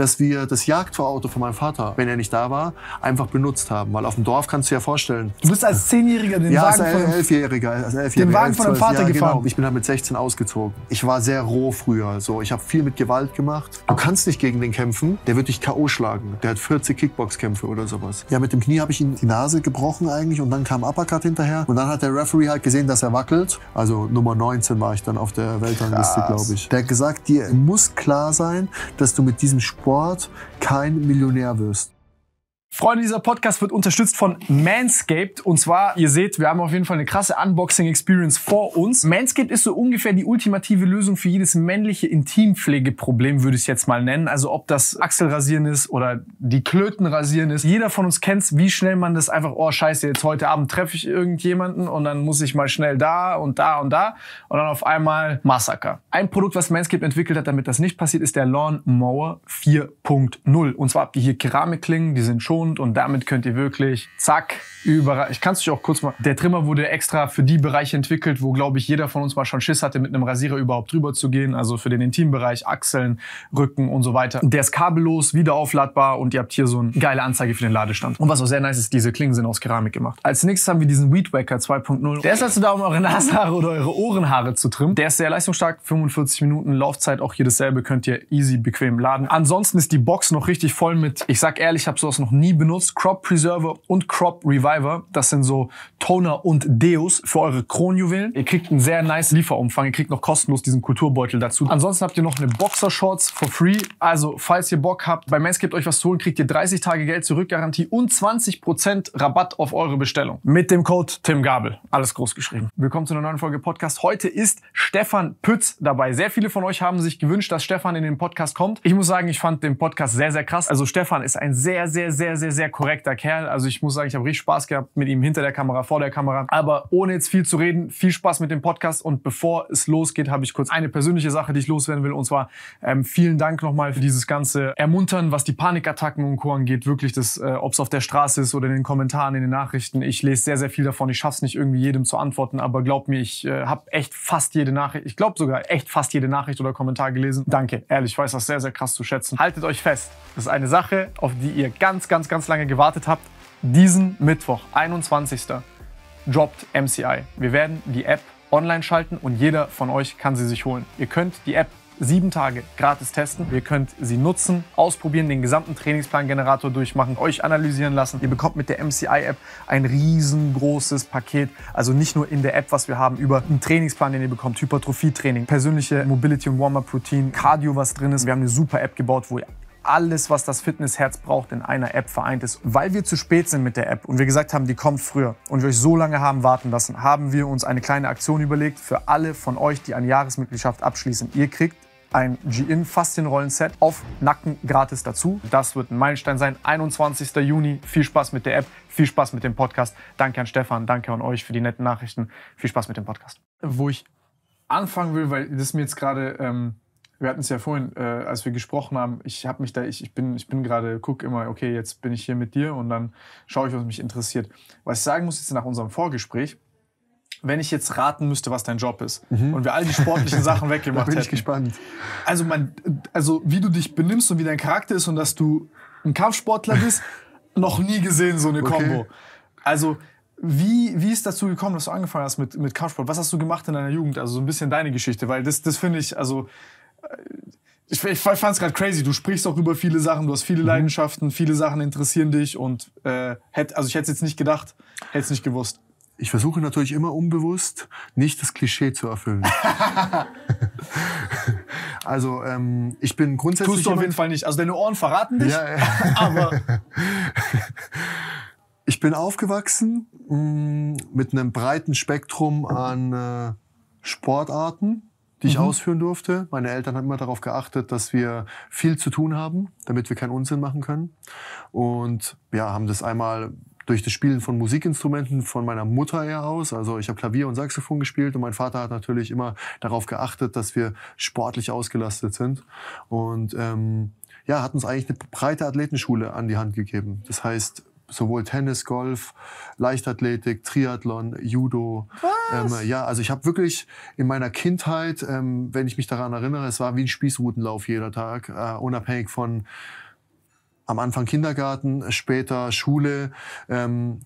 dass wir das Jagdvorauto von meinem Vater, wenn er nicht da war, einfach benutzt haben. Weil auf dem Dorf kannst du dir ja vorstellen. Du bist als Zehnjähriger den ja, Wagen als von Elfjähriger, als Elfjähriger, den Wagen elf, von deinem Vater ja, genau. gefahren. Genau. Ich bin halt mit 16 ausgezogen. Ich war sehr roh früher. So, ich habe viel mit Gewalt gemacht. Du kannst nicht gegen den kämpfen. Der wird dich KO schlagen. Der hat 40 Kickboxkämpfe oder sowas. Ja, mit dem Knie habe ich ihm die Nase gebrochen eigentlich und dann kam Uppercut hinterher und dann hat der Referee halt gesehen, dass er wackelt. Also Nummer 19 war ich dann auf der Weltrangliste, glaube ich. Der hat gesagt, dir muss klar sein, dass du mit diesem Sport Sport kein Millionär wirst. Freunde, dieser Podcast wird unterstützt von Manscaped. Und zwar, ihr seht, wir haben auf jeden Fall eine krasse Unboxing-Experience vor uns. Manscaped ist so ungefähr die ultimative Lösung für jedes männliche Intimpflegeproblem, würde ich es jetzt mal nennen. Also ob das Achselrasieren ist oder die Klöten rasieren ist. Jeder von uns kennt wie schnell man das einfach, oh scheiße, jetzt heute Abend treffe ich irgendjemanden und dann muss ich mal schnell da und da und da. Und dann auf einmal Massaker. Ein Produkt, was Manscaped entwickelt hat, damit das nicht passiert, ist der Lawnmower 4.0. Und zwar habt ihr hier Keramikklingen, die sind schon Mund und damit könnt ihr wirklich zack überall. Ich kann es euch auch kurz mal. Der Trimmer wurde extra für die Bereiche entwickelt, wo glaube ich jeder von uns mal schon Schiss hatte, mit einem Rasierer überhaupt drüber zu gehen. Also für den Intimbereich, Achseln, Rücken und so weiter. Der ist kabellos, wieder aufladbar und ihr habt hier so eine geile Anzeige für den Ladestand. Und was auch sehr nice ist, diese Klingen sind aus Keramik gemacht. Als nächstes haben wir diesen Weed Wacker 2.0. Der ist dazu da, um eure Nasenhaare oder eure Ohrenhaare zu trimmen. Der ist sehr leistungsstark, 45 Minuten Laufzeit, auch hier dasselbe könnt ihr easy bequem laden. Ansonsten ist die Box noch richtig voll mit. Ich sag ehrlich, ich habe sowas noch nie nie benutzt, Crop Preserver und Crop Reviver. Das sind so Toner und Deos für eure Kronjuwelen. Ihr kriegt einen sehr nice Lieferumfang. Ihr kriegt noch kostenlos diesen Kulturbeutel dazu. Ansonsten habt ihr noch eine Boxer Shorts for free. Also, falls ihr Bock habt, bei Manscaped euch was zu holen, kriegt ihr 30 Tage Geld zurück Garantie und 20% Rabatt auf eure Bestellung. Mit dem Code Tim Gabel. Alles groß geschrieben. Willkommen zu einer neuen Folge Podcast. Heute ist Stefan Pütz dabei. Sehr viele von euch haben sich gewünscht, dass Stefan in den Podcast kommt. Ich muss sagen, ich fand den Podcast sehr, sehr krass. Also Stefan ist ein sehr, sehr, sehr, sehr, sehr korrekter Kerl. Also ich muss sagen, ich habe richtig Spaß gehabt mit ihm hinter der Kamera, vor der Kamera. Aber ohne jetzt viel zu reden, viel Spaß mit dem Podcast. Und bevor es losgeht, habe ich kurz eine persönliche Sache, die ich loswerden will. Und zwar ähm, vielen Dank nochmal für dieses ganze Ermuntern, was die Panikattacken und Co. angeht. Wirklich, äh, ob es auf der Straße ist oder in den Kommentaren, in den Nachrichten. Ich lese sehr, sehr viel davon. Ich schaffe es nicht irgendwie jedem zu antworten. Aber glaub mir, ich äh, habe echt fast jede Nachricht, ich glaube sogar echt fast jede Nachricht oder Kommentar gelesen. Danke, ehrlich, ich weiß das sehr, sehr krass zu schätzen. Haltet euch fest, das ist eine Sache, auf die ihr ganz, ganz ganz lange gewartet habt, diesen Mittwoch, 21. droppt MCI. Wir werden die App online schalten und jeder von euch kann sie sich holen. Ihr könnt die App sieben Tage gratis testen. Ihr könnt sie nutzen, ausprobieren, den gesamten Trainingsplan-Generator durchmachen, euch analysieren lassen. Ihr bekommt mit der MCI-App ein riesengroßes Paket. Also nicht nur in der App, was wir haben, über einen Trainingsplan, den ihr bekommt, Hypertrophie-Training, persönliche Mobility- und Warm-Up-Routine, Cardio, was drin ist. Wir haben eine super App gebaut, wo ihr alles, was das Fitnessherz braucht, in einer App vereint ist. Weil wir zu spät sind mit der App und wir gesagt haben, die kommt früher und wir euch so lange haben warten lassen, haben wir uns eine kleine Aktion überlegt für alle von euch, die eine Jahresmitgliedschaft abschließen. Ihr kriegt ein G-In Faszienrollen-Set auf Nacken gratis dazu. Das wird ein Meilenstein sein, 21. Juni. Viel Spaß mit der App, viel Spaß mit dem Podcast. Danke an Stefan, danke an euch für die netten Nachrichten. Viel Spaß mit dem Podcast. Wo ich anfangen will, weil das mir jetzt gerade... Ähm wir hatten es ja vorhin, äh, als wir gesprochen haben, ich habe mich da, ich, ich bin, ich bin gerade, guck immer, okay, jetzt bin ich hier mit dir und dann schaue ich, was mich interessiert. Was ich sagen muss jetzt nach unserem Vorgespräch, wenn ich jetzt raten müsste, was dein Job ist mhm. und wir all die sportlichen Sachen weggemacht hätten. bin ich hätten. gespannt. Also, man, also wie du dich benimmst und wie dein Charakter ist und dass du ein Kampfsportler bist, noch nie gesehen so eine okay. Also wie, wie ist dazu gekommen, dass du angefangen hast mit, mit Kampfsport? Was hast du gemacht in deiner Jugend? Also so ein bisschen deine Geschichte, weil das, das finde ich, also ich, ich fand es gerade crazy. Du sprichst auch über viele Sachen, du hast viele mhm. Leidenschaften, viele Sachen interessieren dich und äh, hätt, also ich hätte es jetzt nicht gedacht, hätte es nicht gewusst. Ich versuche natürlich immer unbewusst, nicht das Klischee zu erfüllen. also ähm, ich bin grundsätzlich. Tust du auf jeden Fall nicht. Also deine Ohren verraten dich. Ja, ja. aber ich bin aufgewachsen mh, mm, mit einem breiten Spektrum an äh, Sportarten die ich mhm. ausführen durfte. Meine Eltern haben immer darauf geachtet, dass wir viel zu tun haben, damit wir keinen Unsinn machen können. Und ja, haben das einmal durch das Spielen von Musikinstrumenten von meiner Mutter eher aus. Also ich habe Klavier und Saxophon gespielt und mein Vater hat natürlich immer darauf geachtet, dass wir sportlich ausgelastet sind. Und ähm, ja, hat uns eigentlich eine breite Athletenschule an die Hand gegeben. Das heißt, sowohl Tennis, Golf, Leichtathletik, Triathlon, Judo. Ähm, ja, also ich habe wirklich in meiner Kindheit, ähm, wenn ich mich daran erinnere, es war wie ein Spießrutenlauf jeder Tag, äh, unabhängig von am Anfang Kindergarten, später Schule. Ähm,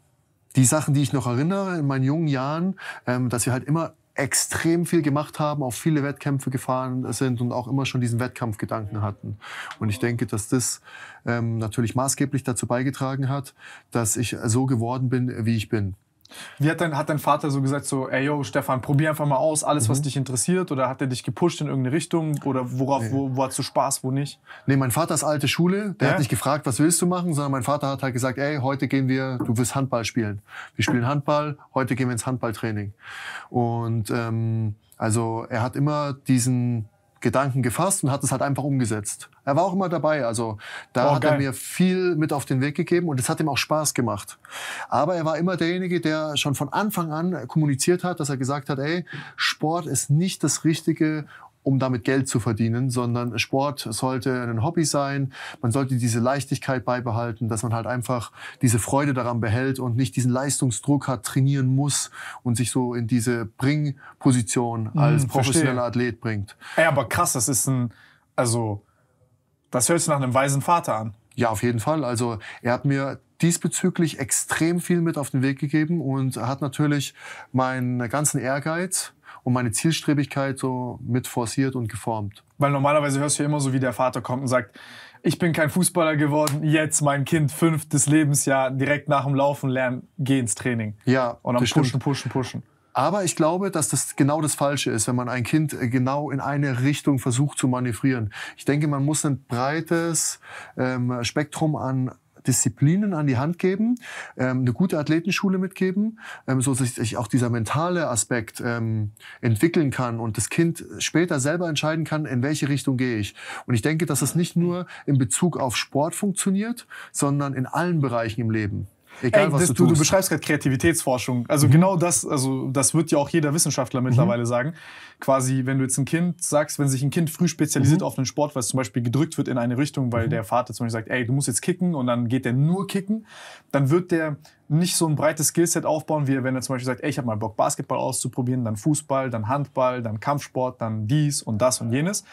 die Sachen, die ich noch erinnere in meinen jungen Jahren, ähm, dass wir halt immer extrem viel gemacht haben, auf viele Wettkämpfe gefahren sind und auch immer schon diesen Wettkampfgedanken hatten. Und ich denke, dass das ähm, natürlich maßgeblich dazu beigetragen hat, dass ich so geworden bin, wie ich bin. Wie hat dein, hat dein Vater so gesagt, so, ey yo, Stefan, probier einfach mal aus, alles, mhm. was dich interessiert? Oder hat er dich gepusht in irgendeine Richtung? Oder worauf, nee. wo, wo hast du Spaß, wo nicht? Nee, mein Vater ist alte Schule, der ja? hat nicht gefragt, was willst du machen, sondern mein Vater hat halt gesagt, ey, heute gehen wir, du wirst Handball spielen. Wir spielen Handball, heute gehen wir ins Handballtraining. Und ähm, also er hat immer diesen Gedanken gefasst und hat es halt einfach umgesetzt. Er war auch immer dabei. Also da oh, hat geil. er mir viel mit auf den Weg gegeben und es hat ihm auch Spaß gemacht. Aber er war immer derjenige, der schon von Anfang an kommuniziert hat, dass er gesagt hat, ey, Sport ist nicht das Richtige, um damit Geld zu verdienen, sondern Sport sollte ein Hobby sein. Man sollte diese Leichtigkeit beibehalten, dass man halt einfach diese Freude daran behält und nicht diesen Leistungsdruck hat, trainieren muss und sich so in diese Bringposition mhm, als professioneller Athlet bringt. Ja, aber krass, das ist ein, also das hört sich nach einem weisen Vater an. Ja, auf jeden Fall. Also er hat mir diesbezüglich extrem viel mit auf den Weg gegeben und hat natürlich meinen ganzen Ehrgeiz und meine Zielstrebigkeit so mit forciert und geformt. Weil normalerweise hörst du ja immer so, wie der Vater kommt und sagt, ich bin kein Fußballer geworden, jetzt mein Kind fünftes Lebensjahr direkt nach dem Laufen lernen, geh ins Training. Ja. Und am Pushen, Pushen, Pushen. Aber ich glaube, dass das genau das Falsche ist, wenn man ein Kind äh, genau in eine Richtung versucht zu manövrieren. Ich denke, man muss ein breites ähm, Spektrum an Disziplinen an die Hand geben, ähm, eine gute Athletenschule mitgeben, ähm, so dass sich auch dieser mentale Aspekt ähm, entwickeln kann und das Kind später selber entscheiden kann, in welche Richtung gehe ich. Und ich denke, dass das nicht nur in Bezug auf Sport funktioniert, sondern in allen Bereichen im Leben. Egal, Ey, was du, du, tust. du beschreibst gerade Kreativitätsforschung. Also mhm. genau das, also das wird ja auch jeder Wissenschaftler mhm. mittlerweile mhm. sagen. Quasi, wenn du jetzt ein Kind sagst, wenn sich ein Kind früh spezialisiert mhm. auf einen Sport, weil es zum Beispiel gedrückt wird in eine Richtung, weil mhm. der Vater zum Beispiel sagt, ey, du musst jetzt kicken und dann geht der nur kicken, dann wird der nicht so ein breites Skillset aufbauen, wie wenn er zum Beispiel sagt, ey, ich habe mal Bock, Basketball auszuprobieren, dann Fußball, dann Handball, dann Kampfsport, dann dies und das und jenes.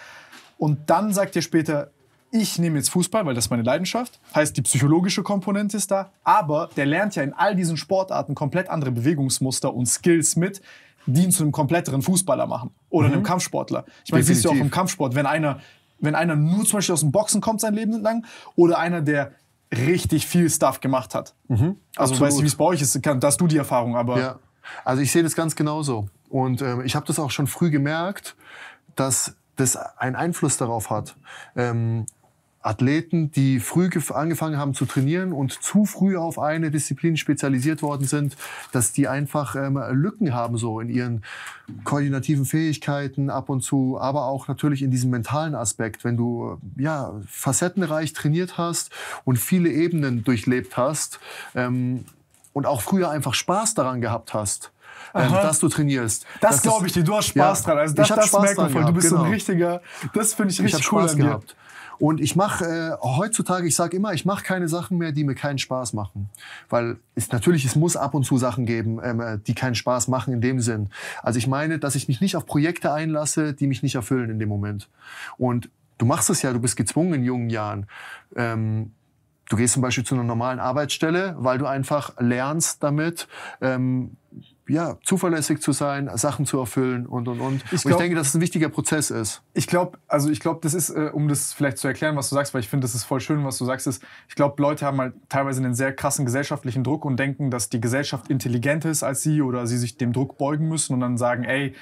Und dann sagt ihr später, ich nehme jetzt Fußball, weil das ist meine Leidenschaft. Heißt, die psychologische Komponente ist da. Aber der lernt ja in all diesen Sportarten komplett andere Bewegungsmuster und Skills mit, die ihn zu einem kompletteren Fußballer machen oder mhm. einem Kampfsportler. Ich meine, siehst du auch im Kampfsport, wenn einer, wenn einer nur zum Beispiel aus dem Boxen kommt sein Leben entlang oder einer, der richtig viel Stuff gemacht hat. Mhm. Also, Absolut. weißt du, wie es bei euch ist, da hast du die Erfahrung, aber... Ja. Also ich sehe das ganz genauso. Und ähm, ich habe das auch schon früh gemerkt, dass das einen Einfluss darauf hat. Ähm, Athleten, die früh angefangen haben zu trainieren und zu früh auf eine Disziplin spezialisiert worden sind, dass die einfach ähm, Lücken haben so in ihren koordinativen Fähigkeiten ab und zu, aber auch natürlich in diesem mentalen Aspekt, wenn du ja facettenreich trainiert hast und viele Ebenen durchlebt hast ähm, und auch früher einfach Spaß daran gehabt hast. Ähm, dass du trainierst. Das, glaube ich dir, du hast Spaß ja, dran. Also das, ich das Spaß merkt man voll. Du bist genau. so ein genau. richtiger, das finde ich richtig ich cool Spaß an dir. Gehabt. Und ich mache äh, heutzutage, ich sage immer, ich mache keine Sachen mehr, die mir keinen Spaß machen. Weil es natürlich, es muss ab und zu Sachen geben, ähm, äh, die keinen Spaß machen in dem Sinn. Also ich meine, dass ich mich nicht auf Projekte einlasse, die mich nicht erfüllen in dem Moment. Und du machst es ja, du bist gezwungen in jungen Jahren. Ähm, Du gehst zum Beispiel zu einer normalen Arbeitsstelle, weil du einfach lernst damit, ähm, ja, zuverlässig zu sein, Sachen zu erfüllen und, und, und. Ich, glaub, und ich denke, dass es ein wichtiger Prozess ist. Ich glaube, also ich glaube, das ist, äh, um das vielleicht zu erklären, was du sagst, weil ich finde, das ist voll schön, was du sagst, ist, ich glaube, Leute haben halt teilweise einen sehr krassen gesellschaftlichen Druck und denken, dass die Gesellschaft intelligenter ist als sie oder sie sich dem Druck beugen müssen und dann sagen, ey,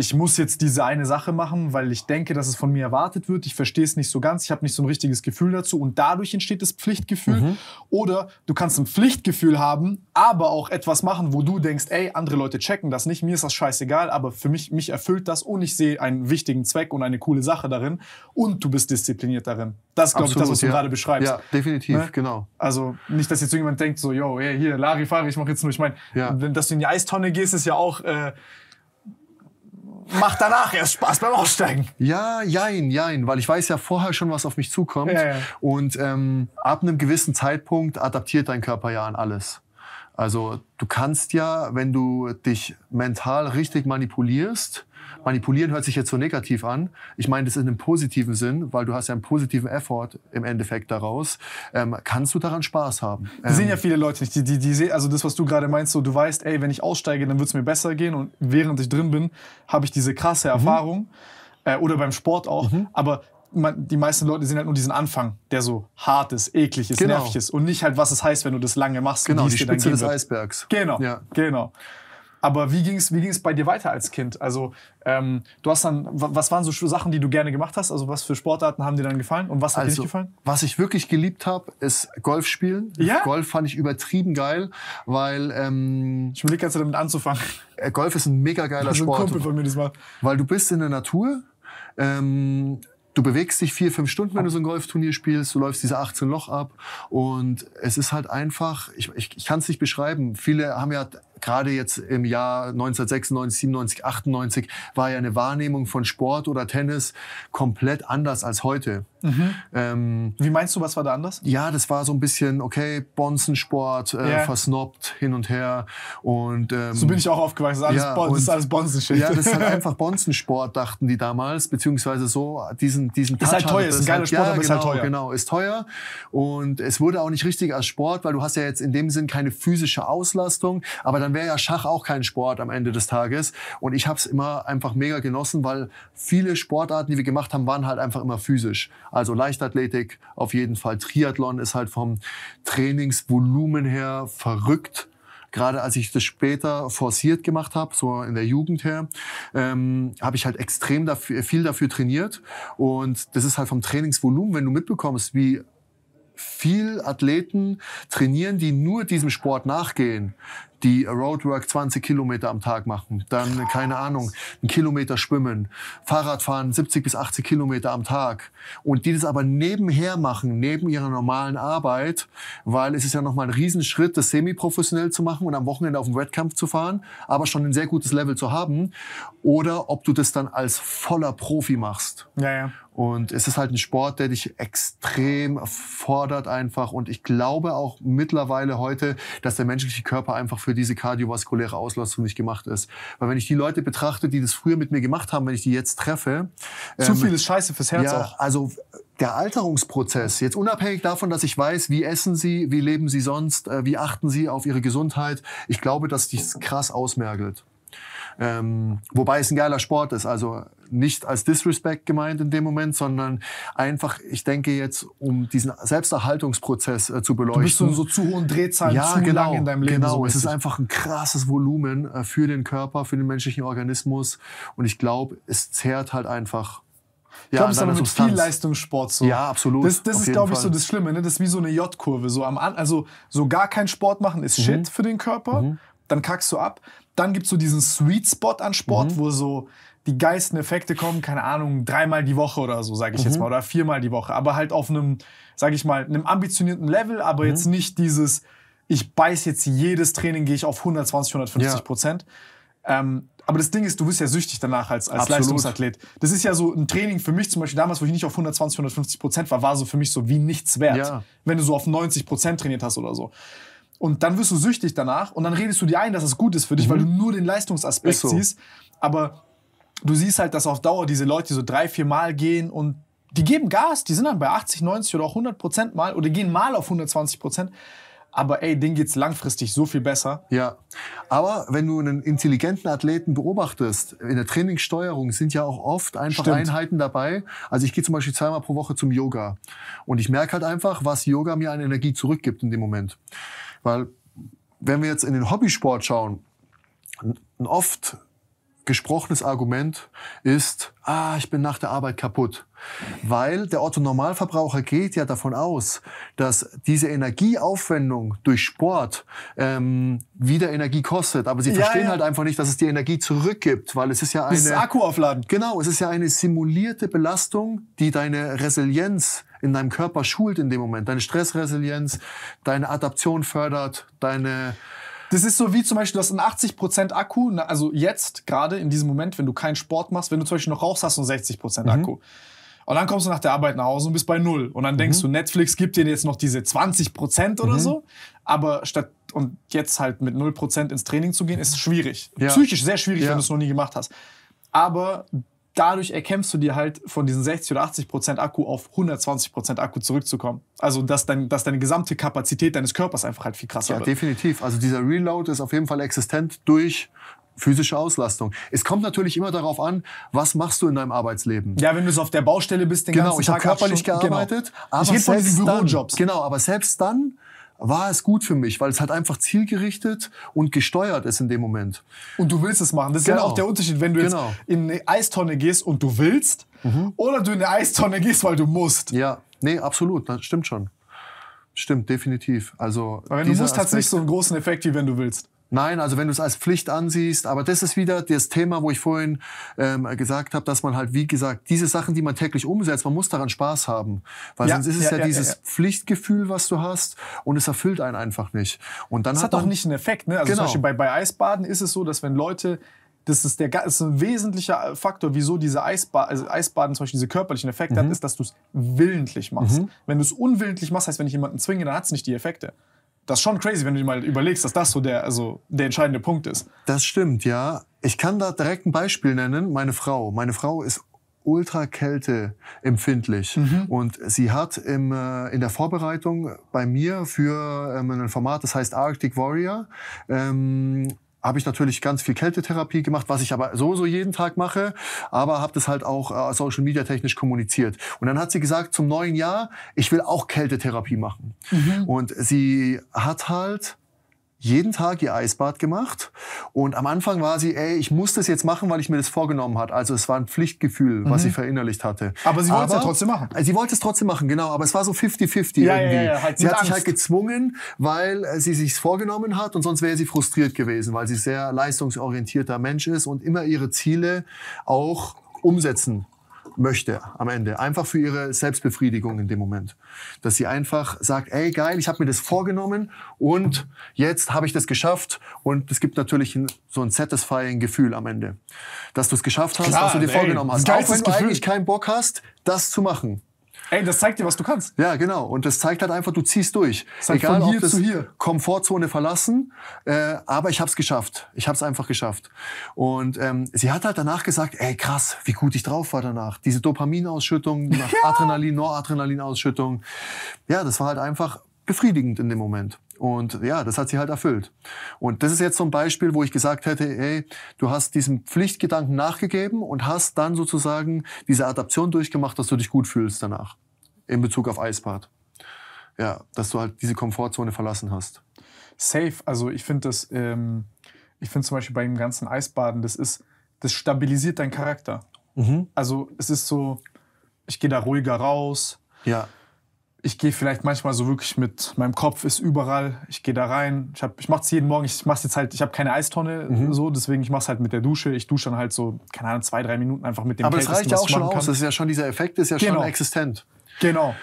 ich muss jetzt diese eine Sache machen, weil ich denke, dass es von mir erwartet wird. Ich verstehe es nicht so ganz, ich habe nicht so ein richtiges Gefühl dazu und dadurch entsteht das Pflichtgefühl. Mhm. Oder du kannst ein Pflichtgefühl haben, aber auch etwas machen, wo du denkst, ey, andere Leute checken das nicht, mir ist das scheißegal, aber für mich, mich erfüllt das und ich sehe einen wichtigen Zweck und eine coole Sache darin und du bist diszipliniert darin. Das glaube ich, das, was du ja. gerade beschreibst. Ja, definitiv, ne? genau. Also nicht, dass jetzt irgendjemand denkt, so, yo, hey, hier, Larifari, ich mache jetzt nur, ich meine, ja. wenn dass du in die Eistonne gehst, ist ja auch... Äh, macht danach erst Spaß beim Aussteigen. Ja, jein, jein, weil ich weiß ja vorher schon, was auf mich zukommt. Ja, ja. Und ähm, ab einem gewissen Zeitpunkt adaptiert dein Körper ja an alles. Also du kannst ja, wenn du dich mental richtig manipulierst, Manipulieren hört sich jetzt so negativ an. Ich meine, das ist in einem positiven Sinn, weil du hast ja einen positiven Effort im Endeffekt daraus. Ähm, kannst du daran Spaß haben? Das ähm, sehen ja ähm, viele Leute nicht. Die, die, die sehen, also das, was du gerade meinst, so du weißt, ey, wenn ich aussteige, dann wird es mir besser gehen und während ich drin bin, habe ich diese krasse mhm. Erfahrung. Äh, oder beim Sport auch. Mhm. Aber man, die meisten Leute sehen halt nur diesen Anfang, der so hart ist, eklig ist, genau. nervig ist und nicht halt, was es heißt, wenn du das lange machst. Genau, die Spitze des Eisbergs. Genau, ja. genau. Aber wie ging es wie ging's bei dir weiter als Kind? Also, ähm, du hast dann, was waren so Sachen, die du gerne gemacht hast? Also, was für Sportarten haben dir dann gefallen und was hat also, dir nicht also, gefallen? Was ich wirklich geliebt habe, ist Golf spielen. Ja? Golf fand ich übertrieben geil, weil. Ähm, ich überlege ganz damit anzufangen. Äh, Golf ist ein mega geiler also ein Sport. Kumpel von mir diesmal. Weil du bist in der Natur. Ähm, du bewegst dich vier, fünf Stunden, wenn du so ein Golfturnier spielst, du läufst diese 18 Loch ab und es ist halt einfach, ich, ich, ich kann es nicht beschreiben, viele haben ja gerade jetzt im Jahr 1996, 97, 98 war ja eine Wahrnehmung von Sport oder Tennis komplett anders als heute. Mhm. Ähm, Wie meinst du, was war da anders? Ja, das war so ein bisschen, okay, Bonzensport, äh, yeah. versnobbt hin und her. Und, ähm, so bin ich auch aufgewachsen, das ist alles, ja, bon, alles Bonzenshit. Ja, das ist halt einfach Bonzensport, dachten die damals, beziehungsweise so diesen, diesen Touch Ist halt teuer, ist ein geiler Sport, ja, aber genau, ist halt genau, teuer. Genau, ist teuer und es wurde auch nicht richtig als Sport, weil du hast ja jetzt in dem Sinn keine physische Auslastung, aber dann dann wäre ja Schach auch kein Sport am Ende des Tages. Und ich habe es immer einfach mega genossen, weil viele Sportarten, die wir gemacht haben, waren halt einfach immer physisch. Also Leichtathletik auf jeden Fall. Triathlon ist halt vom Trainingsvolumen her verrückt gerade als ich das später forciert gemacht habe, so in der Jugend her, ähm, habe ich halt extrem dafür, viel dafür trainiert. Und das ist halt vom Trainingsvolumen, wenn du mitbekommst, wie viel Athleten trainieren, die nur diesem Sport nachgehen, die Roadwork 20 Kilometer am Tag machen, dann keine Ahnung, einen Kilometer schwimmen, Fahrrad fahren 70 bis 80 Kilometer am Tag und die das aber nebenher machen, neben ihrer normalen Arbeit, weil es ist ja nochmal ein Riesenschritt, das semi-professionell zu machen und am Wochenende auf dem Wettkampf zu fahren, aber schon ein sehr gutes Level zu haben oder ob du das dann als voller Profi machst. Ja, ja. Und es ist halt ein Sport, der dich extrem fordert einfach. Und ich glaube auch mittlerweile heute, dass der menschliche Körper einfach für diese kardiovaskuläre Auslastung nicht gemacht ist. Weil wenn ich die Leute betrachte, die das früher mit mir gemacht haben, wenn ich die jetzt treffe. Zu ähm, viel ist scheiße fürs Herz ja, auch. Also der Alterungsprozess, jetzt unabhängig davon, dass ich weiß, wie essen Sie, wie leben Sie sonst, äh, wie achten Sie auf Ihre Gesundheit, ich glaube, dass dies krass ausmergelt. Ähm, wobei es ein geiler Sport ist. Also nicht als Disrespect gemeint in dem Moment, sondern einfach, ich denke jetzt, um diesen Selbsterhaltungsprozess äh, zu beleuchten. Du bist so, so zu hohen Drehzahlen ja, zu genau, lang in deinem Leben. Genau, so es ist einfach ein krasses Volumen äh, für den Körper, für den menschlichen Organismus. Und ich glaube, es zehrt halt einfach ich glaube, es ist aber mit viel Leistungssport so. Ja, absolut. Das, das ist, glaube ich, so das Schlimme. Ne? Das ist wie so eine J-Kurve. So am An also so gar kein Sport machen ist mhm. Shit für den Körper. Mhm. Dann kackst du ab. Dann gibt es so diesen Sweet Spot an Sport, mhm. wo so die geilsten Effekte kommen, keine Ahnung, dreimal die Woche oder so, sage ich mhm. jetzt mal, oder viermal die Woche. Aber halt auf einem, sage ich mal, einem ambitionierten Level, aber mhm. jetzt nicht dieses, ich beiß jetzt jedes Training, gehe ich auf 120, 150 Prozent. Ähm, aber das Ding ist, du bist ja süchtig danach als, als Leistungsathlet. Das ist ja so ein Training für mich zum Beispiel damals, wo ich nicht auf 120, 150 Prozent war, war so für mich so wie nichts wert, ja. wenn du so auf 90 Prozent trainiert hast oder so. Und dann wirst du süchtig danach und dann redest du dir ein, dass es gut ist für dich, mhm. weil du mhm. nur den Leistungsaspekt so. siehst. Aber du siehst halt, dass auf Dauer diese Leute so drei, vier Mal gehen und die geben Gas, die sind dann bei 80, 90 oder auch 100 Prozent mal oder gehen mal auf 120 Prozent. Aber ey, denen geht es langfristig so viel besser. Ja, aber wenn du einen intelligenten Athleten beobachtest, in der Trainingssteuerung sind ja auch oft einfach Stimmt. Einheiten dabei. Also ich gehe zum Beispiel zweimal pro Woche zum Yoga und ich merke halt einfach, was Yoga mir an Energie zurückgibt in dem Moment. Weil wenn wir jetzt in den Hobbysport schauen, oft gesprochenes Argument ist, ah, ich bin nach der Arbeit kaputt. Weil der Otto Normalverbraucher geht ja davon aus, dass diese Energieaufwendung durch Sport ähm, wieder Energie kostet. Aber sie ja, verstehen ja. halt einfach nicht, dass es die Energie zurückgibt, weil es ist ja eine. Das ist Akku aufladen. Genau, es ist ja eine simulierte Belastung, die deine Resilienz in deinem Körper schult in dem Moment, deine Stressresilienz, deine Adaption fördert, deine das ist so wie zum Beispiel, du hast einen 80% Akku, also jetzt, gerade in diesem Moment, wenn du keinen Sport machst, wenn du zum Beispiel noch rauchst, hast du einen 60% mhm. Akku. Und dann kommst du nach der Arbeit nach Hause und bist bei null. Und dann mhm. denkst du, Netflix gibt dir jetzt noch diese 20% oder mhm. so. Aber statt und jetzt halt mit 0% ins Training zu gehen, ist schwierig. Ja. Psychisch sehr schwierig, ja. wenn du es noch nie gemacht hast. Aber dadurch erkämpfst du dir halt von diesen 60 oder 80 Prozent Akku auf 120 Prozent Akku zurückzukommen. Also, dass, dein, dass deine gesamte Kapazität deines Körpers einfach halt viel krasser ja, wird. Ja, definitiv. Also, dieser Reload ist auf jeden Fall existent durch physische Auslastung. Es kommt natürlich immer darauf an, was machst du in deinem Arbeitsleben. Ja, wenn du so auf der Baustelle bist, den genau, ganzen Tag. Genau, ich habe körperlich gearbeitet. Genau. Aber ich rede von diesen Bürojobs. Dann, genau, aber selbst dann war es gut für mich, weil es halt einfach zielgerichtet und gesteuert ist in dem Moment. Und du willst es machen. Das ist genau. ja auch der Unterschied, wenn du genau. jetzt in eine Eistonne gehst und du willst mhm. oder du in eine Eistonne gehst, weil du musst. Ja, nee, absolut, das stimmt schon. Stimmt, definitiv. Also, Aber wenn du musst, hat es nicht so einen großen Effekt, wie wenn du willst. Nein, also wenn du es als Pflicht ansiehst, aber das ist wieder das Thema, wo ich vorhin ähm, gesagt habe, dass man halt, wie gesagt, diese Sachen, die man täglich umsetzt, man muss daran Spaß haben, weil ja, sonst ist es ja, ja, ja dieses Pflichtgefühl, was du hast und es erfüllt einen einfach nicht. Und dann das hat, hat auch nicht einen Effekt. Ne? Also genau. zum Beispiel bei, bei Eisbaden ist es so, dass wenn Leute das ist, der, das ist ein wesentlicher Faktor, wieso diese Eisba also Eisbaden zum Beispiel diese körperlichen Effekte mhm. hat, ist, dass du es willentlich machst. Mhm. Wenn du es unwillentlich machst, heißt, wenn ich jemanden zwinge, dann hat es nicht die Effekte. Das ist schon crazy, wenn du dir mal überlegst, dass das so der, also der entscheidende Punkt ist. Das stimmt, ja. Ich kann da direkt ein Beispiel nennen. Meine Frau. Meine Frau ist ultrakälte empfindlich. Mhm. Und sie hat im, äh, in der Vorbereitung bei mir für ähm, ein Format, das heißt Arctic Warrior, ähm, habe ich natürlich ganz viel Kältetherapie gemacht, was ich aber so so jeden Tag mache, aber habe das halt auch äh, Social Media technisch kommuniziert. Und dann hat sie gesagt zum neuen Jahr, ich will auch Kältetherapie machen. Mhm. Und sie hat halt jeden Tag ihr Eisbad gemacht. Und am Anfang war sie, ey, ich muss das jetzt machen, weil ich mir das vorgenommen hat. Also es war ein Pflichtgefühl, mhm. was sie verinnerlicht hatte. Aber sie wollte aber, es ja trotzdem machen. Sie wollte es trotzdem machen, genau. Aber es war so 50-50 ja, irgendwie. Ja, ja, halt sie hat Angst. sich halt gezwungen, weil äh, sie sich's vorgenommen hat und sonst wäre sie frustriert gewesen, weil sie sehr leistungsorientierter Mensch ist und immer ihre Ziele auch umsetzen möchte am Ende. Einfach für ihre Selbstbefriedigung in dem Moment. Dass sie einfach sagt, ey geil, ich habe mir das vorgenommen und jetzt habe ich das geschafft. Und es gibt natürlich ein, so ein satisfying Gefühl am Ende. Dass du es geschafft hast, Klar, was du dir ey, vorgenommen hast. Auch wenn du Gefühl. eigentlich keinen Bock hast, das zu machen. Ey, das zeigt dir, was du kannst. Ja, genau. Und das zeigt halt einfach, du ziehst durch. Das heißt, Egal, von hier ob das zu hier. Komfortzone verlassen, äh, aber ich habe es geschafft. Ich habe es einfach geschafft. Und ähm, sie hat halt danach gesagt, ey, krass, wie gut ich drauf war danach. Diese Dopaminausschüttung, ja. Adrenalin, Noradrenalinausschüttung. Ja, das war halt einfach befriedigend in dem Moment. Und ja, das hat sie halt erfüllt. Und das ist jetzt so ein Beispiel, wo ich gesagt hätte, ey, du hast diesem Pflichtgedanken nachgegeben und hast dann sozusagen diese Adaption durchgemacht, dass du dich gut fühlst danach. In Bezug auf Eisbad. Ja, dass du halt diese Komfortzone verlassen hast. Safe. Also ich finde das, ähm, ich finde zum Beispiel bei dem ganzen Eisbaden, das ist, das stabilisiert deinen Charakter. Mhm. Also es ist so, ich gehe da ruhiger raus. Ja ich gehe vielleicht manchmal so wirklich mit, meinem Kopf ist überall, ich gehe da rein, ich, ich mache es jeden Morgen, ich mache jetzt halt, ich habe keine Eistonne mhm. so, deswegen ich mache es halt mit der Dusche, ich dusche dann halt so, keine Ahnung, zwei, drei Minuten einfach mit dem Aber es reicht ja auch schon aus, kann. das ist ja schon, dieser Effekt ist ja genau. schon existent. Genau.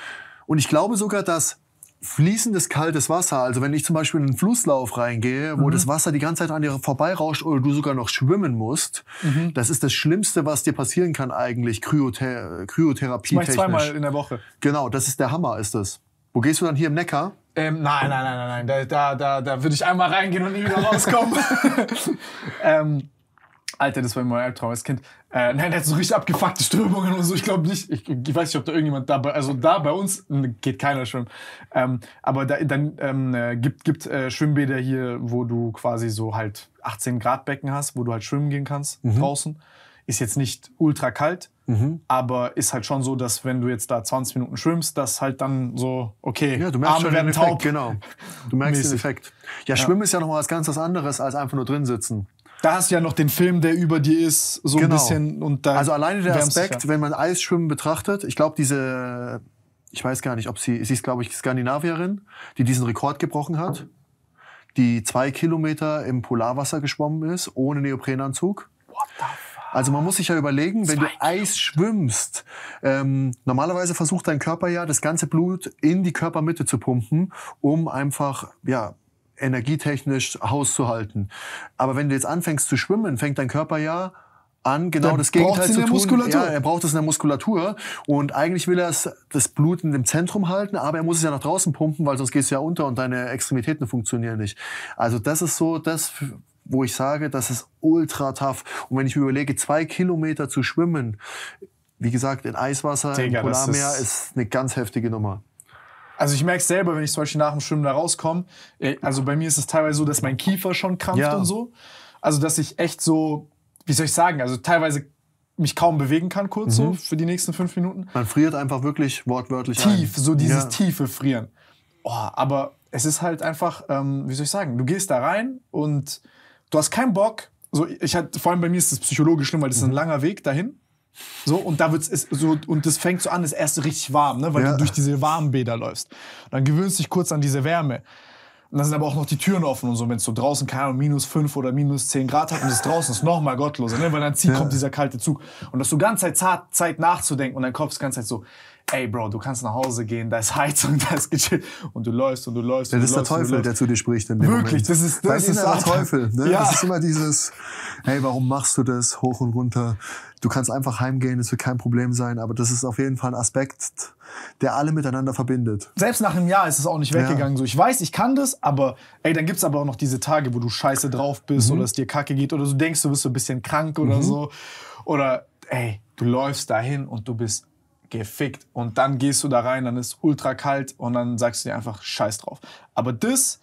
Und ich glaube sogar, dass fließendes kaltes Wasser. Also wenn ich zum Beispiel in einen Flusslauf reingehe, wo mhm. das Wasser die ganze Zeit an dir vorbeirauscht oder du sogar noch schwimmen musst, mhm. das ist das Schlimmste, was dir passieren kann eigentlich, Kryothe Kryotherapie. Das zweimal in der Woche. Genau, das ist der Hammer, ist das. Wo gehst du dann hier im Neckar? Ähm, nein, nein, nein, nein, nein. Da, da, da, da würde ich einmal reingehen und nie wieder rauskommen. ähm, Alter, das war immer ein Albtraum als Kind. Äh, nein, der hat so richtig abgefuckte Strömungen und so. Ich glaube nicht, ich, ich, weiß nicht, ob da irgendjemand dabei, also da bei uns geht keiner schwimmen. Ähm, aber da, dann ähm, äh, gibt, gibt äh, Schwimmbäder hier, wo du quasi so halt 18 Grad Becken hast, wo du halt schwimmen gehen kannst mhm. draußen. Ist jetzt nicht ultra kalt, mhm. aber ist halt schon so, dass wenn du jetzt da 20 Minuten schwimmst, dass halt dann so, okay, ja, du merkst Arme werden den Effekt, taub. Genau, du merkst Mäßig. den Effekt. Ja, ja, Schwimmen ist ja nochmal was ganz anderes als einfach nur drin sitzen. Da hast du ja noch den Film, der über dir ist, so genau. ein bisschen. Und da also alleine der Aspekt, wenn man Eisschwimmen betrachtet, ich glaube, diese, ich weiß gar nicht, ob sie, sie ist, glaube ich, Skandinavierin, die diesen Rekord gebrochen hat, die zwei Kilometer im Polarwasser geschwommen ist, ohne Neoprenanzug. What the fuck? Also man muss sich ja überlegen, wenn du Eis schwimmst, ähm, normalerweise versucht dein Körper ja, das ganze Blut in die Körpermitte zu pumpen, um einfach, ja, energietechnisch Haus zu halten. Aber wenn du jetzt anfängst zu schwimmen, fängt dein Körper ja an, genau Dann das Gegenteil zu tun. Muskulatur. Ja, er braucht es in der Muskulatur und eigentlich will er das Blut in dem Zentrum halten, aber er muss es ja nach draußen pumpen, weil sonst gehst du ja unter und deine Extremitäten funktionieren nicht. Also das ist so das, wo ich sage, das ist ultra tough. Und wenn ich mir überlege, zwei Kilometer zu schwimmen, wie gesagt, in Eiswasser, Digga, im Polarmeer ist, ist eine ganz heftige Nummer. Also ich merke es selber, wenn ich zum Beispiel nach dem Schwimmen da rauskomme. Äh, also bei mir ist es teilweise so, dass mein Kiefer schon krampft ja. und so. Also dass ich echt so, wie soll ich sagen, also teilweise mich kaum bewegen kann kurz mhm. so für die nächsten fünf Minuten. Man friert einfach wirklich wortwörtlich Tief, ein. so dieses ja. tiefe Frieren. Oh, aber es ist halt einfach, ähm, wie soll ich sagen, du gehst da rein und du hast keinen Bock. So, ich hatte, vor allem bei mir ist es psychologisch schlimm, weil das mhm. ist ein mhm. langer Weg dahin. So, und da wird's, ist so, und das fängt so an, ist erst richtig warm, ne, weil ja. du durch diese warmen Bäder läufst. Und dann gewöhnst du dich kurz an diese Wärme. Und dann sind aber auch noch die Türen offen und so, wenn es so draußen, keine Ahnung, minus 5 oder minus 10 Grad hat und es draußen ist nochmal gottloser, ne? weil dann zieht, ja. kommt dieser kalte Zug. Und dass du ganze Zeit zart, Zeit nachzudenken und dein Kopf ist ganze Zeit so, ey Bro, du kannst nach Hause gehen, da ist Heizung, da ist gechillt und du läufst und du läufst. Ja, das ist der Teufel, der zu dir spricht in dem Wirklich, Moment. das ist das Dein ist der Teufel. Ne? Ja. Das ist immer dieses, hey, warum machst du das hoch und runter? Du kannst einfach heimgehen, es wird kein Problem sein, aber das ist auf jeden Fall ein Aspekt, der alle miteinander verbindet. Selbst nach einem Jahr ist es auch nicht weggegangen. Ja. So, ich weiß, ich kann das, aber ey, dann gibt es aber auch noch diese Tage, wo du scheiße drauf bist mhm. oder es dir kacke geht oder du denkst, du bist so ein bisschen krank oder mhm. so. Oder ey, du läufst dahin und du bist gefickt. Und dann gehst du da rein, dann ist ultra kalt und dann sagst du dir einfach Scheiß drauf. Aber das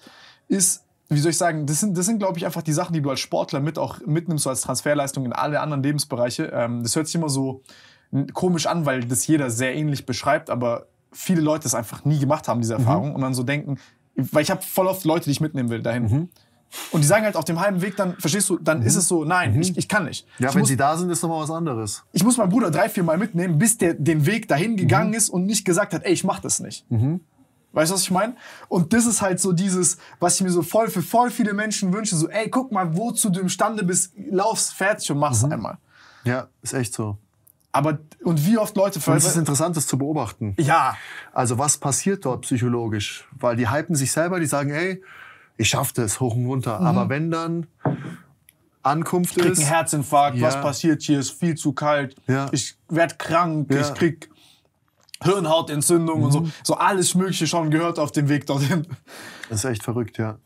ist wie soll ich sagen, das sind, das sind glaube ich, einfach die Sachen, die du als Sportler mit auch mitnimmst, so als Transferleistung in alle anderen Lebensbereiche. Ähm, das hört sich immer so komisch an, weil das jeder sehr ähnlich beschreibt, aber viele Leute es einfach nie gemacht haben, diese mhm. Erfahrung, mhm. und dann so denken, weil ich habe voll oft Leute, die ich mitnehmen will dahin. Mhm. Und die sagen halt auf dem halben Weg, dann verstehst du, dann mhm. ist es so, nein, mhm. ich, ich kann nicht. Ja, ich wenn muss, sie da sind, ist nochmal was anderes. Ich muss meinen Bruder drei, vier Mal mitnehmen, bis der den Weg dahin gegangen mhm. ist und nicht gesagt hat, ey, ich mach das nicht. Mhm. Weißt du, was ich meine? Und das ist halt so dieses, was ich mir so voll für voll viele Menschen wünsche. So, ey, guck mal, wozu du imstande bist, laufst fertig und machst mhm. einmal. Ja, ist echt so. Aber, und wie oft Leute... Und es ist interessant, das zu beobachten. Ja. Also, was passiert dort psychologisch? Weil die hypen sich selber, die sagen, ey, ich schaff das, hoch und runter. Mhm. Aber wenn dann Ankunft ich krieg ist... Ich krieg einen Herzinfarkt, ja. was passiert hier, ist viel zu kalt, ja. ich werd krank, ja. ich krieg Hirnhautentzündung mhm. und so. Mhm. So alles Mögliche schon gehört auf dem Weg dorthin. Das ist echt verrückt, ja.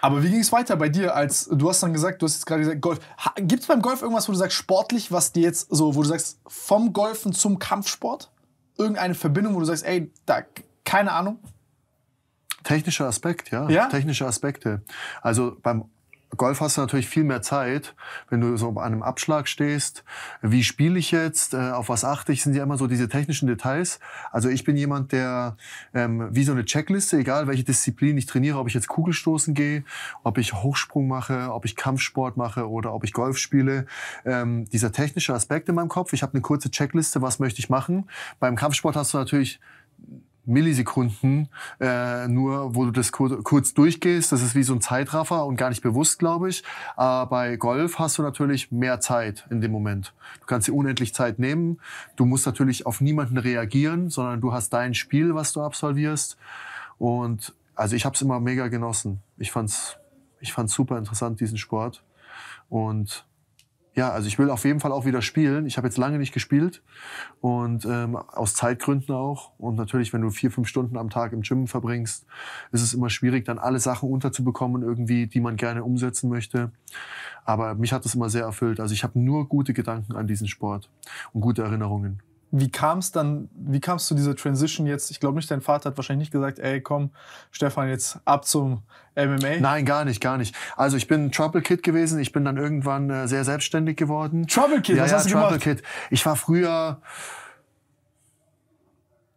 Aber wie ging es weiter bei dir? Als du hast dann gesagt, du hast jetzt gerade gesagt Golf. Gibt es beim Golf irgendwas, wo du sagst sportlich, was dir jetzt so, wo du sagst vom Golfen zum Kampfsport irgendeine Verbindung, wo du sagst, ey, da keine Ahnung. Technischer Aspekt, ja. ja? Technische Aspekte. Also beim Golf hast du natürlich viel mehr Zeit, wenn du so an einem Abschlag stehst. Wie spiele ich jetzt? Äh, auf was achte ich? Sind ja immer so diese technischen Details. Also ich bin jemand, der ähm, wie so eine Checkliste, egal welche Disziplin ich trainiere, ob ich jetzt Kugelstoßen gehe, ob ich Hochsprung mache, ob ich Kampfsport mache oder ob ich Golf spiele. Ähm, dieser technische Aspekt in meinem Kopf. Ich habe eine kurze Checkliste, was möchte ich machen. Beim Kampfsport hast du natürlich Millisekunden äh, nur, wo du das kur kurz durchgehst. Das ist wie so ein Zeitraffer und gar nicht bewusst, glaube ich. Aber bei Golf hast du natürlich mehr Zeit in dem Moment. Du kannst dir unendlich Zeit nehmen. Du musst natürlich auf niemanden reagieren, sondern du hast dein Spiel, was du absolvierst. Und also ich habe es immer mega genossen. Ich fand's, ich fand's super interessant diesen Sport und ja, also ich will auf jeden Fall auch wieder spielen. Ich habe jetzt lange nicht gespielt und ähm, aus Zeitgründen auch. Und natürlich, wenn du vier, fünf Stunden am Tag im Gym verbringst, ist es immer schwierig, dann alle Sachen unterzubekommen irgendwie, die man gerne umsetzen möchte. Aber mich hat das immer sehr erfüllt. Also ich habe nur gute Gedanken an diesen Sport und gute Erinnerungen wie kam es dann, wie kamst du zu dieser Transition jetzt? Ich glaube nicht, dein Vater hat wahrscheinlich nicht gesagt, ey, komm, Stefan, jetzt ab zum MMA. Nein, gar nicht, gar nicht. Also ich bin Trouble Kid gewesen, ich bin dann irgendwann äh, sehr selbstständig geworden. Trouble Kid, ja, was ja, hast du Trouble gemacht? Kid. Ich war früher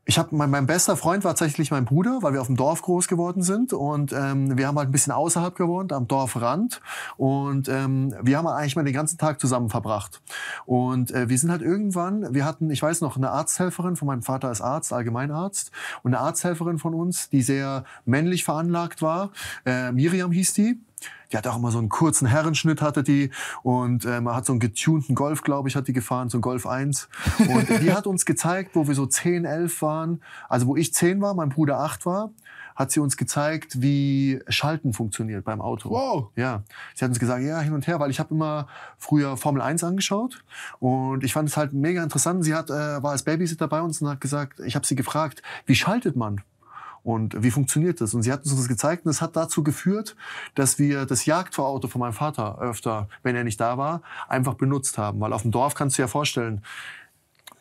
ich habe mein, mein bester Freund war tatsächlich mein Bruder, weil wir auf dem Dorf groß geworden sind und ähm, wir haben halt ein bisschen außerhalb gewohnt, am Dorfrand und ähm, wir haben eigentlich mal den ganzen Tag zusammen verbracht und äh, wir sind halt irgendwann, wir hatten, ich weiß noch, eine Arzthelferin von meinem Vater ist Arzt, Allgemeinarzt und eine Arzthelferin von uns, die sehr männlich veranlagt war, äh, Miriam hieß die die hat auch immer so einen kurzen Herrenschnitt hatte die und äh, man hat so einen getunten Golf, glaube ich, hat die gefahren, so einen Golf 1. Und die hat uns gezeigt, wo wir so 10, 11 waren, also wo ich 10 war, mein Bruder 8 war, hat sie uns gezeigt, wie Schalten funktioniert beim Auto. Wow. Ja. Sie hat uns gesagt, ja, hin und her, weil ich habe immer früher Formel 1 angeschaut und ich fand es halt mega interessant. Sie hat, äh, war als Babysitter bei uns und hat gesagt, ich habe sie gefragt, wie schaltet man? Und wie funktioniert das? Und sie hat uns das gezeigt und das hat dazu geführt, dass wir das Jagdfahrauto von meinem Vater öfter, wenn er nicht da war, einfach benutzt haben. Weil auf dem Dorf kannst du dir ja vorstellen,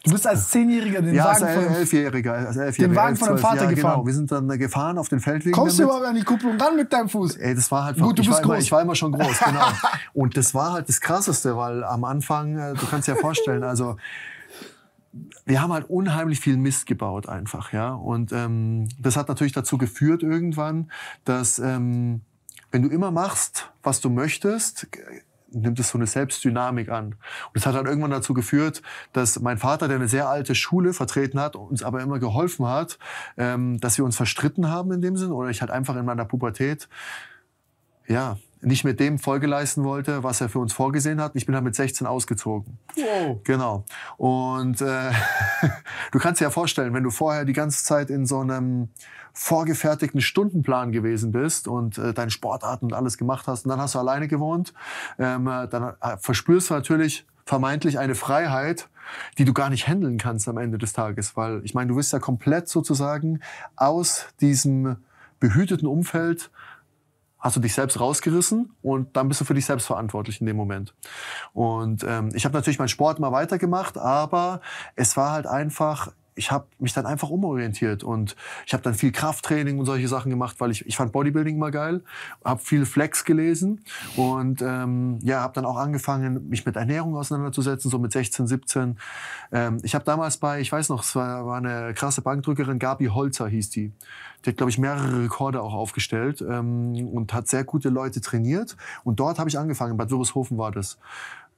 Du bist als Zehnjähriger den ja, Wagen als von Elfjähriger, als Elfjähriger, den Wagen von deinem Vater ja, genau. gefahren. Genau. Wir sind dann gefahren auf den Feldweg. Kommst damit. du überhaupt an die Kupplung ran mit deinem Fuß? Ey, äh, das war halt Gut, du ich bist groß. Immer, ich war immer schon groß, genau. Und das war halt das Krasseste, weil am Anfang, äh, du kannst dir ja vorstellen, also wir haben halt unheimlich viel Mist gebaut einfach, ja. Und ähm, das hat natürlich dazu geführt irgendwann, dass ähm, wenn du immer machst, was du möchtest, nimmt es so eine Selbstdynamik an. Und das hat dann irgendwann dazu geführt, dass mein Vater, der eine sehr alte Schule vertreten hat, uns aber immer geholfen hat, ähm, dass wir uns verstritten haben in dem Sinn oder ich halt einfach in meiner Pubertät, ja, nicht mit dem Folge leisten wollte, was er für uns vorgesehen hat. Ich bin dann halt mit 16 ausgezogen. Wow. Genau. Und äh, du kannst dir ja vorstellen, wenn du vorher die ganze Zeit in so einem vorgefertigten Stundenplan gewesen bist und äh, deine Sportarten und alles gemacht hast und dann hast du alleine gewohnt, ähm, äh, dann äh, verspürst du natürlich vermeintlich eine Freiheit, die du gar nicht handeln kannst am Ende des Tages, weil ich meine, du wirst ja komplett sozusagen aus diesem behüteten Umfeld hast du dich selbst rausgerissen und dann bist du für dich selbst verantwortlich in dem Moment. Und ähm, ich habe natürlich meinen Sport mal weitergemacht, aber es war halt einfach ich habe mich dann einfach umorientiert und ich habe dann viel Krafttraining und solche Sachen gemacht, weil ich, ich fand Bodybuilding immer geil, habe viel Flex gelesen und ähm, ja, habe dann auch angefangen, mich mit Ernährung auseinanderzusetzen, so mit 16, 17. Ähm, ich habe damals bei, ich weiß noch, es war, war eine krasse Bankdrückerin, Gabi Holzer hieß die. Die hat, glaube ich, mehrere Rekorde auch aufgestellt ähm, und hat sehr gute Leute trainiert. Und dort habe ich angefangen, Bad Würishofen war das.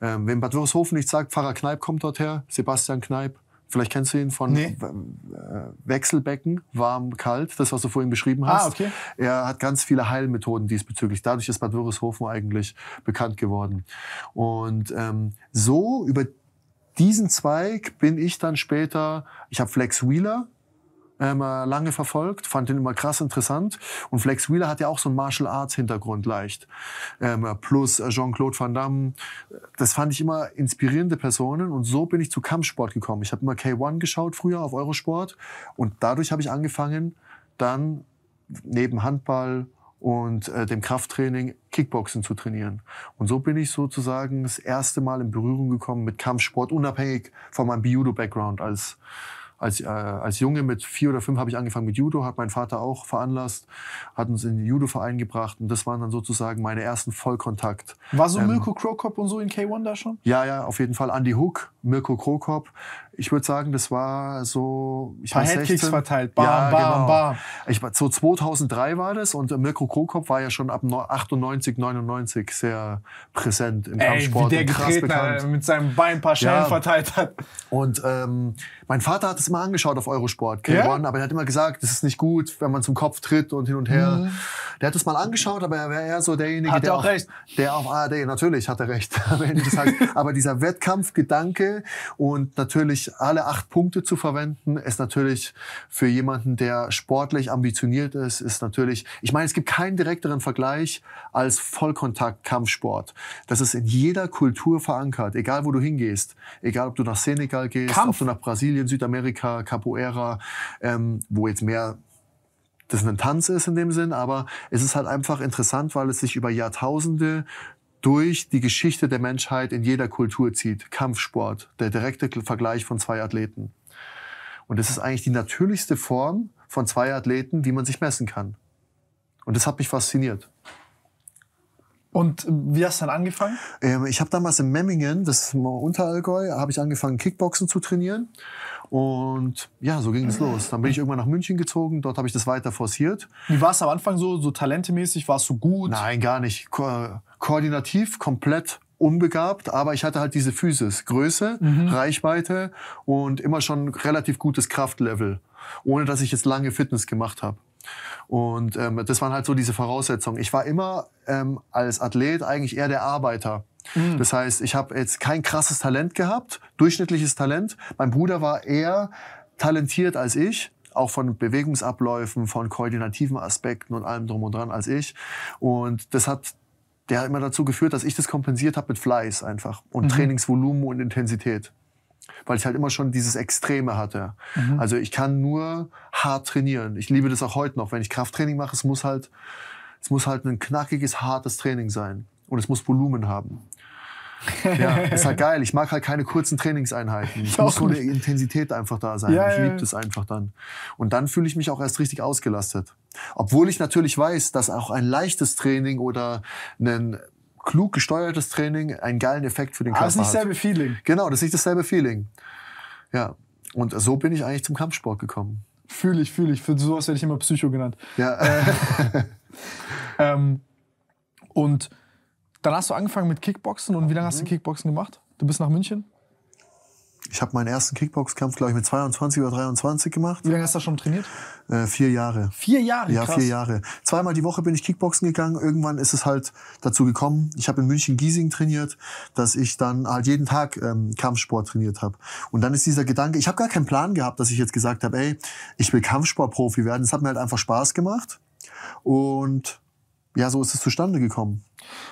Ähm, wenn Bad Würishofen nicht sagt, Pfarrer Kneip kommt dort her, Sebastian Kneip, Vielleicht kennst du ihn von nee. Äh, Wechselbecken, warm, kalt, das, was du vorhin beschrieben ah, hast. Ah, okay. Er hat ganz viele Heilmethoden diesbezüglich. Dadurch ist Bad Würreshofen eigentlich bekannt geworden. Und ähm, so über diesen Zweig bin ich dann später, ich habe Flex Wheeler ähm, äh, lange verfolgt, fand ihn immer krass interessant. Und Flex Wheeler hat ja auch so einen Martial Arts Hintergrund leicht. Ähm, äh, plus äh, Jean-Claude Van Damme. Das fand ich immer inspirierende Personen und so bin ich zu Kampfsport gekommen. Ich habe immer K1 geschaut früher auf Eurosport und dadurch habe ich angefangen, dann neben Handball und äh, dem Krafttraining Kickboxen zu trainieren. Und so bin ich sozusagen das erste Mal in Berührung gekommen mit Kampfsport, unabhängig von meinem Judo-Background als als, äh, als Junge mit vier oder fünf habe ich angefangen mit Judo, hat mein Vater auch veranlasst, hat uns in den Judo-Verein gebracht und das waren dann sozusagen meine ersten Vollkontakt. War so ähm, Mirko Krokop und so in K1 da schon? Ja, ja, auf jeden Fall. Andy Hook, Mirko Krokop, ich würde sagen, das war so, ich Paar weiß Headkicks verteilt, bam, ja, bam, genau. bam. Ich, war, so 2003 war das und Mirko Krokop war ja schon ab 98, 99 sehr präsent im Ey, Kampfsport. Wie der getreten hat, mit seinem Bein ein paar Schellen ja. verteilt hat. Und ähm, mein Vater hat es mal angeschaut auf Eurosport, K1, yeah? aber er hat immer gesagt, das ist nicht gut, wenn man zum Kopf tritt und hin und her. Mhm. Der hat es mal angeschaut, aber er wäre eher so derjenige, hat der, auch recht. der auf ARD, ah, natürlich hat er recht, aber dieser Wettkampfgedanke und natürlich alle acht Punkte zu verwenden, ist natürlich für jemanden, der sportlich ambitioniert ist, ist natürlich, ich meine, es gibt keinen direkteren Vergleich als Vollkontakt-Kampfsport. Das ist in jeder Kultur verankert, egal wo du hingehst, egal ob du nach Senegal gehst, Kampf. ob du nach Brasilien, Südamerika, Capoeira, ähm, wo jetzt mehr das ein Tanz ist in dem Sinn, aber es ist halt einfach interessant, weil es sich über Jahrtausende durch die Geschichte der Menschheit in jeder Kultur zieht. Kampfsport, der direkte Vergleich von zwei Athleten. Und das ist eigentlich die natürlichste Form von zwei Athleten, wie man sich messen kann. Und das hat mich fasziniert. Und äh, wie hast du dann angefangen? Ähm, ich habe damals in Memmingen, das ist Unterallgäu, habe ich angefangen Kickboxen zu trainieren. Und ja, so ging es los. Dann bin ich irgendwann nach München gezogen, dort habe ich das weiter forciert. Wie war es am Anfang so, so talentemäßig, warst du gut? Nein, gar nicht. Ko koordinativ komplett unbegabt, aber ich hatte halt diese Physis, Größe, mhm. Reichweite und immer schon relativ gutes Kraftlevel, ohne dass ich jetzt lange Fitness gemacht habe. Und ähm, das waren halt so diese Voraussetzungen. Ich war immer ähm, als Athlet eigentlich eher der Arbeiter. Mhm. Das heißt, ich habe jetzt kein krasses Talent gehabt, durchschnittliches Talent. Mein Bruder war eher talentiert als ich auch von Bewegungsabläufen, von koordinativen Aspekten und allem drum und dran als ich. Und das hat der hat immer dazu geführt, dass ich das kompensiert habe mit Fleiß einfach und mhm. Trainingsvolumen und Intensität. Weil ich halt immer schon dieses Extreme hatte. Mhm. Also ich kann nur hart trainieren. Ich liebe das auch heute noch. Wenn ich Krafttraining mache, es muss halt, es muss halt ein knackiges, hartes Training sein. Und es muss Volumen haben. Ja, ist halt geil. Ich mag halt keine kurzen Trainingseinheiten. Ich, ich muss so eine Intensität einfach da sein. Ja, ich liebe das einfach dann. Und dann fühle ich mich auch erst richtig ausgelastet. Obwohl ich natürlich weiß, dass auch ein leichtes Training oder ein klug gesteuertes Training einen geilen Effekt für den Körper hat. Aber das ist nicht dasselbe Feeling. Genau, das ist nicht dasselbe Feeling. Ja. Und so bin ich eigentlich zum Kampfsport gekommen. Fühle ich, fühle ich. Für sowas werde ich immer Psycho genannt. Ja. Äh, ähm, und dann hast du angefangen mit Kickboxen und wie lange hast du mhm. Kickboxen gemacht? Du bist nach München? Ich habe meinen ersten Kickboxkampf, glaube ich, mit 22 oder 23 gemacht. Wie lange hast du schon trainiert? Äh, vier Jahre. Vier Jahre? Ja, krass. vier Jahre. Zweimal die Woche bin ich Kickboxen gegangen. Irgendwann ist es halt dazu gekommen. Ich habe in München Giesing trainiert, dass ich dann halt jeden Tag ähm, Kampfsport trainiert habe. Und dann ist dieser Gedanke, ich habe gar keinen Plan gehabt, dass ich jetzt gesagt habe, ey, ich will Kampfsportprofi werden. Es hat mir halt einfach Spaß gemacht. Und ja, so ist es zustande gekommen.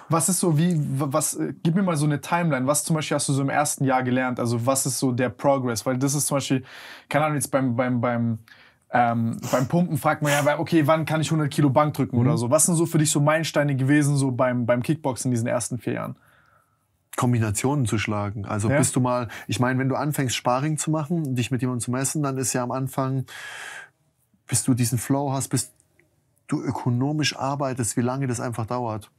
Was ist so, wie, was, äh, gib mir mal so eine Timeline. Was zum Beispiel hast du so im ersten Jahr gelernt? Also, was ist so der Progress? Weil das ist zum Beispiel, keine Ahnung, jetzt beim, beim, beim, ähm, beim Pumpen fragt man ja, okay, wann kann ich 100 Kilo Bank drücken mhm. oder so. Was sind so für dich so Meilensteine gewesen, so beim, beim Kickboxen in diesen ersten vier Jahren? Kombinationen zu schlagen. Also ja. bist du mal, ich meine, wenn du anfängst, Sparring zu machen, dich mit jemandem zu messen, dann ist ja am Anfang, bis du diesen Flow hast, bis du ökonomisch arbeitest, wie lange das einfach dauert.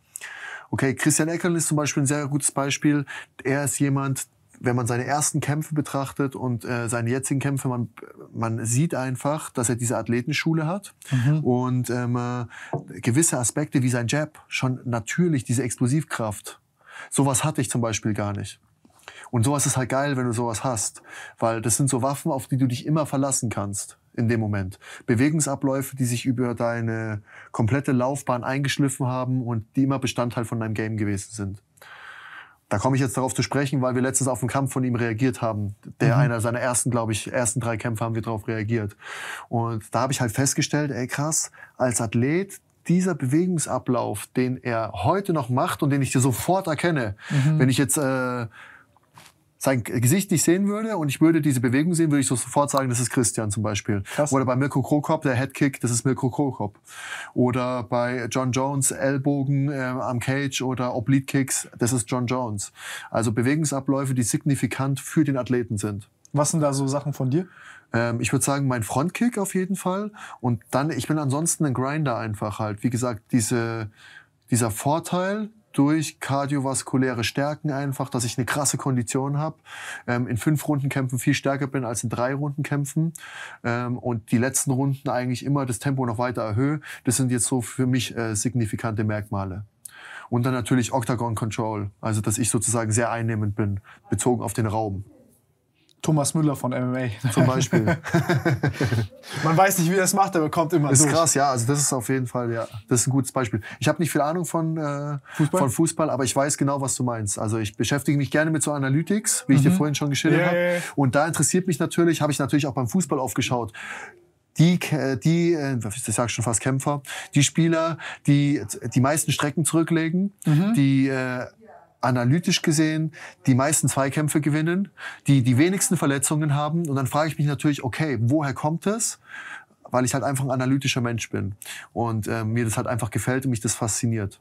Okay, Christian Eckerl ist zum Beispiel ein sehr gutes Beispiel. Er ist jemand, wenn man seine ersten Kämpfe betrachtet und äh, seine jetzigen Kämpfe, man, man sieht einfach, dass er diese Athletenschule hat mhm. und ähm, äh, gewisse Aspekte wie sein Jab schon natürlich diese Explosivkraft. Sowas hatte ich zum Beispiel gar nicht. Und sowas ist halt geil, wenn du sowas hast, weil das sind so Waffen, auf die du dich immer verlassen kannst in dem Moment. Bewegungsabläufe, die sich über deine komplette Laufbahn eingeschliffen haben und die immer Bestandteil von deinem Game gewesen sind. Da komme ich jetzt darauf zu sprechen, weil wir letztens auf einen Kampf von ihm reagiert haben. Der mhm. einer seiner ersten, glaube ich, ersten drei Kämpfe haben wir darauf reagiert. Und da habe ich halt festgestellt, ey krass, als Athlet, dieser Bewegungsablauf, den er heute noch macht und den ich dir sofort erkenne, mhm. wenn ich jetzt äh, sein Gesicht nicht sehen würde und ich würde diese Bewegung sehen, würde ich so sofort sagen, das ist Christian zum Beispiel. Krass. Oder bei Mirko Krokop, der Headkick, das ist Mirko Krokop. Oder bei John Jones, Ellbogen äh, am Cage oder Oblique Kicks, das ist John Jones. Also Bewegungsabläufe, die signifikant für den Athleten sind. Was sind da so Sachen von dir? Ähm, ich würde sagen, mein Frontkick auf jeden Fall. Und dann, ich bin ansonsten ein Grinder einfach halt. Wie gesagt, diese, dieser Vorteil, durch kardiovaskuläre Stärken einfach, dass ich eine krasse Kondition habe, ähm, in fünf Rundenkämpfen viel stärker bin als in drei Rundenkämpfen ähm, und die letzten Runden eigentlich immer das Tempo noch weiter erhöhe. Das sind jetzt so für mich äh, signifikante Merkmale. Und dann natürlich Octagon Control, also dass ich sozusagen sehr einnehmend bin, bezogen auf den Raum. Thomas Müller von MMA. Zum Beispiel. Man weiß nicht, wie er es macht, aber kommt immer. Das Ist durch. krass, ja. Also das ist auf jeden Fall, ja, das ist ein gutes Beispiel. Ich habe nicht viel Ahnung von, äh, Fußball? von Fußball, aber ich weiß genau, was du meinst. Also ich beschäftige mich gerne mit so Analytics, wie mhm. ich dir mhm. vorhin schon geschildert yeah, habe. Und da interessiert mich natürlich, habe ich natürlich auch beim Fußball aufgeschaut die, die, äh, ich sag schon fast Kämpfer, die Spieler, die die meisten Strecken zurücklegen, mhm. die äh, analytisch gesehen die meisten Zweikämpfe gewinnen, die die wenigsten Verletzungen haben. Und dann frage ich mich natürlich, okay, woher kommt das? Weil ich halt einfach ein analytischer Mensch bin und äh, mir das halt einfach gefällt und mich das fasziniert.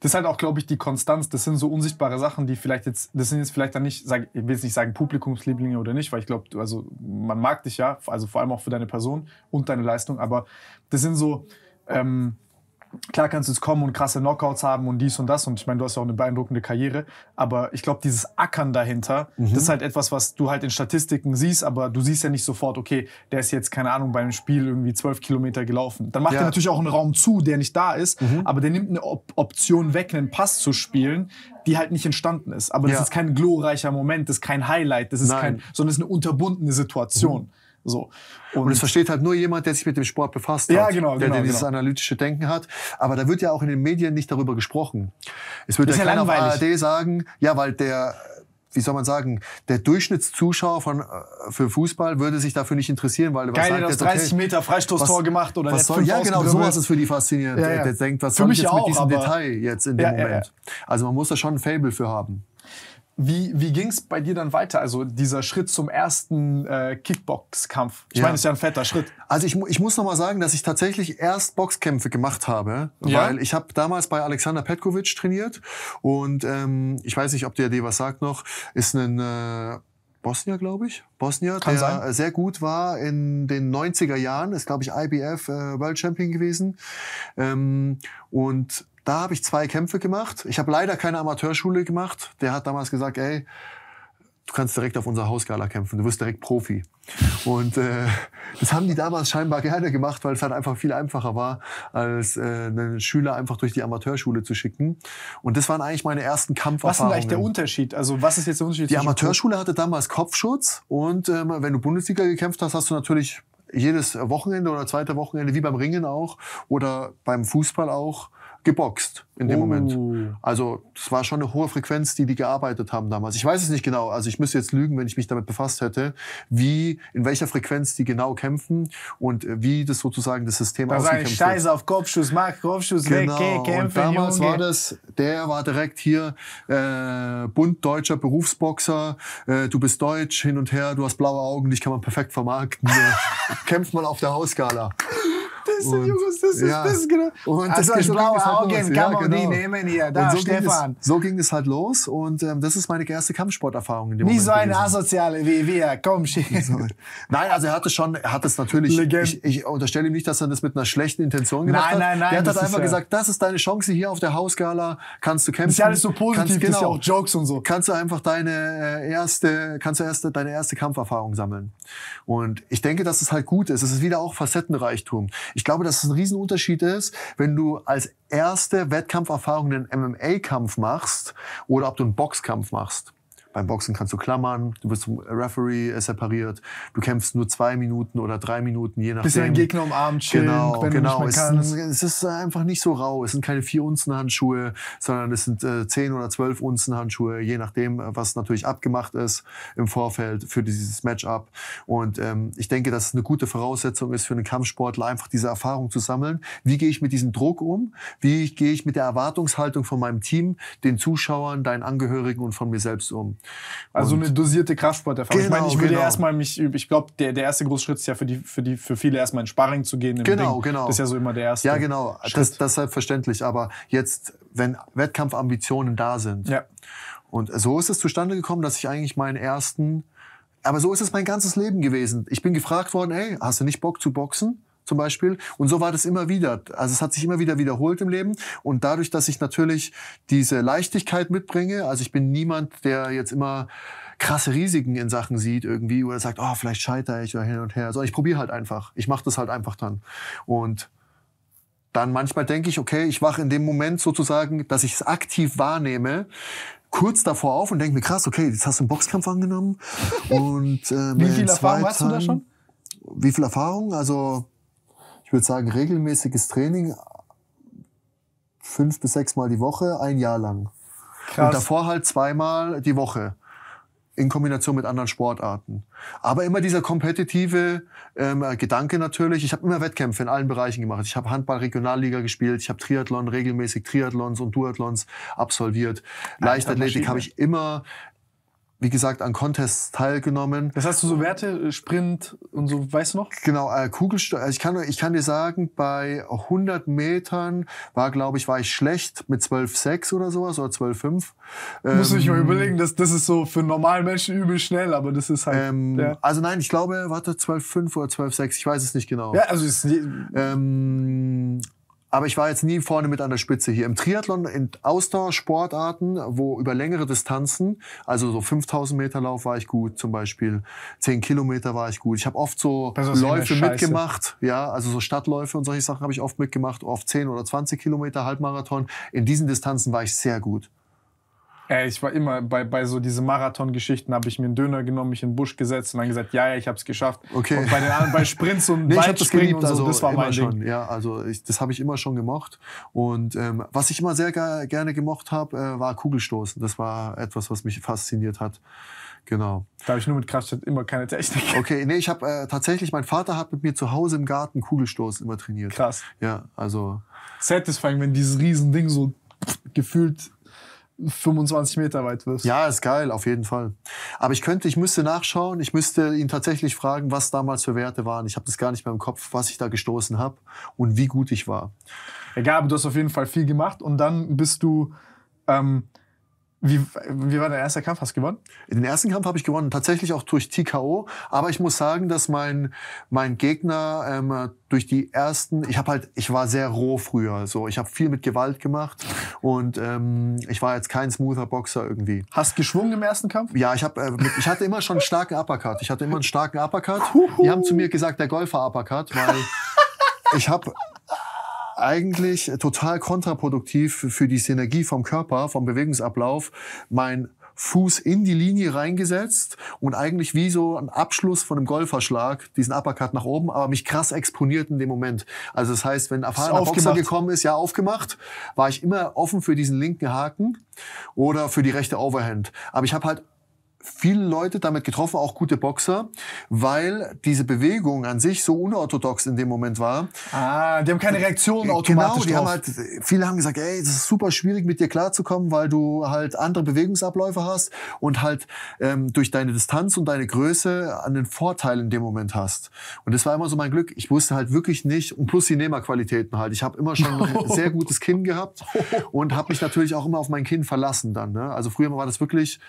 Das ist halt auch, glaube ich, die Konstanz. Das sind so unsichtbare Sachen, die vielleicht jetzt, das sind jetzt vielleicht dann nicht, sag, ich will jetzt nicht sagen Publikumslieblinge oder nicht, weil ich glaube, also man mag dich ja, also vor allem auch für deine Person und deine Leistung, aber das sind so ähm, Klar kannst du jetzt kommen und krasse Knockouts haben und dies und das. Und ich meine, du hast ja auch eine beeindruckende Karriere. Aber ich glaube, dieses Ackern dahinter, mhm. das ist halt etwas, was du halt in Statistiken siehst, aber du siehst ja nicht sofort, okay, der ist jetzt, keine Ahnung, bei einem Spiel irgendwie zwölf Kilometer gelaufen. Dann macht ja. er natürlich auch einen Raum zu, der nicht da ist, mhm. aber der nimmt eine Op Option weg, einen Pass zu spielen, die halt nicht entstanden ist. Aber das ist kein glorreicher Moment, das ist kein Highlight, das ist Nein. kein, sondern es ist eine unterbundene Situation. Mhm. So. Und es versteht halt nur jemand, der sich mit dem Sport befasst ja, hat. Genau, der, genau, der dieses genau. analytische Denken hat. Aber da wird ja auch in den Medien nicht darüber gesprochen. Es wird das ja, ja keiner auf ARD sagen, ja, weil der wie soll man sagen, der Durchschnittszuschauer von, äh, für Fußball würde sich dafür nicht interessieren, weil was Geil, was sagt, das 30 okay, Meter Freistoßtor gemacht oder was soll, Ja, genau, sowas ist für die faszinierend. Ja, ja. Der, der denkt, was für soll ich jetzt auch, mit diesem Detail jetzt in dem ja, Moment? Also man muss da schon ein Fable für haben. Wie, wie ging es bei dir dann weiter? Also dieser Schritt zum ersten äh, Kickbox-Kampf. Ich ja. meine, ist ja ein fetter Schritt. Also ich, ich muss nochmal sagen, dass ich tatsächlich erst Boxkämpfe gemacht habe, ja? weil ich habe damals bei Alexander Petkovic trainiert und ähm, ich weiß nicht, ob der dir was sagt noch, ist ein äh, Bosnier, glaube ich. Bosnier, Kann der sein. sehr gut war in den 90er Jahren, ist, glaube ich, IBF äh, World Champion gewesen. Ähm, und da habe ich zwei Kämpfe gemacht. Ich habe leider keine Amateurschule gemacht. Der hat damals gesagt, ey, du kannst direkt auf unserer Hausgala kämpfen, du wirst direkt Profi. Und äh, das haben die damals scheinbar gerne gemacht, weil es halt einfach viel einfacher war, als äh, einen Schüler einfach durch die Amateurschule zu schicken. Und das waren eigentlich meine ersten Kampferfahrungen. Was ist denn eigentlich der Unterschied? Also was ist jetzt der Unterschied? Die Amateurschule hatte damals Kopfschutz und ähm, wenn du Bundesliga gekämpft hast, hast du natürlich jedes Wochenende oder zweite Wochenende, wie beim Ringen auch oder beim Fußball auch, geboxt in dem oh. Moment. Also es war schon eine hohe Frequenz, die die gearbeitet haben damals. Ich weiß es nicht genau, also ich müsste jetzt lügen, wenn ich mich damit befasst hätte, wie, in welcher Frequenz die genau kämpfen und äh, wie das sozusagen das System da ausgekämpft ich, wird. Scheiße auf Kopfschuss, mach Kopfschuss, genau. weg, geh, kämpfe, und damals Junge. war das, der war direkt hier, äh, bunt deutscher Berufsboxer, äh, du bist deutsch, hin und her, du hast blaue Augen, dich kann man perfekt vermarkten. Kämpft mal auf der Hausgala ist denn, Junge, das? Ja. das genau. Und das als blaue also, halt Augen los. kann ja, genau. die nehmen hier. Da, so Stefan. Ging es, so ging es halt los und ähm, das ist meine erste Kampfsporterfahrung in dem Nicht Moment so eine Asoziale wie wir, komm, Nein, also er hatte schon, er hat es natürlich, ich, ich unterstelle ihm nicht, dass er das mit einer schlechten Intention gemacht nein, hat. Nein, nein, nein. Er hat halt einfach ja. gesagt, das ist deine Chance hier auf der Hausgala, kannst du kämpfen. Das ist ja alles so positiv, kannst, genau, das ist ja genau. auch Jokes und so. Kannst du einfach deine äh, erste, kannst du erste, deine erste Kampferfahrung sammeln. Und ich denke, dass es halt gut ist. Es ist wieder auch Facettenreichtum. Ich glaube, dass es ein Riesenunterschied ist, wenn du als erste Wettkampferfahrung einen MMA-Kampf machst oder ob du einen Boxkampf machst. Beim Boxen kannst du klammern, du wirst vom Referee äh, separiert, du kämpfst nur zwei Minuten oder drei Minuten, je nachdem. Bisschen dein Gegner umarmt, chillen, genau, wenn genau. du nicht genau. mehr kannst. Es, es, ist einfach nicht so rau. Es sind keine vier Unzen Handschuhe, sondern es sind äh, zehn oder zwölf Unzen Handschuhe, je nachdem, äh, was natürlich abgemacht ist im Vorfeld für dieses Matchup. Und ähm, ich denke, dass es eine gute Voraussetzung ist für einen Kampfsportler, einfach diese Erfahrung zu sammeln. Wie gehe ich mit diesem Druck um? Wie gehe ich mit der Erwartungshaltung von meinem Team, den Zuschauern, deinen Angehörigen und von mir selbst um? Also und eine dosierte Kraftsporterfahrung. Genau, ich meine, genau, ich würde genau. erstmal mich, ich glaube, der, der erste Großschritt ist ja für die, für die, für viele erstmal in Sparring zu gehen. Genau, Ding. genau. Das ist ja so immer der erste. Ja, genau. Schritt. Das, das ist selbstverständlich. Halt aber jetzt, wenn Wettkampfambitionen da sind. Ja. Und so ist es zustande gekommen, dass ich eigentlich meinen ersten, aber so ist es mein ganzes Leben gewesen. Ich bin gefragt worden, ey, hast du nicht Bock zu boxen? zum Beispiel. Und so war das immer wieder. Also es hat sich immer wieder wiederholt im Leben. Und dadurch, dass ich natürlich diese Leichtigkeit mitbringe, also ich bin niemand, der jetzt immer krasse Risiken in Sachen sieht irgendwie oder sagt, oh, vielleicht scheitere ich oder hin und her. So, ich probiere halt einfach. Ich mache das halt einfach dann. Und dann manchmal denke ich, okay, ich wache in dem Moment sozusagen, dass ich es aktiv wahrnehme, kurz davor auf und denke mir, krass, okay, jetzt hast du einen Boxkampf angenommen. und, äh, Wie viel Erfahrung hast du da schon? Wie viel Erfahrung? Also ich würde sagen, regelmäßiges Training fünf bis sechs Mal die Woche, ein Jahr lang. Krass. Und davor halt zweimal die Woche in Kombination mit anderen Sportarten. Aber immer dieser kompetitive ähm, Gedanke natürlich. Ich habe immer Wettkämpfe in allen Bereichen gemacht. Ich habe Handball Regionalliga gespielt, ich habe Triathlon regelmäßig Triathlons und Duathlons absolviert. Leichtathletik habe ich immer wie gesagt, an Contests teilgenommen. Das hast du so Werte, Sprint und so, weißt du noch? Genau, äh, Kugelstoß. Also ich kann, ich kann dir sagen, bei 100 Metern war, glaube ich, war ich schlecht mit 12,6 oder sowas oder 12,5. Ähm, Muss ich mal ähm, überlegen, das, das ist so für normalen Menschen übel schnell, aber das ist halt. Ähm, ja. Also nein, ich glaube, warte, 12,5 oder 12,6, ich weiß es nicht genau. Ja, also ist. Ähm, aber ich war jetzt nie vorne mit an der Spitze hier. Im Triathlon, in Ausdauersportarten, wo über längere Distanzen, also so 5000 Meter Lauf war ich gut, zum Beispiel 10 Kilometer war ich gut. Ich habe oft so Läufe mitgemacht, ja, also so Stadtläufe und solche Sachen habe ich oft mitgemacht, oft 10 oder 20 Kilometer Halbmarathon. In diesen Distanzen war ich sehr gut. Ey, äh, ich war immer bei, bei so diese Marathon-Geschichten, habe ich mir einen Döner genommen, mich in den Busch gesetzt und dann gesagt, ja, ja, ich habe es geschafft. Okay. Und bei den anderen, bei Sprints und nee, Weitspringen und so, also das war mein Ding. ja, also ich, das habe ich immer schon gemocht. Und ähm, was ich immer sehr gerne gemocht habe, äh, war Kugelstoßen. Das war etwas, was mich fasziniert hat. Genau. Da habe ich nur mit Kraftstadt immer keine Technik. Okay, nee, ich habe äh, tatsächlich, mein Vater hat mit mir zu Hause im Garten Kugelstoßen immer trainiert. Krass. Ja, also. Satisfying, wenn dieses Riesending so gefühlt 25 Meter weit wirst. Ja, ist geil, auf jeden Fall. Aber ich könnte, ich müsste nachschauen, ich müsste ihn tatsächlich fragen, was damals für Werte waren. Ich habe das gar nicht mehr im Kopf, was ich da gestoßen habe und wie gut ich war. Egal, aber du hast auf jeden Fall viel gemacht und dann bist du ähm, wie, wie war dein erster Kampf? Hast du gewonnen? Den ersten Kampf habe ich gewonnen, tatsächlich auch durch TKO. Aber ich muss sagen, dass mein mein Gegner ähm, durch die ersten, ich habe halt, ich war sehr roh früher. So, ich habe viel mit Gewalt gemacht und ähm, ich war jetzt kein smoother Boxer irgendwie. Hast geschwungen im ersten Kampf? Ja, ich habe, äh, ich hatte immer schon einen starken Uppercut. Ich hatte immer einen starken Uppercut. Huhu. Die haben zu mir gesagt, der Golfer Uppercut, weil ich habe eigentlich total kontraproduktiv für die Synergie vom Körper, vom Bewegungsablauf, mein Fuß in die Linie reingesetzt und eigentlich wie so ein Abschluss von einem Golferschlag, diesen Uppercut nach oben, aber mich krass exponiert in dem Moment. Also das heißt, wenn ein erfahrener Boxer gekommen ist, ja aufgemacht, war ich immer offen für diesen linken Haken oder für die rechte Overhand. Aber ich habe halt viele Leute damit getroffen, auch gute Boxer, weil diese Bewegung an sich so unorthodox in dem Moment war. Ah, die haben keine äh, Reaktion genau, automatisch. Genau, die drauf. haben halt, viele haben gesagt, ey, das ist super schwierig mit dir klarzukommen, weil du halt andere Bewegungsabläufe hast und halt ähm, durch deine Distanz und deine Größe einen Vorteil in dem Moment hast. Und das war immer so mein Glück. Ich wusste halt wirklich nicht und plus die Nehmerqualitäten halt. Ich habe immer schon ein sehr gutes Kinn gehabt und habe mich natürlich auch immer auf mein Kinn verlassen dann. Ne? Also früher war das wirklich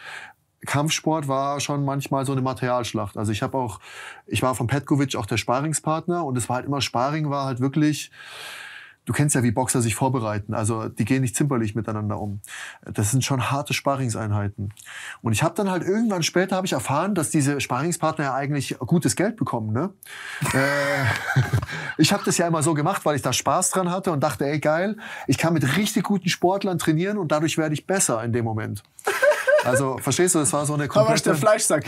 Kampfsport war schon manchmal so eine Materialschlacht. Also ich habe auch, ich war von Petkovic auch der Sparingspartner und es war halt immer Sparing war halt wirklich, du kennst ja, wie Boxer sich vorbereiten. Also die gehen nicht zimperlich miteinander um. Das sind schon harte Sparingseinheiten. Und ich habe dann halt irgendwann später habe ich erfahren, dass diese Sparingspartner ja eigentlich gutes Geld bekommen. Ne? äh, ich habe das ja immer so gemacht, weil ich da Spaß dran hatte und dachte, ey geil, ich kann mit richtig guten Sportlern trainieren und dadurch werde ich besser in dem Moment. Also, verstehst du, das war so eine komplette... Aber ist der Fleischsack.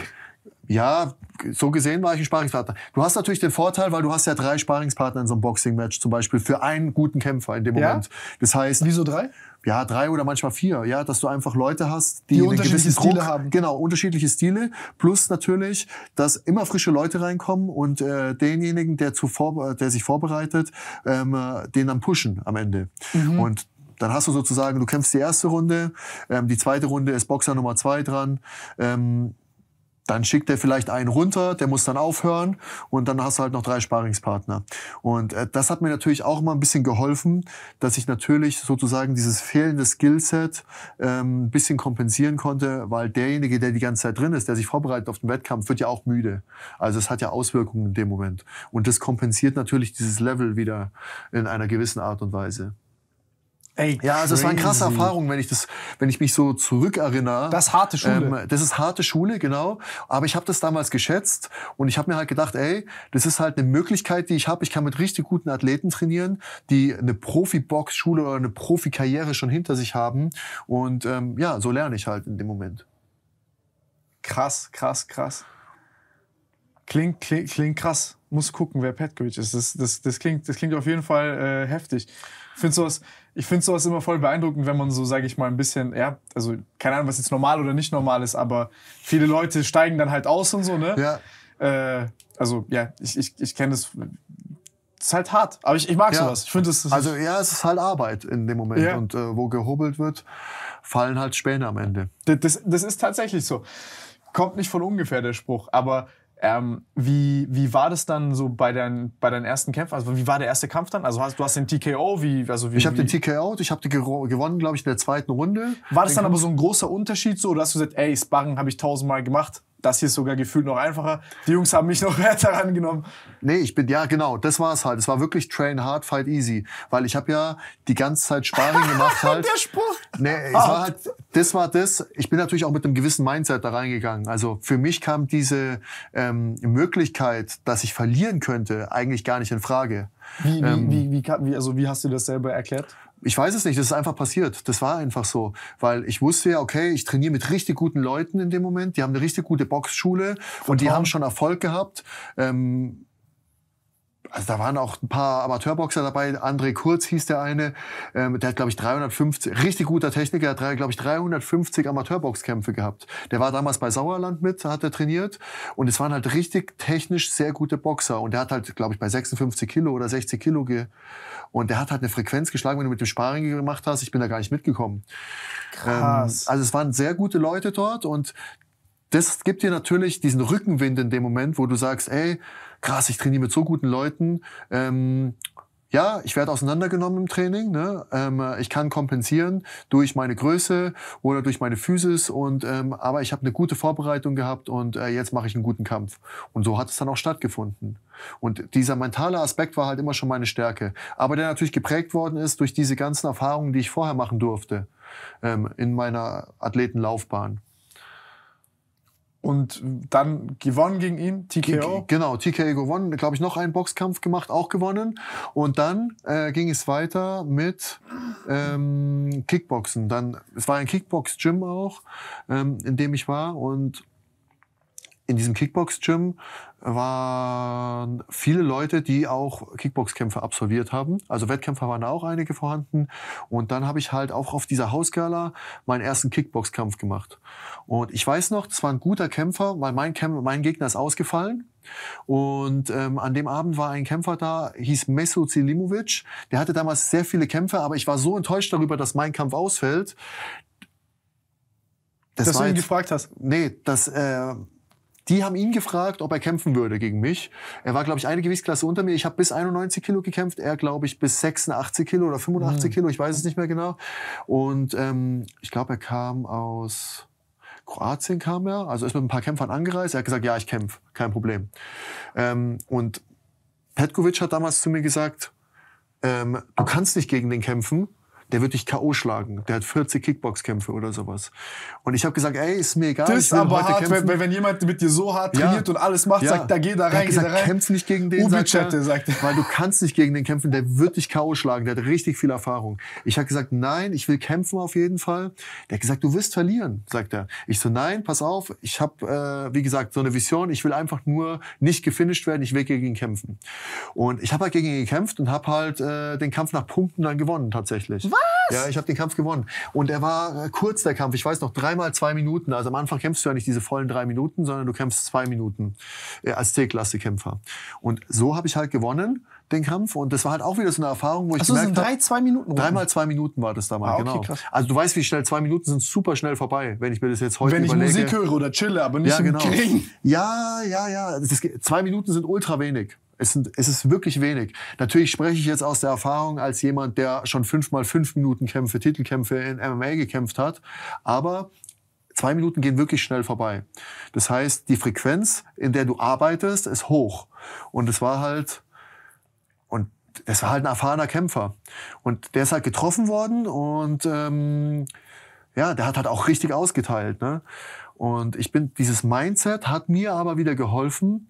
Ja, so gesehen war ich ein Sparingspartner. Du hast natürlich den Vorteil, weil du hast ja drei Sparingspartner in so einem Boxing-Match zum Beispiel für einen guten Kämpfer in dem ja? Moment. Das heißt... Wieso drei? ja, drei oder manchmal vier, ja, dass du einfach Leute hast, die, die einen gewissen Druck, Stile haben. Genau, unterschiedliche Stile. Plus natürlich, dass immer frische Leute reinkommen und äh, denjenigen, der, zu äh, der sich vorbereitet, ähm, äh, den dann pushen am Ende. Mhm. Und dann hast du sozusagen, du kämpfst die erste Runde, ähm, die zweite Runde ist Boxer Nummer zwei dran. Ähm, dann schickt er vielleicht einen runter, der muss dann aufhören und dann hast du halt noch drei Sparingspartner. Und äh, das hat mir natürlich auch mal ein bisschen geholfen, dass ich natürlich sozusagen dieses fehlende Skillset ähm, ein bisschen kompensieren konnte, weil derjenige, der die ganze Zeit drin ist, der sich vorbereitet auf den Wettkampf, wird ja auch müde. Also es hat ja Auswirkungen in dem Moment. Und das kompensiert natürlich dieses Level wieder in einer gewissen Art und Weise. Ey, ja, also es war eine krasse Erfahrung, wenn ich das, wenn ich mich so zurückerinnere. Das ist harte Schule. Ähm, das ist harte Schule, genau. Aber ich habe das damals geschätzt und ich habe mir halt gedacht, ey, das ist halt eine Möglichkeit, die ich habe. Ich kann mit richtig guten Athleten trainieren, die eine Profi-Box-Schule oder eine Profikarriere schon hinter sich haben. Und ähm, ja, so lerne ich halt in dem Moment. Krass, krass, krass. Klingt, klingt, klingt krass. Muss gucken, wer Petkovic ist. Das, das, das, klingt, das klingt auf jeden Fall äh, heftig finde sowas, ich finde sowas immer voll beeindruckend, wenn man so, sage ich mal, ein bisschen, ja, also keine Ahnung, was jetzt normal oder nicht normal ist, aber viele Leute steigen dann halt aus und so, ne? Ja. Äh, also ja, ich, ich, ich kenne das. Es ist halt hart, aber ich, ich mag ja. sowas. Ich find, das, es. Also ja, es ist halt Arbeit in dem Moment ja. und äh, wo gehobelt wird, fallen halt Späne am Ende. Das, das, das ist tatsächlich so. Kommt nicht von ungefähr der Spruch, aber ähm, wie, wie war das dann so bei, dein, bei deinen ersten Kämpfen? Also wie war der erste Kampf dann? Also hast, du hast den TKO, wie, also wie Ich habe den TKO, ich habe den gewonnen, glaube ich, in der zweiten Runde. War das den dann aber so ein großer Unterschied so, oder hast du gesagt, ey, Sparren habe ich tausendmal gemacht? Das hier ist sogar gefühlt noch einfacher. Die Jungs haben mich noch härter angenommen. Nee, ich bin, ja genau, das war es halt. Es war wirklich train hard, fight easy. Weil ich habe ja die ganze Zeit Sparring gemacht halt. Der Spruch. Nee, es war halt, das war das. Ich bin natürlich auch mit einem gewissen Mindset da reingegangen. Also für mich kam diese ähm, Möglichkeit, dass ich verlieren könnte, eigentlich gar nicht in Frage. Wie, wie, ähm, wie, wie, wie, also wie hast du das selber erklärt? Ich weiß es nicht, das ist einfach passiert. Das war einfach so. Weil ich wusste ja, okay, ich trainiere mit richtig guten Leuten in dem Moment. Die haben eine richtig gute Boxschule Vertrauen. und die haben schon Erfolg gehabt. Ähm, also da waren auch ein paar Amateurboxer dabei. André Kurz hieß der eine. Ähm, der hat, glaube ich, 350, richtig guter Techniker, hat, glaube ich, 350 Amateurboxkämpfe gehabt. Der war damals bei Sauerland mit, hat er trainiert. Und es waren halt richtig technisch sehr gute Boxer. Und der hat halt, glaube ich, bei 56 Kilo oder 60 Kilo ge und der hat halt eine Frequenz geschlagen, wenn du mit dem Sparring gemacht hast. Ich bin da gar nicht mitgekommen. Krass. Ähm, also es waren sehr gute Leute dort und das gibt dir natürlich diesen Rückenwind in dem Moment, wo du sagst, ey, krass, ich trainiere mit so guten Leuten. Ähm, ja, ich werde auseinandergenommen im Training. Ne? Ähm, ich kann kompensieren durch meine Größe oder durch meine Physis. Und ähm, aber ich habe eine gute Vorbereitung gehabt und äh, jetzt mache ich einen guten Kampf. Und so hat es dann auch stattgefunden. Und dieser mentale Aspekt war halt immer schon meine Stärke, aber der natürlich geprägt worden ist durch diese ganzen Erfahrungen, die ich vorher machen durfte ähm, in meiner Athletenlaufbahn und dann gewonnen gegen ihn, TKO. Genau, TKO gewonnen, glaube ich, noch einen Boxkampf gemacht, auch gewonnen. Und dann äh, ging es weiter mit ähm, Kickboxen. Dann, es war ein Kickbox-Gym auch, ähm, in dem ich war und in diesem Kickbox-Gym waren viele Leute, die auch Kickboxkämpfe absolviert haben. Also Wettkämpfer waren da auch einige vorhanden. Und dann habe ich halt auch auf dieser Hausgala meinen ersten Kickboxkampf gemacht. Und ich weiß noch, es war ein guter Kämpfer, weil mein, Kämp mein Gegner ist ausgefallen. Und ähm, an dem Abend war ein Kämpfer da, hieß Meso Cilimovic. Der hatte damals sehr viele Kämpfe, aber ich war so enttäuscht darüber, dass mein Kampf ausfällt. Das Dass du ihn jetzt, gefragt hast? Nee, das... Äh, die haben ihn gefragt, ob er kämpfen würde gegen mich. Er war, glaube ich, eine Gewichtsklasse unter mir. Ich habe bis 91 Kilo gekämpft, er, glaube ich, bis 86 Kilo oder 85 mhm. Kilo, ich weiß es nicht mehr genau. Und ähm, ich glaube, er kam aus Kroatien, kam er. Also ist mit ein paar Kämpfern angereist. Er hat gesagt, ja, ich kämpfe, kein Problem. Ähm, und Petkovic hat damals zu mir gesagt, ähm, du kannst nicht gegen den kämpfen, der wird dich K.O. schlagen. Der hat 40 Kickboxkämpfe oder sowas. Und ich habe gesagt, ey, ist mir egal. Das ist aber hart, wenn, wenn, jemand mit dir so hart trainiert ja. und alles macht, ja. sagt, da geh da rein, geh da rein. Kämpf nicht gegen den, sagt, er, sagt Weil du kannst nicht gegen den kämpfen, der wird dich K.O. schlagen, der hat richtig viel Erfahrung. Ich habe gesagt, nein, ich will kämpfen auf jeden Fall. Der hat gesagt, du wirst verlieren, sagt er. Ich so, nein, pass auf, ich habe, äh, wie gesagt, so eine Vision, ich will einfach nur nicht gefinisht werden, ich will gegen ihn kämpfen. Und ich habe halt gegen ihn gekämpft und habe halt äh, den Kampf nach Punkten dann gewonnen tatsächlich. Was? Ja, ich habe den Kampf gewonnen. Und er war äh, kurz, der Kampf. Ich weiß noch, dreimal zwei Minuten. Also am Anfang kämpfst du ja nicht diese vollen drei Minuten, sondern du kämpfst zwei Minuten äh, als C-Klasse-Kämpfer. Und so habe ich halt gewonnen den Kampf und das war halt auch wieder so eine Erfahrung, wo ich Ach so, gemerkt sind drei, zwei Minuten. Dreimal zwei Minuten war das damals, ah, okay, genau. Krass. Also du weißt, wie schnell zwei Minuten sind super schnell vorbei, wenn ich mir das jetzt heute wenn überlege. Wenn ich Musik höre oder chille, aber nicht ja, genau. im Kring. Ja, ja, ja. Ist, zwei Minuten sind ultra wenig. Es, sind, es ist wirklich wenig. Natürlich spreche ich jetzt aus der Erfahrung als jemand, der schon fünfmal fünf Minuten Kämpfe, Titelkämpfe in MMA gekämpft hat. Aber zwei Minuten gehen wirklich schnell vorbei. Das heißt, die Frequenz, in der du arbeitest, ist hoch. Und es war halt, und es war halt ein erfahrener Kämpfer. Und der ist halt getroffen worden und ähm, ja, der hat halt auch richtig ausgeteilt. Ne? Und ich bin, dieses Mindset hat mir aber wieder geholfen,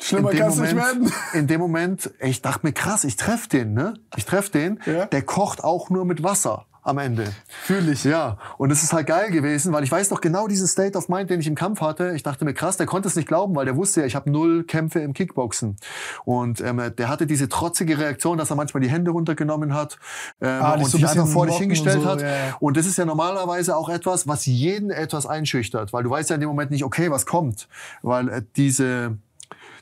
Schlimmer kann es nicht werden. In dem Moment, ich dachte mir, krass, ich treffe den, ne? Ich treffe den. Ja. Der kocht auch nur mit Wasser am Ende. Fühl ich. Ja. Und es ist halt geil gewesen, weil ich weiß noch genau diesen State of Mind, den ich im Kampf hatte. Ich dachte mir, krass, der konnte es nicht glauben, weil der wusste ja, ich habe null Kämpfe im Kickboxen. Und ähm, äh, der hatte diese trotzige Reaktion, dass er manchmal die Hände runtergenommen hat ähm, ah, und so sich einfach vor dich hingestellt und so, hat. Ja, Und das ist ja normalerweise auch etwas, was jeden etwas einschüchtert, weil du weißt ja in dem Moment nicht, okay, was kommt. Weil äh, diese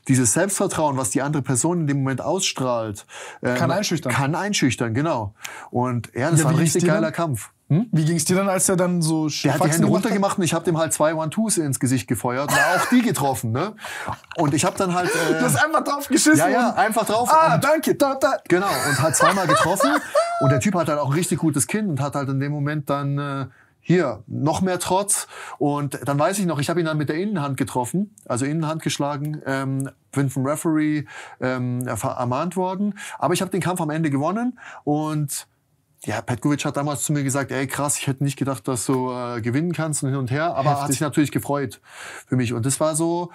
dieses Selbstvertrauen, was die andere Person in dem Moment ausstrahlt, ähm, kann einschüchtern. Kann einschüchtern, genau. Und ja, das ja, war ein richtig geiler dann? Kampf. Hm? Wie ging's dir dann, als er dann so Der hat die Hände runtergemacht hat? und ich habe dem halt zwei One-Twos ins Gesicht gefeuert und auch die getroffen, ne? Und ich habe dann halt... Äh, du hast einfach drauf geschissen? Ja, ja, einfach drauf. Ah, und, danke, da, da. Genau, und hat zweimal getroffen und der Typ hat halt auch ein richtig gutes Kind und hat halt in dem Moment dann... Äh, hier, noch mehr Trotz. Und dann weiß ich noch, ich habe ihn dann mit der Innenhand getroffen, also Innenhand geschlagen, ähm, bin vom Referee ähm, ermahnt worden. Aber ich habe den Kampf am Ende gewonnen und ja, Petkovic hat damals zu mir gesagt, ey krass, ich hätte nicht gedacht, dass du äh, gewinnen kannst und hin und her, aber Heftig. hat sich natürlich gefreut für mich. Und das war so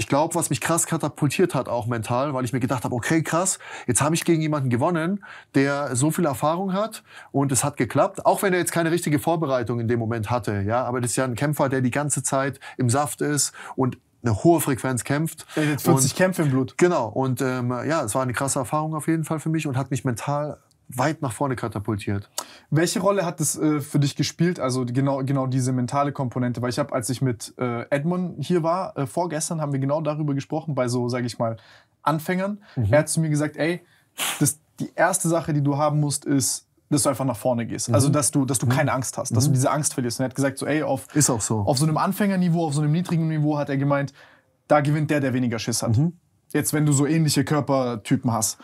ich glaube, was mich krass katapultiert hat, auch mental, weil ich mir gedacht habe, okay, krass, jetzt habe ich gegen jemanden gewonnen, der so viel Erfahrung hat und es hat geklappt, auch wenn er jetzt keine richtige Vorbereitung in dem Moment hatte. Ja, aber das ist ja ein Kämpfer, der die ganze Zeit im Saft ist und eine hohe Frequenz kämpft. Ja, jetzt 40 und, Kämpfe im Blut. Genau. Und ähm, ja, es war eine krasse Erfahrung auf jeden Fall für mich und hat mich mental weit nach vorne katapultiert. Welche Rolle hat das äh, für dich gespielt? Also genau, genau diese mentale Komponente, weil ich habe, als ich mit äh, Edmond hier war, äh, vorgestern haben wir genau darüber gesprochen, bei so, sage ich mal, Anfängern. Mhm. Er hat zu mir gesagt, ey, das, die erste Sache, die du haben musst, ist, dass du einfach nach vorne gehst. Also, mhm. Also, dass du, dass du mhm. keine Angst hast, dass du mhm. diese Angst verlierst. Und er hat gesagt, so, ey, auf, ist auch so. auf so einem Anfängerniveau, auf so einem niedrigen Niveau hat er gemeint, da gewinnt der, der weniger Schiss hat. Mhm. Jetzt, wenn du so ähnliche Körpertypen hast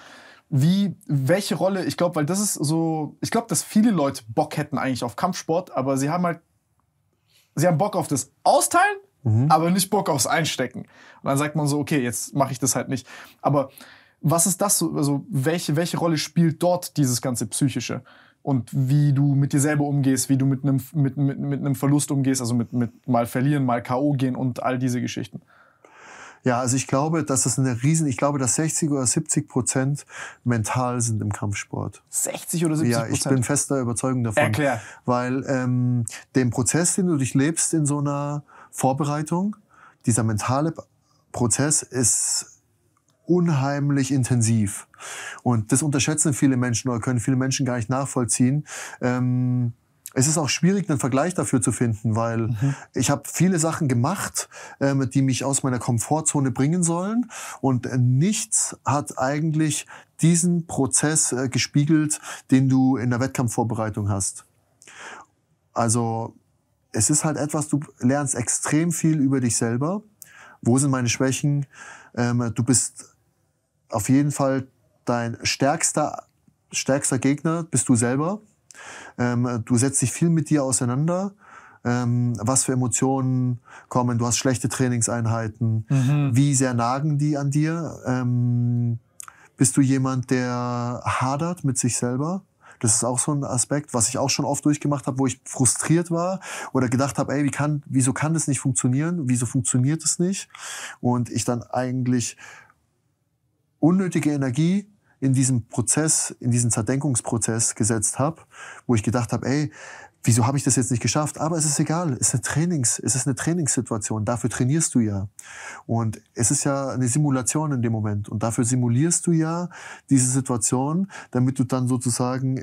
wie, welche Rolle, ich glaube, weil das ist so, ich glaube, dass viele Leute Bock hätten eigentlich auf Kampfsport, aber sie haben halt, sie haben Bock auf das Austeilen, mhm. aber nicht Bock aufs Einstecken. Und dann sagt man so, okay, jetzt mache ich das halt nicht. Aber was ist das so, also welche, welche Rolle spielt dort dieses ganze Psychische? Und wie du mit dir selber umgehst, wie du mit einem mit, mit, mit einem Verlust umgehst, also mit, mit mal verlieren, mal K.O. gehen und all diese Geschichten. Ja, also ich glaube, dass das eine riesen, ich glaube, dass 60 oder 70 Prozent mental sind im Kampfsport. 60 oder 70 Prozent? Ja, ich bin fester Überzeugung davon. Erklär. Weil ähm, den Prozess, den du durchlebst in so einer Vorbereitung, dieser mentale Prozess ist unheimlich intensiv. Und das unterschätzen viele Menschen oder können viele Menschen gar nicht nachvollziehen. Ähm, es ist auch schwierig, einen Vergleich dafür zu finden, weil mhm. ich habe viele Sachen gemacht, ähm, die mich aus meiner Komfortzone bringen sollen und äh, nichts hat eigentlich diesen Prozess äh, gespiegelt, den du in der Wettkampfvorbereitung hast. Also es ist halt etwas, du lernst extrem viel über dich selber. Wo sind meine Schwächen? Ähm, du bist auf jeden Fall dein stärkster, stärkster Gegner, bist du selber. Ähm, du setzt dich viel mit dir auseinander. Ähm, was für Emotionen kommen? Du hast schlechte Trainingseinheiten. Mhm. Wie sehr nagen die an dir? Ähm, bist du jemand, der hadert mit sich selber? Das ist auch so ein Aspekt, was ich auch schon oft durchgemacht habe, wo ich frustriert war oder gedacht habe, ey, wie kann, wieso kann das nicht funktionieren? Wieso funktioniert es nicht? Und ich dann eigentlich unnötige Energie in diesen Prozess, in diesen Zerdenkungsprozess gesetzt habe, wo ich gedacht habe, ey, wieso habe ich das jetzt nicht geschafft? Aber es ist egal, es ist eine Trainings, es ist eine Trainingssituation, dafür trainierst du ja. Und es ist ja eine Simulation in dem Moment und dafür simulierst du ja diese Situation, damit du dann sozusagen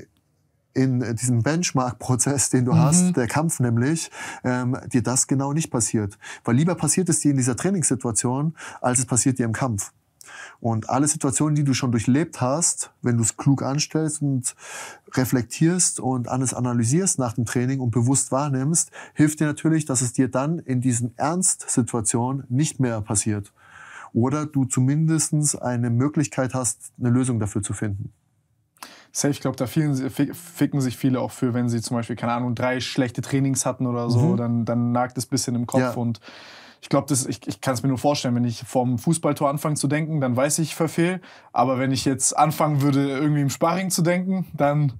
in diesem Benchmark-Prozess, den du mhm. hast, der Kampf nämlich, ähm, dir das genau nicht passiert. Weil lieber passiert es dir in dieser Trainingssituation, als es passiert dir im Kampf. Und alle Situationen, die du schon durchlebt hast, wenn du es klug anstellst und reflektierst und alles analysierst nach dem Training und bewusst wahrnimmst, hilft dir natürlich, dass es dir dann in diesen Ernstsituationen nicht mehr passiert. Oder du zumindest eine Möglichkeit hast, eine Lösung dafür zu finden. Safe, ich glaube, da ficken sich viele auch für, wenn sie zum Beispiel, keine Ahnung, drei schlechte Trainings hatten oder so, mhm. dann, dann nagt es ein bisschen im Kopf ja. und ich glaube, ich, ich kann es mir nur vorstellen, wenn ich vom Fußballtor anfange zu denken, dann weiß ich, ich verfehl. Aber wenn ich jetzt anfangen würde, irgendwie im Sparring zu denken, dann.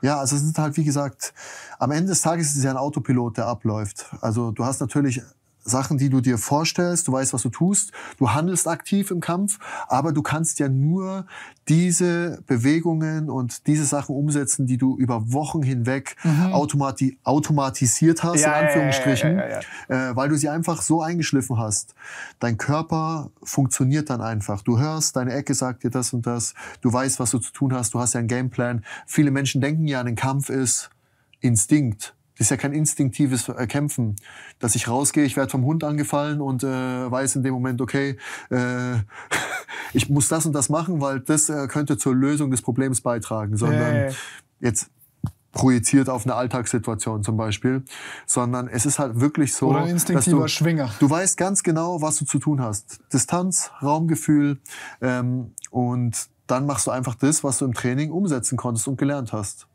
Ja, also es sind halt, wie gesagt, am Ende des Tages ist es ja ein Autopilot, der abläuft. Also du hast natürlich Sachen, die du dir vorstellst, du weißt, was du tust, du handelst aktiv im Kampf, aber du kannst ja nur diese Bewegungen und diese Sachen umsetzen, die du über Wochen hinweg mhm. automati automatisiert hast, ja, in Anführungsstrichen, ja, ja, äh, weil du sie einfach so eingeschliffen hast. Dein Körper funktioniert dann einfach. Du hörst, deine Ecke sagt dir das und das, du weißt, was du zu tun hast, du hast ja einen Gameplan. Viele Menschen denken ja, ein Kampf ist Instinkt. Das ist ja kein instinktives äh, Kämpfen, dass ich rausgehe, ich werde vom Hund angefallen und äh, weiß in dem Moment, okay, äh, ich muss das und das machen, weil das äh, könnte zur Lösung des Problems beitragen, sondern yeah. Äh. jetzt projiziert auf eine Alltagssituation zum Beispiel, sondern es ist halt wirklich so, Oder instinktiver dass du, Schwinger. du weißt ganz genau, was du zu tun hast. Distanz, Raumgefühl ähm, und dann machst du einfach das, was du im Training umsetzen konntest und gelernt hast.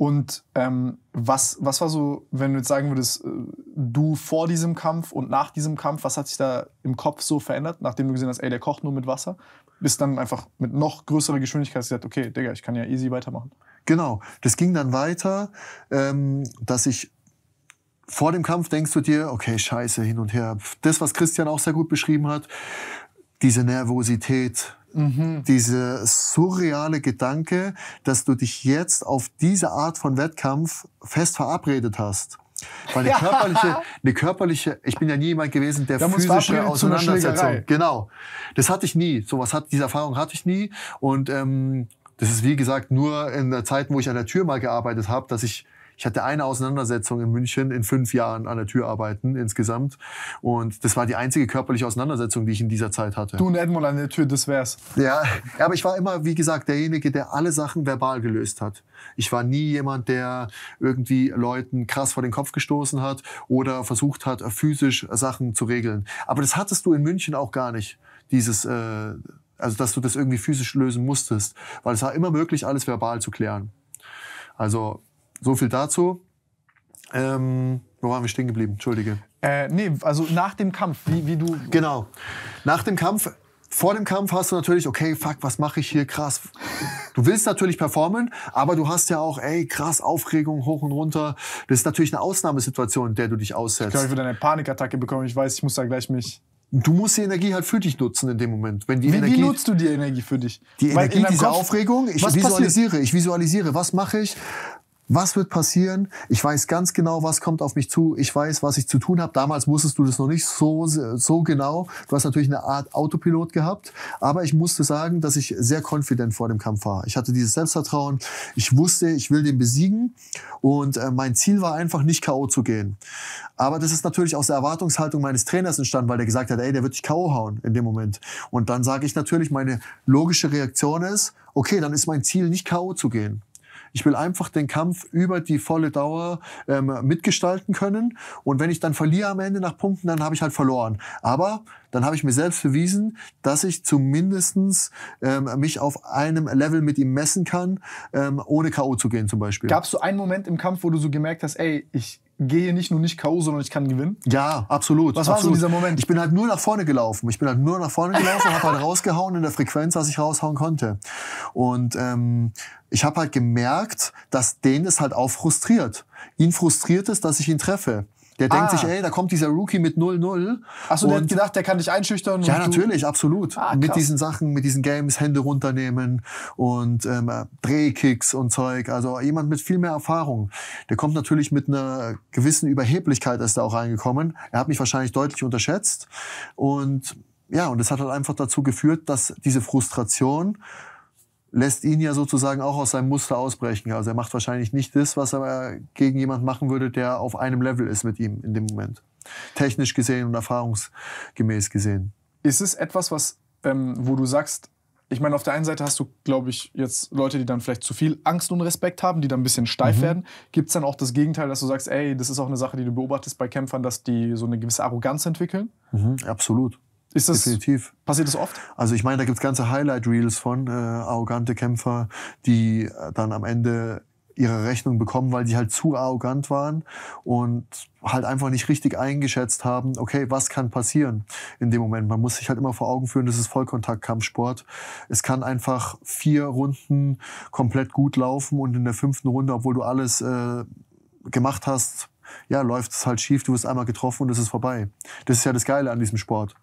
Und ähm, was, was war so, wenn du jetzt sagen würdest, äh, du vor diesem Kampf und nach diesem Kampf, was hat sich da im Kopf so verändert, nachdem du gesehen hast, ey, der kocht nur mit Wasser? Bist dann einfach mit noch größerer Geschwindigkeit gesagt, okay, Digga, ich kann ja easy weitermachen. Genau, das ging dann weiter, ähm, dass ich vor dem Kampf denkst du dir, okay, scheiße, hin und her. Das, was Christian auch sehr gut beschrieben hat, diese Nervosität, Mhm. Dieser surreale Gedanke, dass du dich jetzt auf diese Art von Wettkampf fest verabredet hast. Weil eine körperliche, eine körperliche, ich bin ja nie jemand gewesen, der da physische Auseinandersetzung. Genau. Das hatte ich nie. Sowas hat, diese Erfahrung hatte ich nie. Und ähm, das ist wie gesagt nur in der Zeit, wo ich an der Tür mal gearbeitet habe, dass ich ich hatte eine Auseinandersetzung in München in fünf Jahren an der Tür arbeiten insgesamt. Und das war die einzige körperliche Auseinandersetzung, die ich in dieser Zeit hatte. Du und Edmund an der Tür, das wär's. Ja, aber ich war immer, wie gesagt, derjenige, der alle Sachen verbal gelöst hat. Ich war nie jemand, der irgendwie Leuten krass vor den Kopf gestoßen hat oder versucht hat, physisch Sachen zu regeln. Aber das hattest du in München auch gar nicht, dieses... Äh, also, dass du das irgendwie physisch lösen musstest, weil es war immer möglich, alles verbal zu klären. Also so viel dazu. Ähm, wo waren wir stehen geblieben? Entschuldige. Äh, nee, also nach dem Kampf, wie, wie du. Genau. Nach dem Kampf, vor dem Kampf hast du natürlich, okay, fuck, was mache ich hier? Krass. Du willst natürlich performen, aber du hast ja auch, ey, krass, Aufregung hoch und runter. Das ist natürlich eine Ausnahmesituation, in der du dich aussetzt. Ich glaube, ich würde eine Panikattacke bekommen. Ich weiß, ich muss da gleich mich du musst die Energie halt für dich nutzen in dem Moment. Wenn die wie, Energie, wie nutzt du die Energie für dich? Die Energie dieser Kopf, Aufregung, ich visualisiere, passiert? ich visualisiere, was mache ich, was wird passieren? Ich weiß ganz genau, was kommt auf mich zu. Ich weiß, was ich zu tun habe. Damals wusstest du das noch nicht so, so genau. Du hast natürlich eine Art Autopilot gehabt. Aber ich musste sagen, dass ich sehr confident vor dem Kampf war. Ich hatte dieses Selbstvertrauen. Ich wusste, ich will den besiegen. Und äh, mein Ziel war einfach, nicht K.O. zu gehen. Aber das ist natürlich aus der Erwartungshaltung meines Trainers entstanden, weil der gesagt hat, ey, der wird dich K.O. hauen in dem Moment. Und dann sage ich natürlich, meine logische Reaktion ist, okay, dann ist mein Ziel, nicht K.O. zu gehen. Ich will einfach den Kampf über die volle Dauer ähm, mitgestalten können. Und wenn ich dann verliere am Ende nach Punkten, dann habe ich halt verloren. Aber dann habe ich mir selbst bewiesen, dass ich zumindestens ähm, mich auf einem Level mit ihm messen kann, ähm, ohne K.O. zu gehen zum Beispiel. Gab es so einen Moment im Kampf, wo du so gemerkt hast, ey, ich gehe nicht nur nicht K.O., sondern ich kann gewinnen? Ja, absolut. Was absolut. war so dieser Moment? Ich bin halt nur nach vorne gelaufen. Ich bin halt nur nach vorne gelaufen, und habe halt rausgehauen in der Frequenz, was ich raushauen konnte. Und ähm, ich habe halt gemerkt, dass den es halt auch frustriert. Ihn frustriert es, dass ich ihn treffe. Der ah. denkt sich, ah. ey, da kommt dieser Rookie mit 0-0. Achso, der hat gedacht, der kann dich einschüchtern. Ja, natürlich, absolut. Ah, mit diesen Sachen, mit diesen Games, Hände runternehmen und ähm, Drehkicks und Zeug. Also jemand mit viel mehr Erfahrung. Der kommt natürlich mit einer gewissen Überheblichkeit, ist da auch reingekommen. Er hat mich wahrscheinlich deutlich unterschätzt. Und ja, und das hat halt einfach dazu geführt, dass diese Frustration lässt ihn ja sozusagen auch aus seinem Muster ausbrechen. Also er macht wahrscheinlich nicht das, was er gegen jemanden machen würde, der auf einem Level ist mit ihm in dem Moment. Technisch gesehen und erfahrungsgemäß gesehen. Ist es etwas, was, ähm, wo du sagst, ich meine, auf der einen Seite hast du, glaube ich, jetzt Leute, die dann vielleicht zu viel Angst und Respekt haben, die dann ein bisschen steif mhm. werden. Gibt es dann auch das Gegenteil, dass du sagst, ey, das ist auch eine Sache, die du beobachtest bei Kämpfern, dass die so eine gewisse Arroganz entwickeln? Mhm, absolut. Ist das definitiv. Passiert das oft? Also ich meine, da gibt's ganze Highlight-Reels von äh, arrogante Kämpfer, die äh, dann am Ende ihre Rechnung bekommen, weil sie halt zu arrogant waren und halt einfach nicht richtig eingeschätzt haben, okay, was kann passieren in dem Moment. Man muss sich halt immer vor Augen führen, das ist Vollkontaktkampfsport. Es kann einfach vier Runden komplett gut laufen und in der fünften Runde, obwohl du alles äh, gemacht hast, ja, läuft es halt schief, du wirst einmal getroffen und es ist vorbei. Das ist ja das Geile an diesem Sport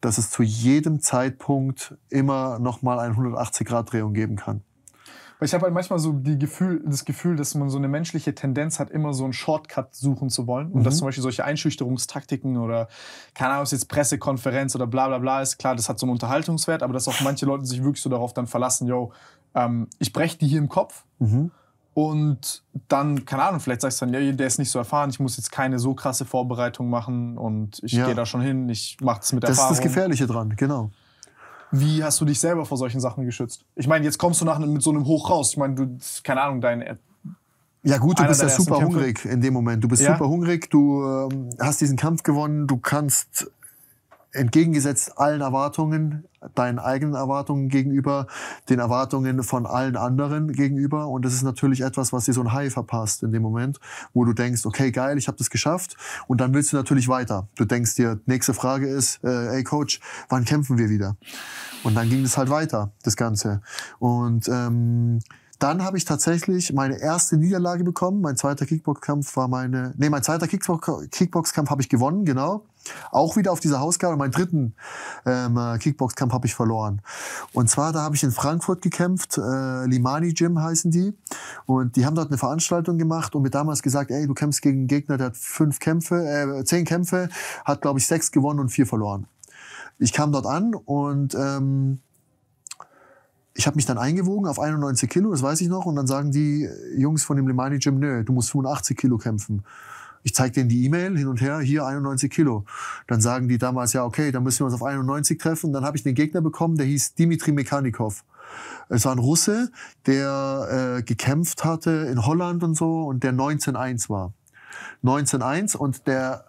dass es zu jedem Zeitpunkt immer nochmal eine 180-Grad-Drehung geben kann. ich habe halt manchmal so Gefühl, das Gefühl, dass man so eine menschliche Tendenz hat, immer so einen Shortcut suchen zu wollen. Und mhm. dass zum Beispiel solche Einschüchterungstaktiken oder, keine Ahnung, jetzt Pressekonferenz oder bla bla bla ist, klar, das hat so einen Unterhaltungswert, aber dass auch manche Leute sich wirklich so darauf dann verlassen, yo, ähm, ich breche die hier im Kopf. Mhm. Und dann, keine Ahnung, vielleicht sagst du dann, ja, der ist nicht so erfahren, ich muss jetzt keine so krasse Vorbereitung machen und ich ja. gehe da schon hin, ich mache das mit Erfahrung. Das ist das Gefährliche dran, genau. Wie hast du dich selber vor solchen Sachen geschützt? Ich meine, jetzt kommst du nach, mit so einem Hoch raus. Ich meine, du, keine Ahnung, dein. Ja, gut, du bist ja super hungrig in dem Moment. Du bist ja? super hungrig, du ähm, hast diesen Kampf gewonnen, du kannst entgegengesetzt allen Erwartungen, deinen eigenen Erwartungen gegenüber, den Erwartungen von allen anderen gegenüber. Und das ist natürlich etwas, was dir so ein High verpasst in dem Moment, wo du denkst, okay, geil, ich habe das geschafft. Und dann willst du natürlich weiter. Du denkst dir, nächste Frage ist, äh, ey Coach, wann kämpfen wir wieder? Und dann ging es halt weiter, das Ganze. Und ähm, dann habe ich tatsächlich meine erste Niederlage bekommen. Mein zweiter Kickboxkampf war meine, nee, mein zweiter Kickboxkampf habe ich gewonnen, genau. Auch wieder auf dieser Hausgabe. Meinen dritten ähm, äh, Kickboxkampf habe ich verloren. Und zwar, da habe ich in Frankfurt gekämpft. Äh, Limani Gym heißen die. Und die haben dort eine Veranstaltung gemacht und mir damals gesagt, ey, du kämpfst gegen einen Gegner, der hat fünf Kämpfe, äh, zehn Kämpfe, hat, glaube ich, sechs gewonnen und vier verloren. Ich kam dort an und ähm, ich habe mich dann eingewogen auf 91 Kilo, das weiß ich noch. Und dann sagen die äh, Jungs von dem Limani Gym, nö, du musst 85 Kilo kämpfen. Ich zeige denen die E-Mail hin und her, hier 91 Kilo. Dann sagen die damals, ja, okay, dann müssen wir uns auf 91 treffen. Und dann habe ich den Gegner bekommen, der hieß Dimitri Mekanikov. Es war ein Russe, der äh, gekämpft hatte in Holland und so und der 19-1 war. 19-1 und der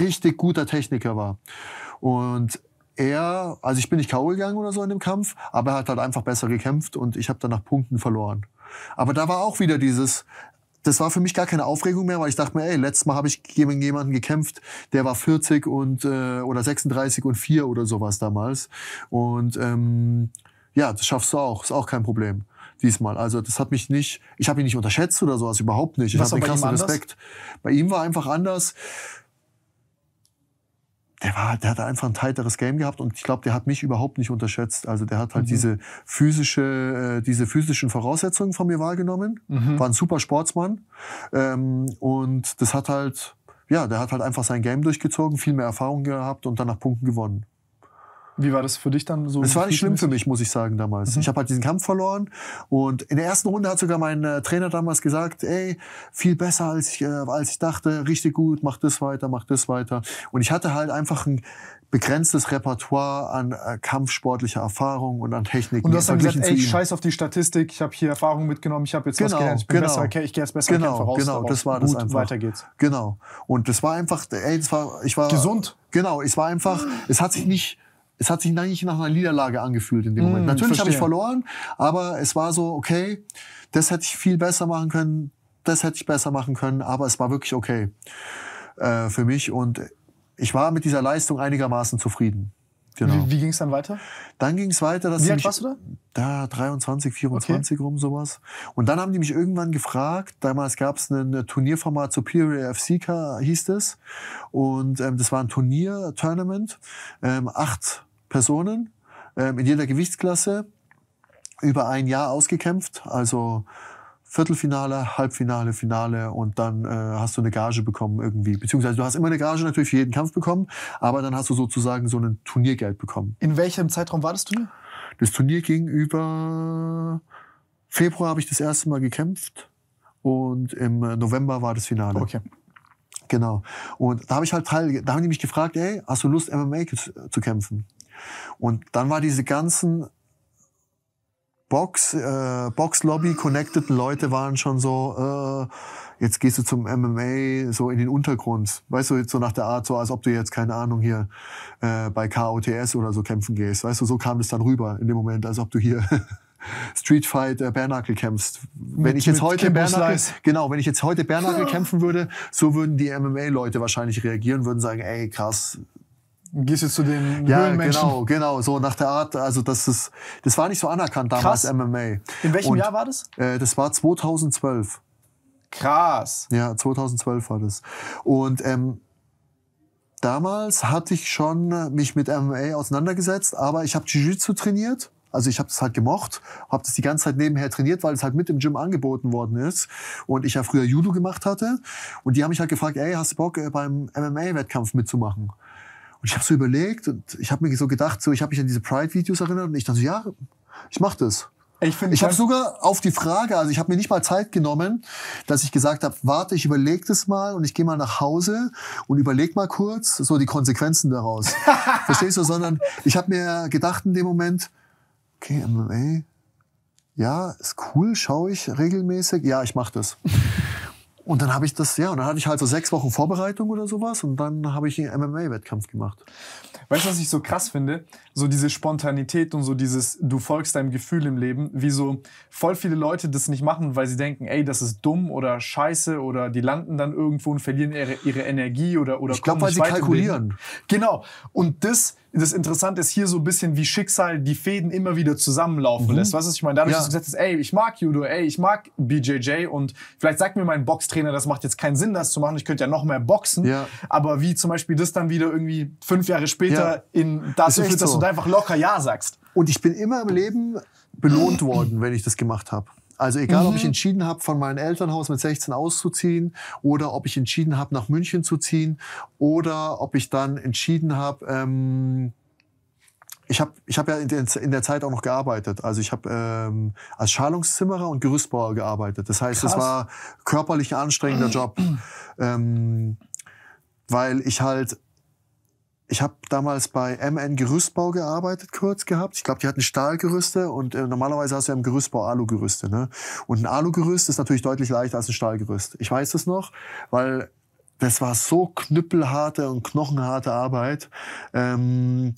richtig guter Techniker war. Und er, also ich bin nicht K.O. gegangen oder so in dem Kampf, aber er hat halt einfach besser gekämpft und ich habe dann nach Punkten verloren. Aber da war auch wieder dieses, das war für mich gar keine Aufregung mehr, weil ich dachte mir, ey, letztes Mal habe ich gegen jemanden gekämpft, der war 40 und äh, oder 36 und 4 oder sowas damals. Und ähm, ja, das schaffst du auch, ist auch kein Problem diesmal. Also das hat mich nicht, ich habe ihn nicht unterschätzt oder sowas, überhaupt nicht. Ich habe einen krassen Respekt. Bei ihm war einfach anders der, war, der hat einfach ein tighteres Game gehabt und ich glaube, der hat mich überhaupt nicht unterschätzt. Also der hat halt mhm. diese physische, äh, diese physischen Voraussetzungen von mir wahrgenommen. Mhm. War ein super Sportsmann ähm, und das hat halt, ja, der hat halt einfach sein Game durchgezogen, viel mehr Erfahrung gehabt und dann nach Punkten gewonnen. Wie war das für dich dann so? Es war nicht schlimm für mich, muss ich sagen, damals. Mhm. Ich habe halt diesen Kampf verloren und in der ersten Runde hat sogar mein äh, Trainer damals gesagt, ey, viel besser als ich, äh, als ich dachte, richtig gut, mach das weiter, mach das weiter. Und ich hatte halt einfach ein begrenztes Repertoire an äh, kampfsportlicher Erfahrung und an Technik. Und du hast dann gesagt, ey, scheiß auf die Statistik, ich habe hier Erfahrung mitgenommen, ich habe jetzt genau, was gelernt, ich bin genau, besser, okay, ich gehe jetzt besser genau, voraus. Genau, das war das Gut, einfach. weiter geht's. Genau. Und das war einfach, ey, das war, ich war... Gesund. Genau, es war einfach, es hat sich nicht es hat sich eigentlich nach einer Niederlage angefühlt in dem hm, Moment. Mm, Natürlich habe ich verloren, aber es war so, okay, das hätte ich viel besser machen können, das hätte ich besser machen können, aber es war wirklich okay äh, für mich und ich war mit dieser Leistung einigermaßen zufrieden. Genau. Wie, wie ging es dann weiter? Dann ging es weiter. Dass wie alt warst du da? Da 23, 24 okay. rum sowas. Und dann haben die mich irgendwann gefragt, damals gab es ein Turnierformat, Superior FC hieß es. Und ähm, das war ein Turnier-Tournament. Ähm, acht Personen ähm, in jeder Gewichtsklasse über ein Jahr ausgekämpft. Also Viertelfinale, Halbfinale, Finale und dann äh, hast du eine Gage bekommen irgendwie. Beziehungsweise du hast immer eine Gage natürlich für jeden Kampf bekommen, aber dann hast du sozusagen so ein Turniergeld bekommen. In welchem Zeitraum war das Turnier? Das Turnier ging über Februar habe ich das erste Mal gekämpft und im äh, November war das Finale. Okay. Genau. Und da habe ich halt teil, da haben die mich gefragt, ey, hast du Lust MMA zu kämpfen? Und dann war diese ganzen Box, äh, Box-Lobby connected Leute waren schon so, äh, jetzt gehst du zum MMA so in den Untergrund. Weißt du, jetzt so nach der Art, so als ob du jetzt, keine Ahnung, hier äh, bei KOTS oder so kämpfen gehst. Weißt du, so kam das dann rüber in dem Moment, als ob du hier Street Fight äh, Bärnackel kämpfst. Wenn mit, ich jetzt heute Bärnackel, genau, wenn ich jetzt heute Bärnackel kämpfen würde, so würden die MMA Leute wahrscheinlich reagieren, würden sagen, ey krass, gehst jetzt zu den ja, Höhlenmenschen. Genau, genau, so nach der Art. Also das ist, das war nicht so anerkannt damals Krass. MMA. In welchem und, Jahr war das? Äh, das war 2012. Krass. Ja, 2012 war das. Und ähm, damals hatte ich schon mich mit MMA auseinandergesetzt, aber ich habe Jiu-Jitsu trainiert. Also ich habe das halt gemocht, habe das die ganze Zeit nebenher trainiert, weil es halt mit im Gym angeboten worden ist und ich ja früher Judo gemacht hatte und die haben mich halt gefragt, ey, hast du Bock äh, beim MMA Wettkampf mitzumachen? Und ich habe so überlegt und ich habe mir so gedacht, so ich habe mich an diese Pride-Videos erinnert und ich dachte, so, ja, ich mache das. Ich, find, ich habe sogar auf die Frage, also ich habe mir nicht mal Zeit genommen, dass ich gesagt habe, warte, ich überlege das mal und ich gehe mal nach Hause und überlege mal kurz so die Konsequenzen daraus. Verstehst du? Sondern ich habe mir gedacht in dem Moment, okay, MMA, ja, ist cool, schaue ich regelmäßig, ja, ich mache das. Und dann habe ich das, ja, und dann hatte ich halt so sechs Wochen Vorbereitung oder sowas und dann habe ich einen MMA-Wettkampf gemacht. Weißt du, was ich so krass finde? So diese Spontanität und so dieses, du folgst deinem Gefühl im Leben, wie so voll viele Leute das nicht machen, weil sie denken, ey, das ist dumm oder scheiße oder die landen dann irgendwo und verlieren ihre, ihre Energie oder, oder Ich glaube, weil sie kalkulieren. Genau. Und das das Interessante ist hier so ein bisschen, wie Schicksal die Fäden immer wieder zusammenlaufen mhm. lässt. Weißt du, was ich meine? Dadurch, ja. dass du gesagt hast, ey, ich mag Judo, ey, ich mag BJJ und vielleicht sagt mir mein Boxtrainer, das macht jetzt keinen Sinn, das zu machen, ich könnte ja noch mehr boxen. Ja. Aber wie zum Beispiel das dann wieder irgendwie fünf Jahre später ja. in dazu führt, dass so. du da einfach locker Ja sagst. Und ich bin immer im Leben belohnt worden, wenn ich das gemacht habe. Also egal, mhm. ob ich mhm. entschieden habe, von meinem Elternhaus mit 16 auszuziehen oder ob ich entschieden habe, nach München zu ziehen oder ob ich dann entschieden habe, ähm, ich habe ich hab ja in der, in der, Zeit auch noch gearbeitet. Also ich habe ähm, als Schalungszimmerer und Gerüstbauer gearbeitet. Das heißt, es war körperlich anstrengender Job, ähm, weil ich halt ich habe damals bei MN Gerüstbau gearbeitet, kurz gehabt. Ich glaube, die hatten Stahlgerüste und äh, normalerweise hast du ja im Gerüstbau Alugerüste. Ne? Und ein Alugerüst ist natürlich deutlich leichter als ein Stahlgerüst. Ich weiß es noch, weil das war so knüppelharte und knochenharte Arbeit. Ähm,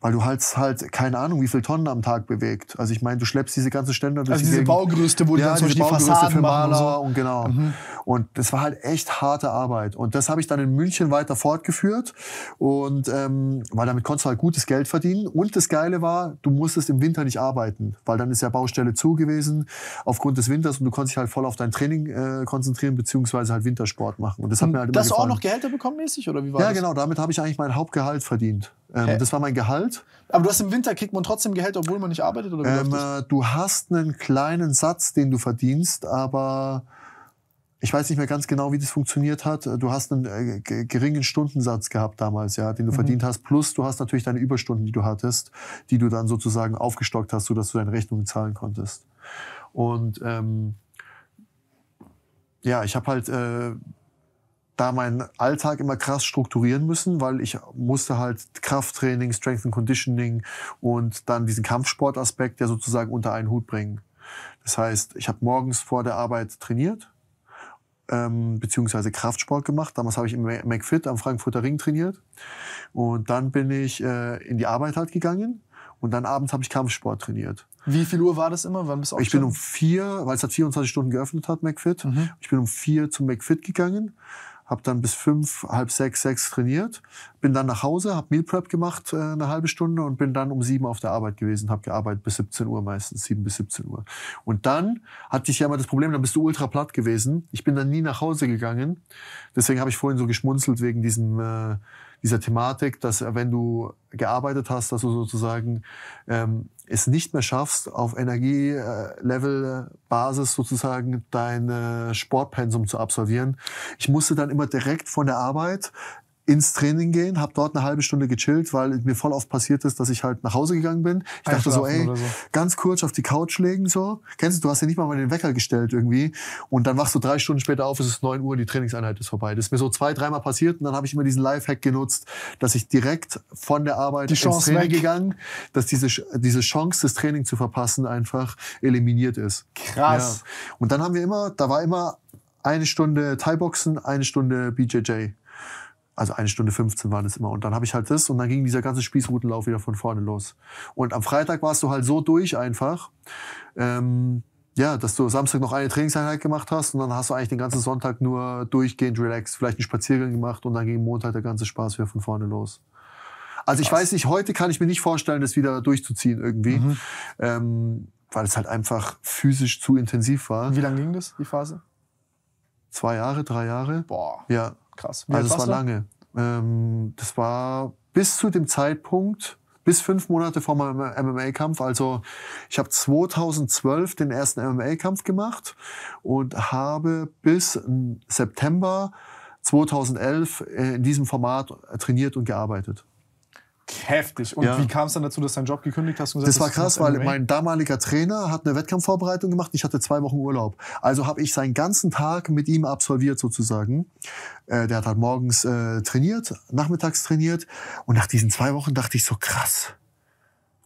weil du halt halt keine Ahnung, wie viel Tonnen am Tag bewegt. Also ich meine, du schleppst diese ganzen Ständer durch also diese Gegend. Baugerüste, wo ja, die dann die Fassaden für Maler und, so. und genau. Mhm. Und das war halt echt harte Arbeit. Und das habe ich dann in München weiter fortgeführt und ähm, weil damit konntest du halt gutes Geld verdienen. Und das Geile war, du musstest im Winter nicht arbeiten, weil dann ist ja Baustelle zu gewesen aufgrund des Winters und du konntest dich halt voll auf dein Training äh, konzentrieren beziehungsweise halt Wintersport machen. Und das hat und mhm. mir halt immer Das gefallen. auch noch Gehälter bekommen mäßig oder wie war ja, das? Ja genau, damit habe ich eigentlich mein Hauptgehalt verdient. Ähm, das war mein Gehalt. Aber du hast im Winter, kriegt man trotzdem Gehalt, obwohl man nicht arbeitet? Oder ähm, äh, du hast einen kleinen Satz, den du verdienst, aber ich weiß nicht mehr ganz genau, wie das funktioniert hat. Du hast einen äh, geringen Stundensatz gehabt damals, ja, den du mhm. verdient hast. Plus du hast natürlich deine Überstunden, die du hattest, die du dann sozusagen aufgestockt hast, sodass du deine Rechnungen zahlen konntest. Und ähm, ja, ich habe halt äh, da meinen Alltag immer krass strukturieren müssen, weil ich musste halt Krafttraining, Strength and Conditioning und dann diesen Kampfsportaspekt ja sozusagen unter einen Hut bringen. Das heißt, ich habe morgens vor der Arbeit trainiert, ähm, beziehungsweise Kraftsport gemacht. Damals habe ich im McFit am Frankfurter Ring trainiert. Und dann bin ich äh, in die Arbeit halt gegangen und dann abends habe ich Kampfsport trainiert. Wie viel Uhr war das immer? Wann bist du ich bin um vier, weil es hat 24 Stunden geöffnet hat, McFit. Mhm. Ich bin um vier zum McFit gegangen habe dann bis fünf, halb sechs, sechs trainiert, bin dann nach Hause, habe Meal Prep gemacht äh, eine halbe Stunde und bin dann um sieben auf der Arbeit gewesen, habe gearbeitet bis 17 Uhr meistens, sieben bis 17 Uhr. Und dann hatte ich ja immer das Problem, dann bist du ultra platt gewesen. Ich bin dann nie nach Hause gegangen. Deswegen habe ich vorhin so geschmunzelt wegen diesem äh, dieser Thematik, dass äh, wenn du gearbeitet hast, dass du sozusagen ähm, es nicht mehr schaffst, auf Energielevel-Basis sozusagen dein äh, Sportpensum zu absolvieren. Ich musste dann immer direkt von der Arbeit ins Training gehen, habe dort eine halbe Stunde gechillt, weil mir voll oft passiert ist, dass ich halt nach Hause gegangen bin. Ich dachte so, ey, so. ganz kurz auf die Couch legen so. Kennst du, du hast ja nicht mal, mal den Wecker gestellt irgendwie und dann wachst du drei Stunden später auf, es ist neun Uhr, die Trainingseinheit ist vorbei. Das ist mir so zwei, dreimal passiert und dann habe ich immer diesen Lifehack genutzt, dass ich direkt von der Arbeit ins Training weg. gegangen, dass diese, diese Chance, das Training zu verpassen, einfach eliminiert ist. Krass. Ja. Und dann haben wir immer, da war immer eine Stunde Thai-Boxen, eine Stunde BJJ. Also eine Stunde 15 waren es immer. Und dann habe ich halt das und dann ging dieser ganze Spießrutenlauf wieder von vorne los. Und am Freitag warst du halt so durch einfach, ähm, ja, dass du Samstag noch eine Trainingseinheit gemacht hast und dann hast du eigentlich den ganzen Sonntag nur durchgehend relaxed, vielleicht einen Spaziergang gemacht und dann ging Montag der ganze Spaß wieder von vorne los. Also ich Krass. weiß nicht, heute kann ich mir nicht vorstellen, das wieder durchzuziehen irgendwie, mhm. ähm, weil es halt einfach physisch zu intensiv war. Wie lange ging das, die Phase? Zwei Jahre, drei Jahre. Boah. Ja. Krass. Wie also es war du? lange. Ähm, das war bis zu dem Zeitpunkt, bis fünf Monate vor meinem MMA-Kampf. Also ich habe 2012 den ersten MMA-Kampf gemacht und habe bis September 2011 äh, in diesem Format trainiert und gearbeitet. Heftig. Und ja. wie kam es dann dazu, dass du deinen Job gekündigt hast? Gesagt, das war krass, weil MMA? mein damaliger Trainer hat eine Wettkampfvorbereitung gemacht. Ich hatte zwei Wochen Urlaub. Also habe ich seinen ganzen Tag mit ihm absolviert sozusagen. Äh, der hat halt morgens äh, trainiert, nachmittags trainiert. Und nach diesen zwei Wochen dachte ich so, krass.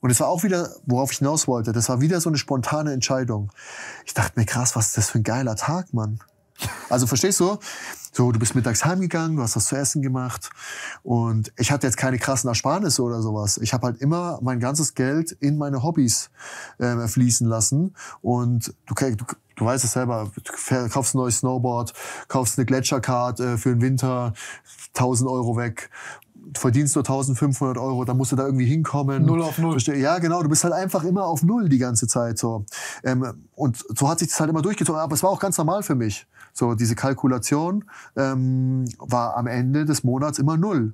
Und es war auch wieder, worauf ich hinaus wollte, das war wieder so eine spontane Entscheidung. Ich dachte mir, krass, was ist das für ein geiler Tag, Mann. Also verstehst du? So, du bist mittags heimgegangen, du hast was zu essen gemacht und ich hatte jetzt keine krassen Ersparnisse oder sowas. Ich habe halt immer mein ganzes Geld in meine Hobbys äh, fließen lassen und du, du, du weißt es selber, du kaufst ein neues Snowboard, kaufst eine Gletscherkarte äh, für den Winter, 1000 Euro weg verdienst nur 1500 Euro, dann musst du da irgendwie hinkommen. Null auf null. Ja, genau. Du bist halt einfach immer auf null die ganze Zeit so. Ähm, und so hat sich das halt immer durchgezogen. Aber es war auch ganz normal für mich. So, diese Kalkulation ähm, war am Ende des Monats immer null.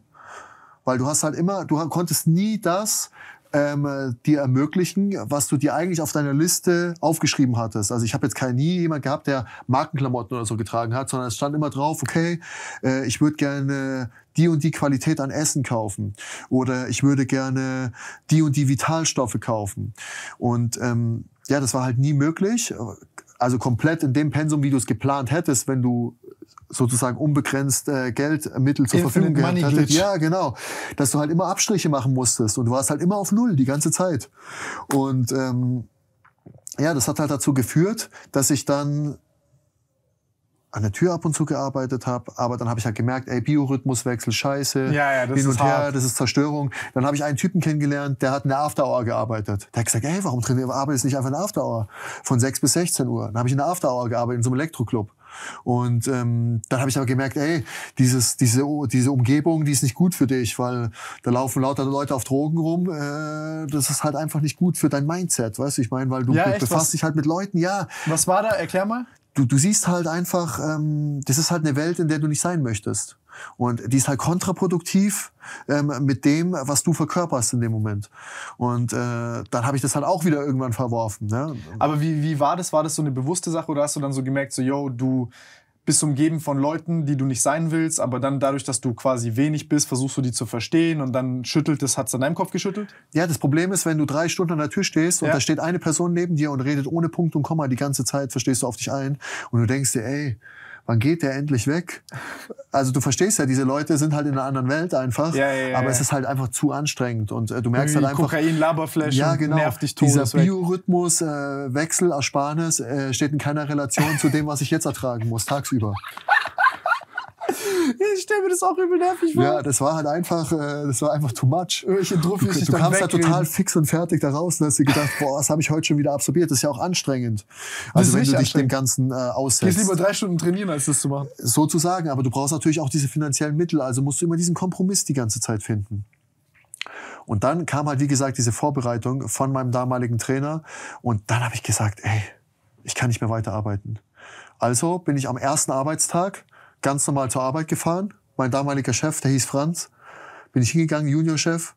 Weil du hast halt immer, du konntest nie das ähm, dir ermöglichen, was du dir eigentlich auf deiner Liste aufgeschrieben hattest. Also ich habe jetzt kein, nie jemand gehabt, der Markenklamotten oder so getragen hat, sondern es stand immer drauf, okay, äh, ich würde gerne die und die Qualität an Essen kaufen oder ich würde gerne die und die Vitalstoffe kaufen. Und ähm, ja, das war halt nie möglich also komplett in dem Pensum, wie du es geplant hättest, wenn du sozusagen unbegrenzt äh, Geldmittel zur Infinite Verfügung gehabt hättest. Ja, genau. Dass du halt immer Abstriche machen musstest und du warst halt immer auf Null die ganze Zeit. Und ähm, ja, das hat halt dazu geführt, dass ich dann an der Tür ab und zu gearbeitet habe, aber dann habe ich halt gemerkt, ey, Biorhythmuswechsel, scheiße, ja, ja, hin und her, hart. das ist Zerstörung. Dann habe ich einen Typen kennengelernt, der hat in der Afterhour gearbeitet. Der hat gesagt, ey, warum trainiere, arbeitest nicht einfach in der Afterhour? Von 6 bis 16 Uhr. Dann habe ich in der Afterhour gearbeitet, in so einem Elektroclub. Und ähm, dann habe ich aber gemerkt, ey, dieses, diese, diese Umgebung, die ist nicht gut für dich, weil da laufen lauter Leute auf Drogen rum. Äh, das ist halt einfach nicht gut für dein Mindset, weißt du? Ich meine, weil du ja, echt, befasst was? dich halt mit Leuten, ja. Was war da? Erklär mal du, du siehst halt einfach, ähm, das ist halt eine Welt, in der du nicht sein möchtest. Und die ist halt kontraproduktiv ähm, mit dem, was du verkörperst in dem Moment. Und äh, dann habe ich das halt auch wieder irgendwann verworfen. Ne? Aber wie, wie war das? War das so eine bewusste Sache oder hast du dann so gemerkt, so, yo, du, bist umgeben von Leuten, die du nicht sein willst, aber dann dadurch, dass du quasi wenig bist, versuchst du die zu verstehen und dann schüttelt es, hat es an deinem Kopf geschüttelt? Ja, das Problem ist, wenn du drei Stunden an der Tür stehst und ja. da steht eine Person neben dir und redet ohne Punkt und Komma die ganze Zeit, verstehst du auf dich ein und du denkst dir, ey, wann geht der endlich weg? Also du verstehst ja, diese Leute sind halt in einer anderen Welt einfach, ja, ja, ja, aber es ist halt einfach zu anstrengend und äh, du merkst halt einfach... Kokain, Laberfläche, ja, genau, nervt dich Dieser Biorhythmus, äh, Wechsel, Ersparnis äh, steht in keiner Relation zu dem, was ich jetzt ertragen muss, tagsüber. ich stelle mir das auch übel nervig vor. Ja, das war halt einfach, äh, das war einfach too much. Ich du, du kamst da halt total fix und fertig da raus und hast dir gedacht, boah, was habe ich heute schon wieder absorbiert? Das ist ja auch anstrengend. Also wenn du dich dem Ganzen äh, aussetzt. Gehst lieber drei Stunden trainieren, als das zu machen. Sozusagen, aber du brauchst natürlich auch diese finanziellen Mittel, also musst du immer diesen Kompromiss die ganze Zeit finden. Und dann kam halt, wie gesagt, diese Vorbereitung von meinem damaligen Trainer und dann habe ich gesagt, ey, ich kann nicht mehr weiterarbeiten. Also bin ich am ersten Arbeitstag ganz normal zur Arbeit gefahren. Mein damaliger Chef, der hieß Franz, bin ich hingegangen, Juniorchef,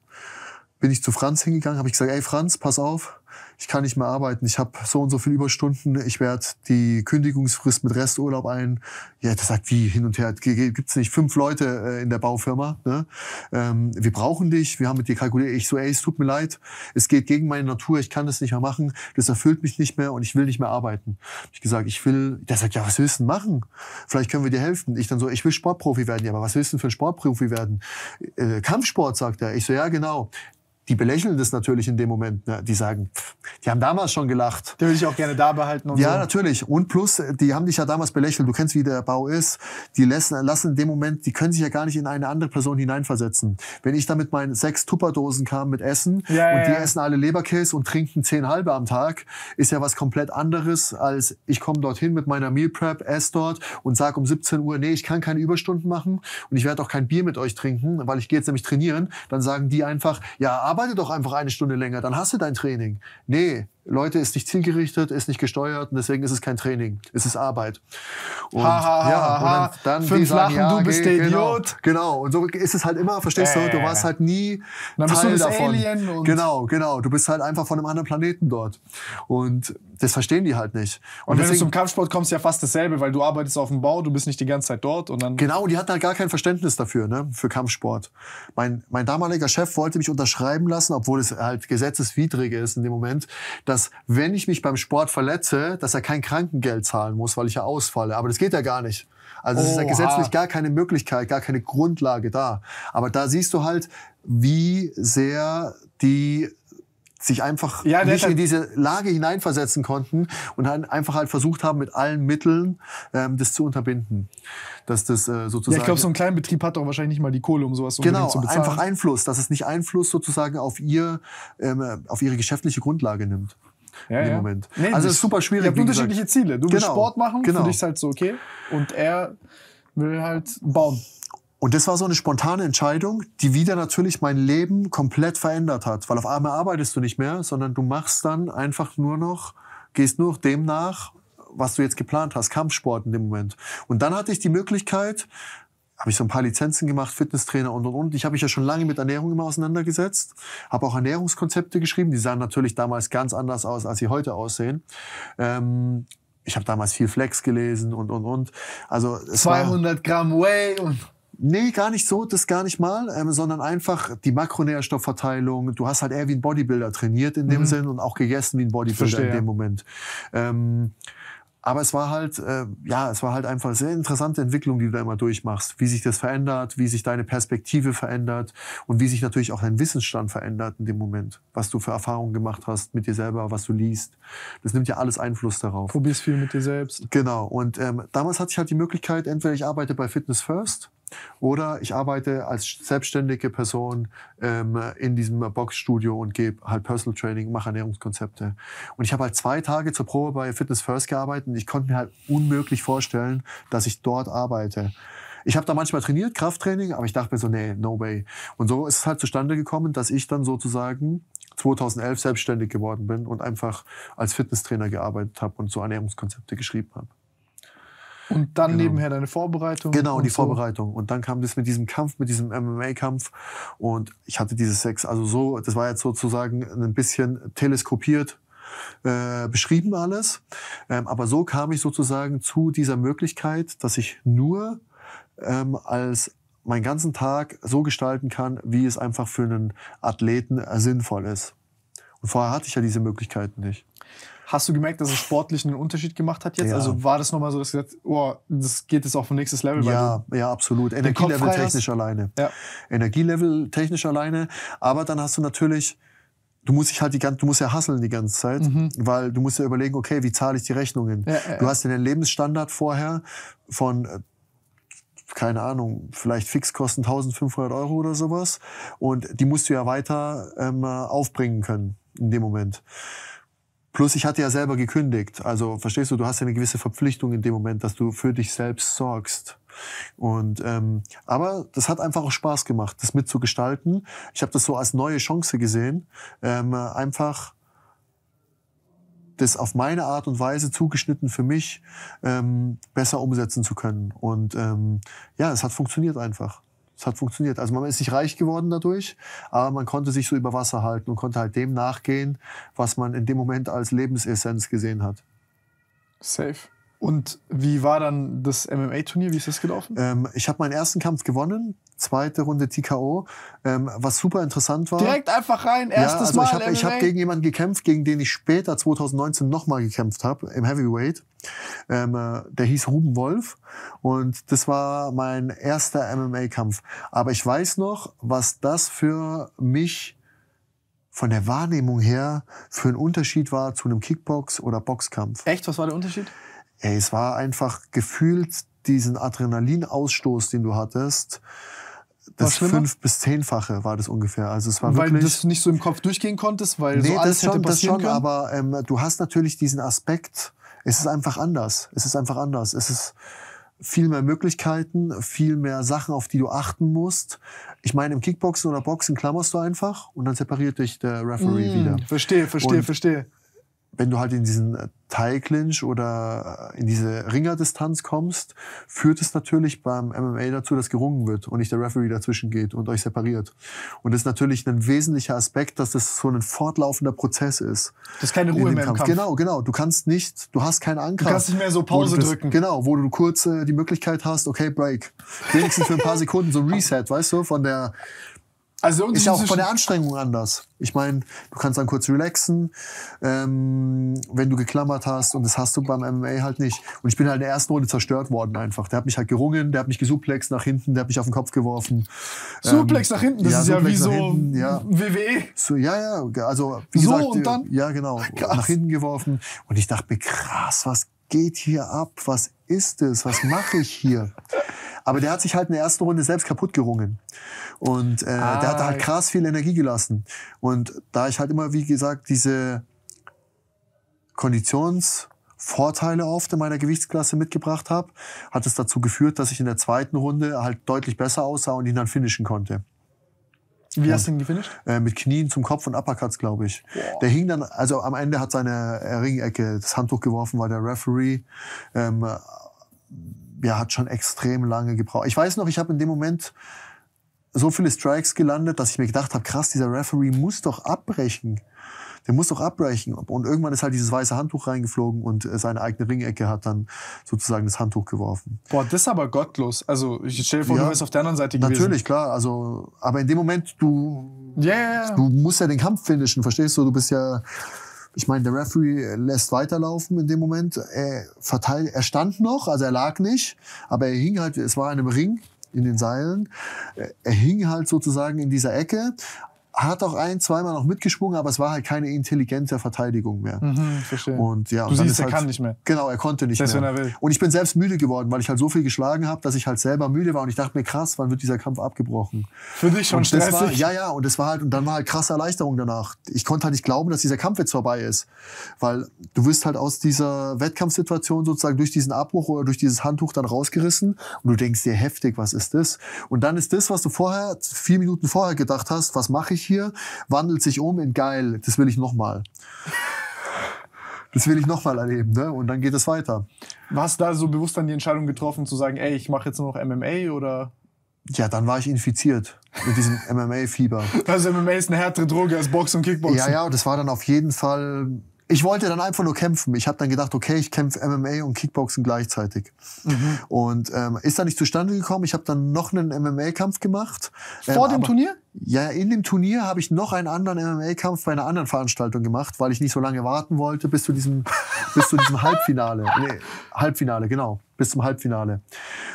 bin ich zu Franz hingegangen, habe ich gesagt, ey Franz, pass auf, ich kann nicht mehr arbeiten, ich habe so und so viele Überstunden, ich werde die Kündigungsfrist mit Resturlaub ein. Ja, das sagt wie hin und her, gibt's nicht fünf Leute äh, in der Baufirma. Ne? Ähm, wir brauchen dich, wir haben mit dir kalkuliert. Ich so, ey, es tut mir leid, es geht gegen meine Natur, ich kann das nicht mehr machen, das erfüllt mich nicht mehr und ich will nicht mehr arbeiten. Ich gesagt, ich will, der sagt, ja, was willst du denn machen? Vielleicht können wir dir helfen. Ich dann so, ich will Sportprofi werden, ja, aber was willst du denn für ein Sportprofi werden? Äh, Kampfsport, sagt er. Ich so, ja, genau die belächeln das natürlich in dem Moment. Ne? Die sagen, pff, die haben damals schon gelacht. Die würde ich auch gerne da behalten. Und ja, so. natürlich. Und plus, die haben dich ja damals belächelt. Du kennst, wie der Bau ist. Die lassen, lassen in dem Moment, die können sich ja gar nicht in eine andere Person hineinversetzen. Wenn ich da mit meinen sechs Tupperdosen kam mit Essen ja, und ja, die ja. essen alle Leberkäse und trinken zehn halbe am Tag, ist ja was komplett anderes, als ich komme dorthin mit meiner Meal Prep, esse dort und sage um 17 Uhr, nee, ich kann keine Überstunden machen und ich werde auch kein Bier mit euch trinken, weil ich gehe jetzt nämlich trainieren. Dann sagen die einfach, ja, arbeite doch einfach eine Stunde länger, dann hast du dein Training. Nee, Leute, ist nicht zielgerichtet, ist nicht gesteuert und deswegen ist es kein Training, es ist Arbeit. Und, ha, ha, ja, ha, ha, und dann, dann fünf sagen, Lachen, ja, du bist der genau, Idiot. Genau, und so ist es halt immer, verstehst äh, du, du warst halt nie dann Teil bist du davon. Alien und genau, genau, du bist halt einfach von einem anderen Planeten dort. Und das verstehen die halt nicht. Und, und wenn deswegen, du zum Kampfsport kommst, ja fast dasselbe, weil du arbeitest auf dem Bau, du bist nicht die ganze Zeit dort und dann... Genau, und die hatten halt gar kein Verständnis dafür, ne, für Kampfsport. Mein, mein damaliger Chef wollte mich unterschreiben lassen, obwohl es halt gesetzeswidrig ist in dem Moment, dass wenn ich mich beim Sport verletze, dass er kein Krankengeld zahlen muss, weil ich ja ausfalle. Aber das geht ja gar nicht. Also es ist ja gesetzlich gar keine Möglichkeit, gar keine Grundlage da. Aber da siehst du halt, wie sehr die sich einfach ja, nicht in halt diese Lage hineinversetzen konnten und dann halt einfach halt versucht haben, mit allen Mitteln ähm, das zu unterbinden. Dass das äh, sozusagen. Ja, ich glaube, so ein kleiner Betrieb hat doch wahrscheinlich nicht mal die Kohle, um sowas genau, zu bezahlen. Genau, einfach Einfluss, dass es nicht Einfluss sozusagen auf ihr, ähm, auf ihre geschäftliche Grundlage nimmt. Ja, in dem ja. Moment. Nee, also es ist super schwierig. Ihr habt unterschiedliche Ziele. Du genau, willst Sport machen, genau. für dich ist halt so okay. Und er will halt bauen. Und das war so eine spontane Entscheidung, die wieder natürlich mein Leben komplett verändert hat, weil auf einmal arbeitest du nicht mehr, sondern du machst dann einfach nur noch, gehst nur noch dem nach, was du jetzt geplant hast, Kampfsport in dem Moment. Und dann hatte ich die Möglichkeit, habe ich so ein paar Lizenzen gemacht, Fitnesstrainer und und und. Ich habe mich ja schon lange mit Ernährung immer auseinandergesetzt, habe auch Ernährungskonzepte geschrieben. Die sahen natürlich damals ganz anders aus, als sie heute aussehen. Ähm, ich habe damals viel Flex gelesen und und und. Also 200 war, Gramm Whey und Nee, gar nicht so, das gar nicht mal, ähm, sondern einfach die Makronährstoffverteilung. Du hast halt eher wie ein Bodybuilder trainiert in dem mhm. Sinn und auch gegessen wie ein Bodybuilder Verstehe. in dem Moment. Ähm, aber es war halt, äh, ja, es war halt einfach eine sehr interessante Entwicklung, die du da immer durchmachst. Wie sich das verändert, wie sich deine Perspektive verändert und wie sich natürlich auch dein Wissensstand verändert in dem Moment. Was du für Erfahrungen gemacht hast mit dir selber, was du liest. Das nimmt ja alles Einfluss darauf. Probierst viel mit dir selbst. Genau. Und ähm, damals hatte ich halt die Möglichkeit, entweder ich arbeite bei Fitness First oder ich arbeite als selbstständige Person ähm, in diesem Boxstudio und gebe halt Personal Training, mache Ernährungskonzepte. Und ich habe halt zwei Tage zur Probe bei Fitness First gearbeitet und ich konnte mir halt unmöglich vorstellen, dass ich dort arbeite. Ich habe da manchmal trainiert, Krafttraining, aber ich dachte mir so, nee, no way. Und so ist es halt zustande gekommen, dass ich dann sozusagen 2011 selbstständig geworden bin und einfach als Fitnesstrainer gearbeitet habe und so Ernährungskonzepte geschrieben habe. Und dann genau. nebenher deine Vorbereitung. Genau, und die so. Vorbereitung. Und dann kam das mit diesem Kampf, mit diesem MMA-Kampf. Und ich hatte diese Sex, also so, das war jetzt sozusagen ein bisschen teleskopiert. Äh, beschrieben alles. Ähm, aber so kam ich sozusagen zu dieser Möglichkeit, dass ich nur ähm, als meinen ganzen Tag so gestalten kann, wie es einfach für einen Athleten äh, sinnvoll ist. Und vorher hatte ich ja diese Möglichkeiten nicht. Hast du gemerkt, dass es sportlich einen Unterschied gemacht hat jetzt? Ja. Also war das nochmal so, dass du gesagt oh, das geht jetzt auf ein nächstes Level? Ja, ja, absolut. Energielevel technisch hast. alleine. Ja. Energielevel technisch alleine. Aber dann hast du natürlich, du musst dich halt die ganze, du musst ja hasseln die ganze Zeit, mhm. weil du musst ja überlegen, okay, wie zahle ich die Rechnungen? Ja, ja, du hast ja den Lebensstandard vorher von äh, keine Ahnung, vielleicht Fixkosten 1500 Euro oder sowas. Und die musst du ja weiter ähm, aufbringen können in dem Moment. Plus, ich hatte ja selber gekündigt. Also verstehst du, du hast ja eine gewisse Verpflichtung in dem Moment, dass du für dich selbst sorgst. Und ähm, aber das hat einfach auch Spaß gemacht, das mitzugestalten. Ich habe das so als neue Chance gesehen, ähm, einfach das auf meine Art und Weise zugeschnitten für mich ähm, besser umsetzen zu können. Und ähm, ja, es hat funktioniert einfach es hat funktioniert. Also man ist nicht reich geworden dadurch, aber man konnte sich so über Wasser halten und konnte halt dem nachgehen, was man in dem Moment als Lebensessenz gesehen hat. Safe. Und wie war dann das MMA-Turnier? Wie ist das gelaufen? Ähm, ich habe meinen ersten Kampf gewonnen zweite Runde TKO, ähm, was super interessant war. Direkt einfach rein, erstes ja, also Mal. Ich habe hab gegen jemanden gekämpft, gegen den ich später 2019 nochmal gekämpft habe, im Heavyweight. Ähm, äh, der hieß Ruben Wolf und das war mein erster MMA-Kampf. Aber ich weiß noch, was das für mich von der Wahrnehmung her für einen Unterschied war zu einem Kickbox- oder Boxkampf. Echt? Was war der Unterschied? Ey, es war einfach gefühlt diesen Adrenalinausstoß, den du hattest, das fünf- bis zehnfache war das ungefähr. Also es war weil du das nicht so im Kopf durchgehen konntest, weil nee, so alles das schon, hätte passieren das schon, können. Aber ähm, du hast natürlich diesen Aspekt. Es ist einfach anders. Es ist einfach anders. Es ist viel mehr Möglichkeiten, viel mehr Sachen, auf die du achten musst. Ich meine, im Kickboxen oder Boxen klammerst du einfach und dann separiert dich der Referee mm, wieder. Verstehe, verstehe, und verstehe wenn du halt in diesen äh, Teilclinch oder äh, in diese Ringerdistanz kommst, führt es natürlich beim MMA dazu, dass gerungen wird und nicht der Referee dazwischen geht und euch separiert. Und das ist natürlich ein wesentlicher Aspekt, dass das so ein fortlaufender Prozess ist. Das ist keine Ruhe mehr Kampf. im Kampf. Genau, genau. Du kannst nicht, du hast keinen Angriff. Du kannst nicht mehr so Pause bist, drücken. Genau, wo du kurz äh, die Möglichkeit hast, okay, Break. Wenigstens für ein paar Sekunden so ein Reset, weißt du, von der also ist ja auch von der Anstrengung anders. Ich meine, du kannst dann kurz relaxen, ähm, wenn du geklammert hast und das hast du beim MMA halt nicht. Und ich bin halt in der ersten Runde zerstört worden einfach. Der hat mich halt gerungen, der hat mich gesuplex nach hinten, der hat mich auf den Kopf geworfen. Suplex ähm, nach hinten, das ja, ist ja wie so hinten, ja. WWE. So, ja, ja, also wie so gesagt, und dann? ja genau, krass. nach hinten geworfen. Und ich dachte mir, krass, was geht hier ab? Was ist es? Was mache ich hier? Aber der hat sich halt in der ersten Runde selbst kaputt gerungen. Und äh, halt ah, der hat halt krass viel Energie gelassen. Und da ich halt immer, wie gesagt, diese Konditionsvorteile oft in meiner Gewichtsklasse mitgebracht habe, hat es dazu geführt, dass ich in der zweiten Runde halt deutlich besser aussah und ihn dann finishen konnte. Wie und, hast du ihn gefinisht? Äh, mit Knien zum Kopf und Uppercuts, glaube ich. Wow. Der hing dann, also am Ende hat seine äh, Ringecke das Handtuch geworfen, weil der Referee ähm, ja, hat schon extrem lange gebraucht. Ich weiß noch, ich habe in dem Moment so viele Strikes gelandet, dass ich mir gedacht habe, krass, dieser Referee muss doch abbrechen. Der muss doch abbrechen. Und irgendwann ist halt dieses weiße Handtuch reingeflogen und äh, seine eigene Ringecke hat dann sozusagen das Handtuch geworfen. Boah, das ist aber gottlos. Also ich stelle vor, ja, du wärst auf der anderen Seite gewesen. Natürlich, klar. Also, aber in dem Moment, du, yeah. du musst ja den Kampf finishen, verstehst du? Du bist ja ich meine, der Referee lässt weiterlaufen in dem Moment. Er, verteilt, er stand noch, also er lag nicht, aber er hing halt, es war in einem Ring in den Seilen. Er hing halt sozusagen in dieser Ecke hat auch ein, zweimal noch mitgeschwungen, aber es war halt keine intelligente Verteidigung mehr. Mhm, verstehe. Und ja, du und siehst, er halt, kann nicht mehr. Genau, er konnte nicht Selbst mehr. Wenn er will. Und ich bin selbst müde geworden, weil ich halt so viel geschlagen habe, dass ich halt selber müde war und ich dachte mir krass, wann wird dieser Kampf abgebrochen? Für dich schon und stressig. War, ja, ja, und das war halt und dann war halt krasse Erleichterung danach. Ich konnte halt nicht glauben, dass dieser Kampf jetzt vorbei ist, weil du wirst halt aus dieser Wettkampfsituation sozusagen durch diesen Abbruch oder durch dieses Handtuch dann rausgerissen und du denkst dir heftig, was ist das? Und dann ist das, was du vorher vier Minuten vorher gedacht hast, was mache ich ich hier, wandelt sich um in geil, das will ich nochmal. das will ich nochmal erleben, ne? Und dann geht es weiter. Warst du da so bewusst dann die Entscheidung getroffen, zu sagen, ey, ich mache jetzt nur noch MMA oder? Ja, dann war ich infiziert mit diesem MMA-Fieber. Also MMA ist eine härtere Droge als Boxen und Kickboxen. Ja, ja, das war dann auf jeden Fall ich wollte dann einfach nur kämpfen. Ich habe dann gedacht, okay, ich kämpfe MMA und Kickboxen gleichzeitig. Mhm. Und ähm, ist dann nicht zustande gekommen. Ich habe dann noch einen MMA-Kampf gemacht. Ähm, Vor ähm, dem Turnier? Ja, in dem Turnier habe ich noch einen anderen MMA-Kampf bei einer anderen Veranstaltung gemacht, weil ich nicht so lange warten wollte bis zu diesem, bis zu diesem Halbfinale. Nee, Halbfinale, genau. Bis zum Halbfinale.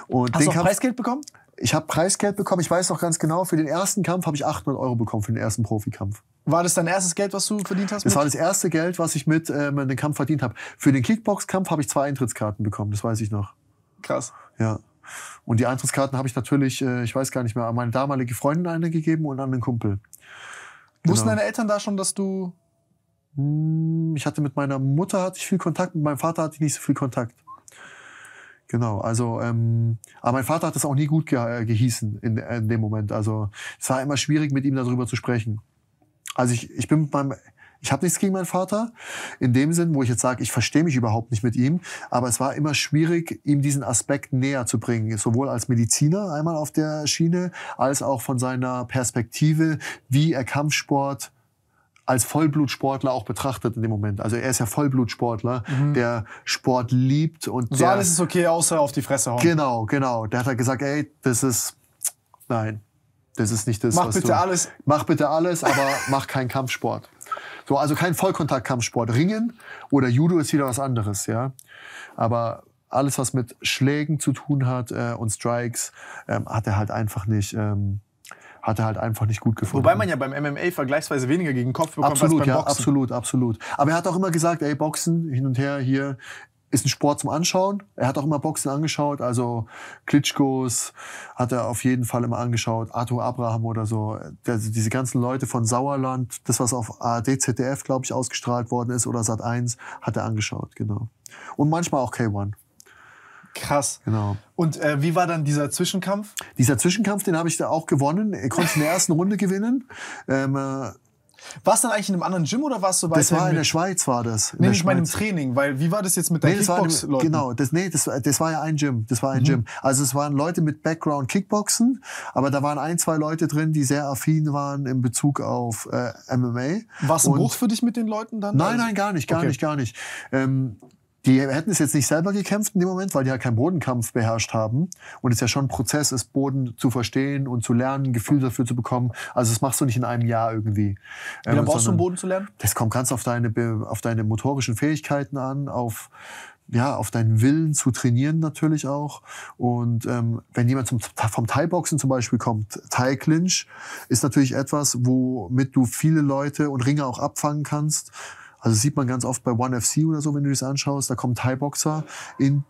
Und Hast du auch Kampf, Preisgeld bekommen? Ich habe Preisgeld bekommen. Ich weiß noch ganz genau, für den ersten Kampf habe ich 800 Euro bekommen, für den ersten Profikampf. War das dein erstes Geld, was du verdient hast? Das mit? war das erste Geld, was ich mit ähm, dem Kampf verdient habe. Für den Kickbox-Kampf habe ich zwei Eintrittskarten bekommen, das weiß ich noch. Krass. Ja. Und die Eintrittskarten habe ich natürlich, äh, ich weiß gar nicht mehr, an meine damalige Freundin eine gegeben und an den Kumpel. Genau. Wussten deine Eltern da schon, dass du hm, ich hatte mit meiner Mutter hatte ich viel Kontakt, mit meinem Vater hatte ich nicht so viel Kontakt. Genau, also ähm, aber mein Vater hat das auch nie gut ge äh, gehießen in, in dem Moment. Also es war immer schwierig, mit ihm darüber zu sprechen. Also ich, ich bin mit meinem, ich habe nichts gegen meinen Vater, in dem Sinn, wo ich jetzt sage, ich verstehe mich überhaupt nicht mit ihm, aber es war immer schwierig, ihm diesen Aspekt näher zu bringen, sowohl als Mediziner einmal auf der Schiene, als auch von seiner Perspektive, wie er Kampfsport als Vollblutsportler auch betrachtet in dem Moment. Also er ist ja Vollblutsportler, mhm. der Sport liebt und so der, alles ist okay, außer auf die Fresse hauen. Genau, genau. Der hat halt gesagt, ey, das ist nein, das ist nicht das. Mach bitte du, alles. Mach bitte alles, aber mach keinen Kampfsport. So, also kein Vollkontaktkampfsport. Ringen oder Judo ist wieder was anderes, ja. Aber alles, was mit Schlägen zu tun hat äh, und Strikes, ähm, hat er halt einfach nicht. Ähm, hat er halt einfach nicht gut gefunden. Wobei man ja beim MMA vergleichsweise weniger gegen den Kopf bekommt absolut, als beim Boxen. Ja, absolut, absolut. Aber er hat auch immer gesagt, ey, Boxen hin und her hier ist ein Sport zum Anschauen. Er hat auch immer Boxen angeschaut, also Klitschkos hat er auf jeden Fall immer angeschaut, Arthur Abraham oder so. Der, diese ganzen Leute von Sauerland, das was auf ARD, ZDF, glaube ich, ausgestrahlt worden ist oder Sat 1, hat er angeschaut, genau. Und manchmal auch K1. Krass. Genau. Und äh, wie war dann dieser Zwischenkampf? Dieser Zwischenkampf, den habe ich da auch gewonnen. Ich konnte in der ersten Runde gewinnen. Ähm, äh, warst du dann eigentlich in einem anderen Gym oder warst du bei Das war in der Schweiz, war das. nee, ich meinem Training, weil wie war das jetzt mit deinen nee, Kickbox-Leuten? Genau, das, nee, das, das war ja ein Gym. Das war ein mhm. Gym. Also es waren Leute mit Background Kickboxen, aber da waren ein, zwei Leute drin, die sehr affin waren in Bezug auf äh, MMA. War es ein Buch für dich mit den Leuten dann? Nein, also? nein, gar nicht, gar okay. nicht, gar nicht. Ähm, die hätten es jetzt nicht selber gekämpft in dem Moment, weil die ja halt keinen Bodenkampf beherrscht haben. Und es ist ja schon ein Prozess ist, Boden zu verstehen und zu lernen, ein Gefühl dafür zu bekommen. Also das machst du nicht in einem Jahr irgendwie. Wie lange ähm, brauchst du, um Boden zu lernen? Das kommt ganz auf deine, auf deine motorischen Fähigkeiten an, auf ja, auf deinen Willen zu trainieren natürlich auch. Und ähm, wenn jemand zum, vom Thai-Boxen zum Beispiel kommt, Thai-Clinch ist natürlich etwas, womit du viele Leute und Ringe auch abfangen kannst. Also sieht man ganz oft bei One FC oder so, wenn du das anschaust, da kommen Thai-Boxer in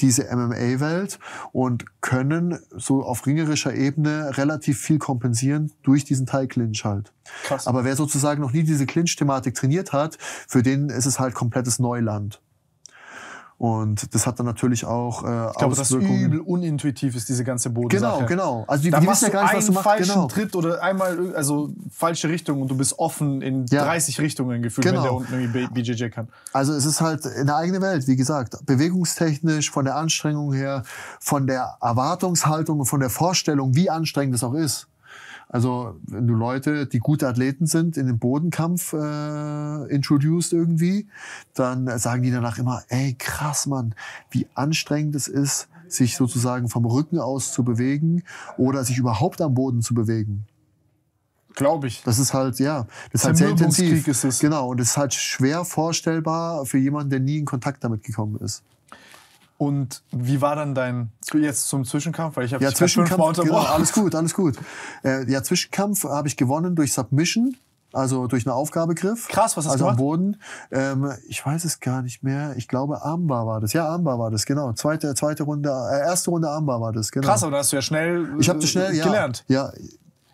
diese MMA-Welt und können so auf ringerischer Ebene relativ viel kompensieren durch diesen Thai-Clinch halt. Krass. Aber wer sozusagen noch nie diese Clinch-Thematik trainiert hat, für den ist es halt komplettes Neuland. Und das hat dann natürlich auch äh, ich glaube, Auswirkungen. Das übel unintuitiv ist diese ganze Bodensache. Genau, genau. Also die, da die machst ja gar nicht, was du machst. falschen genau. Tritt oder einmal also falsche Richtung und du bist offen in ja. 30 Richtungen gefühlt, genau. wenn der unten irgendwie BJJ kann. Also es ist halt eine eigene Welt, wie gesagt, bewegungstechnisch, von der Anstrengung her, von der Erwartungshaltung und von der Vorstellung, wie anstrengend es auch ist. Also wenn du Leute, die gute Athleten sind, in den Bodenkampf äh, introduced irgendwie, dann sagen die danach immer, ey krass Mann, wie anstrengend es ist, sich sozusagen vom Rücken aus zu bewegen oder sich überhaupt am Boden zu bewegen. Glaube ich. Das ist halt, ja, das ist halt sehr intensiv. Ist es. Genau, und es ist halt schwer vorstellbar für jemanden, der nie in Kontakt damit gekommen ist. Und wie war dann dein jetzt zum Zwischenkampf? Weil ich habe ja, Zwischenkampf, genau, alles gut, alles gut. Äh, ja, Zwischenkampf habe ich gewonnen durch Submission, also durch einen Aufgabegriff. Krass, was hast also du Also am Boden. Ähm, ich weiß es gar nicht mehr. Ich glaube Armbar war das. Ja, Armbar war das, genau. Zweite, zweite Runde, äh, erste Runde Armbar war das, genau. Krass, aber da hast du ja schnell, ich hab das äh, schnell gelernt. Ja, ja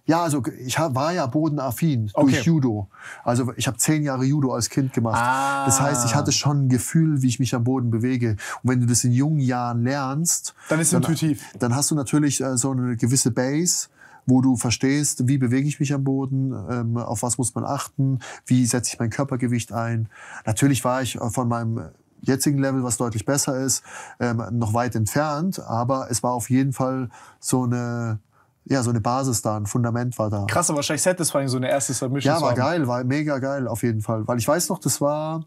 ja, also ich war ja bodenaffin okay. durch Judo. Also ich habe zehn Jahre Judo als Kind gemacht. Ah. Das heißt, ich ah. hatte schon ein Gefühl, wie ich mich am Boden bewege. Und wenn du das in jungen Jahren lernst, dann ist es intuitiv. Dann hast du natürlich äh, so eine gewisse Base wo du verstehst, wie bewege ich mich am Boden, ähm, auf was muss man achten, wie setze ich mein Körpergewicht ein. Natürlich war ich äh, von meinem jetzigen Level, was deutlich besser ist, ähm, noch weit entfernt, aber es war auf jeden Fall so eine ja, so eine Basis da, ein Fundament war da. Krass, aber wahrscheinlich satisfying, so eine erste Submission. Ja, war geil, war mega geil auf jeden Fall. Weil ich weiß noch, das war,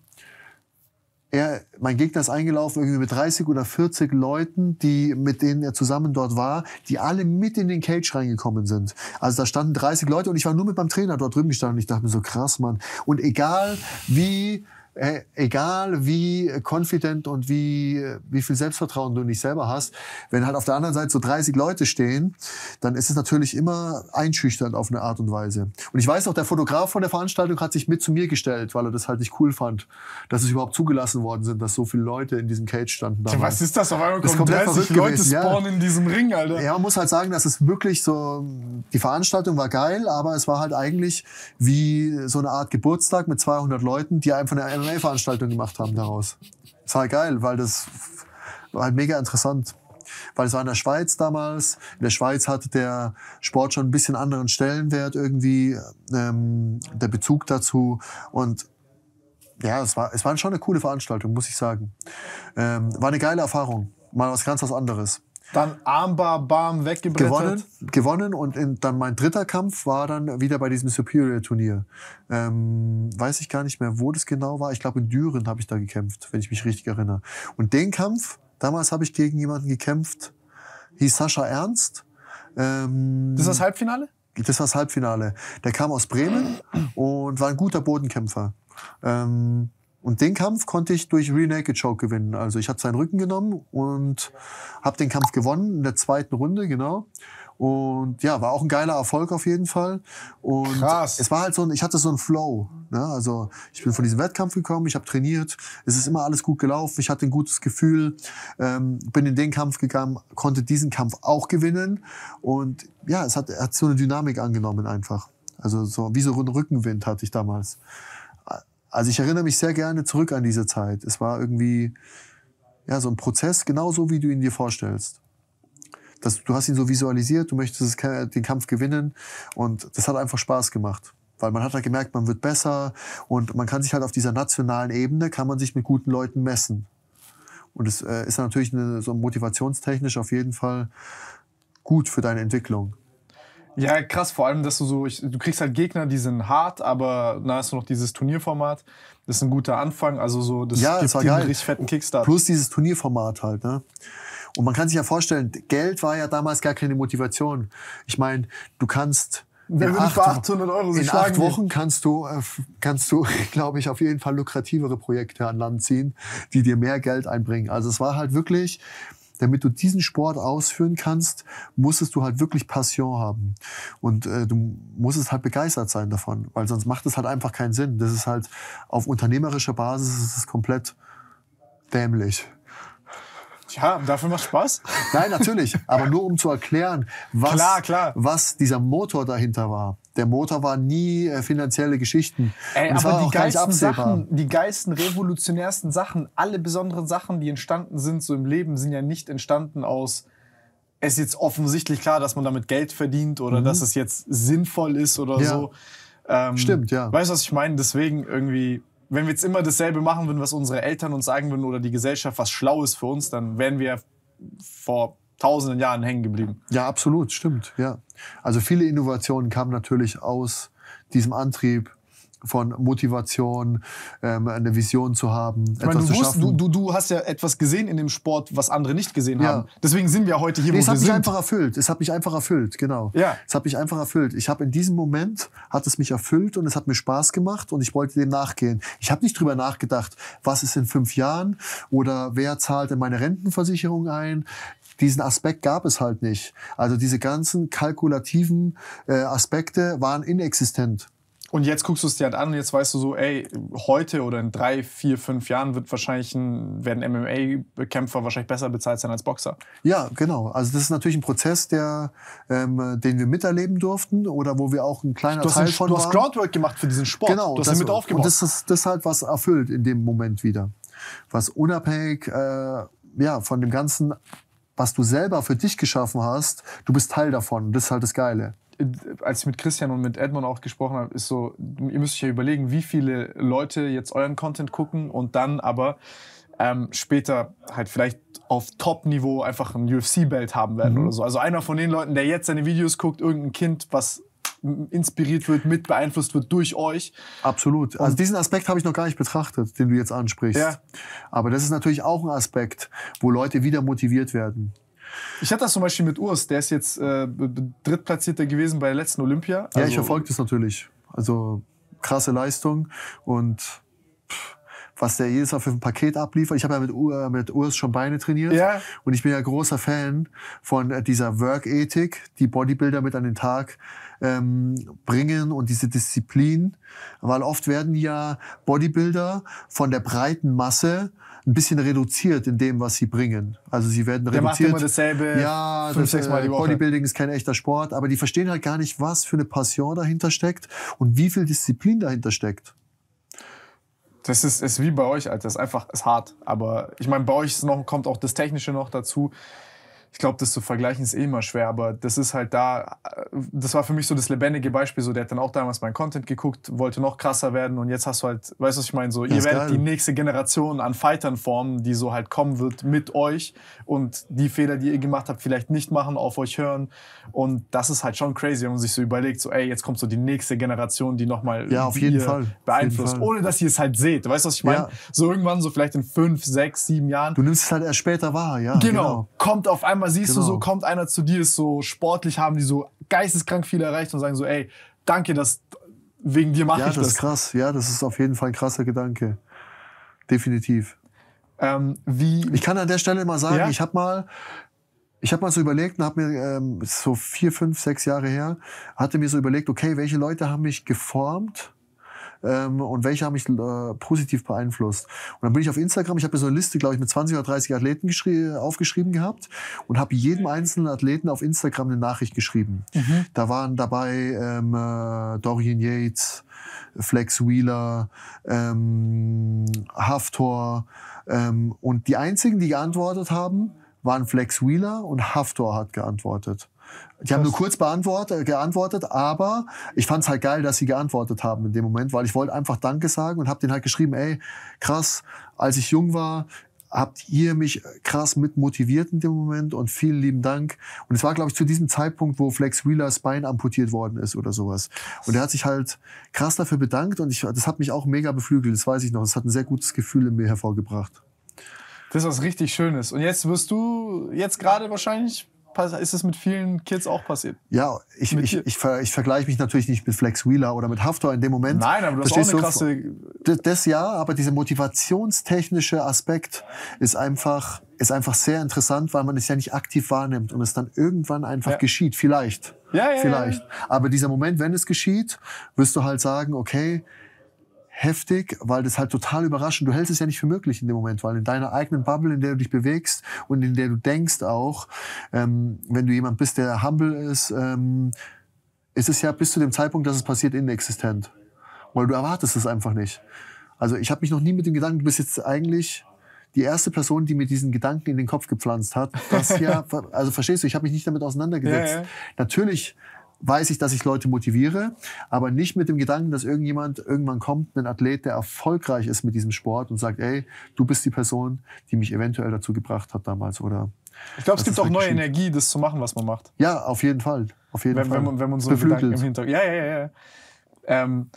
er, mein Gegner ist eingelaufen irgendwie mit 30 oder 40 Leuten, die, mit denen er zusammen dort war, die alle mit in den Cage reingekommen sind. Also da standen 30 Leute und ich war nur mit meinem Trainer dort drüben gestanden. Ich dachte mir so, krass, Mann. Und egal wie äh, egal wie confident und wie, wie viel Selbstvertrauen du nicht selber hast, wenn halt auf der anderen Seite so 30 Leute stehen, dann ist es natürlich immer einschüchternd auf eine Art und Weise. Und ich weiß auch, der Fotograf von der Veranstaltung hat sich mit zu mir gestellt, weil er das halt nicht cool fand, dass es überhaupt zugelassen worden sind, dass so viele Leute in diesem Cage standen. Damals. Was ist das? Auf einmal kommen 30 Leute spawnen ja. in diesem Ring, Alter. Ja, man muss halt sagen, dass es wirklich so, die Veranstaltung war geil, aber es war halt eigentlich wie so eine Art Geburtstag mit 200 Leuten, die einem von der Nähveranstaltung gemacht haben daraus. Das halt war geil, weil das war halt mega interessant. Weil es war in der Schweiz damals. In der Schweiz hatte der Sport schon ein bisschen anderen Stellenwert irgendwie, ähm, der Bezug dazu. Und ja, es war, es war schon eine coole Veranstaltung, muss ich sagen. Ähm, war eine geile Erfahrung. Mal was ganz was anderes. Dann Armbar, Bam, weggebrettert. Gewonnen, gewonnen und in, dann mein dritter Kampf war dann wieder bei diesem Superior-Turnier. Ähm, weiß ich gar nicht mehr, wo das genau war. Ich glaube, in Düren habe ich da gekämpft, wenn ich mich richtig erinnere. Und den Kampf, damals habe ich gegen jemanden gekämpft, hieß Sascha Ernst. Ähm, das ist das Halbfinale? Das war das Halbfinale. Der kam aus Bremen und war ein guter Bodenkämpfer. Ähm, und den Kampf konnte ich durch Real Naked Choke gewinnen. Also ich habe seinen Rücken genommen und habe den Kampf gewonnen in der zweiten Runde, genau. Und ja, war auch ein geiler Erfolg auf jeden Fall. Und Krass. es war halt so ein, ich hatte so einen Flow. Ne? Also ich bin von diesem Wettkampf gekommen, ich habe trainiert, es ist immer alles gut gelaufen, ich hatte ein gutes Gefühl, ähm, bin in den Kampf gegangen, konnte diesen Kampf auch gewinnen. Und ja, es hat, hat so eine Dynamik angenommen einfach. Also so wie so ein Rückenwind hatte ich damals. Also ich erinnere mich sehr gerne zurück an diese Zeit. Es war irgendwie ja, so ein Prozess, genauso wie du ihn dir vorstellst. Das, du hast ihn so visualisiert, du möchtest den Kampf gewinnen und das hat einfach Spaß gemacht. Weil man hat halt gemerkt, man wird besser und man kann sich halt auf dieser nationalen Ebene, kann man sich mit guten Leuten messen. Und es äh, ist natürlich eine, so motivationstechnisch auf jeden Fall gut für deine Entwicklung. Ja, krass, vor allem, dass du so, ich, du kriegst halt Gegner, die sind hart, aber da hast du noch dieses Turnierformat. Das ist ein guter Anfang, also so, das ja, gibt das dir einen richtig fetten Kickstart. Plus dieses Turnierformat halt, ne? Und man kann sich ja vorstellen, Geld war ja damals gar keine Motivation. Ich meine, du kannst wenn wir nicht 800 Euro In acht Wochen kannst du, äh, kannst du, glaube ich, auf jeden Fall lukrativere Projekte an Land ziehen, die dir mehr Geld einbringen. Also es war halt wirklich, damit du diesen Sport ausführen kannst, musstest du halt wirklich Passion haben. Und äh, du musstest halt begeistert sein davon, weil sonst macht es halt einfach keinen Sinn. Das ist halt auf unternehmerischer Basis ist es komplett dämlich. Ja, dafür macht Spaß. Nein, natürlich. Aber nur um zu erklären, was, klar, klar. was dieser Motor dahinter war. Der Motor war nie äh, finanzielle Geschichten. Ey, aber die geilsten Sachen, die geilsten revolutionärsten Sachen, alle besonderen Sachen, die entstanden sind so im Leben, sind ja nicht entstanden aus es ist jetzt offensichtlich klar, dass man damit Geld verdient oder mhm. dass es jetzt sinnvoll ist oder ja. so. Ähm, Stimmt, ja. Weißt du, was ich meine? Deswegen irgendwie, wenn wir jetzt immer dasselbe machen würden, was unsere Eltern uns sagen würden oder die Gesellschaft, was schlau ist für uns, dann wären wir vor tausenden Jahren hängen geblieben. Ja, absolut, stimmt. Ja. Also viele Innovationen kamen natürlich aus diesem Antrieb, von Motivation, ähm, eine Vision zu haben, ich meine, du zu wusst, schaffen. Du, du, hast ja etwas gesehen in dem Sport, was andere nicht gesehen ja. haben. Deswegen sind wir heute hier, nee, wo es wir sind. hat mich einfach erfüllt. Es hat mich einfach erfüllt, genau. Ja. Es hat mich einfach erfüllt. Ich habe in diesem Moment, hat es mich erfüllt und es hat mir Spaß gemacht und ich wollte dem nachgehen. Ich habe nicht drüber nachgedacht, was ist in fünf Jahren oder wer zahlt in meine Rentenversicherung ein diesen Aspekt gab es halt nicht. Also diese ganzen kalkulativen äh, Aspekte waren inexistent. Und jetzt guckst du es dir halt an und jetzt weißt du so, ey, heute oder in drei, vier, fünf Jahren wird wahrscheinlich ein, werden MMA-Kämpfer wahrscheinlich besser bezahlt sein als Boxer. Ja, genau. Also das ist natürlich ein Prozess, der, ähm, den wir miterleben durften oder wo wir auch ein kleiner Teil ein, von du waren. Du hast Groundwork gemacht für diesen Sport. Genau. Du hast das, mit aufgebaut. Und das ist das halt, was erfüllt in dem Moment wieder. Was unabhängig äh, ja, von dem ganzen was du selber für dich geschaffen hast, du bist Teil davon. Das ist halt das Geile als ich mit Christian und mit Edmund auch gesprochen habe, ist so, ihr müsst euch ja überlegen, wie viele Leute jetzt euren Content gucken und dann aber ähm, später halt vielleicht auf Top-Niveau einfach ein UFC-Belt haben werden mhm. oder so. Also einer von den Leuten, der jetzt seine Videos guckt, irgendein Kind, was inspiriert wird, mit beeinflusst wird durch euch. Absolut. Also und also diesen Aspekt habe ich noch gar nicht betrachtet, den du jetzt ansprichst. Ja. Aber das ist natürlich auch ein Aspekt, wo Leute wieder motiviert werden. Ich hatte das zum Beispiel mit Urs, der ist jetzt äh, Drittplatzierter gewesen bei der letzten Olympia. Also ja, ich also verfolge das natürlich. Also krasse Leistung und was der jedes Mal für ein Paket abliefert. Ich habe ja mit, Ur, äh, mit Urs schon Beine trainiert ja. und ich bin ja großer Fan von äh, dieser Work-Ethik, die Bodybuilder mit an den Tag ähm, bringen und diese Disziplin, weil oft werden ja Bodybuilder von der breiten Masse ein bisschen reduziert in dem, was sie bringen. Also sie werden der reduziert. Macht immer dasselbe ja, fünf, das, Mal äh, die Woche. Bodybuilding ist kein echter Sport, aber die verstehen halt gar nicht, was für eine Passion dahinter steckt und wie viel Disziplin dahinter steckt. Das ist, ist wie bei euch, Alter. Das ist einfach ist hart. Aber ich meine, bei euch noch, kommt auch das Technische noch dazu ich glaube, das zu vergleichen ist eh immer schwer, aber das ist halt da, äh, das war für mich so das lebendige Beispiel. So, der hat dann auch damals meinen Content geguckt, wollte noch krasser werden und jetzt hast du halt, weißt du, was ich meine? So, ihr werdet geil. die nächste Generation an Fightern formen, die so halt kommen wird mit euch und die Fehler, die ihr gemacht habt, vielleicht nicht machen, auf euch hören. Und das ist halt schon crazy, wenn man sich so überlegt, so, ey, jetzt kommt so die nächste Generation, die nochmal ja, auf jeden Fall. beeinflusst, jeden Fall. ohne dass ihr es halt seht. Weißt du, was ich meine? Ja. So irgendwann, so vielleicht in fünf, sechs, sieben Jahren. Du nimmst es halt erst später wahr, ja. Genau. genau. Kommt auf einmal manchmal siehst genau. du so, genau. kommt einer zu dir, ist so sportlich, haben die so geisteskrank viel erreicht und sagen so, ey, danke, dass wegen dir mache ja, ich das. Ja, das ist krass. Ja, das ist auf jeden Fall ein krasser Gedanke. Definitiv. Ähm, wie ich kann an der Stelle mal sagen, ja? ich habe mal, ich habe mal so überlegt und habe mir ähm, so vier, fünf, sechs Jahre her, hatte mir so überlegt, okay, welche Leute haben mich geformt ähm, und welche haben mich äh, positiv beeinflusst. Und dann bin ich auf Instagram, ich habe mir so eine Liste, glaube ich, mit 20 oder 30 Athleten aufgeschrieben gehabt und habe jedem mhm. einzelnen Athleten auf Instagram eine Nachricht geschrieben. Mhm. Da waren dabei ähm, äh, Dorian Yates, Flex Wheeler, ähm, Haftor. Ähm, und die einzigen, die geantwortet haben, waren Flex Wheeler und Haftor hat geantwortet. Die haben nur kurz beantwortet, äh, geantwortet, aber ich fand's halt geil, dass sie geantwortet haben in dem Moment, weil ich wollte einfach Danke sagen und habe denen halt geschrieben, ey, krass, als ich jung war, habt ihr mich äh, krass mit motiviert in dem Moment und vielen lieben Dank. Und es war, glaube ich, zu diesem Zeitpunkt, wo Flex Wheelers Bein amputiert worden ist oder sowas. Und er hat sich halt krass dafür bedankt und ich, das hat mich auch mega beflügelt, das weiß ich noch. Das hat ein sehr gutes Gefühl in mir hervorgebracht. Das ist was richtig Schönes. Und jetzt wirst du jetzt gerade wahrscheinlich ist es mit vielen Kids auch passiert. Ja, ich, ich, ich, ich, ver, ich vergleiche mich natürlich nicht mit Flex Wheeler oder mit Haftor in dem Moment. Nein, aber das ist auch eine krasse... Das, das ja, aber dieser motivationstechnische Aspekt ist einfach, ist einfach sehr interessant, weil man es ja nicht aktiv wahrnimmt und es dann irgendwann einfach ja. geschieht, vielleicht. Ja, ja, vielleicht. Ja, ja. Aber dieser Moment, wenn es geschieht, wirst du halt sagen, okay, heftig, weil das halt total überraschend. Du hältst es ja nicht für möglich in dem Moment, weil in deiner eigenen Bubble, in der du dich bewegst und in der du denkst auch, ähm, wenn du jemand bist, der humble ist, ähm, ist es ja bis zu dem Zeitpunkt, dass es passiert, inexistent. Weil du erwartest es einfach nicht. Also ich habe mich noch nie mit dem Gedanken, du bist jetzt eigentlich die erste Person, die mir diesen Gedanken in den Kopf gepflanzt hat. Das ja, also verstehst du, ich habe mich nicht damit auseinandergesetzt. Ja, ja. Natürlich weiß ich, dass ich Leute motiviere, aber nicht mit dem Gedanken, dass irgendjemand irgendwann kommt, ein Athlet, der erfolgreich ist mit diesem Sport und sagt, ey, du bist die Person, die mich eventuell dazu gebracht hat damals oder. Ich glaube, es gibt auch halt neue geschieht. Energie, das zu machen, was man macht. Ja, auf jeden Fall. Auf jeden wenn, Fall. Wenn man, wenn man so Gedanken im Hintergrund. Ja, ja, ja. ja. Ähm,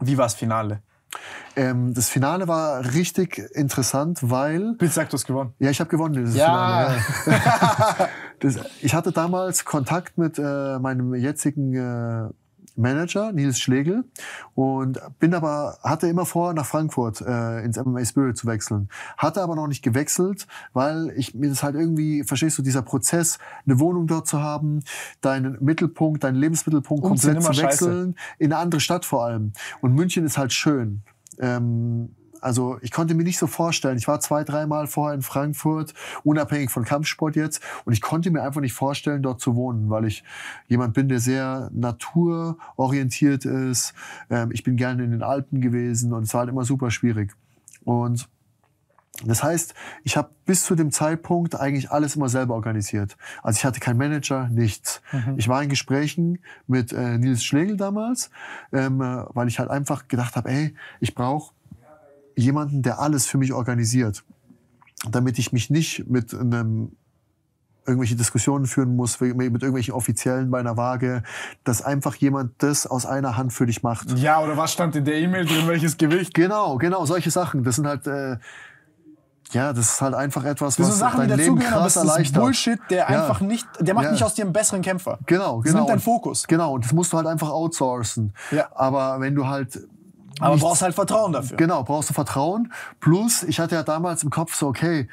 wie war das Finale? Ähm, das Finale war richtig interessant, weil. Bitte sag, du hast gewonnen. Ja, ich habe gewonnen dieses ja. Finale. Ja. Das, ich hatte damals Kontakt mit äh, meinem jetzigen äh, Manager, Nils Schlegel, und bin aber, hatte immer vor, nach Frankfurt äh, ins MMA Spirit zu wechseln. Hatte aber noch nicht gewechselt, weil ich mir das halt irgendwie, verstehst du, dieser Prozess, eine Wohnung dort zu haben, deinen Mittelpunkt, deinen Lebensmittelpunkt Umziehen komplett zu wechseln, scheiße. in eine andere Stadt vor allem. Und München ist halt schön. Ähm, also ich konnte mir nicht so vorstellen. Ich war zwei, dreimal vorher in Frankfurt, unabhängig von Kampfsport jetzt, und ich konnte mir einfach nicht vorstellen, dort zu wohnen, weil ich jemand bin, der sehr naturorientiert ist. Ähm, ich bin gerne in den Alpen gewesen und es war halt immer super schwierig. Und das heißt, ich habe bis zu dem Zeitpunkt eigentlich alles immer selber organisiert. Also ich hatte keinen Manager, nichts. Mhm. Ich war in Gesprächen mit äh, Nils Schlegel damals, ähm, äh, weil ich halt einfach gedacht habe, ey, ich brauche jemanden, der alles für mich organisiert, damit ich mich nicht mit einem irgendwelche Diskussionen führen muss mit irgendwelchen Offiziellen bei einer Waage, dass einfach jemand das aus einer Hand für dich macht. Ja, oder was stand in der E-Mail drin, welches Gewicht? Genau, genau, solche Sachen. Das sind halt äh, ja, das ist halt einfach etwas, das was Sachen, dein Leben krass aber das erleichtert. Ist Bullshit, der ja. einfach nicht, der macht ja. nicht aus dir einen besseren Kämpfer. Genau, genau. Das nimmt genau. deinen Fokus. Genau, und das musst du halt einfach outsourcen. Ja. Aber wenn du halt aber nichts, brauchst halt Vertrauen dafür. Genau, brauchst du Vertrauen. Plus, ich hatte ja damals im Kopf so, okay,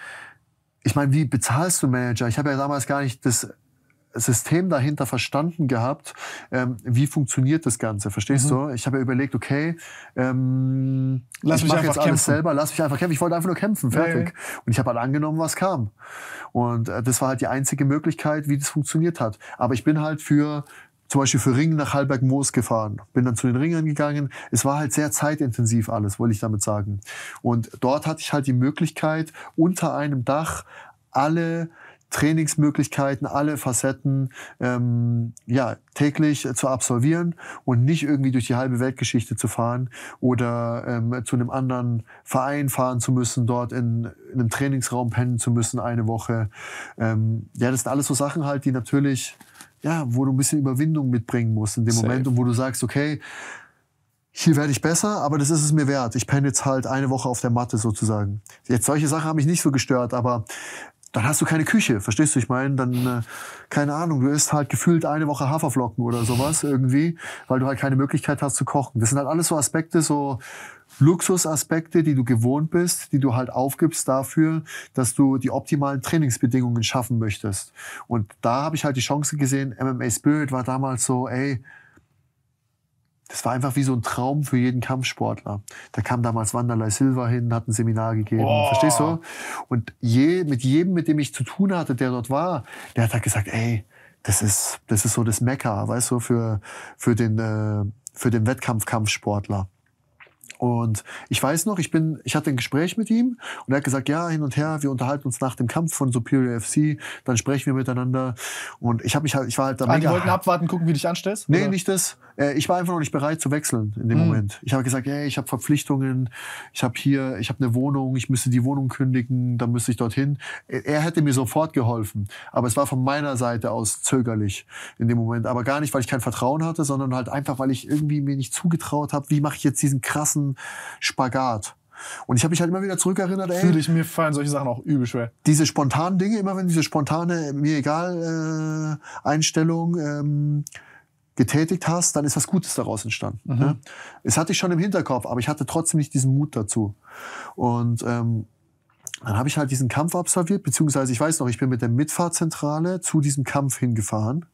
ich meine, wie bezahlst du Manager? Ich habe ja damals gar nicht das System dahinter verstanden gehabt, ähm, wie funktioniert das Ganze, verstehst mhm. du? Ich habe ja überlegt, okay, ähm, lass ich mich einfach jetzt kämpfen. alles selber, lass mich einfach kämpfen. Ich wollte einfach nur kämpfen, fertig. Nee. Und ich habe halt angenommen, was kam. Und äh, das war halt die einzige Möglichkeit, wie das funktioniert hat. Aber ich bin halt für zum Beispiel für Ringen nach Halberg-Moos gefahren. Bin dann zu den Ringern gegangen. Es war halt sehr zeitintensiv alles, wollte ich damit sagen. Und dort hatte ich halt die Möglichkeit, unter einem Dach alle Trainingsmöglichkeiten, alle Facetten ähm, ja, täglich zu absolvieren und nicht irgendwie durch die halbe Weltgeschichte zu fahren oder ähm, zu einem anderen Verein fahren zu müssen, dort in, in einem Trainingsraum pennen zu müssen eine Woche. Ähm, ja, das sind alles so Sachen halt, die natürlich ja, wo du ein bisschen Überwindung mitbringen musst in dem Safe. Moment, wo du sagst, okay, hier werde ich besser, aber das ist es mir wert. Ich penne jetzt halt eine Woche auf der Matte sozusagen. Jetzt solche Sachen haben mich nicht so gestört, aber dann hast du keine Küche, verstehst du? Ich meine, dann, äh, keine Ahnung, du isst halt gefühlt eine Woche Haferflocken oder sowas irgendwie, weil du halt keine Möglichkeit hast zu kochen. Das sind halt alles so Aspekte, so Luxusaspekte, die du gewohnt bist, die du halt aufgibst dafür, dass du die optimalen Trainingsbedingungen schaffen möchtest. Und da habe ich halt die Chance gesehen, MMA Spirit war damals so, ey, das war einfach wie so ein Traum für jeden Kampfsportler. Da kam damals Wanderlei Silva hin, hat ein Seminar gegeben, oh. verstehst du? Und je, mit jedem, mit dem ich zu tun hatte, der dort war, der hat halt gesagt, ey, das ist, das ist so das Mekka, weißt du, für, für den, äh, für den Wettkampfkampfsportler. Und ich weiß noch, ich bin, ich hatte ein Gespräch mit ihm und er hat gesagt, ja, hin und her, wir unterhalten uns nach dem Kampf von Superior FC, dann sprechen wir miteinander. Und ich habe mich halt, ich war halt da ah, Die wollten abwarten, gucken, wie du dich anstellst? Nee, oder? nicht das. Äh, ich war einfach noch nicht bereit zu wechseln in dem mhm. Moment. Ich habe gesagt, ey, ich habe Verpflichtungen, ich habe hier, ich habe eine Wohnung, ich müsste die Wohnung kündigen, dann müsste ich dorthin. Er hätte mir sofort geholfen, aber es war von meiner Seite aus zögerlich in dem Moment. Aber gar nicht, weil ich kein Vertrauen hatte, sondern halt einfach, weil ich irgendwie mir nicht zugetraut habe, wie mache ich jetzt diesen krassen Spagat. Und ich habe mich halt immer wieder zurückerinnert, ey. Fühle ich, mir fallen solche Sachen auch übel schwer. Diese spontanen Dinge, immer wenn diese spontane, mir egal, äh, Einstellung, ähm, getätigt hast, dann ist was Gutes daraus entstanden. Mhm. Ne? Es hatte ich schon im Hinterkopf, aber ich hatte trotzdem nicht diesen Mut dazu. Und ähm, dann habe ich halt diesen Kampf absolviert, beziehungsweise ich weiß noch, ich bin mit der Mitfahrzentrale zu diesem Kampf hingefahren.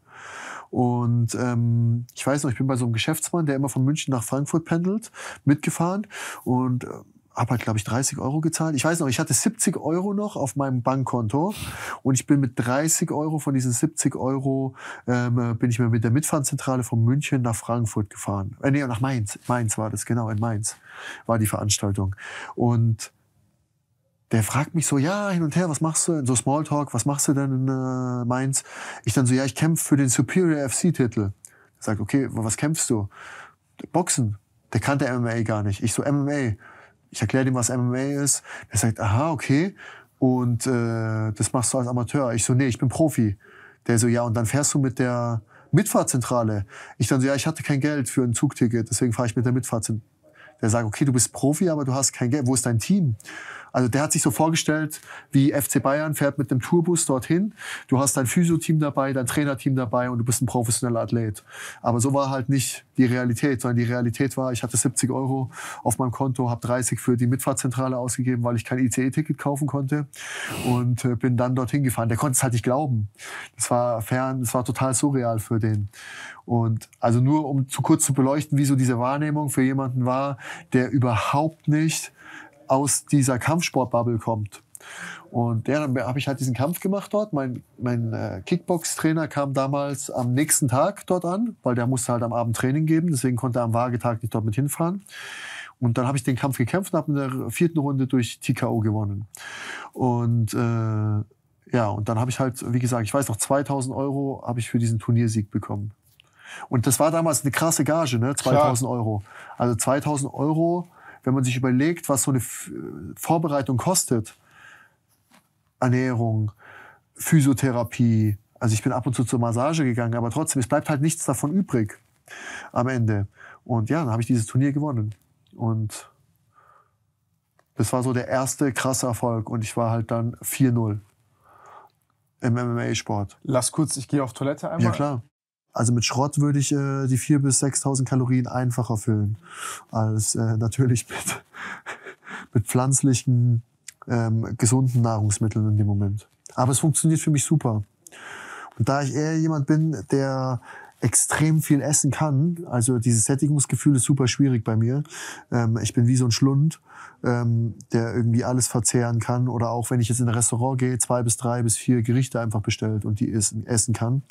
Und ähm, ich weiß noch, ich bin bei so einem Geschäftsmann, der immer von München nach Frankfurt pendelt, mitgefahren. Und äh, habe halt, glaube ich, 30 Euro gezahlt. Ich weiß noch, ich hatte 70 Euro noch auf meinem Bankkonto und ich bin mit 30 Euro von diesen 70 Euro ähm, äh, bin ich mir mit der Mitfahrzentrale von München nach Frankfurt gefahren. Äh, nee, nach Mainz. Mainz war das, genau, in Mainz war die Veranstaltung. Und der fragt mich so, ja, hin und her, was machst du? So Smalltalk, was machst du denn in äh, Mainz? Ich dann so, ja, ich kämpfe für den Superior FC-Titel. sagt, okay, was kämpfst du? Boxen. Der kannte MMA gar nicht. Ich so, MMA. Ich erkläre dem, was MMA ist. Der sagt, aha, okay. Und äh, das machst du als Amateur. Ich so, nee, ich bin Profi. Der so, ja, und dann fährst du mit der Mitfahrzentrale. Ich dann so, ja, ich hatte kein Geld für ein Zugticket, deswegen fahre ich mit der Mitfahrzentrale. Der sagt, okay, du bist Profi, aber du hast kein Geld. Wo ist dein Team? Also der hat sich so vorgestellt, wie FC Bayern fährt mit dem Tourbus dorthin. Du hast dein Physioteam dabei, dein Trainerteam dabei und du bist ein professioneller Athlet. Aber so war halt nicht die Realität, sondern die Realität war, ich hatte 70 Euro auf meinem Konto, habe 30 für die Mitfahrzentrale ausgegeben, weil ich kein ICE-Ticket kaufen konnte und äh, bin dann dorthin gefahren. Der konnte es halt nicht glauben. Das war fern, das war total surreal für den. Und also nur um zu kurz zu beleuchten, wie so diese Wahrnehmung für jemanden war, der überhaupt nicht aus dieser Kampfsportbubble kommt. Und ja, dann habe ich halt diesen Kampf gemacht dort. Mein, mein äh, Kickbox-Trainer kam damals am nächsten Tag dort an, weil der musste halt am Abend Training geben. Deswegen konnte er am Waagetag nicht dort mit hinfahren. Und dann habe ich den Kampf gekämpft und habe in der vierten Runde durch TKO gewonnen. Und äh, ja, und dann habe ich halt, wie gesagt, ich weiß noch, 2000 Euro habe ich für diesen Turniersieg bekommen. Und das war damals eine krasse Gage, ne? 2000 Klar. Euro. Also 2000 Euro wenn man sich überlegt, was so eine Vorbereitung kostet, Ernährung, Physiotherapie, also ich bin ab und zu zur Massage gegangen, aber trotzdem, es bleibt halt nichts davon übrig am Ende. Und ja, dann habe ich dieses Turnier gewonnen. Und das war so der erste krasse Erfolg und ich war halt dann 4-0 im MMA-Sport. Lass kurz, ich gehe auf Toilette einmal. Ja, klar. Also mit Schrott würde ich äh, die 4.000 bis 6.000 Kalorien einfacher füllen als äh, natürlich mit, mit pflanzlichen, ähm, gesunden Nahrungsmitteln in dem Moment. Aber es funktioniert für mich super. Und da ich eher jemand bin, der extrem viel essen kann, also dieses Sättigungsgefühl ist super schwierig bei mir. Ähm, ich bin wie so ein Schlund, ähm, der irgendwie alles verzehren kann oder auch wenn ich jetzt in ein Restaurant gehe, zwei bis drei bis vier Gerichte einfach bestellt und die essen, essen kann.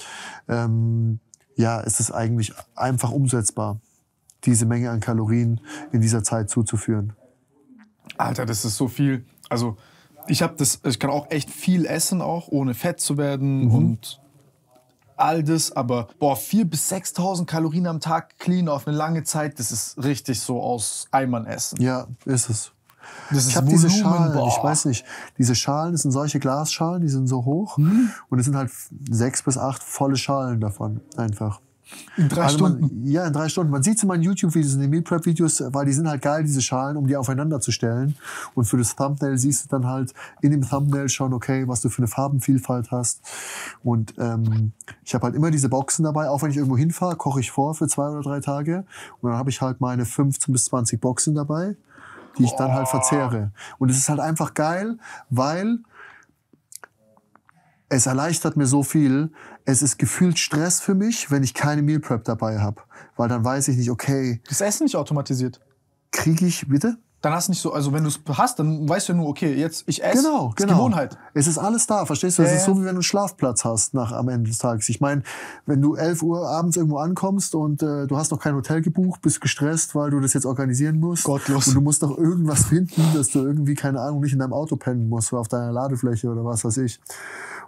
Ähm, ja, ist es eigentlich einfach umsetzbar, diese Menge an Kalorien in dieser Zeit zuzuführen. Alter, das ist so viel. Also ich habe das, ich kann auch echt viel essen, auch ohne fett zu werden mhm. und all das, aber boah, 4.000 bis 6.000 Kalorien am Tag clean auf eine lange Zeit, das ist richtig so aus Eimern essen. Ja, ist es. Das ich habe diese Schalen, boah. ich weiß nicht, diese Schalen, das sind solche Glasschalen, die sind so hoch mhm. und es sind halt sechs bis acht volle Schalen davon einfach. In drei also man, Stunden? Ja, in drei Stunden. Man sieht es immer in YouTube-Videos, in den Meal Prep-Videos, weil die sind halt geil, diese Schalen, um die aufeinander zu stellen. Und für das Thumbnail siehst du dann halt in dem Thumbnail schon, okay, was du für eine Farbenvielfalt hast. Und ähm, ich habe halt immer diese Boxen dabei. Auch wenn ich irgendwo hinfahre, koche ich vor für zwei oder drei Tage. Und dann habe ich halt meine 15 bis 20 Boxen dabei die ich dann halt verzehre. Und es ist halt einfach geil, weil es erleichtert mir so viel. Es ist gefühlt Stress für mich, wenn ich keine Meal Prep dabei habe, weil dann weiß ich nicht, okay. Das Essen nicht automatisiert. Kriege ich, bitte? dann hast du nicht so, also wenn du es hast, dann weißt du ja nur, okay, jetzt ich esse. Genau, genau. Gewohnheit. Es ist alles da, verstehst du? Es äh. ist so, wie wenn du einen Schlafplatz hast nach, am Ende des Tages. Ich meine, wenn du 11 Uhr abends irgendwo ankommst und äh, du hast noch kein Hotel gebucht, bist gestresst, weil du das jetzt organisieren musst. Gottlos. Und du musst noch irgendwas finden, dass du irgendwie, keine Ahnung, nicht in deinem Auto pennen musst oder auf deiner Ladefläche oder was weiß ich.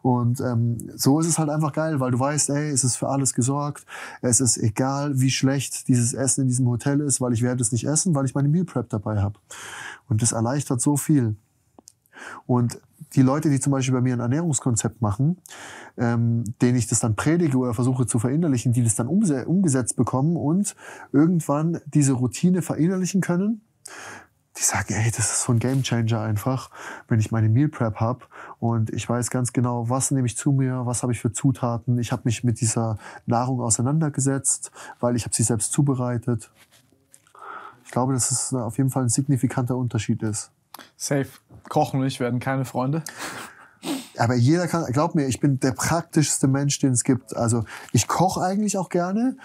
Und ähm, so ist es halt einfach geil, weil du weißt, ey, es ist für alles gesorgt. Es ist egal, wie schlecht dieses Essen in diesem Hotel ist, weil ich werde es nicht essen, weil ich meine Meal Prep dabei habe. Und das erleichtert so viel. Und die Leute, die zum Beispiel bei mir ein Ernährungskonzept machen, ähm, denen ich das dann predige oder versuche zu verinnerlichen, die das dann umgesetzt bekommen und irgendwann diese Routine verinnerlichen können die sagen, ey, das ist so ein Gamechanger einfach, wenn ich meine Meal Prep habe und ich weiß ganz genau, was nehme ich zu mir, was habe ich für Zutaten. Ich habe mich mit dieser Nahrung auseinandergesetzt, weil ich habe sie selbst zubereitet. Ich glaube, dass es auf jeden Fall ein signifikanter Unterschied ist. Safe. Kochen und ich werden keine Freunde. Aber jeder kann, glaub mir, ich bin der praktischste Mensch, den es gibt. Also ich koche eigentlich auch gerne.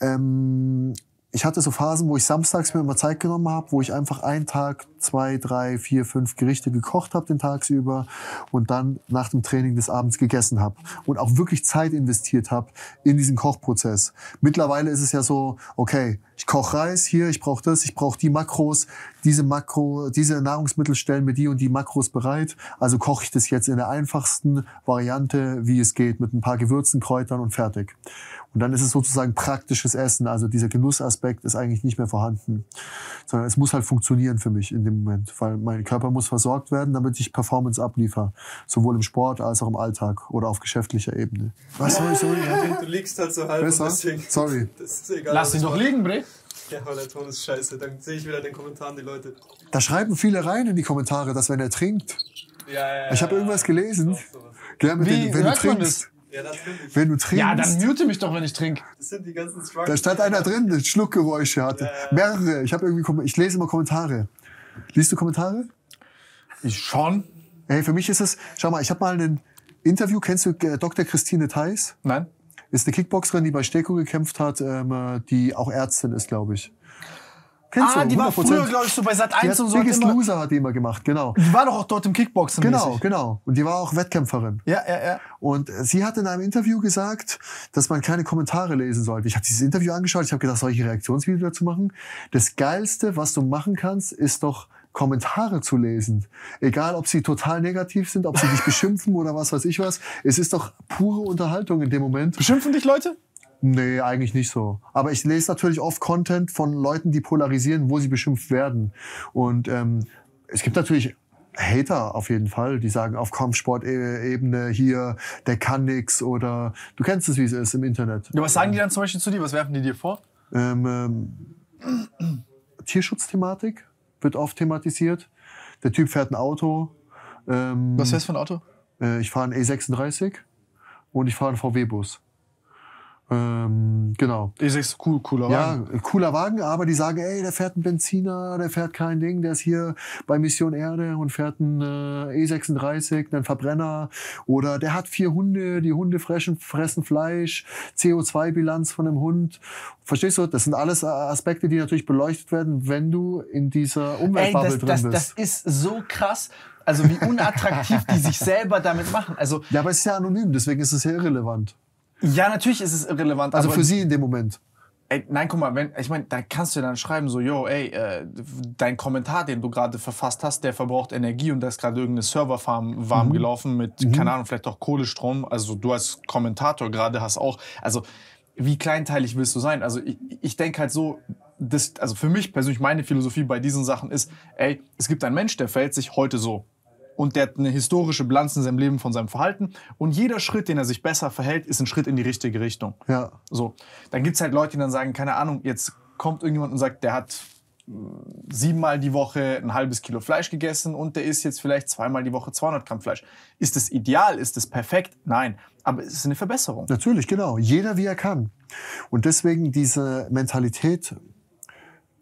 Ähm, ich hatte so Phasen, wo ich samstags mir immer Zeit genommen habe, wo ich einfach einen Tag zwei, drei, vier, fünf Gerichte gekocht habe den tagsüber und dann nach dem Training des Abends gegessen habe und auch wirklich Zeit investiert habe in diesen Kochprozess. Mittlerweile ist es ja so, okay, ich koche Reis hier, ich brauche das, ich brauche die Makros, diese Makro, diese Nahrungsmittel stellen mir die und die Makros bereit. Also koche ich das jetzt in der einfachsten Variante, wie es geht, mit ein paar Gewürzen, Kräutern und fertig. Und dann ist es sozusagen praktisches Essen. Also dieser Genussaspekt ist eigentlich nicht mehr vorhanden, sondern es muss halt funktionieren für mich in dem Moment, weil mein Körper muss versorgt werden, damit ich Performance abliefere, sowohl im Sport als auch im Alltag oder auf geschäftlicher Ebene. Was soll ich sorry. Du liegst halt so halb. Besser? Deswegen, sorry. Egal, Lass dich doch liegen, Bre. Ja, weil der Ton ist scheiße. Dann sehe ich wieder in den Kommentaren die Leute. Da schreiben viele rein in die Kommentare, dass wenn er trinkt. Ja, ja, ja. Ich habe irgendwas gelesen. Gerne, ja, wenn, wenn du trinkst. Wenn du trinkst. Ja, dann mute mich doch, wenn ich trinke. Das sind die ganzen Struggles. Da stand einer drin, der Schluckgeräusche hatte. Äh. Mehrere. Ich habe irgendwie, ich lese immer Kommentare. Liest du Kommentare? Ich schon. Ey, für mich ist es, schau mal, ich habe mal ein Interview, kennst du äh, Dr. Christine Theis? Nein. Ist eine Kickboxerin, die bei Steko gekämpft hat, ähm, äh, die auch Ärztin ist, glaube ich. Kennst ah, du, die 100%. war früher, glaube ich, so bei Sat 1 und so. Biggest immer, Loser hat die immer gemacht, genau. Die war doch auch dort im Kickboxen. Genau, mäßig. genau. Und die war auch Wettkämpferin. Ja, ja, ja. Und sie hat in einem Interview gesagt, dass man keine Kommentare lesen sollte. Ich habe dieses Interview angeschaut, ich habe gedacht, solche Reaktionsvideos dazu machen. Das Geilste, was du machen kannst, ist doch Kommentare zu lesen. Egal, ob sie total negativ sind, ob sie dich beschimpfen oder was weiß ich was. Es ist doch pure Unterhaltung in dem Moment. Beschimpfen dich Leute? Nee, eigentlich nicht so. Aber ich lese natürlich oft Content von Leuten, die polarisieren, wo sie beschimpft werden. Und ähm, es gibt natürlich Hater auf jeden Fall, die sagen auf Kampfsport-Ebene hier, der kann nix oder du kennst es, wie es ist im Internet. Ja, was sagen die dann zum Beispiel zu dir? Was werfen die dir vor? Ähm, ähm, Tierschutzthematik wird oft thematisiert. Der Typ fährt ein Auto. Ähm, was fährst du für ein Auto? Äh, ich fahre ein E36 und ich fahre einen VW-Bus. Ähm, genau. Ist echt cool, cooler Wagen. Ja, cooler Wagen, aber die sagen, ey, der fährt ein Benziner, der fährt kein Ding, der ist hier bei Mission Erde und fährt einen äh, E36, einen Verbrenner oder der hat vier Hunde, die Hunde fressen, fressen Fleisch, CO2-Bilanz von dem Hund. Verstehst du? Das sind alles äh, Aspekte, die natürlich beleuchtet werden, wenn du in dieser Umweltbubble drin das, bist. Das ist so krass. Also wie unattraktiv die sich selber damit machen. Also ja, aber es ist ja anonym, deswegen ist es ja irrelevant. Ja, natürlich ist es irrelevant. Also für sie in dem Moment. Ey, nein, guck mal, wenn, ich meine, da kannst du dann schreiben so, yo, ey, äh, dein Kommentar, den du gerade verfasst hast, der verbraucht Energie und da ist gerade irgendeine Serverfarm warm mhm. gelaufen mit, mhm. keine Ahnung, vielleicht auch Kohlestrom. Also du als Kommentator gerade hast auch, also wie kleinteilig willst du sein? Also ich, ich denke halt so, das, also für mich persönlich meine Philosophie bei diesen Sachen ist, ey, es gibt einen Mensch, der fällt sich heute so und der hat eine historische Bilanz in seinem Leben von seinem Verhalten. Und jeder Schritt, den er sich besser verhält, ist ein Schritt in die richtige Richtung. Ja. So. Dann gibt es halt Leute, die dann sagen, keine Ahnung, jetzt kommt irgendjemand und sagt, der hat hm, siebenmal die Woche ein halbes Kilo Fleisch gegessen und der isst jetzt vielleicht zweimal die Woche 200 Gramm Fleisch. Ist das ideal? Ist das perfekt? Nein. Aber es ist eine Verbesserung. Natürlich, genau. Jeder, wie er kann. Und deswegen diese Mentalität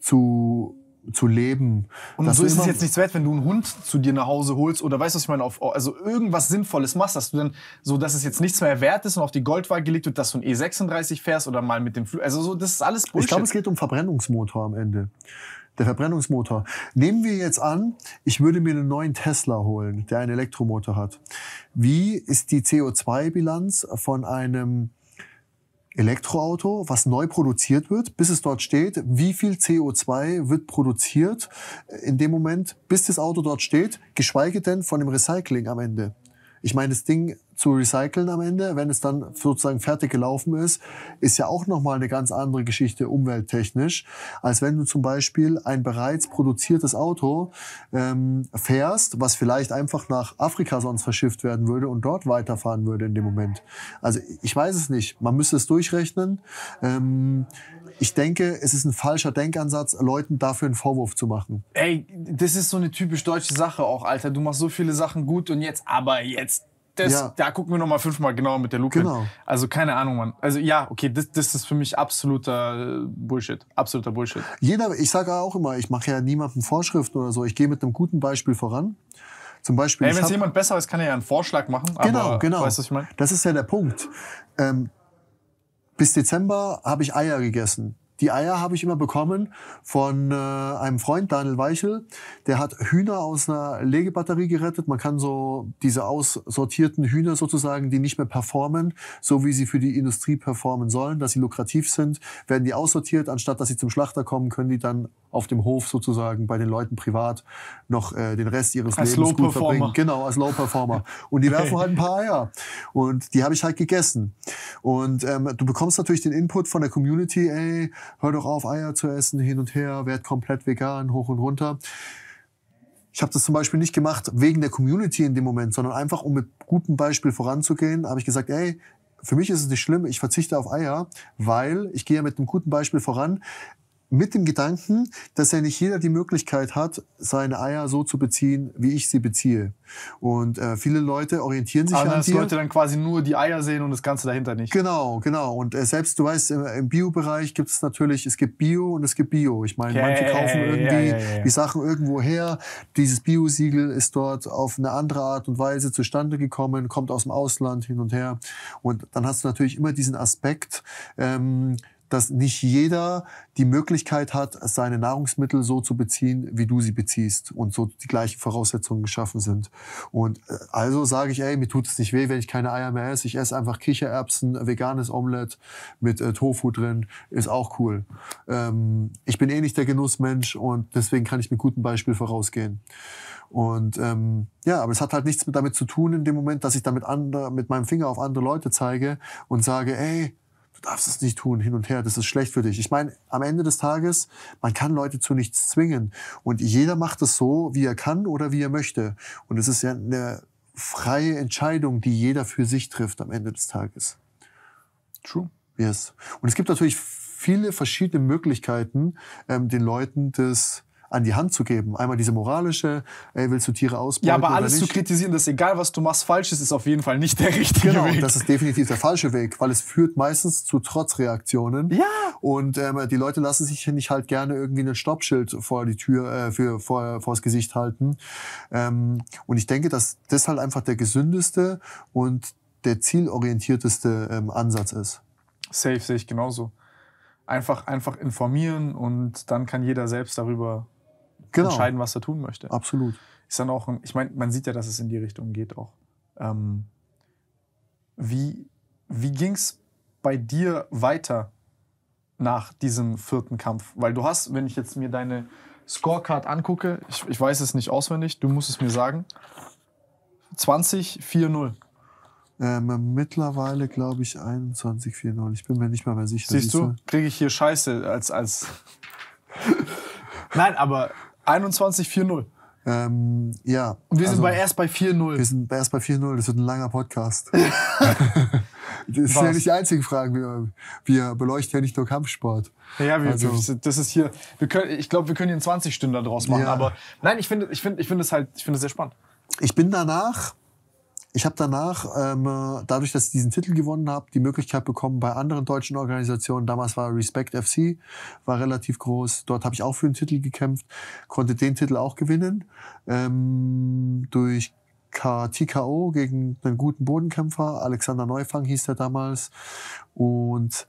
zu zu leben. Und so ist es jetzt nichts wert, wenn du einen Hund zu dir nach Hause holst oder weißt du, was ich meine, auf, also irgendwas Sinnvolles machst, dass du dann so, dass es jetzt nichts mehr wert ist und auf die Goldwahl gelegt wird, dass du ein E36 fährst oder mal mit dem Flug, also so, das ist alles Bullshit. Ich glaube, es geht um Verbrennungsmotor am Ende. Der Verbrennungsmotor. Nehmen wir jetzt an, ich würde mir einen neuen Tesla holen, der einen Elektromotor hat. Wie ist die CO2-Bilanz von einem Elektroauto, was neu produziert wird, bis es dort steht, wie viel CO2 wird produziert äh, in dem Moment, bis das Auto dort steht, geschweige denn von dem Recycling am Ende. Ich meine, das Ding zu recyceln am Ende, wenn es dann sozusagen fertig gelaufen ist, ist ja auch nochmal eine ganz andere Geschichte umwelttechnisch, als wenn du zum Beispiel ein bereits produziertes Auto ähm, fährst, was vielleicht einfach nach Afrika sonst verschifft werden würde und dort weiterfahren würde in dem Moment. Also ich weiß es nicht. Man müsste es durchrechnen. Ähm, ich denke, es ist ein falscher Denkansatz, Leuten dafür einen Vorwurf zu machen. Ey, das ist so eine typisch deutsche Sache auch, Alter. Du machst so viele Sachen gut und jetzt, aber jetzt, das, ja. da gucken wir nochmal fünfmal genauer mit der Luke. Genau. Also keine Ahnung, Mann. Also ja, okay, das, das ist für mich absoluter äh, Bullshit. Absoluter Bullshit. Jeder, ich sage auch immer, ich mache ja niemandem Vorschriften oder so. Ich gehe mit einem guten Beispiel voran. Zum Beispiel. Ja, wenn es jemand besser ist, kann er ja einen Vorschlag machen. Genau, aber, genau. Weißt du, was ich meine? Das ist ja der Punkt. Ähm, bis Dezember habe ich Eier gegessen. Die Eier habe ich immer bekommen von äh, einem Freund, Daniel Weichel. Der hat Hühner aus einer Legebatterie gerettet. Man kann so diese aussortierten Hühner sozusagen, die nicht mehr performen, so wie sie für die Industrie performen sollen, dass sie lukrativ sind, werden die aussortiert. Anstatt dass sie zum Schlachter kommen, können die dann auf dem Hof sozusagen bei den Leuten privat noch äh, den Rest ihres als Lebens gut verbringen. Genau, als Low Performer. Und die werfen halt ein paar Eier. Und die habe ich halt gegessen. Und ähm, du bekommst natürlich den Input von der Community, ey, hör doch auf, Eier zu essen, hin und her, werd komplett vegan, hoch und runter. Ich habe das zum Beispiel nicht gemacht wegen der Community in dem Moment, sondern einfach, um mit gutem Beispiel voranzugehen, habe ich gesagt, ey, für mich ist es nicht schlimm, ich verzichte auf Eier, weil ich gehe ja mit einem guten Beispiel voran mit dem Gedanken, dass ja nicht jeder die Möglichkeit hat, seine Eier so zu beziehen, wie ich sie beziehe. Und äh, viele Leute orientieren sich Aber also, an dass dir. Leute dann quasi nur die Eier sehen und das Ganze dahinter nicht. Genau, genau. Und äh, selbst, du weißt, im, Bio-Bereich gibt es natürlich, es gibt Bio und es gibt Bio. Ich meine, okay, manche kaufen irgendwie ja, ja, ja, die Sachen irgendwo her. Dieses Bio-Siegel ist dort auf eine andere Art und Weise zustande gekommen, kommt aus dem Ausland hin und her. Und dann hast du natürlich immer diesen Aspekt, ähm, dass nicht jeder die Möglichkeit hat, seine Nahrungsmittel so zu beziehen, wie du sie beziehst und so die gleichen Voraussetzungen geschaffen sind. Und äh, also sage ich, ey, mir tut es nicht weh, wenn ich keine Eier mehr esse. Ich esse einfach Kichererbsen, veganes Omelett mit äh, Tofu drin, ist auch cool. Ähm, ich bin eh nicht der Genussmensch und deswegen kann ich mit gutem Beispiel vorausgehen. Und ähm, ja, aber es hat halt nichts damit zu tun in dem Moment, dass ich damit andere, mit meinem Finger auf andere Leute zeige und sage, ey, du darfst es nicht tun, hin und her, das ist schlecht für dich. Ich meine, am Ende des Tages, man kann Leute zu nichts zwingen. Und jeder macht es so, wie er kann oder wie er möchte. Und es ist ja eine freie Entscheidung, die jeder für sich trifft am Ende des Tages. True. Yes. Und es gibt natürlich viele verschiedene Möglichkeiten, ähm, den Leuten das an die Hand zu geben. Einmal diese moralische, ey, willst du Tiere ausbeuten? Ja, aber alles zu kritisieren, dass egal was du machst, falsch ist, ist auf jeden Fall nicht der richtige genau, Weg. Genau, das ist definitiv der falsche Weg, weil es führt meistens zu Trotzreaktionen. Ja. Und ähm, die Leute lassen sich nicht halt gerne irgendwie ein Stoppschild vor die Tür, äh, für, vor, vors Gesicht halten. Ähm, und ich denke, dass das halt einfach der gesündeste und der zielorientierteste ähm, Ansatz ist. Safe sehe ich genauso. Einfach, einfach informieren und dann kann jeder selbst darüber genau. entscheiden, was er tun möchte. Absolut. Ist dann auch, ein, ich meine, man sieht ja, dass es in die Richtung geht auch. Ähm, wie wie ging es bei dir weiter nach diesem vierten Kampf? Weil du hast, wenn ich jetzt mir deine Scorecard angucke, ich, ich weiß es nicht auswendig, du musst es mir sagen, 20, 4-0. Ähm, mittlerweile glaube ich 21, 4, 0. Ich bin mir nicht mal mehr sicher. Siehst du, kriege ich hier Scheiße als. als Nein, aber 21-4-0. Ähm, ja. Und wir also, sind bei, erst bei 4-0. Wir sind erst bei 4-0. Das wird ein langer Podcast. das sind ja nicht die einzigen Fragen. Wir, wir, beleuchten ja nicht nur Kampfsport. Ja, wir, also, das ist hier. Wir können, ich glaube, wir können hier einen 20 Stunden daraus machen. Ja. Aber nein, ich finde, ich finde, ich finde es halt, ich finde es sehr spannend. Ich bin danach ich habe danach, ähm, äh, dadurch, dass ich diesen Titel gewonnen habe, die Möglichkeit bekommen, bei anderen deutschen Organisationen, damals war Respect FC, war relativ groß, dort habe ich auch für den Titel gekämpft, konnte den Titel auch gewinnen, ähm, durch TKO gegen einen guten Bodenkämpfer, Alexander Neufang hieß der damals. Und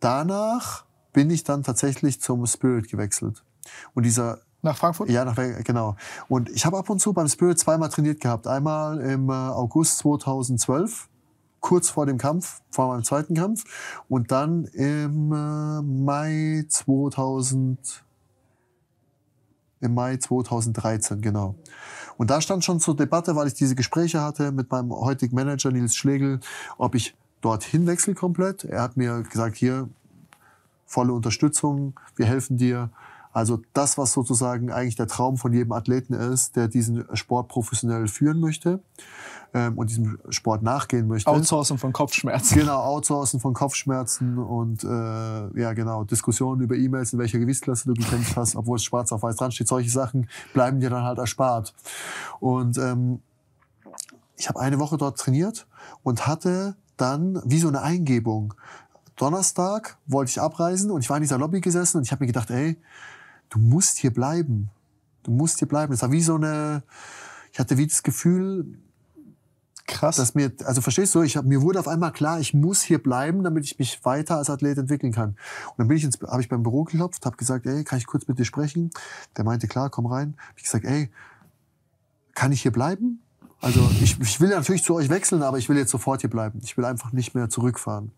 danach bin ich dann tatsächlich zum Spirit gewechselt. Und dieser nach Frankfurt? Ja, nach, genau. Und ich habe ab und zu beim Spirit zweimal trainiert gehabt. Einmal im äh, August 2012, kurz vor dem Kampf, vor meinem zweiten Kampf. Und dann im äh, Mai 2000, im Mai 2013, genau. Und da stand schon zur Debatte, weil ich diese Gespräche hatte mit meinem heutigen Manager Nils Schlegel, ob ich dorthin wechsle komplett. Er hat mir gesagt, hier, volle Unterstützung, wir helfen dir. Also das, was sozusagen eigentlich der Traum von jedem Athleten ist, der diesen Sport professionell führen möchte ähm, und diesem Sport nachgehen möchte. Outsourcen von Kopfschmerzen. Genau, Outsourcen von Kopfschmerzen und äh, ja genau, Diskussionen über E-Mails, in welcher Gewichtsklasse du gekämpft hast, obwohl es schwarz auf weiß dran steht. Solche Sachen bleiben dir dann halt erspart. Und ähm, ich habe eine Woche dort trainiert und hatte dann wie so eine Eingebung. Donnerstag wollte ich abreisen und ich war in dieser Lobby gesessen und ich habe mir gedacht, ey, du musst hier bleiben. Du musst hier bleiben. Das war wie so eine, ich hatte wie das Gefühl, Krass. Dass mir, also verstehst du, ich hab, mir wurde auf einmal klar, ich muss hier bleiben, damit ich mich weiter als Athlet entwickeln kann. Und dann bin ich ins, habe ich beim Büro geklopft, habe gesagt, ey, kann ich kurz mit dir sprechen? Der meinte, klar, komm rein. Hab ich gesagt, ey, kann ich hier bleiben? Also ich, ich will natürlich zu euch wechseln, aber ich will jetzt sofort hier bleiben. Ich will einfach nicht mehr zurückfahren.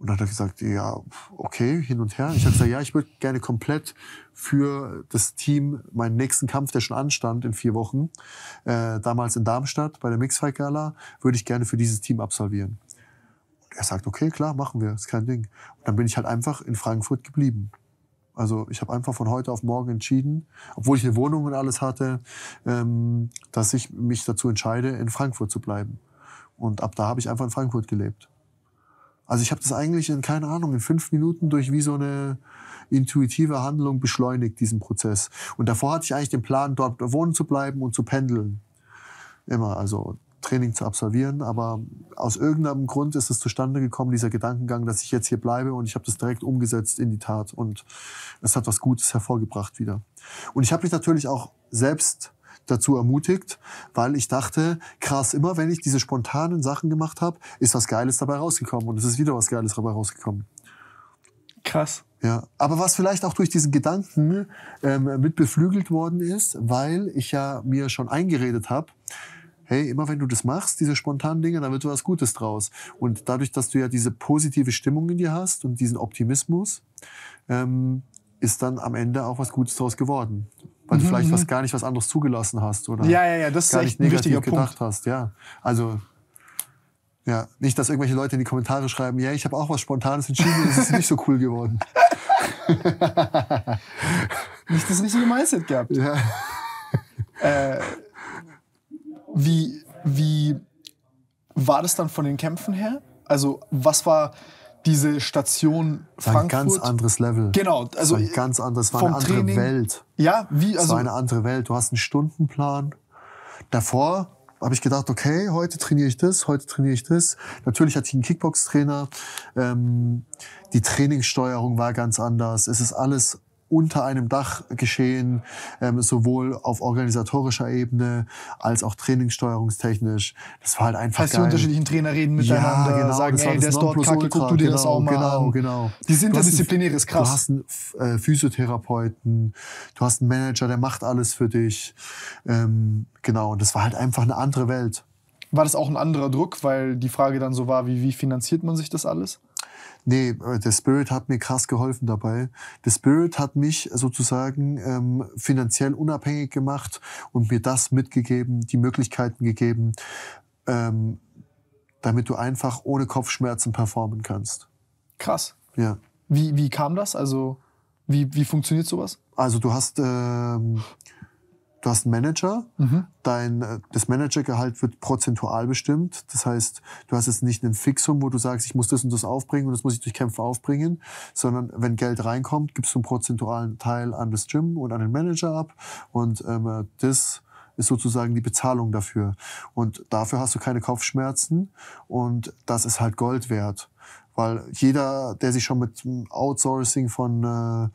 Und dann hat er gesagt, ja, okay, hin und her. Ich habe gesagt, ja, ich würde gerne komplett für das Team meinen nächsten Kampf, der schon anstand in vier Wochen, äh, damals in Darmstadt bei der Mixfight Gala, würde ich gerne für dieses Team absolvieren. Und er sagt, okay, klar, machen wir, ist kein Ding. Und dann bin ich halt einfach in Frankfurt geblieben. Also ich habe einfach von heute auf morgen entschieden, obwohl ich eine Wohnung und alles hatte, ähm, dass ich mich dazu entscheide, in Frankfurt zu bleiben. Und ab da habe ich einfach in Frankfurt gelebt. Also ich habe das eigentlich in, keine Ahnung, in fünf Minuten durch wie so eine intuitive Handlung beschleunigt, diesen Prozess. Und davor hatte ich eigentlich den Plan, dort wohnen zu bleiben und zu pendeln. Immer, also Training zu absolvieren. Aber aus irgendeinem Grund ist es zustande gekommen, dieser Gedankengang, dass ich jetzt hier bleibe und ich habe das direkt umgesetzt in die Tat. Und es hat was Gutes hervorgebracht wieder. Und ich habe mich natürlich auch selbst dazu ermutigt, weil ich dachte, krass, immer wenn ich diese spontanen Sachen gemacht habe, ist was Geiles dabei rausgekommen und es ist wieder was Geiles dabei rausgekommen. Krass. Ja, aber was vielleicht auch durch diesen Gedanken ähm, mit beflügelt worden ist, weil ich ja mir schon eingeredet habe, hey, immer wenn du das machst, diese spontanen Dinge, dann wird was Gutes draus. Und dadurch, dass du ja diese positive Stimmung in dir hast und diesen Optimismus, ähm, ist dann am Ende auch was Gutes draus geworden weil mhm, du vielleicht mhm. was gar nicht was anderes zugelassen hast oder ja, ja, ja, das ist gar echt nicht ein negativ gedacht Punkt. hast. Ja, also ja, nicht, dass irgendwelche Leute in die Kommentare schreiben, ja, ich habe auch was Spontanes entschieden, das ist nicht so cool geworden. nicht das richtige Mindset gehabt. Ja. Äh, wie, wie war das dann von den Kämpfen her? Also was war diese Station das war Ein ganz anderes Level. Genau, also das war also, ein ganz anderes, war eine andere Training. Welt. Ja, wie also das war eine andere Welt. Du hast einen Stundenplan. Davor habe ich gedacht, okay, heute trainiere ich das, heute trainiere ich das. Natürlich hatte ich einen Kickbox-Trainer. Ähm, die Trainingssteuerung war ganz anders. Es ist alles unter einem Dach geschehen, ähm, sowohl auf organisatorischer Ebene als auch trainingssteuerungstechnisch. Das war halt einfach heißt, geil. die unterschiedlichen Trainer reden miteinander, ja, genau, sagen, ey, der ist dort kacke, guck du dir genau, das auch mal genau, an. Genau. Die sind Interdisziplinäre ist krass. Du hast einen äh, Physiotherapeuten, du hast einen Manager, der macht alles für dich. Ähm, genau, und das war halt einfach eine andere Welt. War das auch ein anderer Druck, weil die Frage dann so war, wie, wie finanziert man sich das alles? Nee, äh, der Spirit hat mir krass geholfen dabei. Der Spirit hat mich sozusagen ähm, finanziell unabhängig gemacht und mir das mitgegeben, die Möglichkeiten gegeben, ähm, damit du einfach ohne Kopfschmerzen performen kannst. Krass. Ja. Wie, wie kam das? Also, wie, wie funktioniert sowas? Also, du hast. Ähm, Du hast einen Manager, mhm. dein, äh, das Managergehalt wird prozentual bestimmt. Das heißt, du hast jetzt nicht ein Fixum, wo du sagst, ich muss das und das aufbringen und das muss ich durch Kämpfe aufbringen, sondern wenn Geld reinkommt, gibst du einen prozentualen Teil an das Gym und an den Manager ab und ähm, äh, das ist sozusagen die Bezahlung dafür. Und dafür hast du keine Kopfschmerzen und das ist halt Gold wert. Weil jeder, der sich schon mit Outsourcing von äh,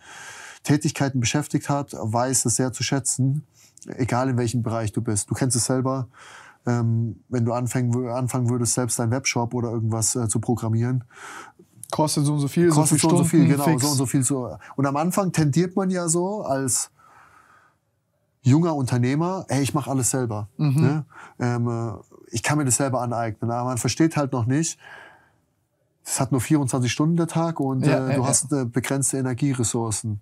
Tätigkeiten beschäftigt hat, weiß es sehr zu schätzen egal in welchem Bereich du bist. Du kennst es selber, ähm, wenn du anfangen, anfangen würdest, selbst deinen Webshop oder irgendwas äh, zu programmieren. Kostet so und so viel, kostet so, so und so viel, genau, fix. so und so viel. So. Und am Anfang tendiert man ja so als junger Unternehmer, ey, ich mache alles selber. Mhm. Ne? Ähm, äh, ich kann mir das selber aneignen, aber man versteht halt noch nicht, es hat nur 24 Stunden der Tag und ja, äh, du ja. hast äh, begrenzte Energieressourcen.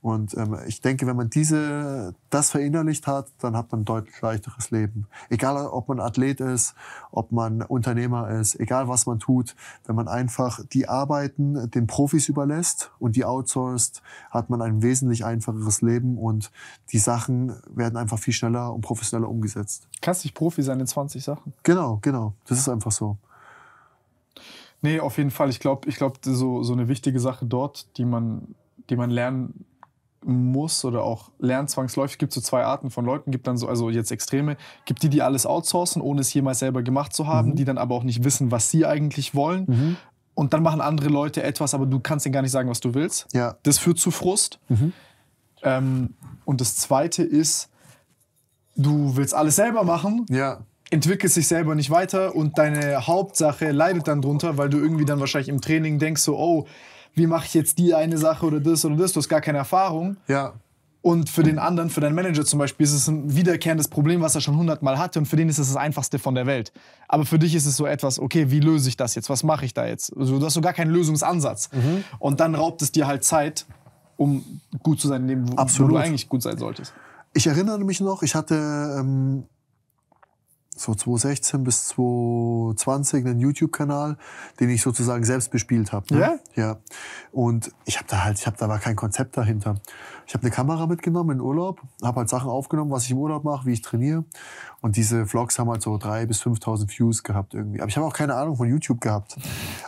Und ähm, ich denke, wenn man diese, das verinnerlicht hat, dann hat man ein deutlich leichteres Leben. Egal, ob man Athlet ist, ob man Unternehmer ist, egal was man tut, wenn man einfach die Arbeiten den Profis überlässt und die outsourced, hat man ein wesentlich einfacheres Leben und die Sachen werden einfach viel schneller und professioneller umgesetzt. Klassisch Profi seine 20 Sachen. Genau, genau. Das ist einfach so. Nee, auf jeden Fall. Ich glaube, ich glaub, so, so eine wichtige Sache dort, die man, die man lernen muss oder auch lernt zwangsläufig, gibt so zwei Arten von Leuten, gibt dann so, also jetzt Extreme, gibt die, die alles outsourcen, ohne es jemals selber gemacht zu haben, mhm. die dann aber auch nicht wissen, was sie eigentlich wollen. Mhm. Und dann machen andere Leute etwas, aber du kannst denen gar nicht sagen, was du willst. Ja. Das führt zu Frust. Mhm. Ähm, und das Zweite ist, du willst alles selber machen. Ja entwickelst dich selber nicht weiter und deine Hauptsache leidet dann drunter, weil du irgendwie dann wahrscheinlich im Training denkst so, oh, wie mache ich jetzt die eine Sache oder das oder das, du hast gar keine Erfahrung. Ja. Und für den anderen, für deinen Manager zum Beispiel, ist es ein wiederkehrendes Problem, was er schon hundertmal hatte und für den ist es das einfachste von der Welt. Aber für dich ist es so etwas, okay, wie löse ich das jetzt? Was mache ich da jetzt? Also, du hast so gar keinen Lösungsansatz. Mhm. Und dann raubt es dir halt Zeit, um gut zu sein, dem, wo, wo du eigentlich gut sein solltest. Ich erinnere mich noch, ich hatte ähm, so 2016 bis 2020 einen YouTube-Kanal, den ich sozusagen selbst bespielt habe. Ne? Yeah? Ja. Und ich habe da halt, ich habe da war kein Konzept dahinter. Ich habe eine Kamera mitgenommen in Urlaub, habe halt Sachen aufgenommen, was ich im Urlaub mache, wie ich trainiere. Und diese Vlogs haben halt so 3.000 bis 5.000 Views gehabt irgendwie. Aber ich habe auch keine Ahnung von YouTube gehabt.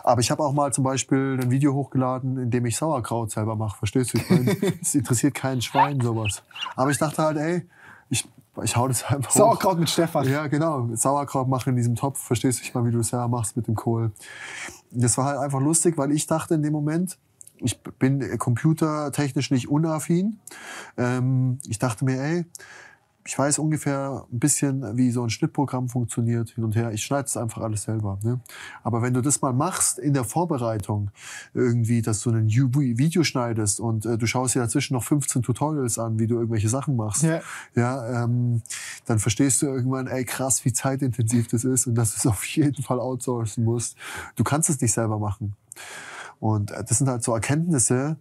Aber ich habe auch mal zum Beispiel ein Video hochgeladen, in dem ich Sauerkraut selber mache. Verstehst du? Ich meine, es interessiert keinen Schwein sowas. Aber ich dachte halt, ey, ich, ich hau das einfach Sauerkraut hoch. mit Stefan. Ja, genau. Sauerkraut machen in diesem Topf. Verstehst du nicht mal, wie du es ja machst mit dem Kohl. Das war halt einfach lustig, weil ich dachte in dem Moment, ich bin computertechnisch nicht unaffin. Ähm, ich dachte mir, ey, ich weiß ungefähr ein bisschen, wie so ein Schnittprogramm funktioniert, hin und her. Ich schneide es einfach alles selber. Ne? Aber wenn du das mal machst in der Vorbereitung, irgendwie, dass du ein Video schneidest und äh, du schaust dir dazwischen noch 15 Tutorials an, wie du irgendwelche Sachen machst, ja, ja ähm, dann verstehst du irgendwann, ey krass, wie zeitintensiv das ist und dass du es auf jeden Fall outsourcen musst. Du kannst es nicht selber machen. Und äh, das sind halt so Erkenntnisse,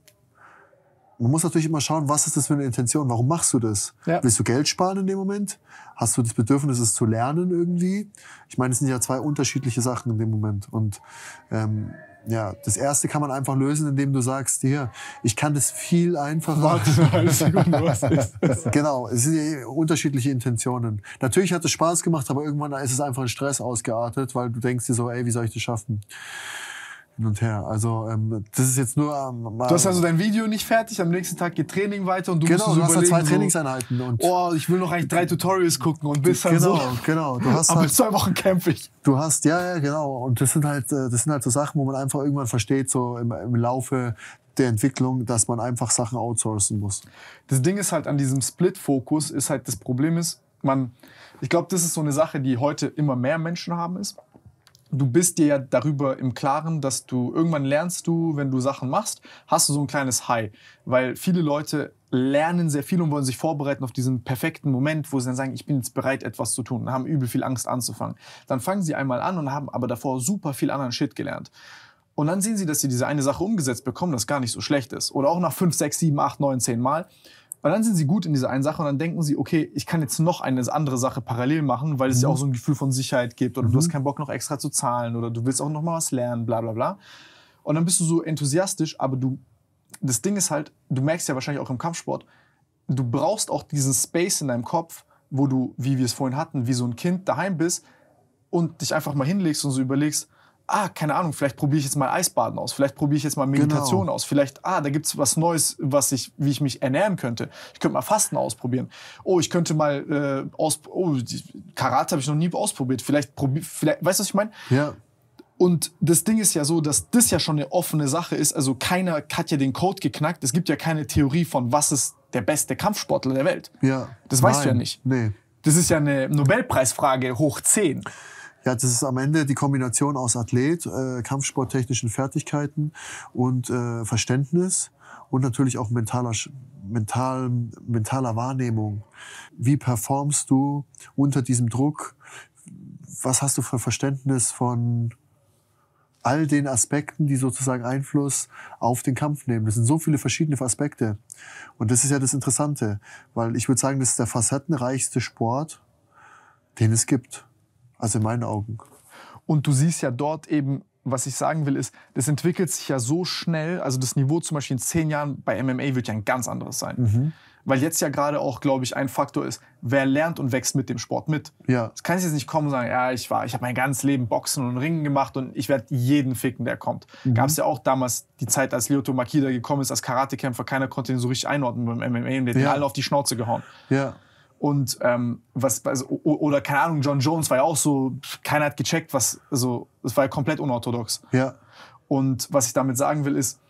man muss natürlich immer schauen, was ist das für eine Intention? Warum machst du das? Ja. Willst du Geld sparen in dem Moment? Hast du das Bedürfnis, es zu lernen irgendwie? Ich meine, es sind ja zwei unterschiedliche Sachen in dem Moment. Und ähm, ja, das erste kann man einfach lösen, indem du sagst, hier, ich kann das viel einfacher. Warte, genau, es sind eh unterschiedliche Intentionen. Natürlich hat es Spaß gemacht, aber irgendwann ist es einfach ein Stress ausgeartet, weil du denkst dir so, ey, wie soll ich das schaffen? hin und her. Also ähm, das ist jetzt nur ähm, Du hast also dein Video nicht fertig, am nächsten Tag geht Training weiter und du genau, musst du hast halt zwei Trainingseinheiten und oh, ich will noch eigentlich drei Tutorials gucken und bist dann genau, so. Genau, genau. Aber halt, zwei Wochen kämpfe ich. Du hast ja, ja, genau. Und das sind halt, äh, das sind halt so Sachen, wo man einfach irgendwann versteht, so im, im Laufe der Entwicklung, dass man einfach Sachen outsourcen muss. Das Ding ist halt an diesem Split-Fokus ist halt das Problem ist, man, ich glaube, das ist so eine Sache, die heute immer mehr Menschen haben ist du bist dir ja darüber im Klaren, dass du irgendwann lernst du, wenn du Sachen machst, hast du so ein kleines High. Weil viele Leute lernen sehr viel und wollen sich vorbereiten auf diesen perfekten Moment, wo sie dann sagen, ich bin jetzt bereit, etwas zu tun und haben übel viel Angst anzufangen. Dann fangen sie einmal an und haben aber davor super viel anderen Shit gelernt. Und dann sehen sie, dass sie diese eine Sache umgesetzt bekommen, das gar nicht so schlecht ist. Oder auch nach 5, 6, 7, 8, 9, 10 Mal. Weil dann sind sie gut in dieser einen Sache und dann denken sie, okay, ich kann jetzt noch eine andere Sache parallel machen, weil es mhm. ja auch mhm. so ein Gefühl von Sicherheit gibt oder mhm. du hast mhm. keinen Bock noch extra zu zahlen oder du willst auch noch mal was lernen, bla bla bla. Und dann bist du so enthusiastisch, aber du, das Ding ist halt, du merkst ja wahrscheinlich auch im Kampfsport, du brauchst auch diesen Space in deinem Kopf, wo du, wie wir es vorhin hatten, wie so ein Kind daheim bist und dich einfach mal hinlegst und so überlegst, ah, keine Ahnung, vielleicht probiere ich jetzt mal Eisbaden aus, vielleicht probiere ich jetzt mal Meditation genau. aus, vielleicht, ah, da gibt es was Neues, was ich, wie ich mich ernähren könnte. Ich könnte mal Fasten ausprobieren. Oh, ich könnte mal äh, aus, oh, Karate habe ich noch nie ausprobiert. Vielleicht probier, vielleicht, weißt du, was ich meine? Ja. Und das Ding ist ja so, dass das ja schon eine offene Sache ist. Also keiner hat ja den Code geknackt. Es gibt ja keine Theorie von, was ist der beste Kampfsportler der Welt. Ja. Das Nein. weißt du ja nicht. Nee. Das ist ja eine Nobelpreisfrage hoch 10 ja, das ist am Ende die Kombination aus Athlet, äh, kampfsporttechnischen Fertigkeiten und äh, Verständnis und natürlich auch mentaler, mental, mentaler Wahrnehmung. Wie performst du unter diesem Druck? Was hast du für Verständnis von all den Aspekten, die sozusagen Einfluss auf den Kampf nehmen. Das sind so viele verschiedene Aspekte. Und das ist ja das Interessante, weil ich würde sagen, das ist der facettenreichste Sport, den es gibt. Also in meinen Augen. Und du siehst ja dort eben, was ich sagen will, ist, das entwickelt sich ja so schnell. Also das Niveau zum Beispiel in zehn Jahren bei MMA wird ja ein ganz anderes sein. Mhm. Weil jetzt ja gerade auch, glaube ich, ein Faktor ist, wer lernt und wächst mit dem Sport mit. Ja. Es kann jetzt nicht kommen und sagen, ja, ich war, ich habe mein ganzes Leben Boxen und Ringen gemacht und ich werde jeden ficken, der kommt. Mhm. Gab es ja auch damals die Zeit, als Lyoto Makida gekommen ist als Karatekämpfer, keiner konnte ihn so richtig einordnen beim MMA und der ja. den alle auf die Schnauze gehauen. Ja. Und ähm, was, also, oder keine Ahnung, John Jones war ja auch so, keiner hat gecheckt, was, also, es war ja komplett unorthodox. Ja. Und was ich damit sagen will, ist,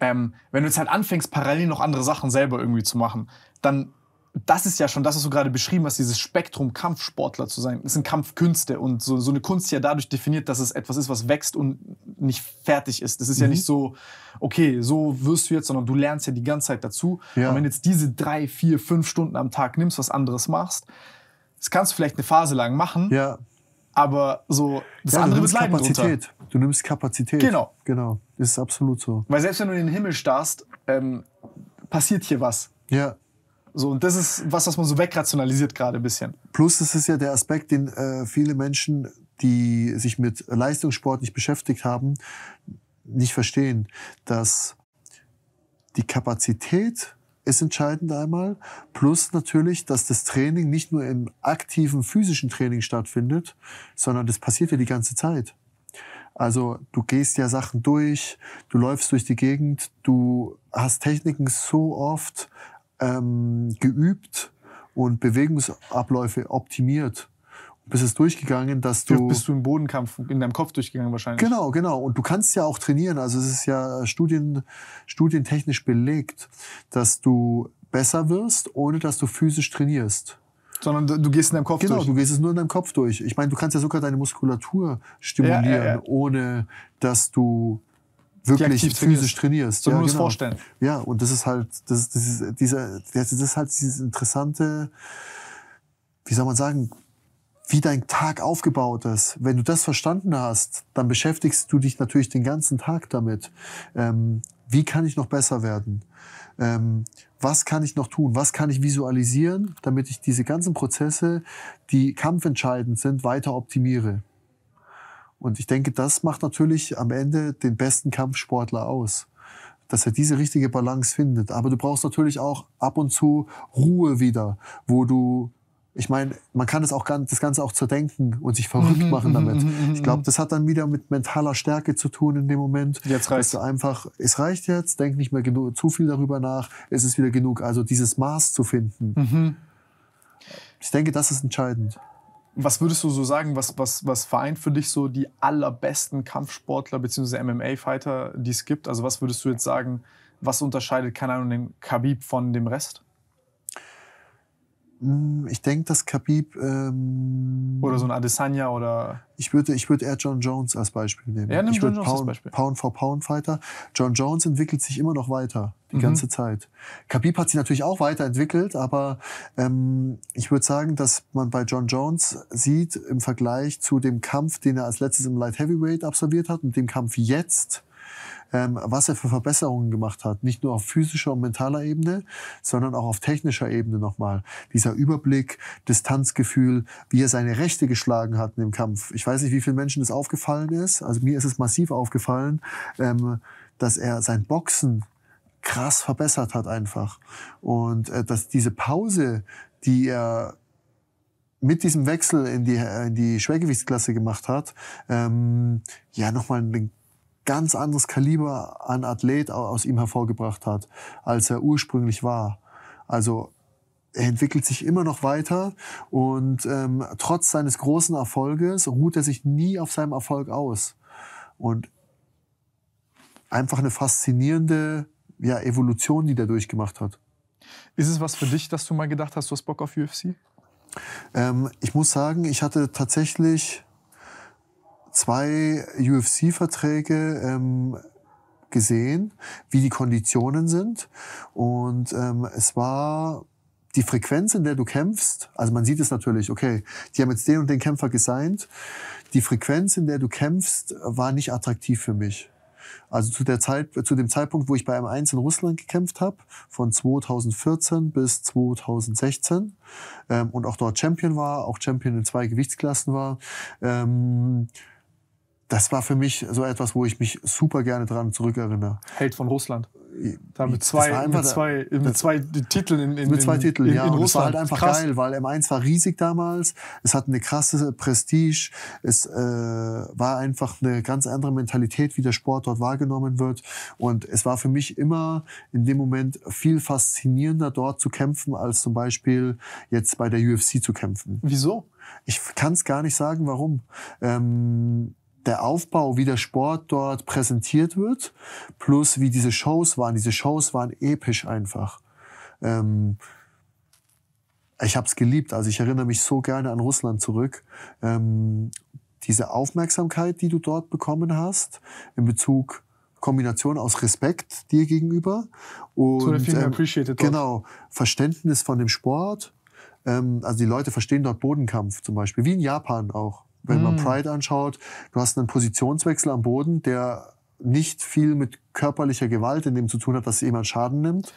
ähm, wenn du jetzt halt anfängst, parallel noch andere Sachen selber irgendwie zu machen, dann das ist ja schon das, was du gerade beschrieben hast, dieses Spektrum, Kampfsportler zu sein. Das sind Kampfkünste und so, so eine Kunst ja dadurch definiert, dass es etwas ist, was wächst und nicht fertig ist. Das ist mhm. ja nicht so, okay, so wirst du jetzt, sondern du lernst ja die ganze Zeit dazu. Ja. Und wenn du jetzt diese drei, vier, fünf Stunden am Tag nimmst, was anderes machst, das kannst du vielleicht eine Phase lang machen. Ja. Aber so, das ja, andere wird leiden Kapazität. Drunter. Du nimmst Kapazität. Genau. Genau. Das ist absolut so. Weil selbst wenn du in den Himmel starrst, ähm, passiert hier was. Ja. So, und das ist was, was man so wegrationalisiert gerade ein bisschen. Plus, das ist ja der Aspekt, den äh, viele Menschen, die sich mit Leistungssport nicht beschäftigt haben, nicht verstehen, dass die Kapazität ist entscheidend einmal, plus natürlich, dass das Training nicht nur im aktiven physischen Training stattfindet, sondern das passiert ja die ganze Zeit. Also du gehst ja Sachen durch, du läufst durch die Gegend, du hast Techniken so oft ähm, geübt und Bewegungsabläufe optimiert. bist es durchgegangen, dass du. Bist du im Bodenkampf in deinem Kopf durchgegangen wahrscheinlich? Genau, genau. Und du kannst ja auch trainieren. Also es ist ja studien, studientechnisch belegt, dass du besser wirst, ohne dass du physisch trainierst. Sondern du, du, gehst in deinem Kopf genau, durch. Genau, du gehst es nur in deinem Kopf durch. Ich meine, du kannst ja sogar deine Muskulatur stimulieren, ja, ja, ja. ohne dass du wirklich physisch trainierst. So ja, nur genau. das Vorstellen. Ja, und das ist halt, das, das ist dieser, das ist halt dieses interessante, wie soll man sagen, wie dein Tag aufgebaut ist. Wenn du das verstanden hast, dann beschäftigst du dich natürlich den ganzen Tag damit. Ähm, wie kann ich noch besser werden? Ähm, was kann ich noch tun? Was kann ich visualisieren, damit ich diese ganzen Prozesse, die kampfentscheidend sind, weiter optimiere? Und ich denke, das macht natürlich am Ende den besten Kampfsportler aus, dass er diese richtige Balance findet. Aber du brauchst natürlich auch ab und zu Ruhe wieder, wo du ich meine, man kann das auch das Ganze auch zerdenken und sich verrückt mhm, machen mhm, damit. Mhm, ich glaube, das hat dann wieder mit mentaler Stärke zu tun in dem Moment. Jetzt reicht einfach, es reicht jetzt, denk nicht mehr genug, zu viel darüber nach, es ist wieder genug. Also dieses Maß zu finden. Mhm. Ich denke, das ist entscheidend. Was würdest du so sagen, was, was, was vereint für dich so die allerbesten Kampfsportler bzw. MMA-Fighter, die es gibt? Also was würdest du jetzt sagen, was unterscheidet, keine Ahnung, den Khabib von dem Rest? Hm, ich denke, dass Khabib... Ähm, oder so ein Adesanya oder... Ich würde, ich würde eher John Jones als Beispiel nehmen. Ja, nimm ich John Jones Pound, als Beispiel. Pound for Pound Fighter. John Jones entwickelt sich immer noch weiter, die mhm. ganze Zeit. Khabib hat sich natürlich auch weiterentwickelt, aber ähm, ich würde sagen, dass man bei John Jones sieht, im Vergleich zu dem Kampf, den er als letztes im Light Heavyweight absolviert hat und dem Kampf jetzt, ähm, was er für Verbesserungen gemacht hat, nicht nur auf physischer und mentaler Ebene, sondern auch auf technischer Ebene nochmal. Dieser Überblick, Distanzgefühl, wie er seine Rechte geschlagen hat in dem Kampf. Ich weiß nicht, wie vielen Menschen das aufgefallen ist. Also mir ist es massiv aufgefallen, ähm, dass er sein Boxen krass verbessert hat einfach. Und äh, dass diese Pause, die er mit diesem Wechsel in die, in die Schwergewichtsklasse gemacht hat, ähm, ja nochmal einen ganz anderes Kaliber an Athlet aus ihm hervorgebracht hat, als er ursprünglich war. Also er entwickelt sich immer noch weiter und ähm, trotz seines großen Erfolges ruht er sich nie auf seinem Erfolg aus. Und einfach eine faszinierende ja, Evolution, die der durchgemacht hat. Ist es was für dich, dass du mal gedacht hast, du hast Bock auf UFC? Ähm, ich muss sagen, ich hatte tatsächlich zwei UFC-Verträge ähm, gesehen, wie die Konditionen sind. Und ähm, es war die Frequenz, in der du kämpfst, also man sieht es natürlich, okay, die haben jetzt den und den Kämpfer gesigned, die Frequenz, in der du kämpfst, war nicht attraktiv für mich. Also zu, der Zeit, zu dem Zeitpunkt, wo ich bei M1 in Russland gekämpft habe, von 2014 bis 2016 ähm, und auch dort Champion war, auch Champion in zwei Gewichtsklassen war, ähm, das war für mich so etwas, wo ich mich super gerne dran zurückerinnere. Held von Russland. Da mit zwei, mit zwei, da, mit zwei Titeln in, in Mit zwei Titeln, in, in, ja. In Russland. Und es war halt einfach Krass. geil, weil M1 war riesig damals. Es hatte eine krasse Prestige. Es äh, war einfach eine ganz andere Mentalität, wie der Sport dort wahrgenommen wird. Und es war für mich immer in dem Moment viel faszinierender, dort zu kämpfen, als zum Beispiel jetzt bei der UFC zu kämpfen. Wieso? Ich kann es gar nicht sagen, warum. Ähm, der Aufbau, wie der Sport dort präsentiert wird, plus wie diese Shows waren. Diese Shows waren episch einfach. Ähm, ich habe es geliebt. Also ich erinnere mich so gerne an Russland zurück. Ähm, diese Aufmerksamkeit, die du dort bekommen hast, in Bezug Kombination aus Respekt dir gegenüber und so ähm, genau Verständnis von dem Sport. Ähm, also die Leute verstehen dort Bodenkampf zum Beispiel, wie in Japan auch. Wenn mm. man Pride anschaut, du hast einen Positionswechsel am Boden, der nicht viel mit körperlicher Gewalt in dem zu tun hat, dass jemand Schaden nimmt.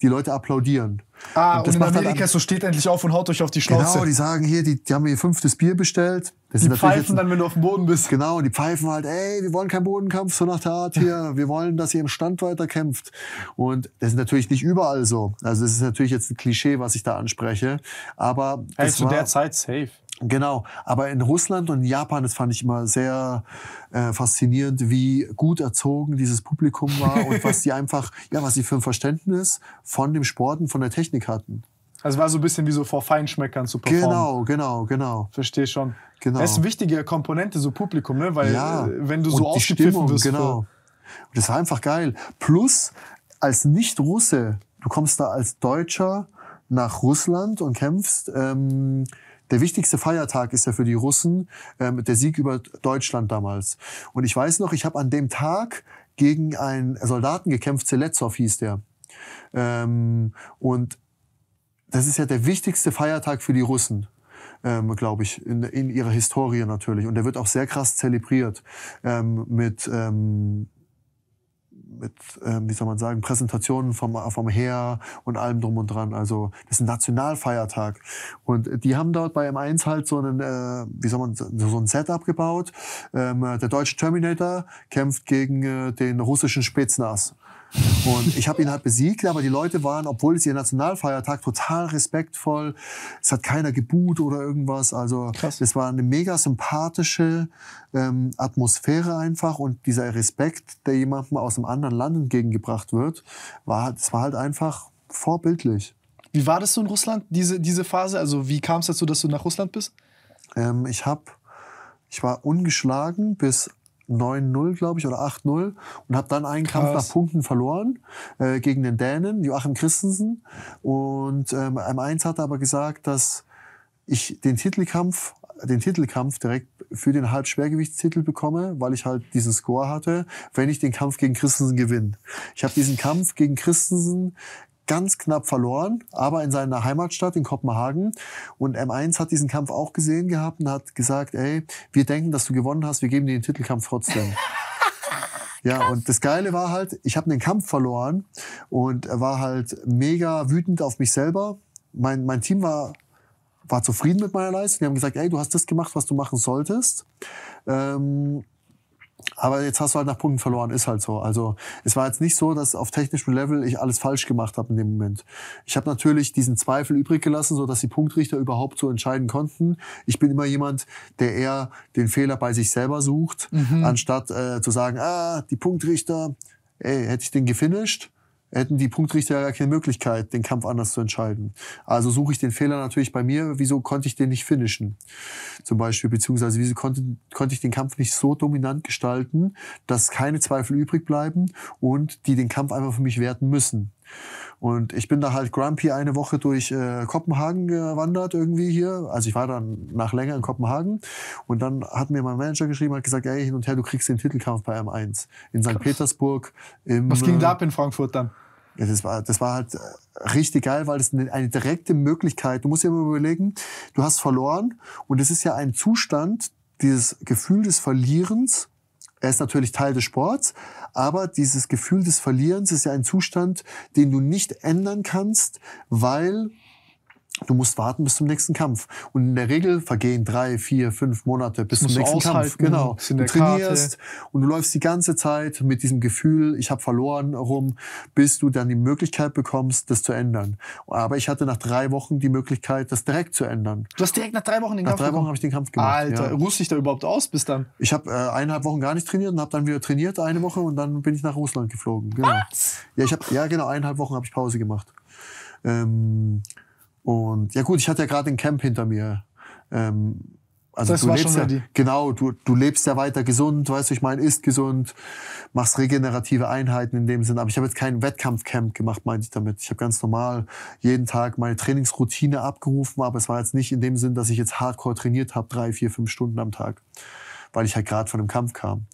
Die Leute applaudieren. Ah, und, und in halt Amerika halt an, so steht endlich auf und haut euch auf die genau, Schnauze. Genau, die sagen hier, die, die haben ihr fünftes Bier bestellt. Das die pfeifen ein, dann, wenn du auf dem Boden bist. Genau, und die pfeifen halt, ey, wir wollen keinen Bodenkampf, so nach der Art hier. Wir wollen, dass ihr im Stand weiter kämpft. Und das ist natürlich nicht überall so. Also das ist natürlich jetzt ein Klischee, was ich da anspreche. Aber Hältst der Zeit safe? Genau, aber in Russland und in Japan, das fand ich immer sehr äh, faszinierend, wie gut erzogen dieses Publikum war und was sie einfach, ja, was sie für ein Verständnis von dem Sport und von der Technik hatten. Also war so ein bisschen wie so vor Feinschmeckern zu performen. Genau, genau, genau. Verstehe schon. Genau. Das ist eine wichtige Komponente, so Publikum, ne? Weil ja, äh, wenn du so aufgepfiffen wirst. Genau. Und das war einfach geil. Plus, als Nicht-Russe, du kommst da als Deutscher nach Russland und kämpfst. Ähm, der wichtigste Feiertag ist ja für die Russen ähm, der Sieg über Deutschland damals. Und ich weiß noch, ich habe an dem Tag gegen einen Soldaten gekämpft, Zeletsov hieß der. Ähm, und das ist ja der wichtigste Feiertag für die Russen ähm, glaube ich, in, in ihrer Historie natürlich. Und der wird auch sehr krass zelebriert ähm, mit ähm, mit, ähm, wie soll man sagen, Präsentationen vom, vom Heer und allem drum und dran. Also das ist ein Nationalfeiertag. Und die haben dort bei M1 halt so einen, äh, wie soll man, so ein Setup gebaut. Ähm, äh, der deutsche Terminator kämpft gegen äh, den russischen Spitznass. Und ich habe ihn halt besiegt, aber die Leute waren, obwohl es ihr Nationalfeiertag, total respektvoll. Es hat keiner gebuht oder irgendwas. Also Krass. es war eine mega sympathische ähm, Atmosphäre einfach. Und dieser Respekt, der jemandem aus einem anderen Land entgegengebracht wird, war, das halt, war halt einfach vorbildlich. Wie war das so in Russland, diese, diese Phase? Also wie kam es dazu, dass du nach Russland bist? Ähm, ich habe ich war ungeschlagen bis 9-0, glaube ich, oder 8-0 und habe dann einen Krass. Kampf nach Punkten verloren äh, gegen den Dänen, Joachim Christensen. Und ähm, M1 hat aber gesagt, dass ich den Titelkampf, den Titelkampf direkt für den Halbschwergewichtstitel bekomme, weil ich halt diesen Score hatte, wenn ich den Kampf gegen Christensen gewinne. Ich habe diesen Kampf gegen Christensen ganz knapp verloren, aber in seiner Heimatstadt in Kopenhagen. Und M1 hat diesen Kampf auch gesehen gehabt und hat gesagt, ey, wir denken, dass du gewonnen hast, wir geben dir den Titelkampf trotzdem. Ja, und das Geile war halt, ich habe den Kampf verloren und war halt mega wütend auf mich selber. Mein, mein Team war, war zufrieden mit meiner Leistung. Die haben gesagt, ey, du hast das gemacht, was du machen solltest. Ähm, aber jetzt hast du halt nach Punkten verloren, ist halt so. Also es war jetzt nicht so, dass auf technischem Level ich alles falsch gemacht habe in dem Moment. Ich habe natürlich diesen Zweifel übrig gelassen, so dass die Punktrichter überhaupt so entscheiden konnten. Ich bin immer jemand, der eher den Fehler bei sich selber sucht, mhm. anstatt äh, zu sagen, ah, die Punktrichter, ey, hätte ich den gefinisht, hätten die Punktrichter ja keine Möglichkeit, den Kampf anders zu entscheiden. Also suche ich den Fehler natürlich bei mir, wieso konnte ich den nicht finishen? Zum Beispiel, beziehungsweise wieso konnte, konnte ich den Kampf nicht so dominant gestalten, dass keine Zweifel übrig bleiben und die den Kampf einfach für mich werten müssen. Und ich bin da halt grumpy eine Woche durch äh, Kopenhagen gewandert irgendwie hier. Also ich war dann nach länger in Kopenhagen. Und dann hat mir mein Manager geschrieben, hat gesagt, ey, hin und her, du kriegst den Titelkampf bei M1 in St. Krass. Petersburg. Im, Was ging da äh, ab in Frankfurt dann? Ja, das war, das war halt äh, richtig geil, weil das eine, eine direkte Möglichkeit, du musst dir immer überlegen, du hast verloren und es ist ja ein Zustand, dieses Gefühl des Verlierens, er ist natürlich Teil des Sports, aber dieses Gefühl des Verlierens ist ja ein Zustand, den du nicht ändern kannst, weil Du musst warten bis zum nächsten Kampf. Und in der Regel vergehen drei, vier, fünf Monate bis zum nächsten Kampf. Genau. Du trainierst Karte. und du läufst die ganze Zeit mit diesem Gefühl, ich habe verloren rum, bis du dann die Möglichkeit bekommst, das zu ändern. Aber ich hatte nach drei Wochen die Möglichkeit, das direkt zu ändern. Du hast direkt nach drei Wochen den nach Kampf Nach drei Wochen habe ich den Kampf gemacht. Alter, ja. ruhst dich da überhaupt aus bis dann? Ich habe äh, eineinhalb Wochen gar nicht trainiert und habe dann wieder trainiert eine Woche und dann bin ich nach Russland geflogen. Genau. Was? Ja, ich hab, ja genau, eineinhalb Wochen habe ich Pause gemacht. Ähm, und ja gut, ich hatte ja gerade ein Camp hinter mir. Ähm, also das du lebst ja, ready. genau, du, du lebst ja weiter gesund, weißt du, ich meine, isst gesund, machst regenerative Einheiten in dem Sinn. Aber ich habe jetzt kein Wettkampfcamp gemacht, meinte ich damit. Ich habe ganz normal jeden Tag meine Trainingsroutine abgerufen, aber es war jetzt nicht in dem Sinn, dass ich jetzt hardcore trainiert habe, drei, vier, fünf Stunden am Tag, weil ich halt gerade von dem Kampf kam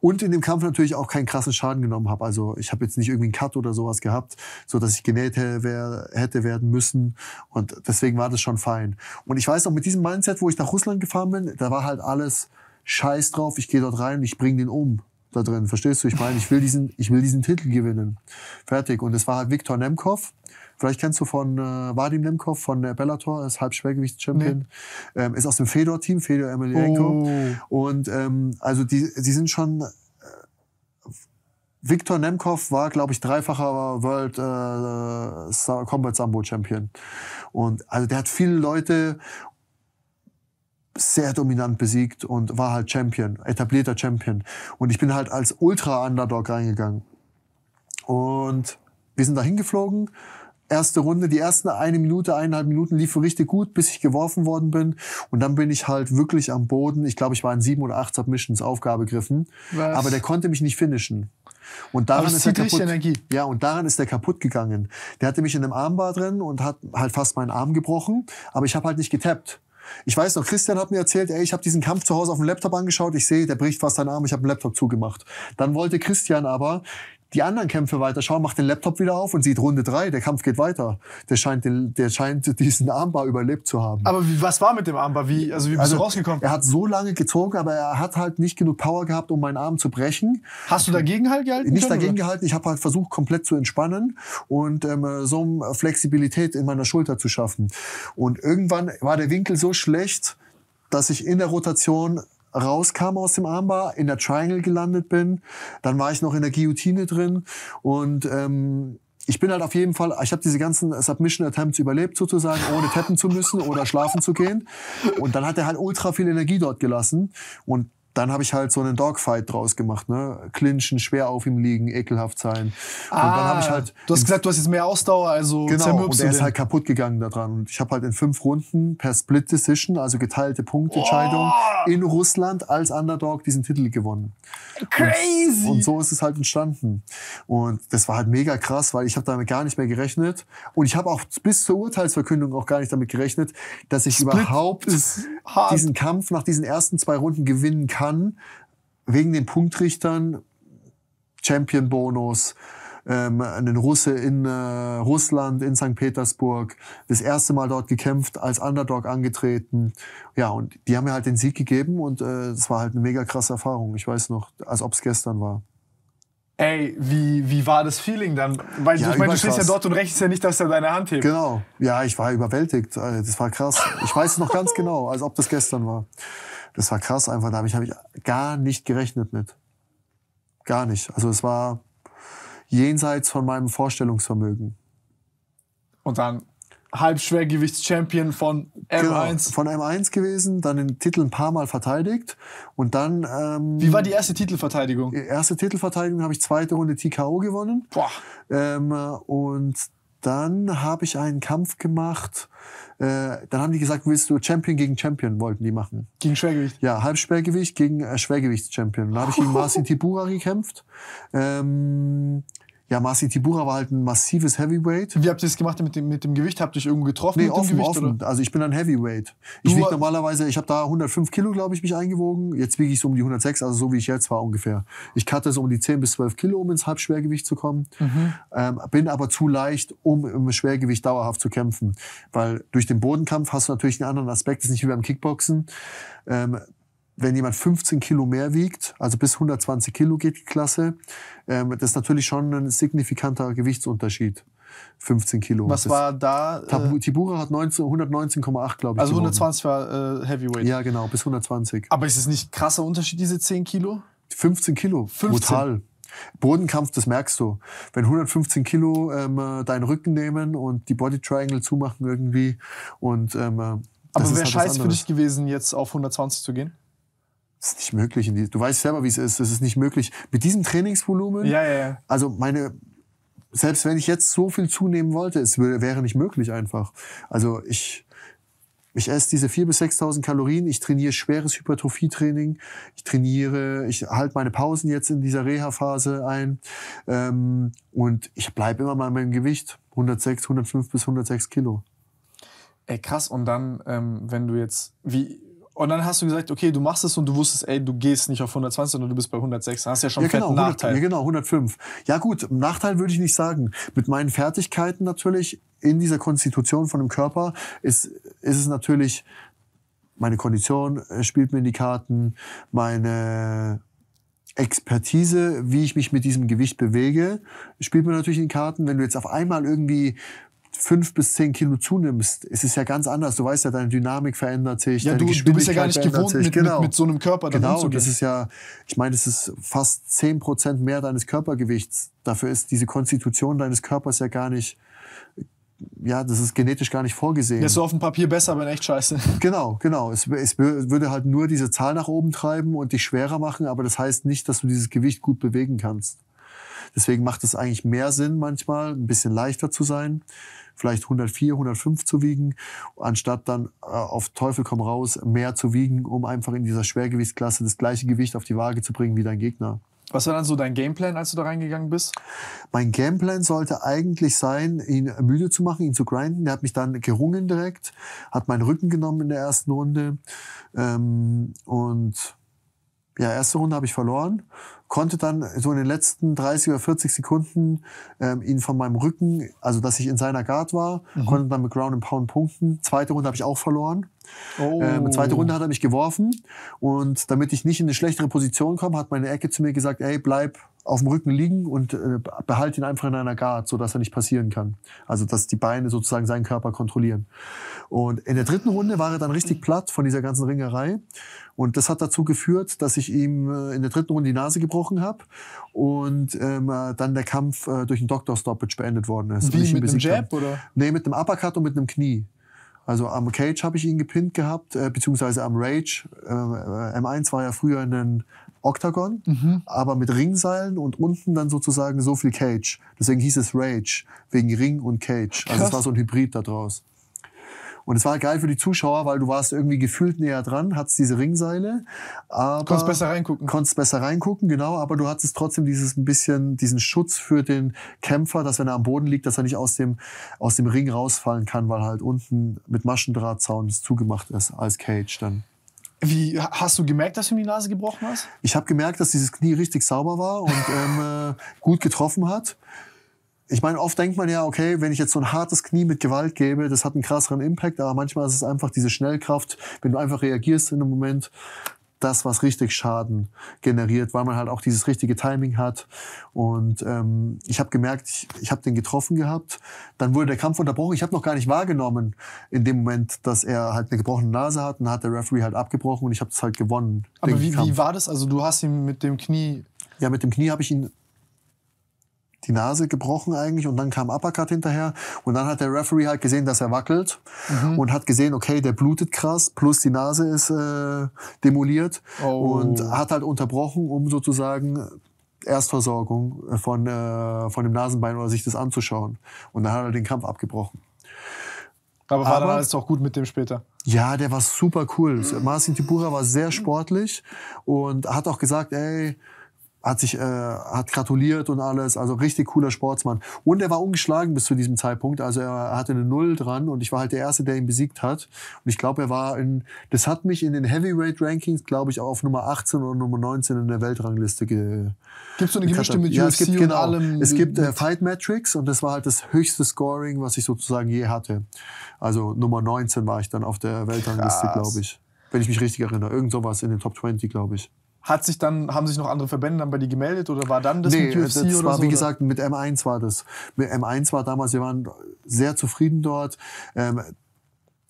und in dem Kampf natürlich auch keinen krassen Schaden genommen habe. Also ich habe jetzt nicht irgendwie einen Cut oder sowas gehabt, so dass ich genäht hätte werden müssen und deswegen war das schon fein. Und ich weiß noch, mit diesem Mindset, wo ich nach Russland gefahren bin, da war halt alles Scheiß drauf. Ich gehe dort rein und ich bringe den um da drin. Verstehst du? Ich meine, ich will diesen, ich will diesen Titel gewinnen. Fertig. Und es war halt Viktor Nemkov, Vielleicht kennst du von äh, Vadim Nemkov von der äh, Bellator, ist Halbschwergewichts-Champion. Nee. Ähm, ist aus dem Fedor-Team, Fedor Emelianenko. Oh. Und ähm, also die, die sind schon... Äh, Viktor Nemkov war, glaube ich, dreifacher World äh, Combat Sambo Champion. Und also der hat viele Leute sehr dominant besiegt und war halt Champion, etablierter Champion. Und ich bin halt als Ultra-Underdog reingegangen. Und wir sind da hingeflogen erste Runde, die ersten eine Minute, eineinhalb Minuten liefen richtig gut, bis ich geworfen worden bin. Und dann bin ich halt wirklich am Boden. Ich glaube, ich war in sieben oder acht Submissions aufgegriffen. Aber der konnte mich nicht finishen. Und daran ist er kaputt. Energie. Ja, und daran ist er kaputt gegangen. Der hatte mich in einem Armbar drin und hat halt fast meinen Arm gebrochen, aber ich habe halt nicht getappt. Ich weiß noch, Christian hat mir erzählt, ey, ich habe diesen Kampf zu Hause auf dem Laptop angeschaut. Ich sehe, der bricht fast seinen Arm. Ich habe den Laptop zugemacht. Dann wollte Christian aber die anderen Kämpfe weiterschauen, macht den Laptop wieder auf und sieht Runde drei, der Kampf geht weiter. Der scheint, den, der scheint diesen Armbar überlebt zu haben. Aber wie, was war mit dem Armbar? Wie, also wie bist also, du rausgekommen? Er hat so lange gezogen, aber er hat halt nicht genug Power gehabt, um meinen Arm zu brechen. Hast du dagegen halt gehalten? Nicht können, dagegen oder? gehalten. Ich habe halt versucht, komplett zu entspannen und ähm, so Flexibilität in meiner Schulter zu schaffen. Und irgendwann war der Winkel so schlecht, dass ich in der Rotation rauskam aus dem Armbar, in der Triangle gelandet bin. Dann war ich noch in der Guillotine drin und ähm, ich bin halt auf jeden Fall, ich habe diese ganzen Submission Attempts überlebt sozusagen, ohne tappen zu müssen oder schlafen zu gehen. Und dann hat er halt ultra viel Energie dort gelassen und dann habe ich halt so einen Dogfight draus gemacht, ne? Clinchen, schwer auf ihm liegen, ekelhaft sein. Ah, und dann habe ich ah, halt. Du hast gesagt, du hast jetzt mehr Ausdauer, also genau. Und er ist halt kaputt gegangen daran. Und ich habe halt in fünf Runden per Split Decision, also geteilte Punktentscheidung, oh. in Russland als Underdog diesen Titel gewonnen. Crazy. Und, und, so ist es halt entstanden. Und das war halt mega krass, weil ich habe damit gar nicht mehr gerechnet. Und ich habe auch bis zur Urteilsverkündung auch gar nicht damit gerechnet, dass ich Split überhaupt diesen Kampf nach diesen ersten zwei Runden gewinnen kann kann, wegen den Punktrichtern, Champion-Bonus, ähm, ein Russe in äh, Russland, in St. Petersburg, das erste Mal dort gekämpft, als Underdog angetreten. Ja, und die haben mir halt den Sieg gegeben und es äh, war halt eine mega krasse Erfahrung. Ich weiß noch, als ob es gestern war. Ey, wie, wie war das Feeling dann? Weil ja, ich meine, du stehst ja dort und rechnest ja nicht, dass er deine Hand hebt. Genau. Ja, ich war überwältigt. Also, das war krass. Ich weiß es noch ganz genau, als ob das gestern war das war krass einfach. Da habe ich, gar nicht gerechnet mit. Gar nicht. Also es war jenseits von meinem Vorstellungsvermögen. Und dann Halbschwergewichts-Champion von M1. Genau, von M1 gewesen, dann den Titel ein paar Mal verteidigt und dann... Ähm, Wie war die erste Titelverteidigung? Die erste Titelverteidigung habe ich zweite Runde TKO gewonnen. Boah. Ähm, und dann habe ich einen Kampf gemacht. Äh, dann haben die gesagt, willst du Champion gegen Champion, wollten die machen. Gegen Schwergewicht? Ja, Halbschwergewicht gegen äh, schwergewichts Dann habe ich gegen Marcin Tibura gekämpft. Ähm, ja, Marci Tibura war halt ein massives Heavyweight. Wie habt ihr das gemacht mit dem, mit dem Gewicht? Habt ihr euch irgendwo getroffen? Nee, offen, Gewicht, offen. Oder? Also ich bin ein Heavyweight. ich wiege normalerweise, ich habe da 105 Kilo, glaube ich, mich eingewogen. Jetzt wiege ich so um die 106, also so wie ich jetzt war ungefähr. Ich cutte so um die 10 bis 12 Kilo, um ins Halbschwergewicht zu kommen. Mhm. Ähm, bin aber zu leicht, um im Schwergewicht dauerhaft zu kämpfen. Weil durch den Bodenkampf hast du natürlich einen anderen Aspekt. Das ist nicht wie beim Kickboxen. Ähm, wenn jemand 15 Kilo mehr wiegt, also bis 120 Kilo geht die Klasse, ähm, das ist natürlich schon ein signifikanter Gewichtsunterschied. 15 Kilo. Was das war da? Äh, Tibura hat 119,8, glaube ich. Also 120 war äh, Heavyweight. Ja, genau, bis 120. Aber ist es nicht krasser Unterschied, diese 10 Kilo? 15 Kilo, 15. brutal. Bodenkampf, das merkst du. Wenn 115 Kilo ähm, deinen Rücken nehmen und die Body Triangle zumachen irgendwie und ähm, äh, das aber wäre halt scheiße für dich gewesen, jetzt auf 120 zu gehen? Das ist nicht möglich. du weißt selber, wie es ist. Es ist nicht möglich. Mit diesem Trainingsvolumen. Ja, ja, ja. Also meine, selbst wenn ich jetzt so viel zunehmen wollte, es wäre nicht möglich einfach. Also ich, ich esse diese 4.000 bis 6.000 Kalorien, ich trainiere schweres Hypertrophietraining, ich trainiere, ich halte meine Pausen jetzt in dieser Reha-Phase ein ähm, und ich bleibe immer mal an meinem Gewicht, 106, 105 bis 106 Kilo. Ey, krass, und dann, ähm, wenn du jetzt, wie, und dann hast du gesagt, okay, du machst es und du wusstest, ey, du gehst nicht auf 120, sondern du bist bei 106. Dann hast du ja schon ja, genau, einen Nachteil. ja, genau, 105. Ja gut, Nachteil würde ich nicht sagen. Mit meinen Fertigkeiten natürlich in dieser Konstitution von dem Körper ist, ist es natürlich, meine Kondition äh, spielt mir in die Karten, meine Expertise, wie ich mich mit diesem Gewicht bewege, spielt mir natürlich in die Karten. Wenn du jetzt auf einmal irgendwie fünf bis zehn Kilo zunimmst, es ist ja ganz anders. Du weißt ja, deine Dynamik verändert sich. Ja, du, du bist ja gar nicht gewohnt, mit, genau. mit, mit, so einem Körper genau, umzugehen. das ist ja, ich meine, es ist fast zehn Prozent mehr deines Körpergewichts. Dafür ist diese Konstitution deines Körpers ja gar nicht, ja, das ist genetisch gar nicht vorgesehen. Das ist auf dem Papier besser, aber in echt scheiße. Genau, genau. Es, es würde halt nur diese Zahl nach oben treiben und dich schwerer machen, aber das heißt nicht, dass du dieses Gewicht gut bewegen kannst. Deswegen macht es eigentlich mehr Sinn, manchmal ein bisschen leichter zu sein, vielleicht 104, 105 zu wiegen, anstatt dann äh, auf Teufel komm raus mehr zu wiegen, um einfach in dieser Schwergewichtsklasse das gleiche Gewicht auf die Waage zu bringen wie dein Gegner. Was war dann so dein Gameplan, als du da reingegangen bist? Mein Gameplan sollte eigentlich sein, ihn müde zu machen, ihn zu grinden. Der hat mich dann gerungen direkt, hat meinen Rücken genommen in der ersten Runde. Ähm, und ja, erste Runde habe ich verloren konnte dann so in den letzten 30 oder 40 Sekunden ähm, ihn von meinem Rücken, also dass ich in seiner Guard war, mhm. konnte dann mit Ground and Pound punkten. Zweite Runde habe ich auch verloren. Oh. Ähm, zweite Runde hat er mich geworfen und damit ich nicht in eine schlechtere Position komme, hat meine Ecke zu mir gesagt, ey, bleib auf dem Rücken liegen und äh, behalte ihn einfach in einer Guard, sodass er nicht passieren kann. Also dass die Beine sozusagen seinen Körper kontrollieren. Und in der dritten Runde war er dann richtig mhm. platt von dieser ganzen Ringerei und das hat dazu geführt, dass ich ihm äh, in der dritten Runde die Nase gebrochen habe und ähm, äh, dann der Kampf äh, durch einen Doctor Stoppage beendet worden ist. Wie, mit einem Jab oder? Nee, mit einem Uppercut und mit einem Knie. Also am Cage habe ich ihn gepinnt gehabt, äh, beziehungsweise am Rage. Äh, äh M1 war ja früher ein Octagon, mhm. aber mit Ringseilen und unten dann sozusagen so viel Cage. Deswegen hieß es Rage, wegen Ring und Cage. Also es war so ein Hybrid da draus. Und es war geil für die Zuschauer, weil du warst irgendwie gefühlt näher dran, hattest diese Ringseile. Aber konntest besser reingucken. Konntest besser reingucken, genau. Aber du hattest trotzdem dieses ein bisschen, diesen Schutz für den Kämpfer, dass wenn er am Boden liegt, dass er nicht aus dem, aus dem Ring rausfallen kann, weil halt unten mit Maschendrahtzaun es zugemacht ist als Cage dann. Wie hast du gemerkt, dass du ihm die Nase gebrochen hast? Ich habe gemerkt, dass dieses Knie richtig sauber war und ähm, äh, gut getroffen hat ich meine, oft denkt man ja, okay, wenn ich jetzt so ein hartes Knie mit Gewalt gebe, das hat einen krasseren Impact, aber manchmal ist es einfach diese Schnellkraft, wenn du einfach reagierst in einem Moment, das, was richtig Schaden generiert, weil man halt auch dieses richtige Timing hat. Und ähm, ich habe gemerkt, ich, ich habe den getroffen gehabt. Dann wurde der Kampf unterbrochen. Ich habe noch gar nicht wahrgenommen in dem Moment, dass er halt eine gebrochene Nase hat. Und dann hat der Referee halt abgebrochen und ich habe es halt gewonnen. Aber wie, wie war das? Also du hast ihn mit dem Knie... Ja, mit dem Knie habe ich ihn die Nase gebrochen eigentlich und dann kam Uppercut hinterher und dann hat der Referee halt gesehen, dass er wackelt mhm. und hat gesehen, okay, der blutet krass, plus die Nase ist äh, demoliert oh. und hat halt unterbrochen, um sozusagen Erstversorgung äh, von, äh, von dem Nasenbein oder sich das anzuschauen. Und dann hat er den Kampf abgebrochen. Aber war Aber, dann alles doch gut mit dem später? Ja, der war super cool. Mhm. Marcin Tibura war sehr mhm. sportlich und hat auch gesagt, ey, hat sich äh, hat gratuliert und alles. Also richtig cooler Sportsmann. Und er war ungeschlagen bis zu diesem Zeitpunkt. Also er hatte eine Null dran und ich war halt der Erste, der ihn besiegt hat. Und ich glaube, er war in, das hat mich in den Heavyweight Rankings, glaube ich, auch auf Nummer 18 oder Nummer 19 in der Weltrangliste ge. Gibt so eine Gemischte mit ja, UFC es gibt, genau, allem? Es gibt äh, Fight Metrics und das war halt das höchste Scoring, was ich sozusagen je hatte. Also Nummer 19 war ich dann auf der Weltrangliste, glaube ich. Wenn ich mich richtig erinnere. Irgend sowas in den Top 20, glaube ich. Hat sich dann, haben sich noch andere Verbände dann bei dir gemeldet oder war dann das nee, mit UFC das oder war, so, Wie gesagt, mit M1 war das. Mit M1 war damals, wir waren sehr zufrieden dort. Ähm,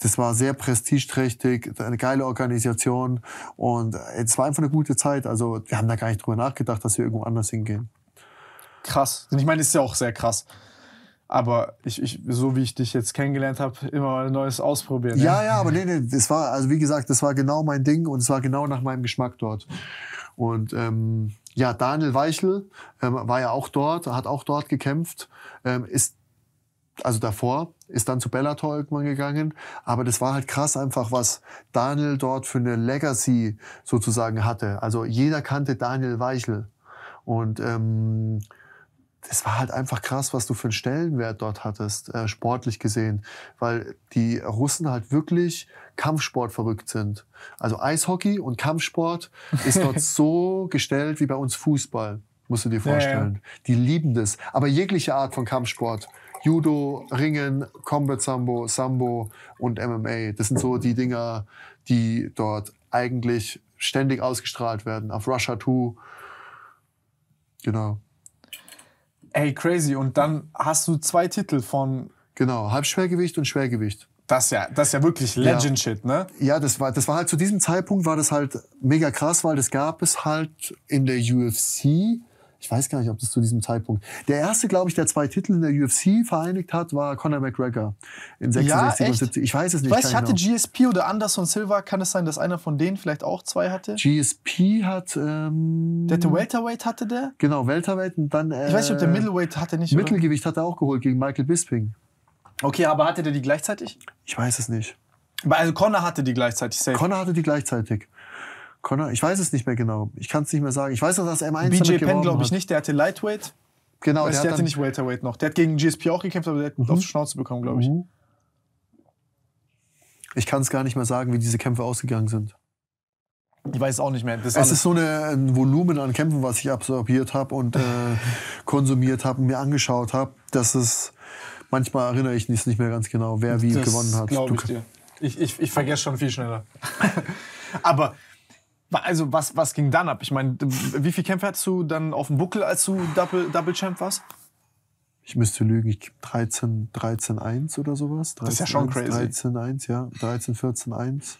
das war sehr prestigeträchtig, eine geile Organisation und äh, es war einfach eine gute Zeit. Also wir haben da gar nicht drüber nachgedacht, dass wir irgendwo anders hingehen. Krass. Ich meine, ist ja auch sehr krass. Aber ich, ich, so wie ich dich jetzt kennengelernt habe, immer mal ein Neues ausprobieren. Ja, ja, ja aber nee, nee, das war, also wie gesagt, das war genau mein Ding und es war genau nach meinem Geschmack dort. Und ähm, ja, Daniel Weichel ähm, war ja auch dort, hat auch dort gekämpft, ähm, ist also davor, ist dann zu Bellator irgendwann gegangen. Aber das war halt krass einfach, was Daniel dort für eine Legacy sozusagen hatte. Also jeder kannte Daniel Weichel. Und ähm, es war halt einfach krass, was du für einen Stellenwert dort hattest, äh, sportlich gesehen, weil die Russen halt wirklich Kampfsport verrückt sind. Also Eishockey und Kampfsport ist dort so gestellt wie bei uns Fußball, musst du dir vorstellen. Ja, ja. Die lieben das. Aber jegliche Art von Kampfsport. Judo, Ringen, Combat Sambo, Sambo und MMA. Das sind so die Dinger, die dort eigentlich ständig ausgestrahlt werden. Auf Russia 2. Genau. Ey, crazy. Und dann hast du zwei Titel von. Genau, Halbschwergewicht und Schwergewicht. Das ja, das ist ja wirklich Legend Shit, ja. ne? Ja, das war, das war halt zu diesem Zeitpunkt war das halt mega krass, weil das gab es halt in der UFC ich weiß gar nicht, ob das zu diesem Zeitpunkt. Der erste, glaube ich, der zwei Titel in der UFC vereinigt hat, war Conor McGregor in 66 ja, und 70. Ich weiß es nicht. weiß, ich hatte genau. GSP oder Anderson Silva. Kann es sein, dass einer von denen vielleicht auch zwei hatte? GSP hat. Ähm, der hatte Welterweight hatte der? Genau, Welterweight und dann. Äh, ich weiß nicht, ob der äh, Middleweight hatte nicht. Mittelgewicht oder? hat er auch geholt gegen Michael Bisping. Okay, aber hatte der die gleichzeitig? Ich weiß es nicht. Also Connor hatte die gleichzeitig safe. Connor hatte die gleichzeitig. Connor, ich weiß es nicht mehr genau. Ich kann es nicht mehr sagen. Ich weiß noch, dass M1 BJ Penn, glaube ich, nicht. Der hatte Lightweight. Genau, der, der hatte dann, nicht Welterweight noch. Der hat gegen GSP auch gekämpft, aber der hat mhm. auf die Schnauze bekommen, glaube ich. Mhm. Ich kann es gar nicht mehr sagen, wie diese Kämpfe ausgegangen sind. Ich weiß es auch nicht mehr. es ist so eine, ein Volumen an Kämpfen, was ich absorbiert habe und äh, konsumiert habe und mir angeschaut habe, dass es manchmal erinnere ich mich nicht mehr ganz genau, wer wie das gewonnen hat. Glaube ich Ich, ich, ich vergesse schon viel schneller. aber also was, was ging dann ab? Ich meine, wie viele Kämpfe hattest du dann auf dem Buckel, als du Double, Double Champ warst? Ich müsste lügen, ich 13, 13, 1 oder sowas. 13, das ist ja schon 1, crazy. 13, 1, ja. 13, 14, 1.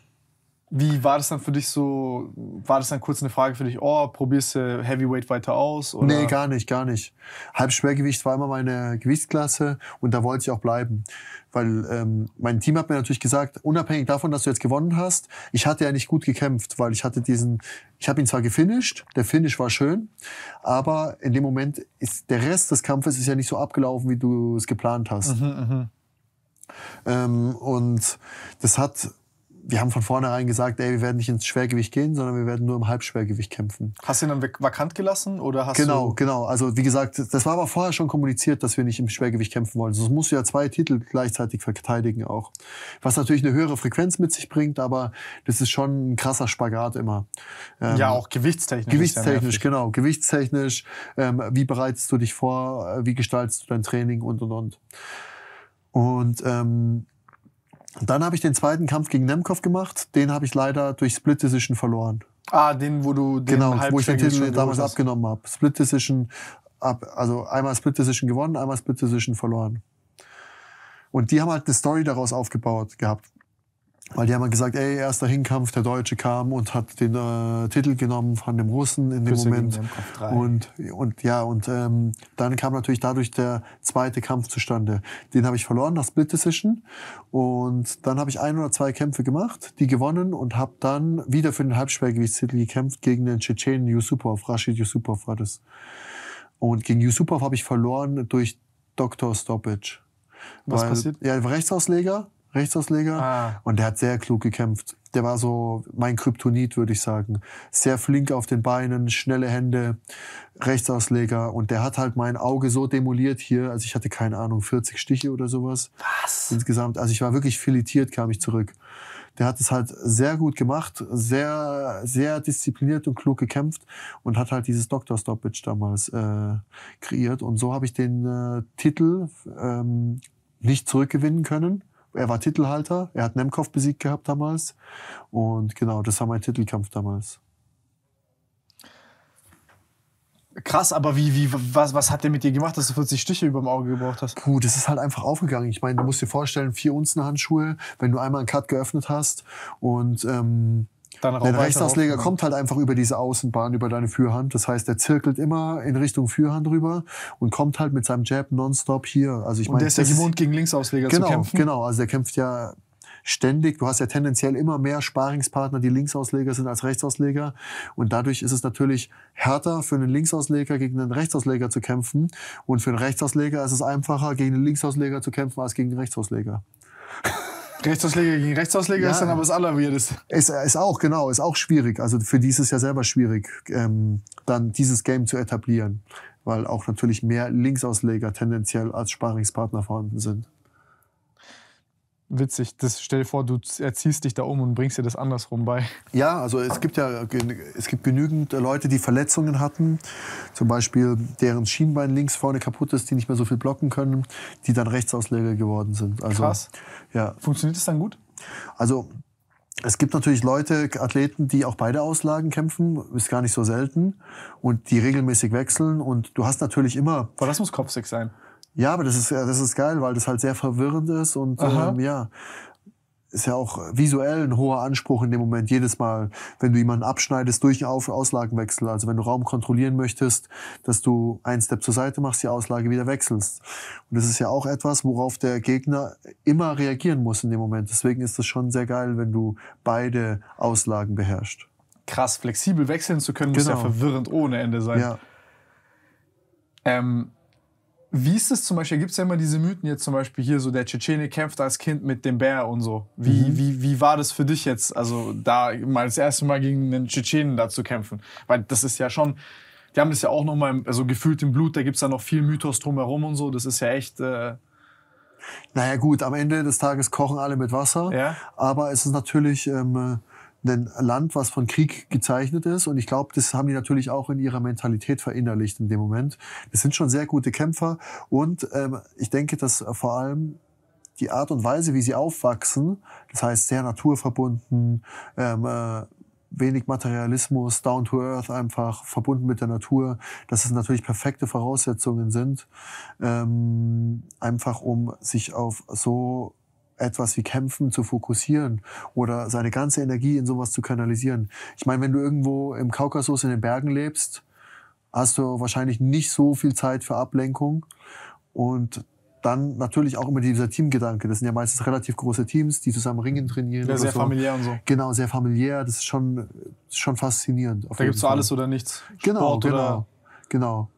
Wie war das dann für dich so? War das dann kurz eine Frage für dich, oh, probierst du Heavyweight weiter aus? Oder? Nee, gar nicht, gar nicht. Halbschwergewicht war immer meine Gewichtsklasse und da wollte ich auch bleiben. Weil ähm, mein Team hat mir natürlich gesagt, unabhängig davon, dass du jetzt gewonnen hast, ich hatte ja nicht gut gekämpft, weil ich hatte diesen, ich habe ihn zwar gefinisht, der Finish war schön, aber in dem Moment ist der Rest des Kampfes ist ja nicht so abgelaufen, wie du es geplant hast. Mhm, mh. Ähm, und das hat wir haben von vornherein gesagt, ey, wir werden nicht ins Schwergewicht gehen, sondern wir werden nur im Halbschwergewicht kämpfen. Hast du ihn dann vakant gelassen oder hast Genau, genau. Also wie gesagt, das war aber vorher schon kommuniziert, dass wir nicht im Schwergewicht kämpfen wollen. Sonst musst du ja zwei Titel gleichzeitig verteidigen auch. Was natürlich eine höhere Frequenz mit sich bringt, aber das ist schon ein krasser Spagat immer. Ähm, ja, auch gewichtstechnisch. Gewichtstechnisch, genau. Gewichtstechnisch, ähm, wie bereitest du dich vor, äh, wie gestaltest du dein Training und und und. Und ähm, dann habe ich den zweiten Kampf gegen Nemkov gemacht. Den habe ich leider durch Split Decision verloren. Ah, den, wo du den Genau, wo ich den Titel damals abgenommen habe. Split Decision, ab, also einmal Split Decision gewonnen, einmal Split Decision verloren. Und die haben halt eine Story daraus aufgebaut gehabt. Weil die haben halt gesagt, ey, erster Hinkampf, der Deutsche kam und hat den äh, Titel genommen von dem Russen in dem Küsse Moment. Und, und ja, und ähm, dann kam natürlich dadurch der zweite Kampf zustande. Den habe ich verloren nach Split Decision. Und dann habe ich ein oder zwei Kämpfe gemacht, die gewonnen und habe dann wieder für den Halbschwergewichtstitel gekämpft gegen den Tschetschenen Yusupov, Rashid Yusupov war das. Und gegen Yusupov habe ich verloren durch Dr. Stoppage. Was Weil, passiert? Ja, Rechtsausleger Rechtsausleger. Ah. Und der hat sehr klug gekämpft. Der war so mein Kryptonit, würde ich sagen. Sehr flink auf den Beinen, schnelle Hände, Rechtsausleger. Und der hat halt mein Auge so demoliert hier. Also ich hatte keine Ahnung, 40 Stiche oder sowas. Was? Insgesamt. Also ich war wirklich filetiert, kam ich zurück. Der hat es halt sehr gut gemacht, sehr, sehr diszipliniert und klug gekämpft und hat halt dieses Dr. Stoppage damals äh, kreiert. Und so habe ich den äh, Titel ähm, nicht zurückgewinnen können er war Titelhalter, er hat Nemkov besiegt gehabt damals. Und genau, das war mein Titelkampf damals. Krass, aber wie, wie, was, was hat der mit dir gemacht, dass du 40 Stiche über dem Auge gebraucht hast? Puh, das ist halt einfach aufgegangen. Ich meine, du musst dir vorstellen, vier Unzen Handschuhe, wenn du einmal einen Cut geöffnet hast und ähm, dann der Rechtsausleger raus. kommt halt einfach über diese Außenbahn, über deine Führhand. Das heißt, er zirkelt immer in Richtung Führhand rüber und kommt halt mit seinem Jab nonstop hier. Also ich und meine, der ist ja gewohnt, gegen Linksausleger genau, zu kämpfen. Genau, also der kämpft ja ständig. Du hast ja tendenziell immer mehr Sparingspartner, die Linksausleger sind als Rechtsausleger. Und dadurch ist es natürlich härter für einen Linksausleger gegen einen Rechtsausleger zu kämpfen. Und für einen Rechtsausleger ist es einfacher, gegen einen Linksausleger zu kämpfen als gegen einen Rechtsausleger. Rechtsausleger gegen Rechtsausleger ja, ist dann aber das Allerwirdes. Ist, ist auch, genau, ist auch schwierig. Also für die ist es ja selber schwierig, ähm, dann dieses Game zu etablieren, weil auch natürlich mehr Linksausleger tendenziell als Sparingspartner vorhanden sind. Witzig, das stell dir vor, du erziehst dich da um und bringst dir das andersrum bei. Ja, also es gibt ja es gibt genügend äh, Leute, die Verletzungen hatten, zum Beispiel deren Schienbein links vorne kaputt ist, die nicht mehr so viel blocken können, die dann Rechtsausleger geworden sind. Also, Krass. Ja. Funktioniert das dann gut? Also es gibt natürlich Leute, Athleten, die auch beide Auslagen kämpfen, ist gar nicht so selten, und die regelmäßig wechseln. Und du hast natürlich immer. Aber das muss Kopfsick sein. Ja, aber das ist, das ist geil, weil das halt sehr verwirrend ist und ähm, ja, ist ja auch visuell ein hoher Anspruch in dem Moment. Jedes Mal, wenn du jemanden abschneidest durch einen Auslagenwechsel, also wenn du Raum kontrollieren möchtest, dass du einen Step zur Seite machst, die Auslage wieder wechselst. Und das ist ja auch etwas, worauf der Gegner immer reagieren muss in dem Moment. Deswegen ist das schon sehr geil, wenn du beide Auslagen beherrschst. Krass, flexibel wechseln zu können, genau. muss ja genau. verwirrend ohne Ende sein. Ja. Ähm, wie ist es zum Beispiel, gibt es ja immer diese Mythen jetzt zum Beispiel hier, so der Tschetschene kämpft als Kind mit dem Bär und so. Wie, mhm. wie, wie war das für dich jetzt, also da mal das erste Mal gegen einen Tschetschenen da zu kämpfen? Weil das ist ja schon, die haben das ja auch nochmal, also gefühlt im Blut, da gibt es ja noch viel Mythos drumherum und so, das ist ja echt... Äh naja gut, am Ende des Tages kochen alle mit Wasser, ja? aber es ist natürlich... Ähm, äh, ein Land, was von Krieg gezeichnet ist. Und ich glaube, das haben die natürlich auch in ihrer Mentalität verinnerlicht in dem Moment. Das sind schon sehr gute Kämpfer. Und ähm, ich denke, dass vor allem die Art und Weise, wie sie aufwachsen, das heißt sehr naturverbunden, ähm, äh, wenig Materialismus, down to earth einfach, verbunden mit der Natur, dass es natürlich perfekte Voraussetzungen sind, ähm, einfach um sich auf so etwas wie Kämpfen zu fokussieren oder seine ganze Energie in sowas zu kanalisieren. Ich meine, wenn du irgendwo im Kaukasus in den Bergen lebst, hast du wahrscheinlich nicht so viel Zeit für Ablenkung und dann natürlich auch immer dieser Teamgedanke. Das sind ja meistens relativ große Teams, die zusammen Ringen trainieren. Ja, sehr so. familiär und so. Genau, sehr familiär. Das ist schon, schon faszinierend. da gibt es alles oder nichts. Genau, Sport genau, genau, oder? genau.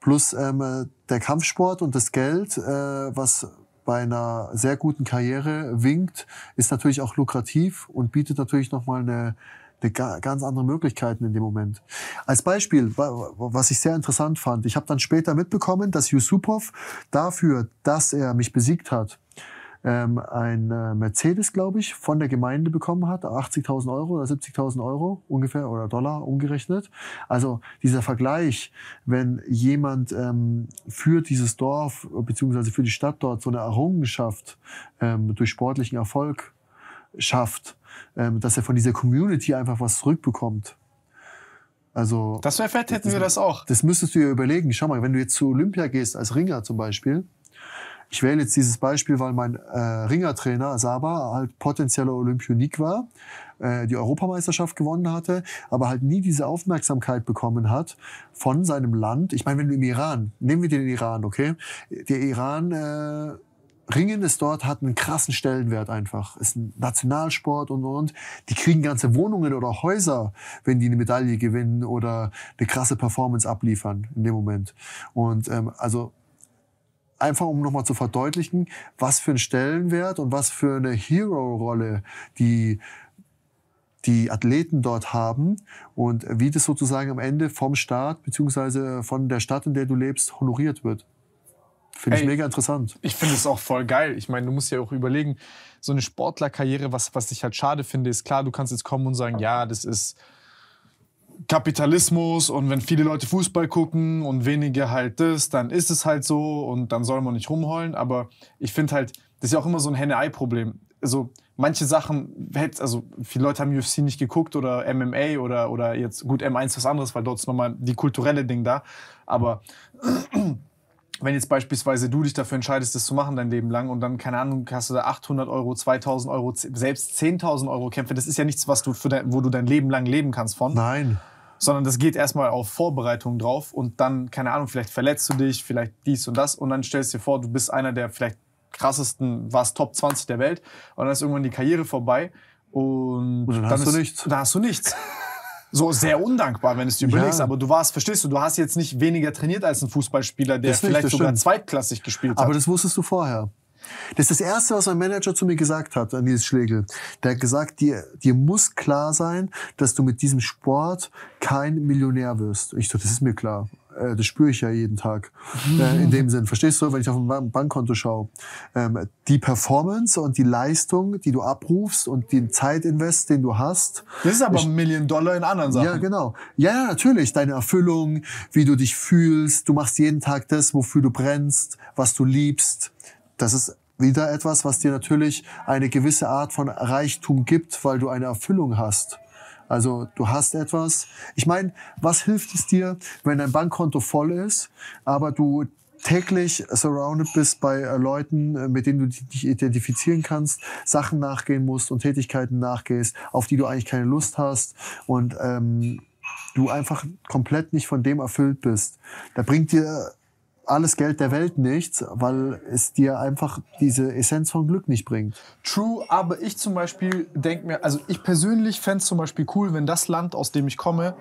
Plus ähm, äh, der Kampfsport und das Geld, äh, was bei einer sehr guten Karriere winkt, ist natürlich auch lukrativ und bietet natürlich nochmal eine, eine ganz andere Möglichkeiten in dem Moment. Als Beispiel, was ich sehr interessant fand, ich habe dann später mitbekommen, dass Yusupov dafür, dass er mich besiegt hat, ähm, ein äh, Mercedes, glaube ich, von der Gemeinde bekommen hat, 80.000 Euro oder 70.000 Euro ungefähr oder Dollar umgerechnet. Also dieser Vergleich, wenn jemand ähm, für dieses Dorf beziehungsweise für die Stadt dort so eine Errungenschaft ähm, durch sportlichen Erfolg schafft, ähm, dass er von dieser Community einfach was zurückbekommt. Also das wäre fett, hätten das, wir das auch. Das müsstest du dir überlegen. Schau mal, wenn du jetzt zu Olympia gehst als Ringer zum Beispiel, ich wähle jetzt dieses Beispiel, weil mein äh, Ringertrainer Saba halt potenzieller Olympionik war, äh, die Europameisterschaft gewonnen hatte, aber halt nie diese Aufmerksamkeit bekommen hat von seinem Land. Ich meine, wenn du im Iran, nehmen wir den Iran, okay? Der Iran... Äh, Ringen ist dort, hat einen krassen Stellenwert einfach. Ist ein Nationalsport und, und, und. Die kriegen ganze Wohnungen oder Häuser, wenn die eine Medaille gewinnen oder eine krasse Performance abliefern in dem Moment. Und ähm, also einfach um nochmal zu verdeutlichen, was für einen Stellenwert und was für eine Hero-Rolle die die Athleten dort haben und wie das sozusagen am Ende vom Staat bzw. von der Stadt, in der du lebst, honoriert wird. Finde ich mega interessant. Ich finde es auch voll geil. Ich meine, du musst ja auch überlegen, so eine Sportlerkarriere, was, was ich halt schade finde, ist klar, du kannst jetzt kommen und sagen, ja, das ist Kapitalismus und wenn viele Leute Fußball gucken und wenige halt das, dann ist es halt so und dann soll man nicht rumheulen. Aber ich finde halt, das ist ja auch immer so ein Henne-Ei-Problem. Also manche Sachen, also viele Leute haben UFC nicht geguckt oder MMA oder, oder jetzt, gut, M1 was anderes, weil dort ist nochmal die kulturelle Ding da. Aber wenn jetzt beispielsweise du dich dafür entscheidest, das zu machen dein Leben lang und dann, keine Ahnung, hast du da 800 Euro, 2000 Euro, selbst 10.000 Euro Kämpfe, das ist ja nichts, was du für dein, wo du dein Leben lang leben kannst von. Nein. Sondern das geht erstmal auf Vorbereitung drauf und dann, keine Ahnung, vielleicht verletzt du dich, vielleicht dies und das und dann stellst du dir vor, du bist einer der vielleicht krassesten, warst Top 20 der Welt und dann ist irgendwann die Karriere vorbei und, und dann, dann, hast ist, du nichts. Dann hast du nichts so sehr undankbar, wenn es dir überlegst. Ja. Aber du warst, verstehst du, du hast jetzt nicht weniger trainiert als ein Fußballspieler, der das vielleicht sogar stimmt. zweitklassig gespielt hat. Aber das wusstest du vorher. Das ist das Erste, was mein Manager zu mir gesagt hat, an dieses Schlegel. Der hat gesagt, dir, dir muss klar sein, dass du mit diesem Sport kein Millionär wirst. Ich so, das ist mir klar äh, das spüre ich ja jeden Tag. Mhm. Äh, in dem Sinn, verstehst du, wenn ich auf ein Bankkonto schaue, ähm, die Performance und die Leistung, die du abrufst und den Zeitinvest, den du hast. Das ist aber ich, ein Million Dollar in anderen Sachen. Genau. Ja, genau. Ja, natürlich. Deine Erfüllung, wie du dich fühlst, du machst jeden Tag das, wofür du brennst, was du liebst. Das ist wieder etwas, was dir natürlich eine gewisse Art von Reichtum gibt, weil du eine Erfüllung hast. Also du hast etwas. Ich meine, was hilft es dir, wenn dein Bankkonto voll ist, aber du täglich surrounded bist bei äh, Leuten, äh, mit denen du dich identifizieren kannst, Sachen nachgehen musst und Tätigkeiten nachgehst, auf die du eigentlich keine Lust hast und ähm, du einfach komplett nicht von dem erfüllt bist. Da bringt dir alles Geld der Welt nichts, weil es dir einfach diese Essenz von Glück nicht bringt. True, aber ich zum Beispiel denke mir, also ich persönlich fände es zum Beispiel cool, wenn das Land, aus dem ich komme,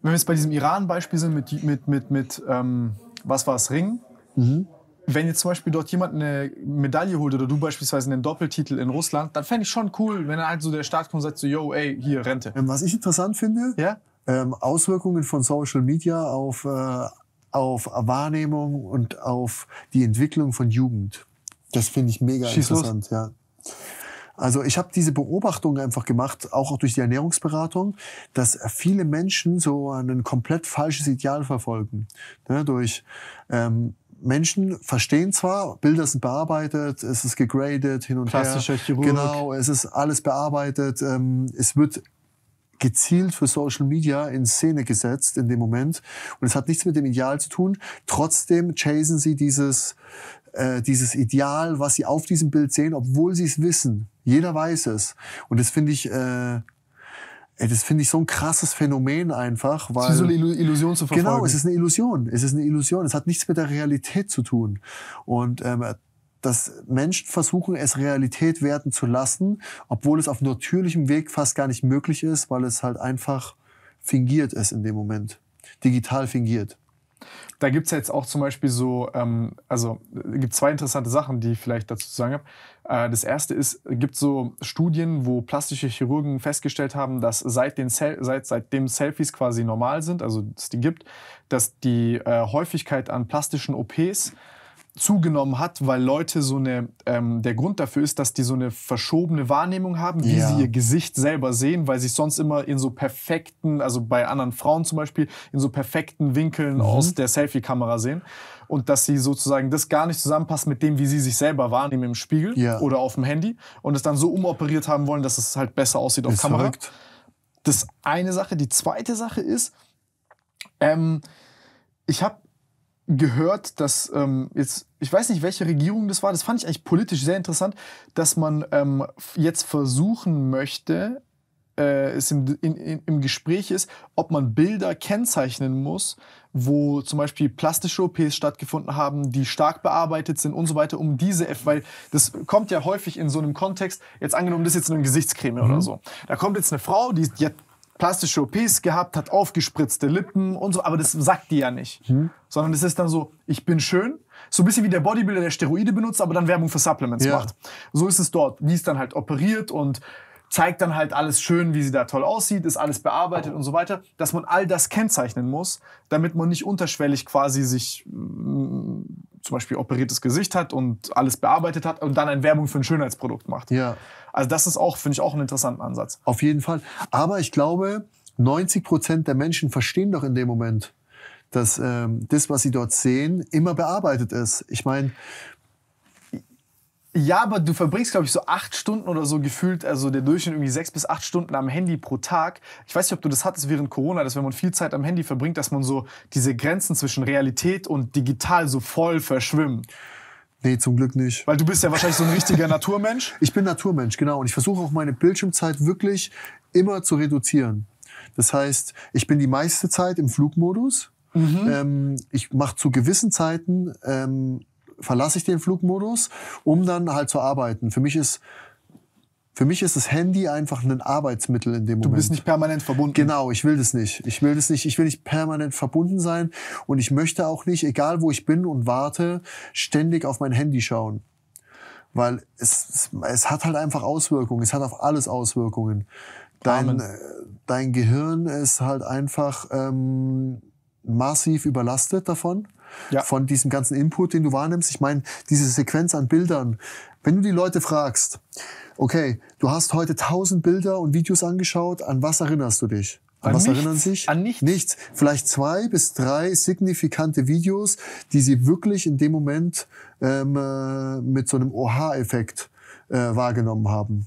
wenn wir jetzt bei diesem Iran-Beispiel sind mit, mit, mit, mit ähm, was war es, Ring, mhm. wenn jetzt zum Beispiel dort jemand eine Medaille holt oder du beispielsweise einen Doppeltitel in Russland, dann fände ich schon cool, wenn dann halt so der Staat kommt und sagt so, yo, ey, hier, Rente. Ähm, was ich interessant finde, ja? ähm, Auswirkungen von Social Media auf äh, auf Wahrnehmung und auf die Entwicklung von Jugend. Das finde ich mega Schieß interessant, los. ja. Also ich habe diese Beobachtung einfach gemacht, auch, auch durch die Ernährungsberatung, dass viele Menschen so ein komplett falsches Ideal verfolgen. Ne, durch ähm, Menschen verstehen zwar, Bilder sind bearbeitet, es ist gegradet, hin und Klassischer her. Chirurg. Genau, es ist alles bearbeitet, ähm, es wird gezielt für Social Media in Szene gesetzt in dem Moment. Und es hat nichts mit dem Ideal zu tun. Trotzdem chasen sie dieses, äh, dieses Ideal, was sie auf diesem Bild sehen, obwohl sie es wissen. Jeder weiß es. Und das finde ich, äh, Ey, das finde ich so ein krasses Phänomen einfach, weil. So eine Illusion zu verfolgen. Genau, es ist eine Illusion. Es ist eine Illusion. Es hat nichts mit der Realität zu tun. Und ähm, dass Menschen versuchen, es Realität werden zu lassen, obwohl es auf natürlichem Weg fast gar nicht möglich ist, weil es halt einfach fingiert ist in dem Moment. Digital fingiert. Da gibt es ja jetzt auch zum Beispiel so, ähm, also äh, gibt zwei interessante Sachen, die ich vielleicht dazu zu sagen habe. Äh, das erste ist, gibt so Studien, wo plastische Chirurgen festgestellt haben, dass seit den Sel seit, seitdem Selfies quasi normal sind, also es die gibt, dass die äh, Häufigkeit an plastischen OPs zugenommen hat, weil Leute so eine, ähm, der Grund dafür ist, dass die so eine verschobene Wahrnehmung haben, wie ja. sie ihr Gesicht selber sehen, weil sie es sonst immer in so perfekten, also bei anderen Frauen zum Beispiel, in so perfekten Winkeln mhm. aus der Selfie-Kamera sehen und dass sie sozusagen das gar nicht zusammenpasst mit dem, wie sie sich selber wahrnehmen im Spiegel ja. oder auf dem Handy und es dann so umoperiert haben wollen, dass es halt besser aussieht auf Kamera. Verrückt. Das eine Sache. Die zweite Sache ist, ähm, ich habe gehört, dass ähm, jetzt, ich weiß nicht, welche Regierung das war, das fand ich eigentlich politisch sehr interessant, dass man ähm, jetzt versuchen möchte, äh, es im, in, in, im Gespräch ist, ob man Bilder kennzeichnen muss, wo zum Beispiel plastische OPs stattgefunden haben, die stark bearbeitet sind und so weiter, um diese, F weil das kommt ja häufig in so einem Kontext, jetzt angenommen, das ist jetzt eine Gesichtscreme mhm. oder so. Da kommt jetzt eine Frau, die, die hat plastische OPs gehabt, hat aufgespritzte Lippen und so, aber das sagt die ja nicht. Mhm. Sondern es ist dann so, ich bin schön. So ein bisschen wie der Bodybuilder, der Steroide benutzt, aber dann Werbung für Supplements ja. macht. So ist es dort. Die ist dann halt operiert und zeigt dann halt alles schön, wie sie da toll aussieht, ist alles bearbeitet und so weiter, dass man all das kennzeichnen muss, damit man nicht unterschwellig quasi sich mm, zum Beispiel operiertes Gesicht hat und alles bearbeitet hat und dann eine Werbung für ein Schönheitsprodukt macht. Ja. Also das ist auch, finde ich, auch einen interessanten Ansatz. Auf jeden Fall. Aber ich glaube, 90 Prozent der Menschen verstehen doch in dem Moment, dass ähm, das, was sie dort sehen, immer bearbeitet ist. Ich meine, ja, aber du verbringst, glaube ich, so acht Stunden oder so gefühlt, also der Durchschnitt irgendwie sechs bis acht Stunden am Handy pro Tag. Ich weiß nicht, ob du das hattest während Corona, dass wenn man viel Zeit am Handy verbringt, dass man so diese Grenzen zwischen Realität und digital so voll verschwimmt. Nee, zum Glück nicht. Weil du bist ja wahrscheinlich so ein richtiger Naturmensch. Ich bin Naturmensch, genau. Und ich versuche auch meine Bildschirmzeit wirklich immer zu reduzieren. Das heißt, ich bin die meiste Zeit im Flugmodus. Mhm. Ähm, ich mache zu gewissen Zeiten, ähm, verlasse ich den Flugmodus, um dann halt zu arbeiten. Für mich ist für mich ist das Handy einfach ein Arbeitsmittel in dem Moment. Du bist nicht permanent verbunden. Genau, ich will das nicht. Ich will das nicht. Ich will nicht permanent verbunden sein und ich möchte auch nicht, egal wo ich bin und warte, ständig auf mein Handy schauen. Weil es, es, hat halt einfach Auswirkungen. Es hat auf alles Auswirkungen. Dein, äh, dein Gehirn ist halt einfach ähm, massiv überlastet davon. Ja. von diesem ganzen Input, den du wahrnimmst. Ich meine, diese Sequenz an Bildern, wenn du die Leute fragst, okay, du hast heute tausend Bilder und Videos angeschaut, an was erinnerst du dich? An, an was nichts, erinnern sich? An nichts. Nichts. Vielleicht zwei bis drei signifikante Videos, die sie wirklich in dem Moment ähm, äh, mit so einem Oha-Effekt äh, wahrgenommen haben.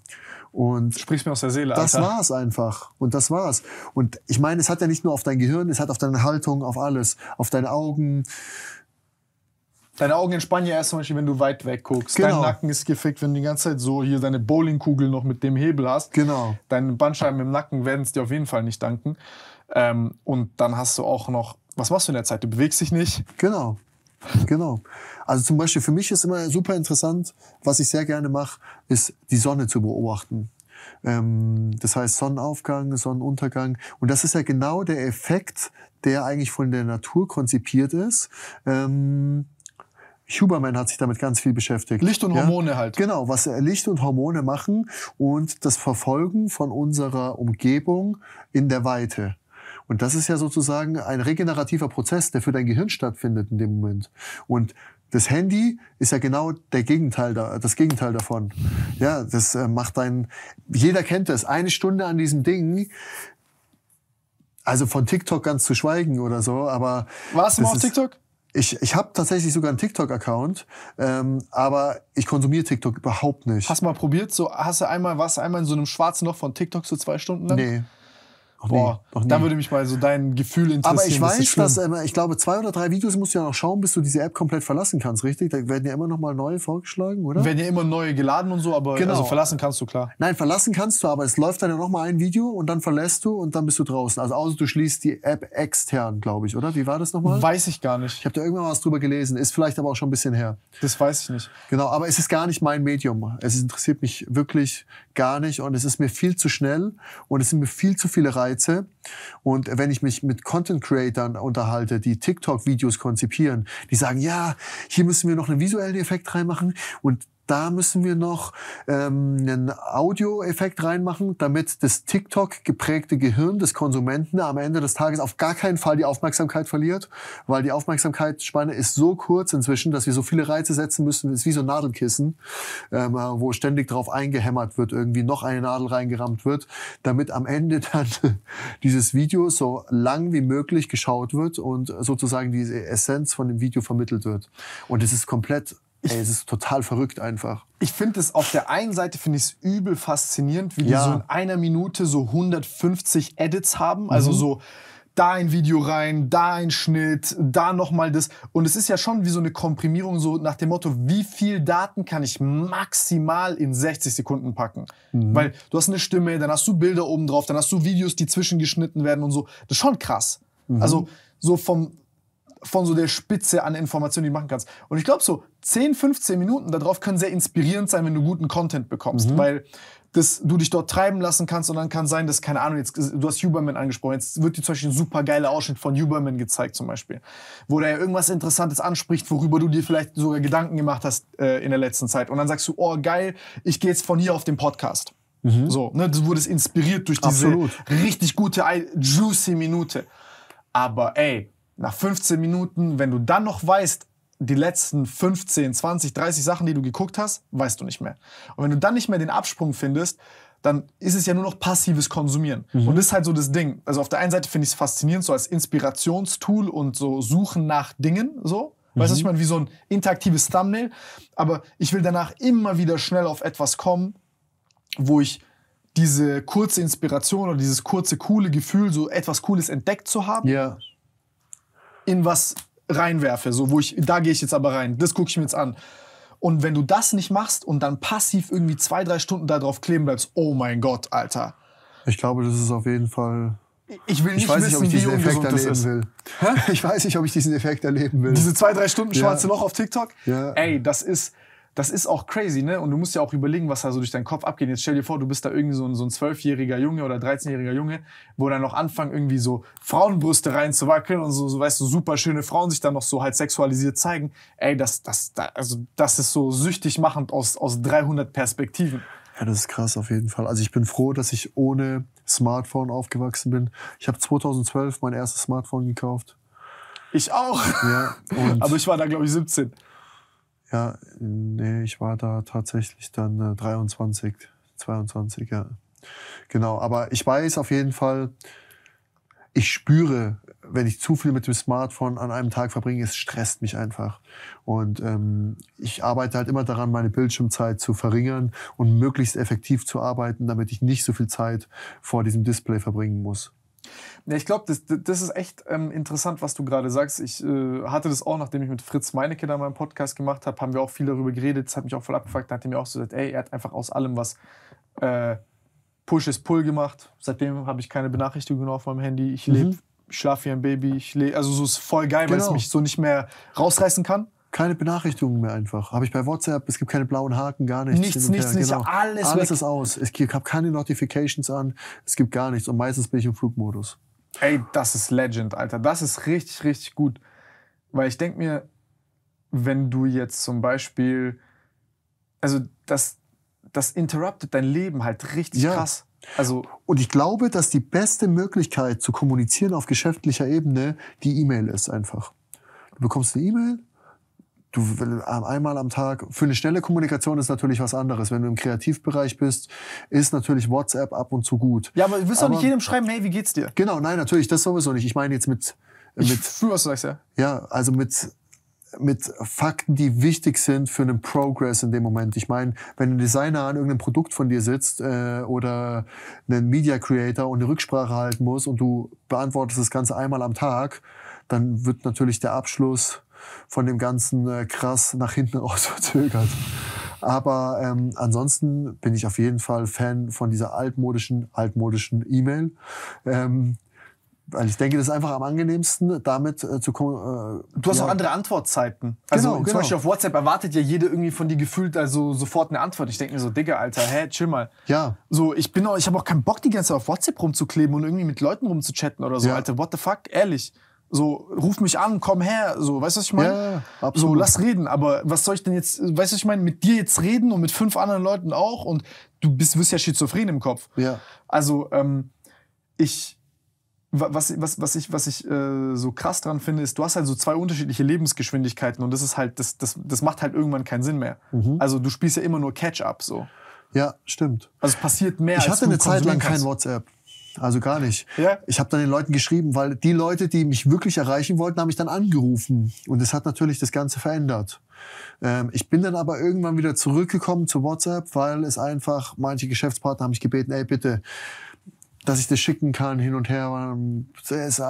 Und sprichst mir aus der Seele. Alter. Das war's einfach. Und das war's. Und ich meine, es hat ja nicht nur auf dein Gehirn, es hat auf deine Haltung, auf alles, auf deine Augen, Deine Augen entspannen ja erst zum Beispiel, wenn du weit weg guckst. Genau. Dein Nacken ist gefickt, wenn du die ganze Zeit so hier deine Bowlingkugel noch mit dem Hebel hast. Genau. Deine Bandscheiben im Nacken werden es dir auf jeden Fall nicht danken. Ähm, und dann hast du auch noch, was machst du in der Zeit? Du bewegst dich nicht. Genau. Genau. Also zum Beispiel für mich ist immer super interessant, was ich sehr gerne mache, ist die Sonne zu beobachten. Ähm, das heißt Sonnenaufgang, Sonnenuntergang. Und das ist ja genau der Effekt, der eigentlich von der Natur konzipiert ist. Ähm, Huberman hat sich damit ganz viel beschäftigt. Licht und Hormone ja? halt. Genau, was Licht und Hormone machen und das Verfolgen von unserer Umgebung in der Weite. Und das ist ja sozusagen ein regenerativer Prozess, der für dein Gehirn stattfindet in dem Moment. Und das Handy ist ja genau der Gegenteil da, das Gegenteil davon. Ja, das äh, macht dein, jeder kennt das, eine Stunde an diesem Ding, also von TikTok ganz zu schweigen oder so, aber. Warst du mal auf TikTok? Ich, ich habe tatsächlich sogar einen TikTok-Account, ähm, aber ich konsumiere TikTok überhaupt nicht. Hast du mal probiert? So, hast du einmal, warst du einmal in so einem schwarzen Loch von TikTok so zwei Stunden lang? Nee. Boah, nee, dann würde mich mal so dein Gefühl interessieren. Aber ich weiß, das dass, äh, ich glaube, zwei oder drei Videos musst du ja noch schauen, bis du diese App komplett verlassen kannst, richtig? Da werden ja immer noch mal neue vorgeschlagen, oder? Werden ja immer neue geladen und so, aber also genau. also verlassen kannst du, klar. Nein, verlassen kannst du, aber es läuft dann ja noch mal ein Video und dann verlässt du und dann bist du draußen. Also außer du schließt die App extern, glaube ich, oder? Wie war das nochmal? Weiß ich gar nicht. Ich habe da irgendwann was drüber gelesen, ist vielleicht aber auch schon ein bisschen her. Das weiß ich nicht. Genau, aber es ist gar nicht mein Medium. Es interessiert mich wirklich gar nicht und es ist mir viel zu schnell und es sind mir viel zu viele Reisen Anreize. Und wenn ich mich mit Content Creatern unterhalte, die TikTok-Videos konzipieren, die sagen, ja, hier müssen wir noch einen visuellen Effekt reinmachen und da müssen wir noch ähm, einen Audioeffekt reinmachen, damit das TikTok geprägte Gehirn des Konsumenten am Ende des Tages auf gar keinen Fall die Aufmerksamkeit verliert, weil die Aufmerksamkeitsspanne ist so kurz inzwischen, dass wir so viele Reize setzen müssen, ist wie so ein Nadelkissen, ähm, wo ständig drauf eingehämmert wird, irgendwie noch eine Nadel reingerammt wird, damit am Ende dann dieses Video so lang wie möglich geschaut wird und sozusagen diese Essenz von dem Video vermittelt wird. Und es ist komplett Ey, es ist total verrückt einfach. Ich finde es auf der einen Seite finde ich es übel faszinierend, wie ja. die so in einer Minute so 150 Edits haben, mhm. also mhm. so da ein Video rein, da ein Schnitt, da nochmal das. Und es ist ja schon wie so eine Komprimierung, so nach dem Motto, wie viel Daten kann ich maximal in 60 Sekunden packen? Mhm. Weil du hast eine Stimme, dann hast du Bilder oben drauf, dann hast du Videos, die zwischengeschnitten werden und so. Das ist schon krass. Mhm. Also so vom, von so der Spitze an Informationen, die du machen kannst. Und ich glaube, so 10, 15 Minuten darauf können sehr inspirierend sein, wenn du guten Content bekommst, mhm. weil dass du dich dort treiben lassen kannst und dann kann sein, dass, keine Ahnung, jetzt, du hast Huberman angesprochen, jetzt wird dir zum Beispiel ein super geiler Ausschnitt von Huberman gezeigt zum Beispiel, wo der ja irgendwas Interessantes anspricht, worüber du dir vielleicht sogar Gedanken gemacht hast äh, in der letzten Zeit und dann sagst du, oh geil, ich gehe jetzt von hier auf den Podcast. Mhm. So, ne, du wurdest inspiriert durch diese Absolut. richtig gute, juicy Minute. Aber ey, nach 15 Minuten, wenn du dann noch weißt, die letzten 15, 20, 30 Sachen, die du geguckt hast, weißt du nicht mehr. Und wenn du dann nicht mehr den Absprung findest, dann ist es ja nur noch passives Konsumieren. Mhm. Und das ist halt so das Ding. Also auf der einen Seite finde ich es faszinierend, so als Inspirationstool und so Suchen nach Dingen, so. Mhm. Weißt du, mhm. ich meine, wie so ein interaktives Thumbnail. Aber ich will danach immer wieder schnell auf etwas kommen, wo ich diese kurze Inspiration oder dieses kurze, coole Gefühl, so etwas Cooles entdeckt zu haben, ja in was reinwerfe, so wo ich, da gehe ich jetzt aber rein, das gucke ich mir jetzt an. Und wenn du das nicht machst und dann passiv irgendwie zwei, drei Stunden da drauf kleben bleibst, oh mein Gott, Alter. Ich glaube, das ist auf jeden Fall. Ich will nicht ich weiß wissen, ob ich diesen Effekt erleben will. Hä? Ich weiß nicht, ob ich diesen Effekt erleben will. Diese zwei, drei Stunden schwarze ja. Loch auf TikTok? Ja. Ey, das ist das ist auch crazy, ne? Und du musst ja auch überlegen, was da so durch deinen Kopf abgeht. Jetzt stell dir vor, du bist da irgendwie so ein, so ein 12-jähriger Junge oder 13-jähriger Junge, wo dann noch anfangen, irgendwie so Frauenbrüste reinzuwackeln und so, so weißt du, so super schöne Frauen sich dann noch so halt sexualisiert zeigen. Ey, das, das, da, also, das ist so süchtig machend aus, aus 300 Perspektiven. Ja, das ist krass auf jeden Fall. Also ich bin froh, dass ich ohne Smartphone aufgewachsen bin. Ich habe 2012 mein erstes Smartphone gekauft. Ich auch. Ja, Aber ich war da, glaube ich, 17. Ja, nee, ich war da tatsächlich dann äh, 23, 22, ja. Genau, aber ich weiß auf jeden Fall, ich spüre, wenn ich zu viel mit dem Smartphone an einem Tag verbringe, es stresst mich einfach. Und ähm, ich arbeite halt immer daran, meine Bildschirmzeit zu verringern und möglichst effektiv zu arbeiten, damit ich nicht so viel Zeit vor diesem Display verbringen muss. Ja, ich glaube, das, das ist echt ähm, interessant, was du gerade sagst. Ich äh, hatte das auch, nachdem ich mit Fritz Meinecke da meinen Podcast gemacht habe, haben wir auch viel darüber geredet. Das hat mich auch voll abgefragt. Da hat er mir auch so gesagt, ey, er hat einfach aus allem was äh, Push ist Pull gemacht. Seitdem habe ich keine Benachrichtigungen auf meinem Handy. Ich lebe, mhm. schlafe wie ein Baby. Ich lebe, also so ist voll geil, genau. weil es genau. mich so nicht mehr rausreißen kann keine Benachrichtigungen mehr einfach. Habe ich bei WhatsApp, es gibt keine blauen Haken, gar nichts. Nichts, nichts, nichts, genau. alles, alles weg. ist aus. Ich habe keine Notifications an, es gibt gar nichts und meistens bin ich im Flugmodus. Ey, das ist Legend, Alter. Das ist richtig, richtig gut. Weil ich denke mir, wenn du jetzt zum Beispiel, also das, das interruptet dein Leben halt richtig ja. krass. Also und ich glaube, dass die beste Möglichkeit zu kommunizieren auf geschäftlicher Ebene die E-Mail ist einfach. Du bekommst eine E-Mail, du einmal am Tag, für eine schnelle Kommunikation ist natürlich was anderes. Wenn du im Kreativbereich bist, ist natürlich WhatsApp ab und zu gut. Ja, aber du wirst doch nicht jedem schreiben, hey, wie geht's dir? Genau, nein, natürlich, das sowieso nicht. Ich meine jetzt mit... mit ich was du sagst, ja. Ja, also mit mit Fakten, die wichtig sind für einen Progress in dem Moment. Ich meine, wenn ein Designer an irgendeinem Produkt von dir sitzt äh, oder ein Media Creator und eine Rücksprache halten muss und du beantwortest das Ganze einmal am Tag, dann wird natürlich der Abschluss von dem Ganzen äh, krass nach hinten raus verzögert. Aber ähm, ansonsten bin ich auf jeden Fall Fan von dieser altmodischen, altmodischen E-Mail. Ähm, weil ich denke, das ist einfach am angenehmsten, damit äh, zu kommen. Äh, du hast ja. auch andere Antwortzeiten. Also genau, zum genau. Beispiel auf WhatsApp erwartet ja jeder irgendwie von dir gefühlt also sofort eine Antwort. Ich denke mir so, Digga, Alter, hä, hey, chill mal. Ja. So, ich bin auch, ich habe auch keinen Bock, die ganze Zeit auf WhatsApp rumzukleben und irgendwie mit Leuten rumzuchatten oder so, ja. Alter. What the fuck? Ehrlich. So, ruf mich an, komm her, so, weißt du, was ich meine? Ja, so, lass reden, aber was soll ich denn jetzt, weißt du, was ich meine? Mit dir jetzt reden und mit fünf anderen Leuten auch und du bist, wirst ja schizophren im Kopf. Ja. Also, ähm, ich, was, was, was ich, was ich äh, so krass dran finde, ist, du hast halt so zwei unterschiedliche Lebensgeschwindigkeiten und das ist halt, das, das, das macht halt irgendwann keinen Sinn mehr. Mhm. Also du spielst ja immer nur Catch-up so. Ja, stimmt. Also es passiert mehr. Ich hatte eine Zeit lang kein WhatsApp. Also gar nicht. Ja. Ich habe dann den Leuten geschrieben, weil die Leute, die mich wirklich erreichen wollten, haben mich dann angerufen. Und das hat natürlich das Ganze verändert. Ähm, ich bin dann aber irgendwann wieder zurückgekommen zu WhatsApp, weil es einfach, manche Geschäftspartner haben mich gebeten, ey bitte, dass ich das schicken kann hin und her. Ähm, es, äh,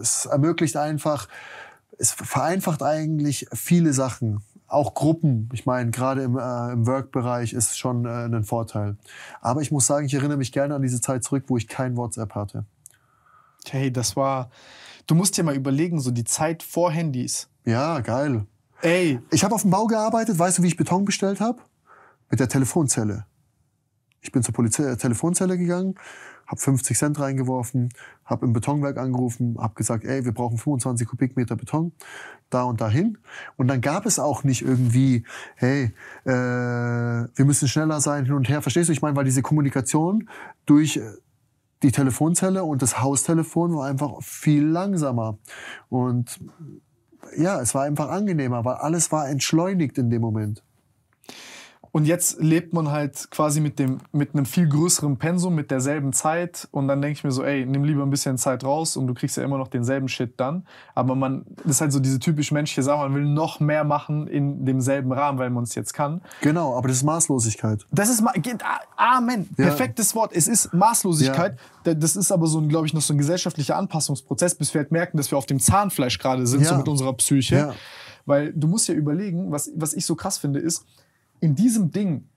es ermöglicht einfach, es vereinfacht eigentlich viele Sachen auch Gruppen, ich meine, gerade im, äh, im Work-Bereich ist schon äh, ein Vorteil. Aber ich muss sagen, ich erinnere mich gerne an diese Zeit zurück, wo ich kein WhatsApp hatte. Hey, das war. Du musst dir mal überlegen, so die Zeit vor Handys. Ja, geil. Ey. Ich habe auf dem Bau gearbeitet. Weißt du, wie ich Beton bestellt habe? Mit der Telefonzelle. Ich bin zur Polizei äh, Telefonzelle gegangen habe 50 Cent reingeworfen, habe im Betonwerk angerufen, habe gesagt, ey, wir brauchen 25 Kubikmeter Beton, da und dahin. Und dann gab es auch nicht irgendwie, hey, äh, wir müssen schneller sein, hin und her. Verstehst du? Ich meine, weil diese Kommunikation durch äh, die Telefonzelle und das Haustelefon war einfach viel langsamer. Und ja, es war einfach angenehmer, weil alles war entschleunigt in dem Moment. Und jetzt lebt man halt quasi mit, dem, mit einem viel größeren Pensum, mit derselben Zeit. Und dann denke ich mir so, ey, nimm lieber ein bisschen Zeit raus und du kriegst ja immer noch denselben Shit dann. Aber man das ist halt so diese typisch menschliche Sache, man will noch mehr machen in demselben Rahmen, weil man es jetzt kann. Genau, aber das ist Maßlosigkeit. Das ist, Ma ah, Amen, ja. perfektes Wort. Es ist Maßlosigkeit. Ja. Das ist aber so ein, glaube ich, noch so ein gesellschaftlicher Anpassungsprozess, bis wir halt merken, dass wir auf dem Zahnfleisch gerade sind, ja. so mit unserer Psyche. Weil du musst ja überlegen, was, was ich so krass finde, ist, in diesem Ding,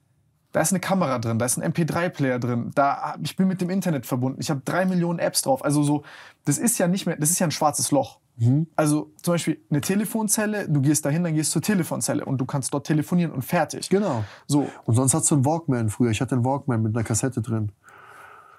da ist eine Kamera drin, da ist ein MP3-Player drin, da, ich bin mit dem Internet verbunden, ich habe drei Millionen Apps drauf. Also so, das ist ja nicht mehr, das ist ja ein schwarzes Loch. Mhm. Also zum Beispiel eine Telefonzelle, du gehst dahin, dann gehst zur Telefonzelle und du kannst dort telefonieren und fertig. Genau. So. Und sonst hast du einen Walkman früher. Ich hatte einen Walkman mit einer Kassette drin.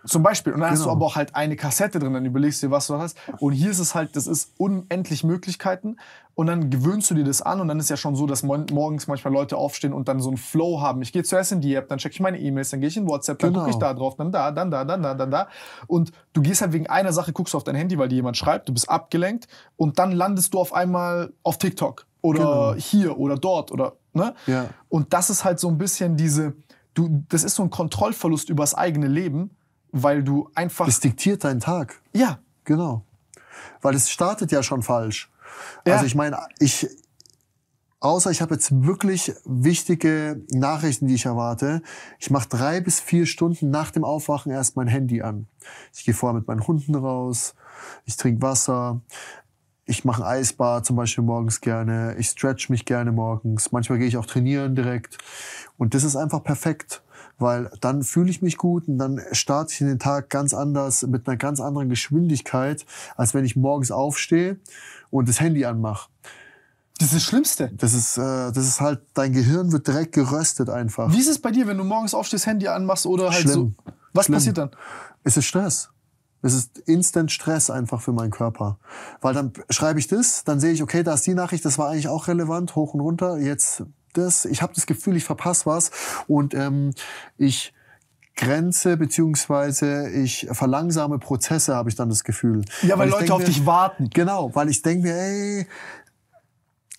Zum Beispiel. Und dann genau. hast du genau. aber auch halt eine Kassette drin, dann überlegst du dir, was du hast. Und hier ist es halt, das ist unendlich Möglichkeiten. Und dann gewöhnst du dir das an und dann ist ja schon so, dass morgens manchmal Leute aufstehen und dann so einen Flow haben. Ich gehe zuerst in die App, dann checke ich meine E-Mails, dann gehe ich in WhatsApp, dann genau. gucke ich da drauf, dann da, dann da, dann da, dann da. Und du gehst halt wegen einer Sache, guckst auf dein Handy, weil dir jemand schreibt, du bist abgelenkt und dann landest du auf einmal auf TikTok oder genau. hier oder dort oder, ne? Ja. Und das ist halt so ein bisschen diese, du, das ist so ein Kontrollverlust übers eigene Leben weil du einfach. Es diktiert deinen Tag. Ja. Genau. Weil es startet ja schon falsch. Ja. Also ich meine, ich, außer ich habe jetzt wirklich wichtige Nachrichten, die ich erwarte. Ich mache drei bis vier Stunden nach dem Aufwachen erst mein Handy an. Ich gehe vorher mit meinen Hunden raus, ich trinke Wasser, ich mache ein Eisbar zum Beispiel morgens gerne, ich stretch mich gerne morgens, manchmal gehe ich auch trainieren direkt. Und das ist einfach perfekt weil dann fühle ich mich gut und dann starte ich in den Tag ganz anders, mit einer ganz anderen Geschwindigkeit, als wenn ich morgens aufstehe und das Handy anmache. Das ist das Schlimmste. Das ist, äh, das ist halt, dein Gehirn wird direkt geröstet einfach. Wie ist es bei dir, wenn du morgens aufstehst, Handy anmachst oder halt Schlimm. so? Was Schlimm. passiert dann? Es ist Stress. Es ist instant Stress einfach für meinen Körper. Weil dann schreibe ich das, dann sehe ich, okay, da ist die Nachricht, das war eigentlich auch relevant, hoch und runter, jetzt das, ich habe das Gefühl, ich verpasse was und ähm, ich grenze beziehungsweise ich verlangsame Prozesse, habe ich dann das Gefühl. Ja, weil, weil Leute auf mir, dich warten. Genau, weil ich denke mir, ey,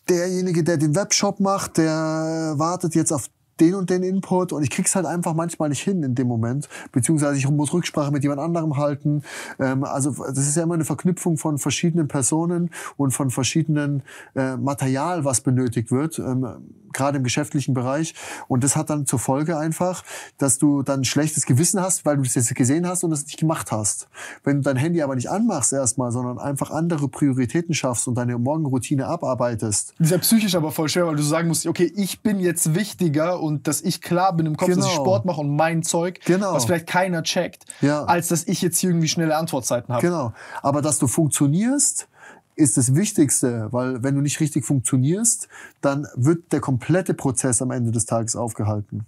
derjenige, der den Webshop macht, der wartet jetzt auf den und den Input und ich krieg's halt einfach manchmal nicht hin in dem Moment, beziehungsweise ich muss Rücksprache mit jemand anderem halten. Ähm, also das ist ja immer eine Verknüpfung von verschiedenen Personen und von verschiedenen äh, Material, was benötigt wird, ähm, gerade im geschäftlichen Bereich. Und das hat dann zur Folge einfach, dass du dann schlechtes Gewissen hast, weil du es jetzt gesehen hast und es nicht gemacht hast. Wenn du dein Handy aber nicht anmachst erstmal, sondern einfach andere Prioritäten schaffst und deine Morgenroutine abarbeitest. Das ist ja psychisch aber voll schwer, weil du sagen musst, okay, ich bin jetzt wichtiger und und dass ich klar bin im Kopf, genau. dass ich genau. Sport mache und mein Zeug, genau. was vielleicht keiner checkt, ja. als dass ich jetzt hier irgendwie schnelle Antwortzeiten habe. Genau. Aber dass du funktionierst, ist das Wichtigste, weil wenn du nicht richtig funktionierst, dann wird der komplette Prozess am Ende des Tages aufgehalten.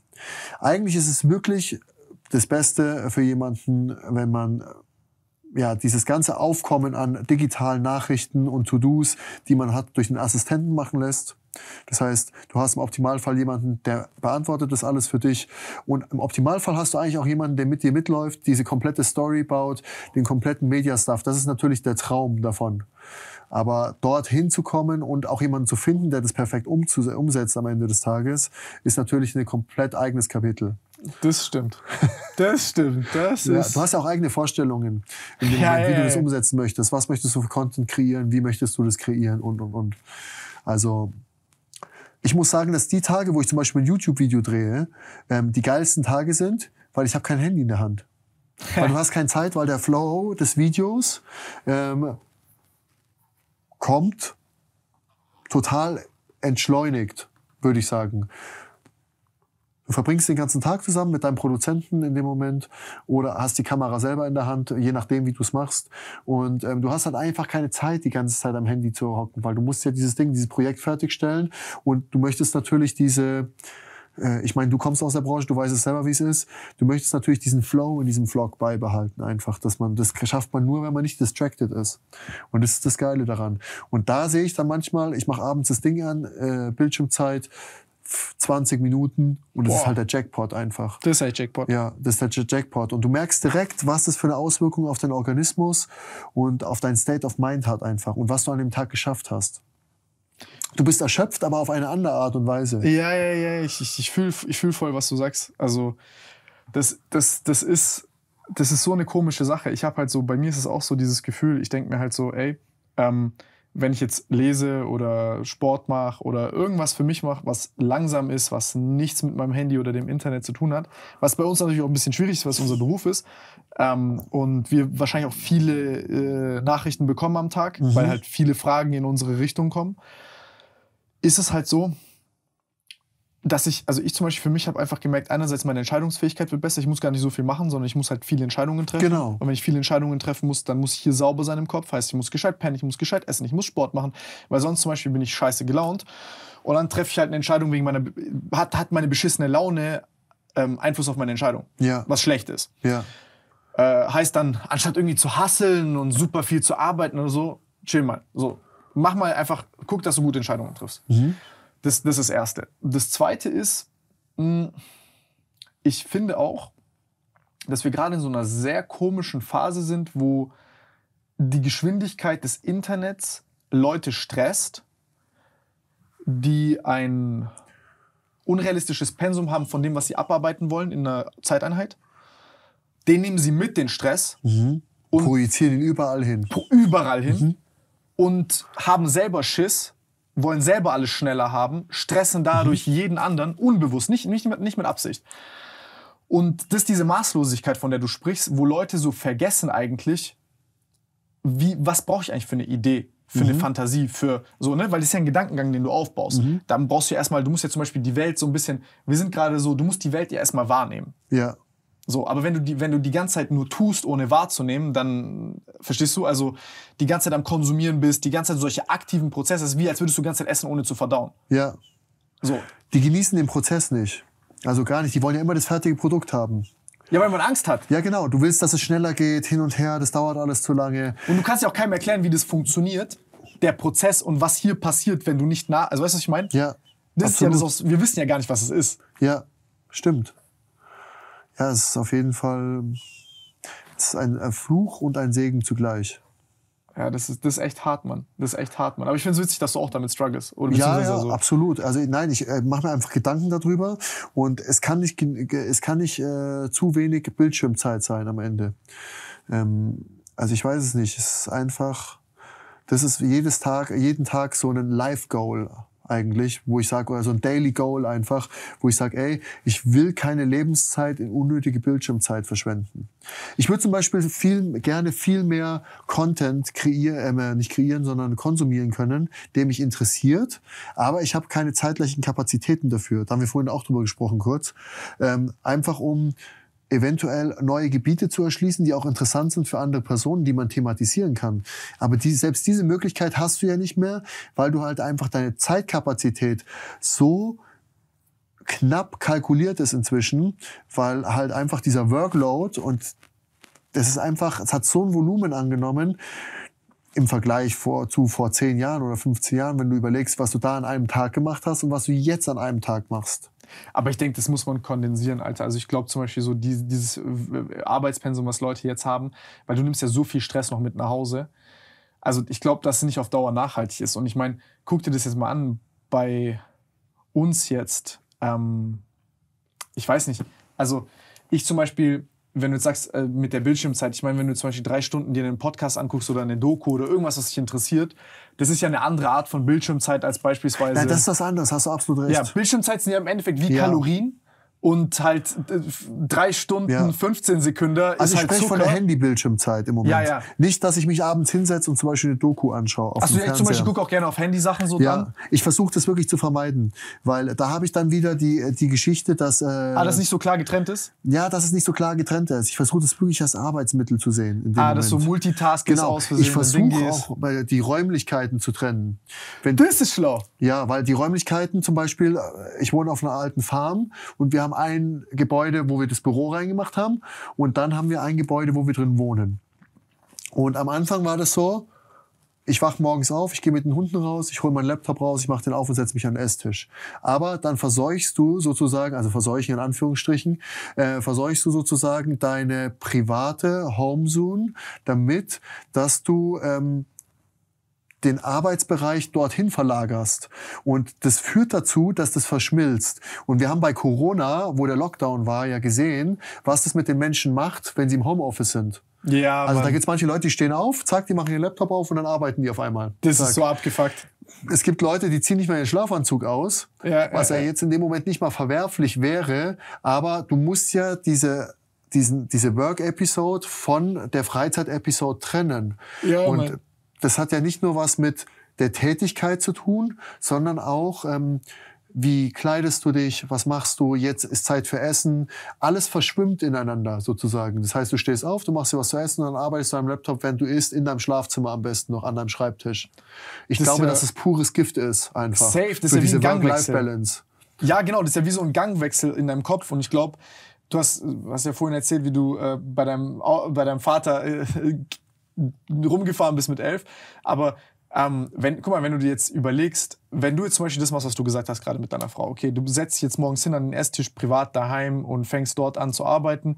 Eigentlich ist es wirklich das Beste für jemanden, wenn man ja, dieses ganze Aufkommen an digitalen Nachrichten und To-Dos, die man hat, durch einen Assistenten machen lässt. Das heißt, du hast im Optimalfall jemanden, der beantwortet das alles für dich. Und im Optimalfall hast du eigentlich auch jemanden, der mit dir mitläuft, diese komplette Story baut, den kompletten Media-Stuff. Das ist natürlich der Traum davon. Aber dort hinzukommen und auch jemanden zu finden, der das perfekt umsetzt am Ende des Tages, ist natürlich ein komplett eigenes Kapitel. Das stimmt. Das stimmt. Das ja, ist du hast ja auch eigene Vorstellungen, dem, ja, wie ja, du das umsetzen möchtest. Was möchtest du für Content kreieren? Wie möchtest du das kreieren? Und, und, und. Also ich muss sagen, dass die Tage, wo ich zum Beispiel ein YouTube-Video drehe, ähm, die geilsten Tage sind, weil ich habe kein Handy in der Hand. weil du hast keine Zeit, weil der Flow des Videos ähm, kommt total entschleunigt, würde ich sagen. Du verbringst den ganzen Tag zusammen mit deinem Produzenten in dem Moment oder hast die Kamera selber in der Hand, je nachdem, wie du es machst. Und ähm, du hast halt einfach keine Zeit, die ganze Zeit am Handy zu hocken, weil du musst ja dieses Ding, dieses Projekt fertigstellen und du möchtest natürlich diese äh, ich meine, du kommst aus der Branche, du weißt es selber, wie es ist. Du möchtest natürlich diesen Flow in diesem Vlog beibehalten, einfach, dass man das schafft man nur, wenn man nicht distracted ist. Und das ist das Geile daran. Und da sehe ich dann manchmal, ich mache abends das Ding an, äh, Bildschirmzeit 20 Minuten und das ist halt der Jackpot einfach. Das ist halt Jackpot. Ja, das ist der Jackpot. Und du merkst direkt, was das für eine Auswirkung auf deinen Organismus und auf dein State of Mind hat einfach und was du an dem Tag geschafft hast. Du bist erschöpft, aber auf eine andere Art und Weise. Ja, ja, ja, ich, ich, ich fühle ich fühl voll, was du sagst. Also, das, das, das, ist, das ist so eine komische Sache. Ich habe halt so, bei mir ist es auch so dieses Gefühl, ich denke mir halt so, ey, ähm, wenn ich jetzt lese oder Sport mache oder irgendwas für mich mache, was langsam ist, was nichts mit meinem Handy oder dem Internet zu tun hat, was bei uns natürlich auch ein bisschen schwierig ist, was unser Beruf ist ähm, und wir wahrscheinlich auch viele äh, Nachrichten bekommen am Tag, mhm. weil halt viele Fragen in unsere Richtung kommen, ist es halt so, dass ich, also ich zum Beispiel für mich habe einfach gemerkt, einerseits meine Entscheidungsfähigkeit wird besser, ich muss gar nicht so viel machen, sondern ich muss halt viele Entscheidungen treffen. Genau. Und wenn ich viele Entscheidungen treffen muss, dann muss ich hier sauber sein im Kopf, heißt ich muss gescheit pennen, ich muss gescheit essen, ich muss Sport machen, weil sonst zum Beispiel bin ich scheiße gelaunt und dann treffe ich halt eine Entscheidung wegen meiner, hat, hat meine beschissene Laune ähm, Einfluss auf meine Entscheidung, ja. was schlecht ist. Ja. Äh, heißt dann, anstatt irgendwie zu hasseln und super viel zu arbeiten oder so, chill mal, so. Mach mal einfach, guck, dass du gute Entscheidungen triffst. Mhm. Das, das ist das Erste. Das Zweite ist, hm, ich finde auch, dass wir gerade in so einer sehr komischen Phase sind, wo die Geschwindigkeit des Internets Leute stresst, die ein unrealistisches Pensum haben von dem, was sie abarbeiten wollen in einer Zeiteinheit. Den nehmen sie mit, den Stress. Mhm. Und projizieren ihn überall hin. Überall hin. Mhm. Und haben selber Schiss, wollen selber alles schneller haben, stressen dadurch mhm. jeden anderen, unbewusst, nicht, nicht, mit, nicht mit Absicht. Und das ist diese Maßlosigkeit, von der du sprichst, wo Leute so vergessen eigentlich, wie, was brauche ich eigentlich für eine Idee, für mhm. eine Fantasie, für so, ne? Weil das ist ja ein Gedankengang, den du aufbaust. Mhm. Dann brauchst du ja erstmal, du musst ja zum Beispiel die Welt so ein bisschen, wir sind gerade so, du musst die Welt ja erstmal wahrnehmen. Ja. So, aber wenn du die, wenn du die ganze Zeit nur tust, ohne wahrzunehmen, dann verstehst du, also die ganze Zeit am Konsumieren bist, die ganze Zeit solche aktiven Prozesse, ist wie als würdest du die ganze Zeit essen, ohne zu verdauen. Ja. So. Die genießen den Prozess nicht. Also gar nicht. Die wollen ja immer das fertige Produkt haben. Ja, weil man Angst hat. Ja, genau. Du willst, dass es schneller geht, hin und her, das dauert alles zu lange. Und du kannst ja auch keinem erklären, wie das funktioniert, der Prozess und was hier passiert, wenn du nicht nah. Also weißt du, was ich meine? Ja. Das ist ja das, wir wissen ja gar nicht, was es ist. Ja, stimmt ja, es ist auf jeden Fall es ist ein Fluch und ein Segen zugleich. Ja, das ist, das ist echt hart, Mann. Das ist echt hart, Mann. Aber ich finde es witzig, dass du auch damit struggles. Oder ja, ja so. absolut. Also nein, ich äh, mache mir einfach Gedanken darüber und es kann nicht, es kann nicht äh, zu wenig Bildschirmzeit sein am Ende. Ähm, also ich weiß es nicht. Es ist einfach, das ist jedes Tag, jeden Tag so ein Life-Goal eigentlich, wo ich sage, oder so ein Daily Goal einfach, wo ich sage, ey, ich will keine Lebenszeit in unnötige Bildschirmzeit verschwenden. Ich würde zum Beispiel viel, gerne viel mehr Content kreieren, ähm, äh, nicht kreieren, sondern konsumieren können, der mich interessiert, aber ich habe keine zeitlichen Kapazitäten dafür. Da haben wir vorhin auch drüber gesprochen kurz. Ähm, einfach um eventuell neue Gebiete zu erschließen, die auch interessant sind für andere Personen, die man thematisieren kann. Aber die, selbst diese Möglichkeit hast du ja nicht mehr, weil du halt einfach deine Zeitkapazität so knapp kalkuliert ist inzwischen, weil halt einfach dieser Workload und das ist einfach, es hat so ein Volumen angenommen im Vergleich vor, zu vor zehn Jahren oder 15 Jahren, wenn du überlegst, was du da an einem Tag gemacht hast und was du jetzt an einem Tag machst. Aber ich denke, das muss man kondensieren, Alter. Also ich glaube zum Beispiel so die, dieses äh, Arbeitspensum, was Leute jetzt haben, weil du nimmst ja so viel Stress noch mit nach Hause. Also ich glaube, dass es nicht auf Dauer nachhaltig ist. Und ich meine, guck dir das jetzt mal an bei uns jetzt. Ähm, ich weiß nicht. Also ich zum Beispiel wenn du jetzt sagst, äh, mit der Bildschirmzeit, ich meine, wenn du zum Beispiel drei Stunden dir einen Podcast anguckst oder eine Doku oder irgendwas, was dich interessiert, das ist ja eine andere Art von Bildschirmzeit als beispielsweise. Nein, das ist was anderes, hast du absolut recht. Ja, Bildschirmzeit sind ja im Endeffekt wie ja. Kalorien und halt äh, drei Stunden, ja. 15 Sekunden. Also ich halt spreche von der Handybildschirmzeit im Moment. Ja, ja. Nicht, dass ich mich abends hinsetze und zum Beispiel eine Doku anschaue. Also ich zum Beispiel gucke auch gerne auf Handysachen so ja. Dann. Ich versuche das wirklich zu vermeiden, weil da habe ich dann wieder die, äh, die Geschichte, dass... Äh, ah, das nicht so klar getrennt ist? Ja, dass es nicht so klar getrennt ist. Ich versuche das wirklich als Arbeitsmittel zu sehen. ah, Moment. dass so Multitasking genau. aus Versehen Ich versuche auch äh, die Räumlichkeiten zu trennen. Wenn, das ist schlau. Ja, weil die Räumlichkeiten zum Beispiel, ich wohne auf einer alten Farm und wir haben ein Gebäude, wo wir das Büro reingemacht haben und dann haben wir ein Gebäude, wo wir drin wohnen. Und am Anfang war das so, ich wach morgens auf, ich gehe mit den Hunden raus, ich hole meinen Laptop raus, ich mache den auf und setze mich an den Esstisch. Aber dann verseuchst du sozusagen, also verseuchen in Anführungsstrichen, äh, verseuchst du sozusagen deine private Homezone damit, dass du ähm, den Arbeitsbereich dorthin verlagerst. Und das führt dazu, dass das verschmilzt. Und wir haben bei Corona, wo der Lockdown war, ja gesehen, was das mit den Menschen macht, wenn sie im Homeoffice sind. Ja, also Mann. da gibt's manche Leute, die stehen auf, zack, die machen ihren Laptop auf und dann arbeiten die auf einmal. Das zack. ist so abgefuckt. Es gibt Leute, die ziehen nicht mal ihren Schlafanzug aus, ja, was ja, ja jetzt in dem Moment nicht mal verwerflich wäre, aber du musst ja diese diesen, diese Work-Episode von der Freizeit-Episode trennen. Ja, und Mann das hat ja nicht nur was mit der Tätigkeit zu tun, sondern auch, ähm, wie kleidest du dich, was machst du, jetzt ist Zeit für Essen. Alles verschwimmt ineinander sozusagen. Das heißt, du stehst auf, du machst dir was zu essen, dann arbeitest du am Laptop, wenn du isst, in deinem Schlafzimmer am besten noch an deinem Schreibtisch. Ich das glaube, ja dass es pures Gift ist einfach. Safe, das für ist ja diese Work-Life-Balance. Ja, genau, das ist ja wie so ein Gangwechsel in deinem Kopf und ich glaube, Du hast, hast ja vorhin erzählt, wie du äh, bei, deinem, bei deinem Vater äh, rumgefahren bist mit elf. Aber ähm, wenn, guck mal, wenn du dir jetzt überlegst, wenn du jetzt zum Beispiel das machst, was du gesagt hast gerade mit deiner Frau, okay, du setzt dich jetzt morgens hin an den Esstisch privat daheim und fängst dort an zu arbeiten,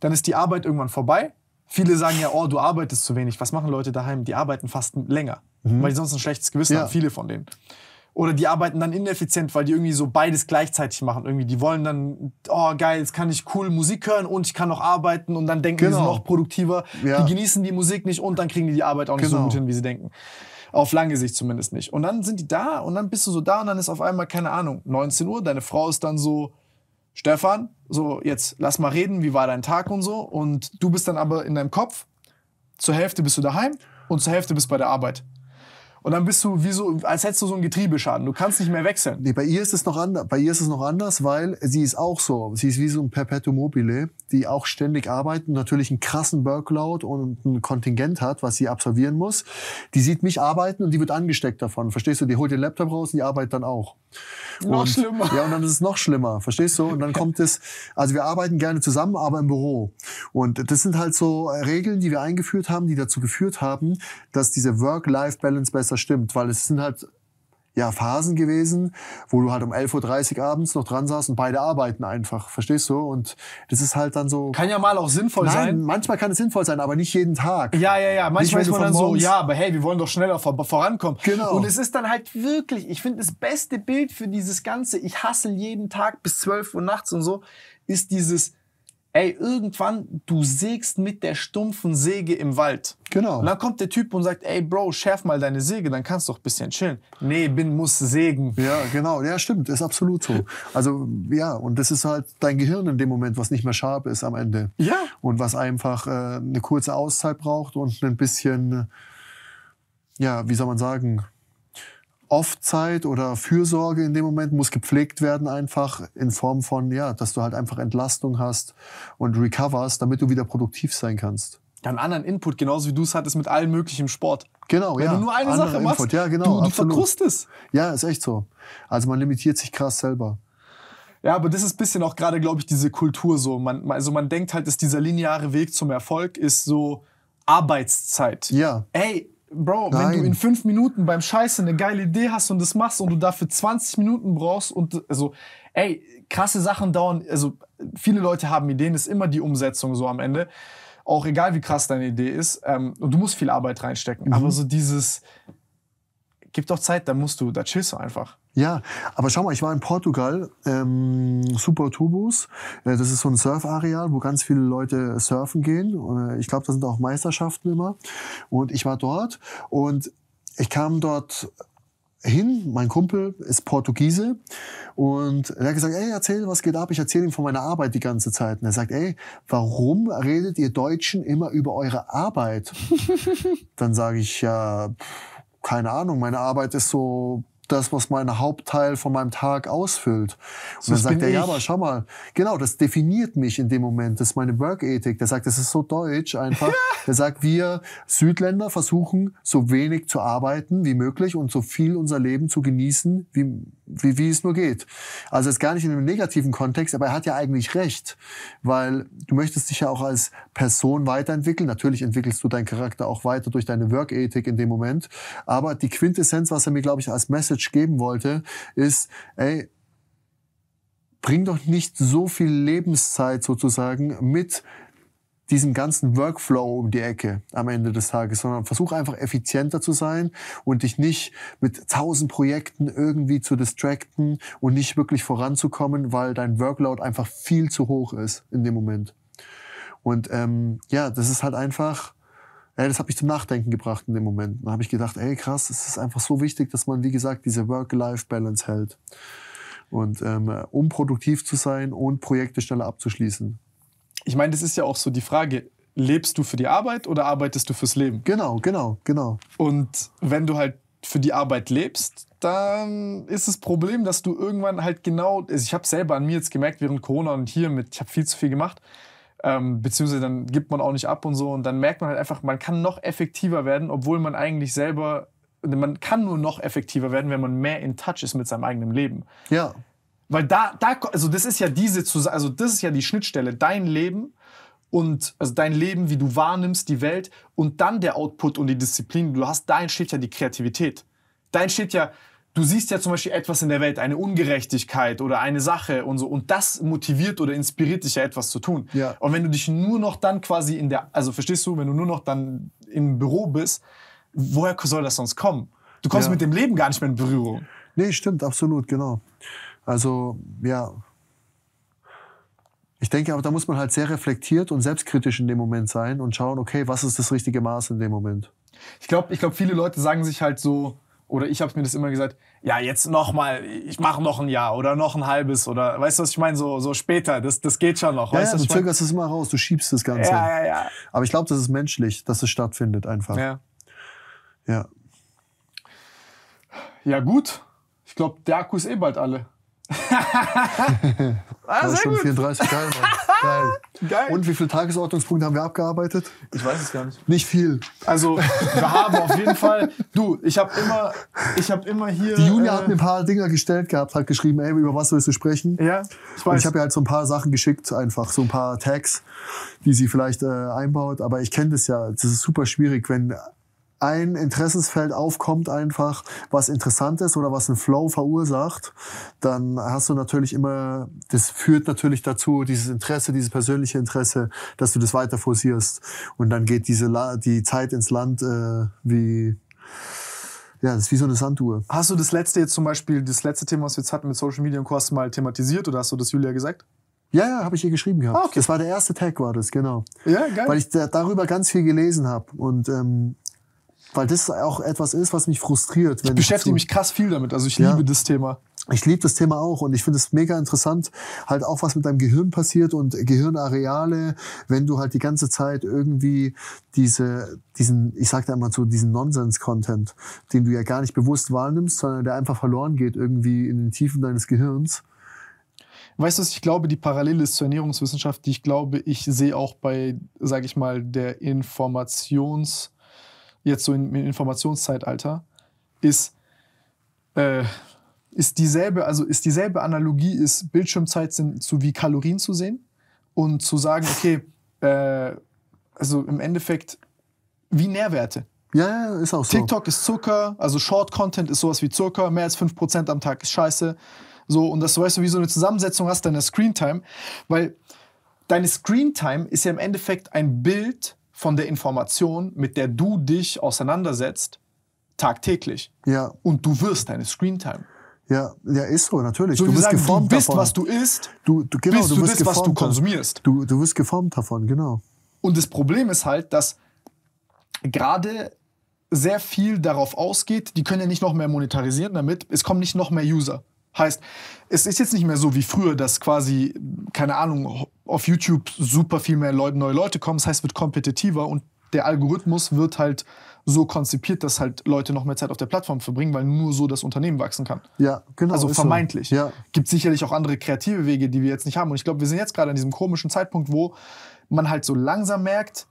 dann ist die Arbeit irgendwann vorbei. Viele sagen ja, oh, du arbeitest zu wenig. Was machen Leute daheim? Die arbeiten fast länger, mhm. weil die sonst ein schlechtes Gewissen ja. haben, viele von denen. Oder die arbeiten dann ineffizient, weil die irgendwie so beides gleichzeitig machen. Irgendwie, die wollen dann, oh geil, jetzt kann ich cool Musik hören und ich kann noch arbeiten und dann denken genau. die sind noch produktiver. Ja. Die genießen die Musik nicht und dann kriegen die die Arbeit auch nicht genau. so gut hin, wie sie denken. Auf lange Sicht zumindest nicht. Und dann sind die da und dann bist du so da und dann ist auf einmal, keine Ahnung, 19 Uhr, deine Frau ist dann so, Stefan, so jetzt lass mal reden, wie war dein Tag und so. Und du bist dann aber in deinem Kopf, zur Hälfte bist du daheim und zur Hälfte bist bei der Arbeit. Und dann bist du wie so, als hättest du so einen Getriebeschaden. Du kannst nicht mehr wechseln. Nee, bei ihr ist es noch anders. Bei ihr ist es noch anders, weil sie ist auch so. Sie ist wie so ein Perpetuum mobile, die auch ständig arbeitet, natürlich einen krassen Workload und ein Kontingent hat, was sie absolvieren muss. Die sieht mich arbeiten und die wird angesteckt davon. Verstehst du? Die holt den Laptop raus und die arbeitet dann auch. Noch und, schlimmer. Ja, und dann ist es noch schlimmer, verstehst du? Und dann kommt es, also wir arbeiten gerne zusammen, aber im Büro. Und das sind halt so Regeln, die wir eingeführt haben, die dazu geführt haben, dass diese Work-Life-Balance besser stimmt, weil es sind halt ja, Phasen gewesen, wo du halt um 11.30 Uhr abends noch dran saßt und beide arbeiten einfach, verstehst du? Und das ist halt dann so... Kann ja mal auch sinnvoll nein, sein. manchmal kann es sinnvoll sein, aber nicht jeden Tag. Ja, ja, ja. Manchmal ist man dann so, ja, aber hey, wir wollen doch schneller vor vorankommen. Genau. Und es ist dann halt wirklich, ich finde, das beste Bild für dieses Ganze, ich hassel jeden Tag bis 12 Uhr nachts und so, ist dieses ey, irgendwann, du sägst mit der stumpfen Säge im Wald. Genau. Und dann kommt der Typ und sagt, ey, Bro, schärf mal deine Säge, dann kannst du doch ein bisschen chillen. Nee, bin, muss sägen. Ja, genau. Ja, stimmt. Ist absolut so. Also, ja, und das ist halt dein Gehirn in dem Moment, was nicht mehr scharf ist am Ende. Ja. Und was einfach äh, eine kurze Auszeit braucht und ein bisschen, ja, wie soll man sagen, Off-Zeit oder Fürsorge in dem Moment muss gepflegt werden einfach in Form von, ja, dass du halt einfach Entlastung hast und recoverst, damit du wieder produktiv sein kannst. Ja, einen anderen Input, genauso wie du es hattest mit allem möglichen Sport. Genau, Wenn ja. Wenn du nur eine Andere Sache Input. machst, ja, genau, du, du verkrustest. Ja, ist echt so. Also man limitiert sich krass selber. Ja, aber das ist bisschen auch gerade, glaube ich, diese Kultur so. Man, also man denkt halt, dass dieser lineare Weg zum Erfolg ist so Arbeitszeit. Ja. Ey, Bro, Nein. wenn du in fünf Minuten beim Scheiße eine geile Idee hast und das machst und du dafür 20 Minuten brauchst und also, ey, krasse Sachen dauern, also viele Leute haben Ideen, ist immer die Umsetzung so am Ende. Auch egal wie krass deine Idee ist. Ähm, und du musst viel Arbeit reinstecken. Mhm. Aber so dieses, gib doch Zeit, da musst du, da chillst du einfach. Ja, aber schau mal, ich war in Portugal, ähm, Super Tubus. Äh, das ist so ein Surfareal, wo ganz viele Leute surfen gehen. Äh, ich glaube, da sind auch Meisterschaften immer. Und ich war dort und ich kam dort hin. Mein Kumpel ist Portugiese und er hat gesagt, ey, erzähl, was geht ab? Ich erzähle ihm von meiner Arbeit die ganze Zeit. Und er sagt, ey, warum redet ihr Deutschen immer über eure Arbeit? Dann sage ich, ja, keine Ahnung, meine Arbeit ist so das, was mein Hauptteil von meinem Tag ausfüllt. Und so, dann sagt er, ich. ja, aber schau mal, genau, das definiert mich in dem Moment, das ist meine Work-Ethik. Der sagt, das ist so deutsch einfach. der sagt, wir Südländer versuchen, so wenig zu arbeiten wie möglich und so viel unser Leben zu genießen wie möglich wie, wie es nur geht. Also ist gar nicht in einem negativen Kontext, aber er hat ja eigentlich recht, weil du möchtest dich ja auch als Person weiterentwickeln. Natürlich entwickelst du deinen Charakter auch weiter durch deine Work-Ethik in dem Moment. Aber die Quintessenz, was er mir, glaube ich, als Message geben wollte, ist, ey, bring doch nicht so viel Lebenszeit sozusagen mit diesen ganzen Workflow um die Ecke am Ende des Tages, sondern versuch einfach effizienter zu sein und dich nicht mit tausend Projekten irgendwie zu distracten und nicht wirklich voranzukommen, weil dein Workload einfach viel zu hoch ist in dem Moment. Und ähm, ja, das ist halt einfach, ey, das hat mich zum Nachdenken gebracht in dem Moment. Da habe ich gedacht, ey krass, es ist einfach so wichtig, dass man, wie gesagt, diese Work-Life-Balance hält. Und ähm, um produktiv zu sein und Projekte schneller abzuschließen ich meine, das ist ja auch so die Frage, lebst du für die Arbeit oder arbeitest du fürs Leben? Genau, genau, genau. Und wenn du halt für die Arbeit lebst, dann ist das Problem, dass du irgendwann halt genau, also ich habe selber an mir jetzt gemerkt, während Corona und hier mit, ich habe viel zu viel gemacht, ähm, beziehungsweise dann gibt man auch nicht ab und so und dann merkt man halt einfach, man kann noch effektiver werden, obwohl man eigentlich selber, man kann nur noch effektiver werden, wenn man mehr in Touch ist mit seinem eigenen Leben. Ja. Weil da, da, also das ist ja diese, also das ist ja die Schnittstelle, dein Leben und, also dein Leben, wie du wahrnimmst die Welt und dann der Output und die Disziplin, die du hast, da entsteht ja die Kreativität. Da entsteht ja, du siehst ja zum Beispiel etwas in der Welt, eine Ungerechtigkeit oder eine Sache und so. Und das motiviert oder inspiriert dich ja etwas zu tun. Ja. Und wenn du dich nur noch dann quasi in der, also verstehst du, wenn du nur noch dann im Büro bist, woher soll das sonst kommen? Du kommst ja. mit dem Leben gar nicht mehr in Berührung. Nee, stimmt, absolut, genau. Also ja, ich denke, aber da muss man halt sehr reflektiert und selbstkritisch in dem Moment sein und schauen, okay, was ist das richtige Maß in dem Moment. Ich glaube, ich glaub, viele Leute sagen sich halt so, oder ich habe mir das immer gesagt, ja, jetzt nochmal, ich mache noch ein Jahr oder noch ein halbes oder weißt du, was ich meine, so, so später, das, das geht schon noch. Ja, weißt ja, du zögerst es immer raus, du schiebst das Ganze. Ja, ja, ja. Aber ich glaube, das ist menschlich, dass es stattfindet einfach. Ja. Ja, ja gut. Ich glaube, der Akku ist eh bald alle. ah, sehr schon gut. 34, geil, geil. geil. Und wie viele Tagesordnungspunkte haben wir abgearbeitet? Ich weiß es gar nicht. Nicht viel. Also wir haben auf jeden Fall. Du, ich habe immer, ich immer hier. Die Julia äh, hat mir ein paar Dinger gestellt gehabt, hat geschrieben, ey, über was willst du sprechen? Ja. Ich weiß. Und ich habe ihr halt so ein paar Sachen geschickt, einfach so ein paar Tags, die sie vielleicht äh, einbaut. Aber ich kenne das ja. Das ist super schwierig, wenn ein Interessensfeld aufkommt einfach, was interessant ist oder was einen Flow verursacht, dann hast du natürlich immer, das führt natürlich dazu, dieses Interesse, dieses persönliche Interesse, dass du das weiter forcierst. Und dann geht diese La die Zeit ins Land äh, wie ja, das ist wie so eine Sanduhr. Hast du das letzte jetzt zum Beispiel, das letzte Thema, was wir jetzt hatten mit Social Media und Co., mal thematisiert oder hast du das Julia gesagt? Ja, ja, habe ich ihr geschrieben gehabt. Ah, okay. Das war der erste Tag, war das, genau. Ja, geil. Weil ich da, darüber ganz viel gelesen habe. Und ähm, weil das auch etwas ist, was mich frustriert. ich beschäftige mich krass viel damit. Also ich ja. liebe das Thema. Ich liebe das Thema auch und ich finde es mega interessant, halt auch was mit deinem Gehirn passiert und Gehirnareale, wenn du halt die ganze Zeit irgendwie diese, diesen, ich sag da immer so, diesen Nonsens-Content, den du ja gar nicht bewusst wahrnimmst, sondern der einfach verloren geht irgendwie in den Tiefen deines Gehirns. Weißt du, ich glaube, die Parallele ist zur Ernährungswissenschaft, die ich glaube, ich sehe auch bei, sage ich mal, der Informations- jetzt so im Informationszeitalter, ist, äh, ist dieselbe, also ist dieselbe Analogie, ist Bildschirmzeit sind, zu wie Kalorien zu sehen und zu sagen, okay, äh, also im Endeffekt wie Nährwerte. Ja, ist auch so. TikTok ist Zucker, also Short Content ist sowas wie Zucker, mehr als 5% am Tag ist scheiße. So, und das weißt du, wie so eine Zusammensetzung hast deiner Screentime, weil deine Screentime ist ja im Endeffekt ein Bild von der Information, mit der du dich auseinandersetzt, tagtäglich. Ja. Und du wirst deine Screentime. Ja, ja, ist so, natürlich. So, du bist sagen, geformt du bist, davon. was du isst. Du, du, genau, bist du, du bist das, was du konsumierst. Du, du wirst geformt davon, genau. Und das Problem ist halt, dass gerade sehr viel darauf ausgeht, die können ja nicht noch mehr monetarisieren damit, es kommen nicht noch mehr User. Heißt, es ist jetzt nicht mehr so wie früher, dass quasi, keine Ahnung, auf YouTube super viel mehr Leute, neue Leute kommen. Das heißt, es wird kompetitiver und der Algorithmus wird halt so konzipiert, dass halt Leute noch mehr Zeit auf der Plattform verbringen, weil nur so das Unternehmen wachsen kann. Ja, genau. Also vermeintlich. So. Ja. Gibt sicherlich auch andere kreative Wege, die wir jetzt nicht haben. Und ich glaube, wir sind jetzt gerade an diesem komischen Zeitpunkt, wo man halt so langsam merkt,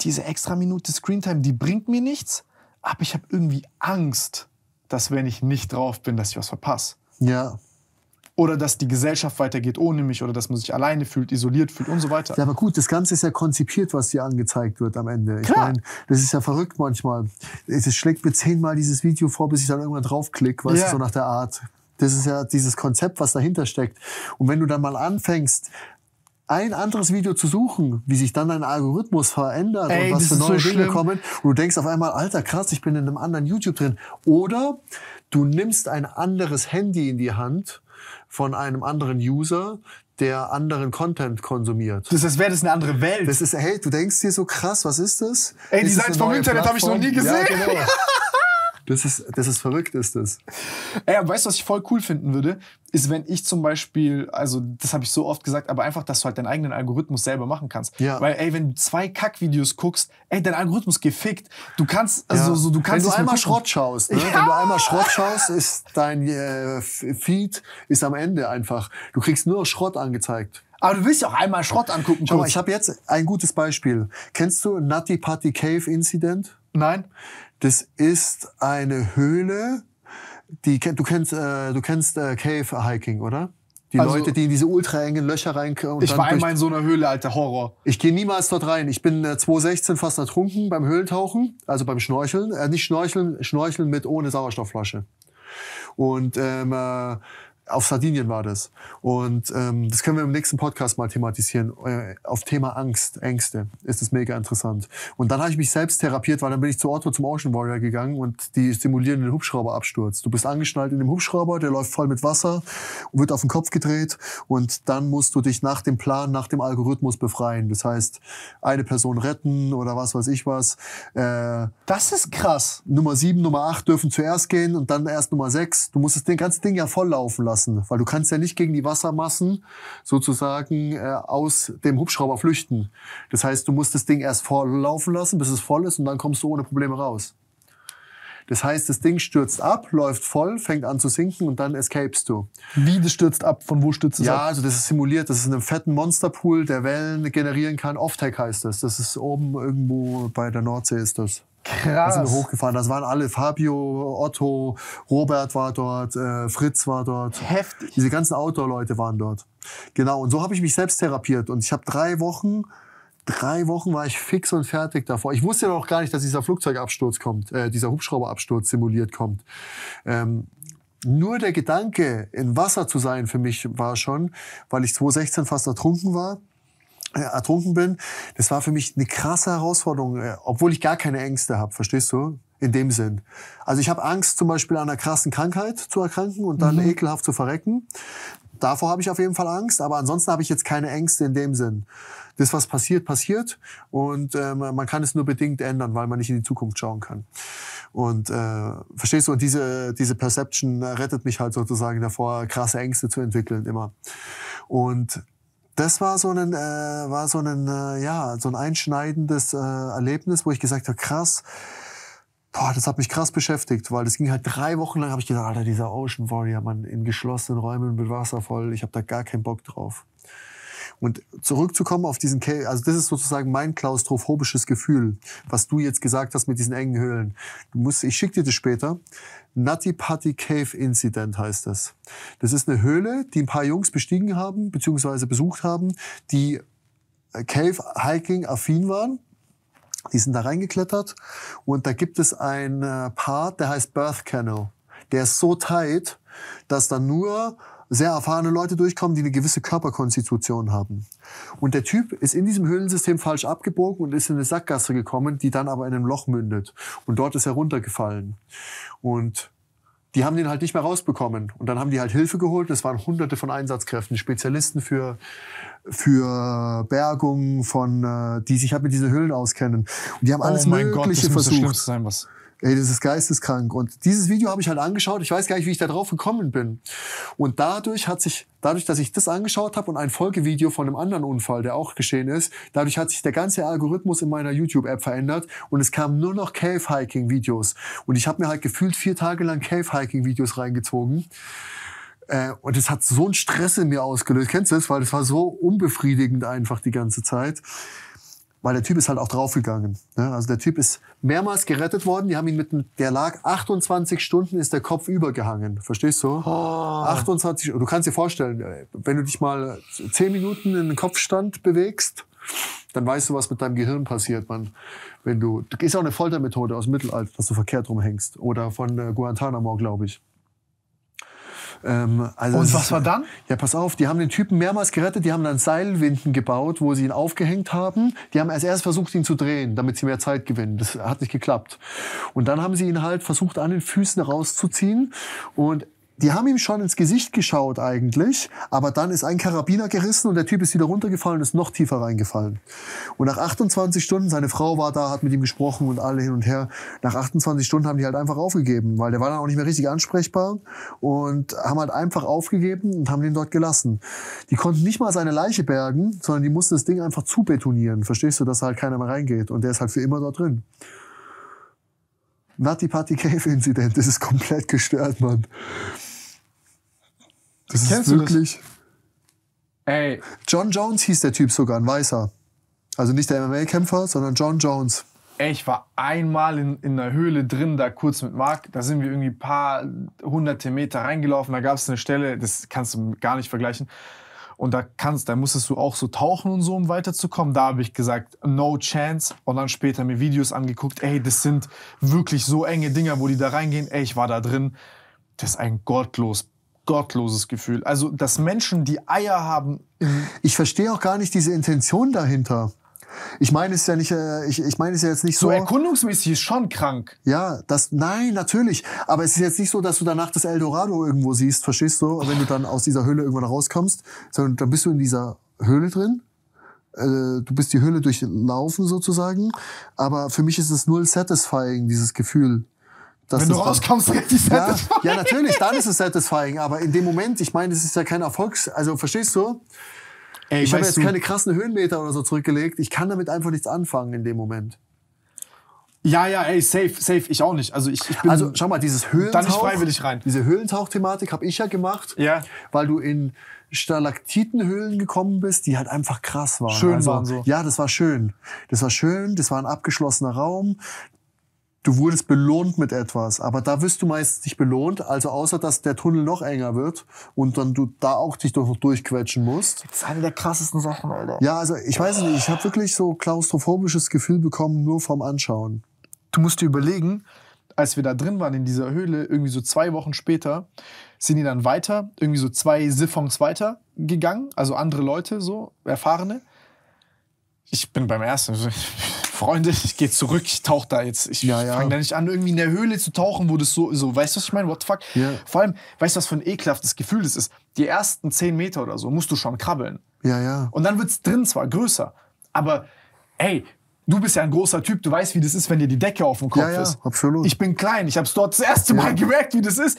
diese extra Minute Screentime, die bringt mir nichts, aber ich habe irgendwie Angst, dass wenn ich nicht drauf bin, dass ich was verpasse. Ja. Oder dass die Gesellschaft weitergeht ohne mich oder dass man sich alleine fühlt, isoliert fühlt und so weiter. Ja, aber gut, das Ganze ist ja konzipiert, was dir angezeigt wird am Ende. Ich meine, das ist ja verrückt manchmal. Es schlägt mir zehnmal dieses Video vor, bis ich dann irgendwann draufklicke, weißt ja. du, so nach der Art. Das ist ja dieses Konzept, was dahinter steckt. Und wenn du dann mal anfängst, ein anderes Video zu suchen, wie sich dann dein Algorithmus verändert Ey, und was für neue so Dinge kommen. Und du denkst auf einmal, alter krass, ich bin in einem anderen YouTube drin. Oder du nimmst ein anderes Handy in die Hand von einem anderen User, der anderen Content konsumiert. Das, das wäre das eine andere Welt. Das ist, hey, du denkst dir so krass, was ist das? Ey, die Seite vom Internet habe ich noch nie gesehen. Ja, genau. Das ist, das ist verrückt, ist das. Ey, aber weißt du, was ich voll cool finden würde? Ist, wenn ich zum Beispiel, also das habe ich so oft gesagt, aber einfach, dass du halt deinen eigenen Algorithmus selber machen kannst. Ja. Weil, ey, wenn du zwei Kackvideos guckst, ey, dein Algorithmus gefickt. Du kannst, also ja. so, du kannst. Ne? Wenn du einmal Schrott schaust, ne? ja. wenn du einmal Schrott schaust, ist dein äh, Feed ist am Ende einfach. Du kriegst nur Schrott angezeigt. Aber du willst ja auch einmal Schrott angucken. Schau mal, ich habe jetzt ein gutes Beispiel. Kennst du Nutty Patty Cave Incident? Nein. Das ist eine Höhle, die du kennst, äh, du kennst äh, Cave Hiking, oder? Die also, Leute, die in diese ultra engen Löcher reinkommen. Ich war einmal in so einer Höhle, alter Horror. Ich gehe niemals dort rein. Ich bin äh, 2016 fast ertrunken beim Höhlentauchen, also beim Schnorcheln. Äh, nicht Schnorcheln, Schnorcheln mit ohne Sauerstoffflasche. Und ähm, äh, auf Sardinien war das. Und ähm, das können wir im nächsten Podcast mal thematisieren. Äh, auf Thema Angst, Ängste ist es mega interessant. Und dann habe ich mich selbst therapiert, weil dann bin ich zu Otto zum Ocean Warrior gegangen und die simulieren den Hubschrauberabsturz. Du bist angeschnallt in dem Hubschrauber, der läuft voll mit Wasser und wird auf den Kopf gedreht. Und dann musst du dich nach dem Plan, nach dem Algorithmus befreien. Das heißt, eine Person retten oder was weiß ich was. Äh, das ist krass. Nummer sieben, Nummer acht dürfen zuerst gehen und dann erst Nummer sechs. Du musst das ganze Ding ja volllaufen lassen. Wassermassen, weil du kannst ja nicht gegen die Wassermassen sozusagen äh, aus dem Hubschrauber flüchten. Das heißt, du musst das Ding erst vorlaufen lassen, bis es voll ist und dann kommst du ohne Probleme raus. Das heißt, das Ding stürzt ab, läuft voll, fängt an zu sinken und dann escapest du. Wie das stürzt ab? Von wo stürzt es ja, ab? Ja, also das ist simuliert. Das ist in einem fetten Monsterpool, der Wellen generieren kann. Offtech heißt das. Das ist oben irgendwo bei der Nordsee ist das. Krass. Da sind wir hochgefahren. Das waren alle. Fabio, Otto, Robert war dort, äh, Fritz war dort. Heftig. Diese ganzen Outdoor-Leute waren dort. Genau. Und so habe ich mich selbst therapiert. Und ich habe drei Wochen, drei Wochen war ich fix und fertig davor. Ich wusste noch gar nicht, dass dieser Flugzeugabsturz kommt, äh, dieser Hubschrauberabsturz simuliert kommt. Ähm, nur der Gedanke, in Wasser zu sein für mich war schon, weil ich 2016 fast ertrunken war äh, ertrunken bin. Das war für mich eine krasse Herausforderung, äh, obwohl ich gar keine Ängste habe, verstehst du? In dem Sinn. Also ich habe Angst, zum Beispiel an einer krassen Krankheit zu erkranken und dann mhm. ekelhaft zu verrecken. Davor habe ich auf jeden Fall Angst, aber ansonsten habe ich jetzt keine Ängste in dem Sinn. Das, was passiert, passiert und ähm, man kann es nur bedingt ändern, weil man nicht in die Zukunft schauen kann. Und äh, verstehst du? Und diese diese Perception rettet mich halt sozusagen davor, krasse Ängste zu entwickeln immer. Und das war so ein, äh, war so ein, äh, ja, so ein einschneidendes äh, Erlebnis, wo ich gesagt habe, krass, boah, das hat mich krass beschäftigt, weil das ging halt drei Wochen lang, habe ich gedacht, Alter, dieser Ocean Warrior, man, in geschlossenen Räumen mit Wasser voll, ich habe da gar keinen Bock drauf. Und zurückzukommen auf diesen, Cave, also das ist sozusagen mein klaustrophobisches Gefühl, was du jetzt gesagt hast mit diesen engen Höhlen. Du musst, ich schicke dir das später. Nutty Putty Cave Incident heißt das. Das ist eine Höhle, die ein paar Jungs bestiegen haben, beziehungsweise besucht haben, die äh, Cave-Hiking-affin waren. Die sind da reingeklettert und da gibt es ein äh, Part, der heißt Birth Canal. Der ist so tight, dass da nur sehr erfahrene Leute durchkommen, die eine gewisse Körperkonstitution haben. Und der Typ ist in diesem Höhlensystem falsch abgebogen und ist in eine Sackgasse gekommen, die dann aber in einem Loch mündet. Und dort ist er runtergefallen. Und die haben den halt nicht mehr rausbekommen. Und dann haben die halt Hilfe geholt. Es waren hunderte von Einsatzkräften, Spezialisten für, für Bergungen von, äh, die sich halt mit diesen Höhlen auskennen. Und die haben oh alles oh mein Mögliche Gott, das versucht. Muss das sein, was Ey, das ist geisteskrank. Und dieses Video habe ich halt angeschaut. Ich weiß gar nicht, wie ich da drauf gekommen bin. Und dadurch hat sich, dadurch, dass ich das angeschaut habe und ein Folgevideo von einem anderen Unfall, der auch geschehen ist, dadurch hat sich der ganze Algorithmus in meiner YouTube-App verändert und es kamen nur noch Cave-Hiking-Videos. Und ich habe mir halt gefühlt vier Tage lang Cave-Hiking-Videos reingezogen. Äh, und es hat so einen Stress in mir ausgelöst. Kennst du das? Weil das war so unbefriedigend einfach die ganze Zeit weil der Typ ist halt auch draufgegangen. Ne? Also der Typ ist mehrmals gerettet worden. Die haben ihn mit, dem, der lag 28 Stunden, ist der Kopf übergehangen. Verstehst du? Oh. Ah. 28. Du kannst dir vorstellen, äh, wenn du dich mal 10 Minuten in den Kopfstand bewegst, dann weißt du, was mit deinem Gehirn passiert, Mann. Wenn du, ist auch eine Foltermethode aus dem Mittelalter, dass du verkehrt rumhängst. Oder von äh, Guantanamo, glaube ich. Ähm, also und was war dann? Ja, pass auf, die haben den Typen mehrmals gerettet, die haben dann Seilwinden gebaut, wo sie ihn aufgehängt haben. Die haben als erst versucht, ihn zu drehen, damit sie mehr Zeit gewinnen. Das hat nicht geklappt. Und dann haben sie ihn halt versucht, an den Füßen rauszuziehen. Und die haben ihm schon ins Gesicht geschaut eigentlich, aber dann ist ein Karabiner gerissen und der Typ ist wieder runtergefallen und ist noch tiefer reingefallen. Und nach 28 Stunden, seine Frau war da, hat mit ihm gesprochen und alle hin und her. Nach 28 Stunden haben die halt einfach aufgegeben, weil der war dann auch nicht mehr richtig ansprechbar und haben halt einfach aufgegeben und haben den dort gelassen. Die konnten nicht mal seine Leiche bergen, sondern die mussten das Ding einfach zubetonieren. Verstehst du, dass halt keiner mehr reingeht und der ist halt für immer dort drin. Nutty Party Cave Incident, das ist komplett gestört, Mann. Das Kennst ist wirklich. Das? Ey. John Jones hieß der Typ sogar, ein Weißer. Also nicht der MMA-Kämpfer, sondern John Jones. Ey, ich war einmal in, in einer Höhle drin, da kurz mit Marc. Da sind wir irgendwie ein paar hunderte Meter reingelaufen. Da gab es eine Stelle, das kannst du gar nicht vergleichen. Und da kannst, da musstest du auch so tauchen und so, um weiterzukommen. Da habe ich gesagt, no chance. Und dann später mir Videos angeguckt, ey, das sind wirklich so enge Dinger, wo die da reingehen. Ey, ich war da drin. Das ist ein gottlos gottloses Gefühl. Also, dass Menschen die Eier haben. Ich verstehe auch gar nicht diese Intention dahinter. Ich meine es ja nicht, äh, ich, ich meine es ja jetzt nicht so. So erkundungsmäßig ist schon krank. Ja, das, nein, natürlich. Aber es ist jetzt nicht so, dass du danach das Eldorado irgendwo siehst, verstehst du? Wenn du dann aus dieser Höhle irgendwann rauskommst, sondern dann bist du in dieser Höhle drin. Äh, du bist die Höhle durchlaufen sozusagen. Aber für mich ist es null satisfying, dieses Gefühl. Wenn du rauskommst, richtig ja, ja, natürlich, dann ist es satisfying. Aber in dem Moment, ich meine, es ist ja kein Erfolgs... Also, verstehst du? Ey, ich habe jetzt du, keine krassen Höhenmeter oder so zurückgelegt. Ich kann damit einfach nichts anfangen in dem Moment. Ja, ja, ey, safe, safe, ich auch nicht. Also ich, ich bin Also schau mal, dieses Höhlentauch. Dann nicht freiwillig rein. Diese Höhlentauchthematik thematik habe ich ja gemacht, ja. weil du in Stalaktitenhöhlen gekommen bist, die halt einfach krass waren. Schön also, waren so. Ja, das war schön. Das war schön, das war ein abgeschlossener Raum du wurdest belohnt mit etwas, aber da wirst du meistens nicht belohnt, also außer dass der Tunnel noch enger wird und dann du da auch dich doch noch durchquetschen musst. Das ist eine der krassesten Sachen, Alter. Ja, also ich weiß nicht, ich habe wirklich so klaustrophobisches Gefühl bekommen nur vom Anschauen. Du musst dir überlegen, als wir da drin waren in dieser Höhle, irgendwie so zwei Wochen später, sind die dann weiter, irgendwie so zwei Siphons weiter gegangen, also andere Leute, so erfahrene. Ich bin beim ersten, Freunde, ich gehe zurück, ich tauche da jetzt. Ich ja, ja. fange da nicht an, irgendwie in der Höhle zu tauchen, wo das so, so weißt du, was ich meine? What the fuck? Yeah. Vor allem, weißt du, was für ein ekelhaftes Gefühl das ist? Die ersten zehn Meter oder so musst du schon krabbeln. Ja, ja. Und dann wird's drin zwar größer, aber ey, du bist ja ein großer Typ, du weißt, wie das ist, wenn dir die Decke auf dem Kopf ja, ja, ist. Absolut. Ich bin klein, ich habe es dort das erste Mal ja. gemerkt, wie das ist.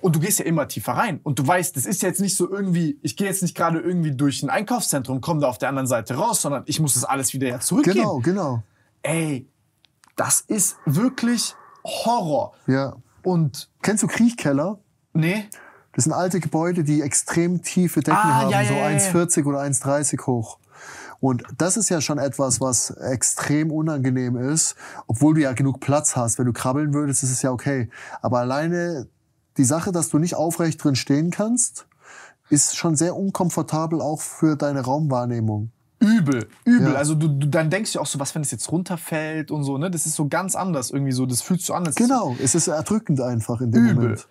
Und du gehst ja immer tiefer rein. Und du weißt, das ist jetzt nicht so irgendwie, ich gehe jetzt nicht gerade irgendwie durch ein Einkaufszentrum, komme da auf der anderen Seite raus, sondern ich muss das alles wieder zurückgehen. Genau, genau ey, das ist wirklich Horror. Ja. Und kennst du Kriechkeller? Nee. Das sind alte Gebäude, die extrem tiefe Decken ah, haben, ja, so ja, ja, 1,40 oder 1,30 hoch. Und das ist ja schon etwas, was extrem unangenehm ist, obwohl du ja genug Platz hast. Wenn du krabbeln würdest, ist es ja okay. Aber alleine die Sache, dass du nicht aufrecht drin stehen kannst, ist schon sehr unkomfortabel auch für deine Raumwahrnehmung. Übel, übel. Ja. Also du, du, dann denkst du auch so, was, wenn es jetzt runterfällt und so, ne? Das ist so ganz anders irgendwie so, das fühlst du anders. Genau, es ist erdrückend einfach in dem übel. Moment.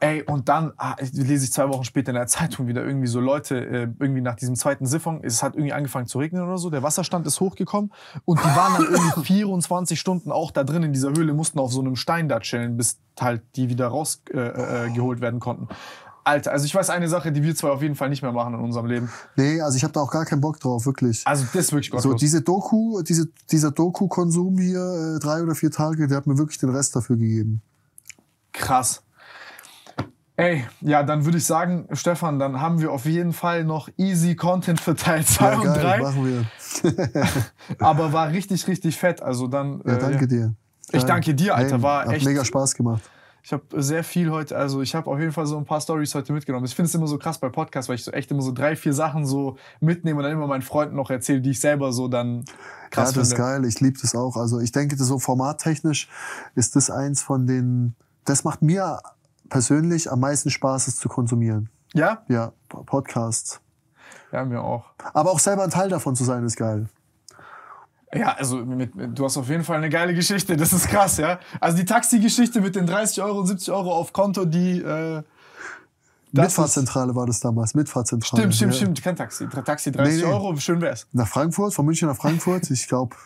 Ey, und dann ah, lese ich zwei Wochen später in der Zeitung wieder irgendwie so Leute, äh, irgendwie nach diesem zweiten Siphon, es hat irgendwie angefangen zu regnen oder so, der Wasserstand ist hochgekommen und die waren dann irgendwie 24 Stunden auch da drin in dieser Höhle, mussten auf so einem Stein da chillen, bis halt die wieder rausgeholt äh, äh, äh werden konnten. Alter, also ich weiß eine Sache, die wir zwei auf jeden Fall nicht mehr machen in unserem Leben. Nee, also ich habe da auch gar keinen Bock drauf, wirklich. Also das ist wirklich gottlos. So diese Doku, diese, dieser Doku-Konsum hier, äh, drei oder vier Tage, der hat mir wirklich den Rest dafür gegeben. Krass. Ey, ja, dann würde ich sagen, Stefan, dann haben wir auf jeden Fall noch easy Content für Teil 2 ja, und 3. machen wir. Aber war richtig, richtig fett. Also dann. Ja, äh, danke äh, dir. Ich danke dir, Alter. War hey, echt. Mega Spaß gemacht. Ich habe sehr viel heute, also ich habe auf jeden Fall so ein paar Stories heute mitgenommen. Ich finde es immer so krass bei Podcasts, weil ich so echt immer so drei, vier Sachen so mitnehme und dann immer meinen Freunden noch erzähle, die ich selber so dann krass Ja, das finde. ist geil. Ich liebe das auch. Also ich denke, das so formattechnisch ist das eins von den, das macht mir persönlich am meisten Spaß, es zu konsumieren. Ja? Ja, Podcasts. Ja, mir auch. Aber auch selber ein Teil davon zu sein, ist geil. Ja, also mit, mit, du hast auf jeden Fall eine geile Geschichte. Das ist krass, ja. Also die Taxi-Geschichte mit den 30 Euro und 70 Euro auf Konto, die. Äh, Mitfahrzentrale war das damals, Mitfahrzentrale. Stimmt, stimmt, ja. stimmt, kein Taxi. Taxi 30 nee, nee. Euro, schön wär's. Nach Frankfurt, von München nach Frankfurt, ich glaube.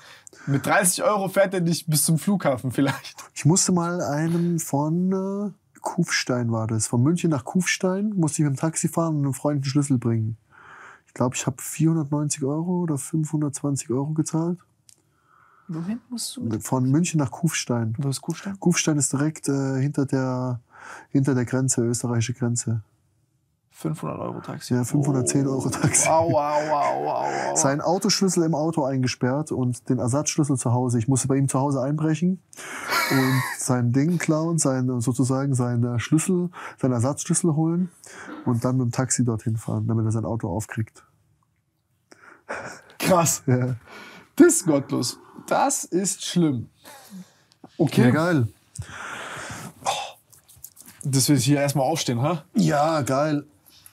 Mit 30 Euro fährt er dich bis zum Flughafen vielleicht. Ich musste mal einem von äh, Kufstein war das. Von München nach Kufstein musste ich mit dem Taxi fahren und einem Freund einen Schlüssel bringen. Ich glaube, ich habe 490 Euro oder 520 Euro gezahlt. Wohin musst du? Von München nach Kufstein. Wo ist Kufstein? Kufstein ist direkt äh, hinter, der, hinter der Grenze, österreichische Grenze. 500 Euro Taxi. Ja, 510 oh. Euro Taxi. Au, au, au, au, au. Sein Autoschlüssel im Auto eingesperrt und den Ersatzschlüssel zu Hause. Ich musste bei ihm zu Hause einbrechen und sein Ding klauen, sein, sozusagen seinen Schlüssel, seinen Ersatzschlüssel holen und dann mit dem Taxi dorthin fahren, damit er sein Auto aufkriegt. Krass. Ja. Das ist gottlos. Das ist schlimm. Okay. Ja, geil. Oh, das will ich hier erstmal aufstehen, ha? Ja, geil.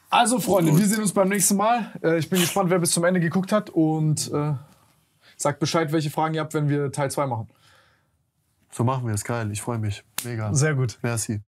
Also, Freunde, Gut. wir sehen uns beim nächsten Mal. Äh, ich bin gespannt, wer bis zum Ende geguckt hat und äh, sagt Bescheid, welche Fragen ihr habt, wenn wir Teil 2 machen. So machen wir es, geil. Ich freue mich. Mega. Sehr gut. Merci.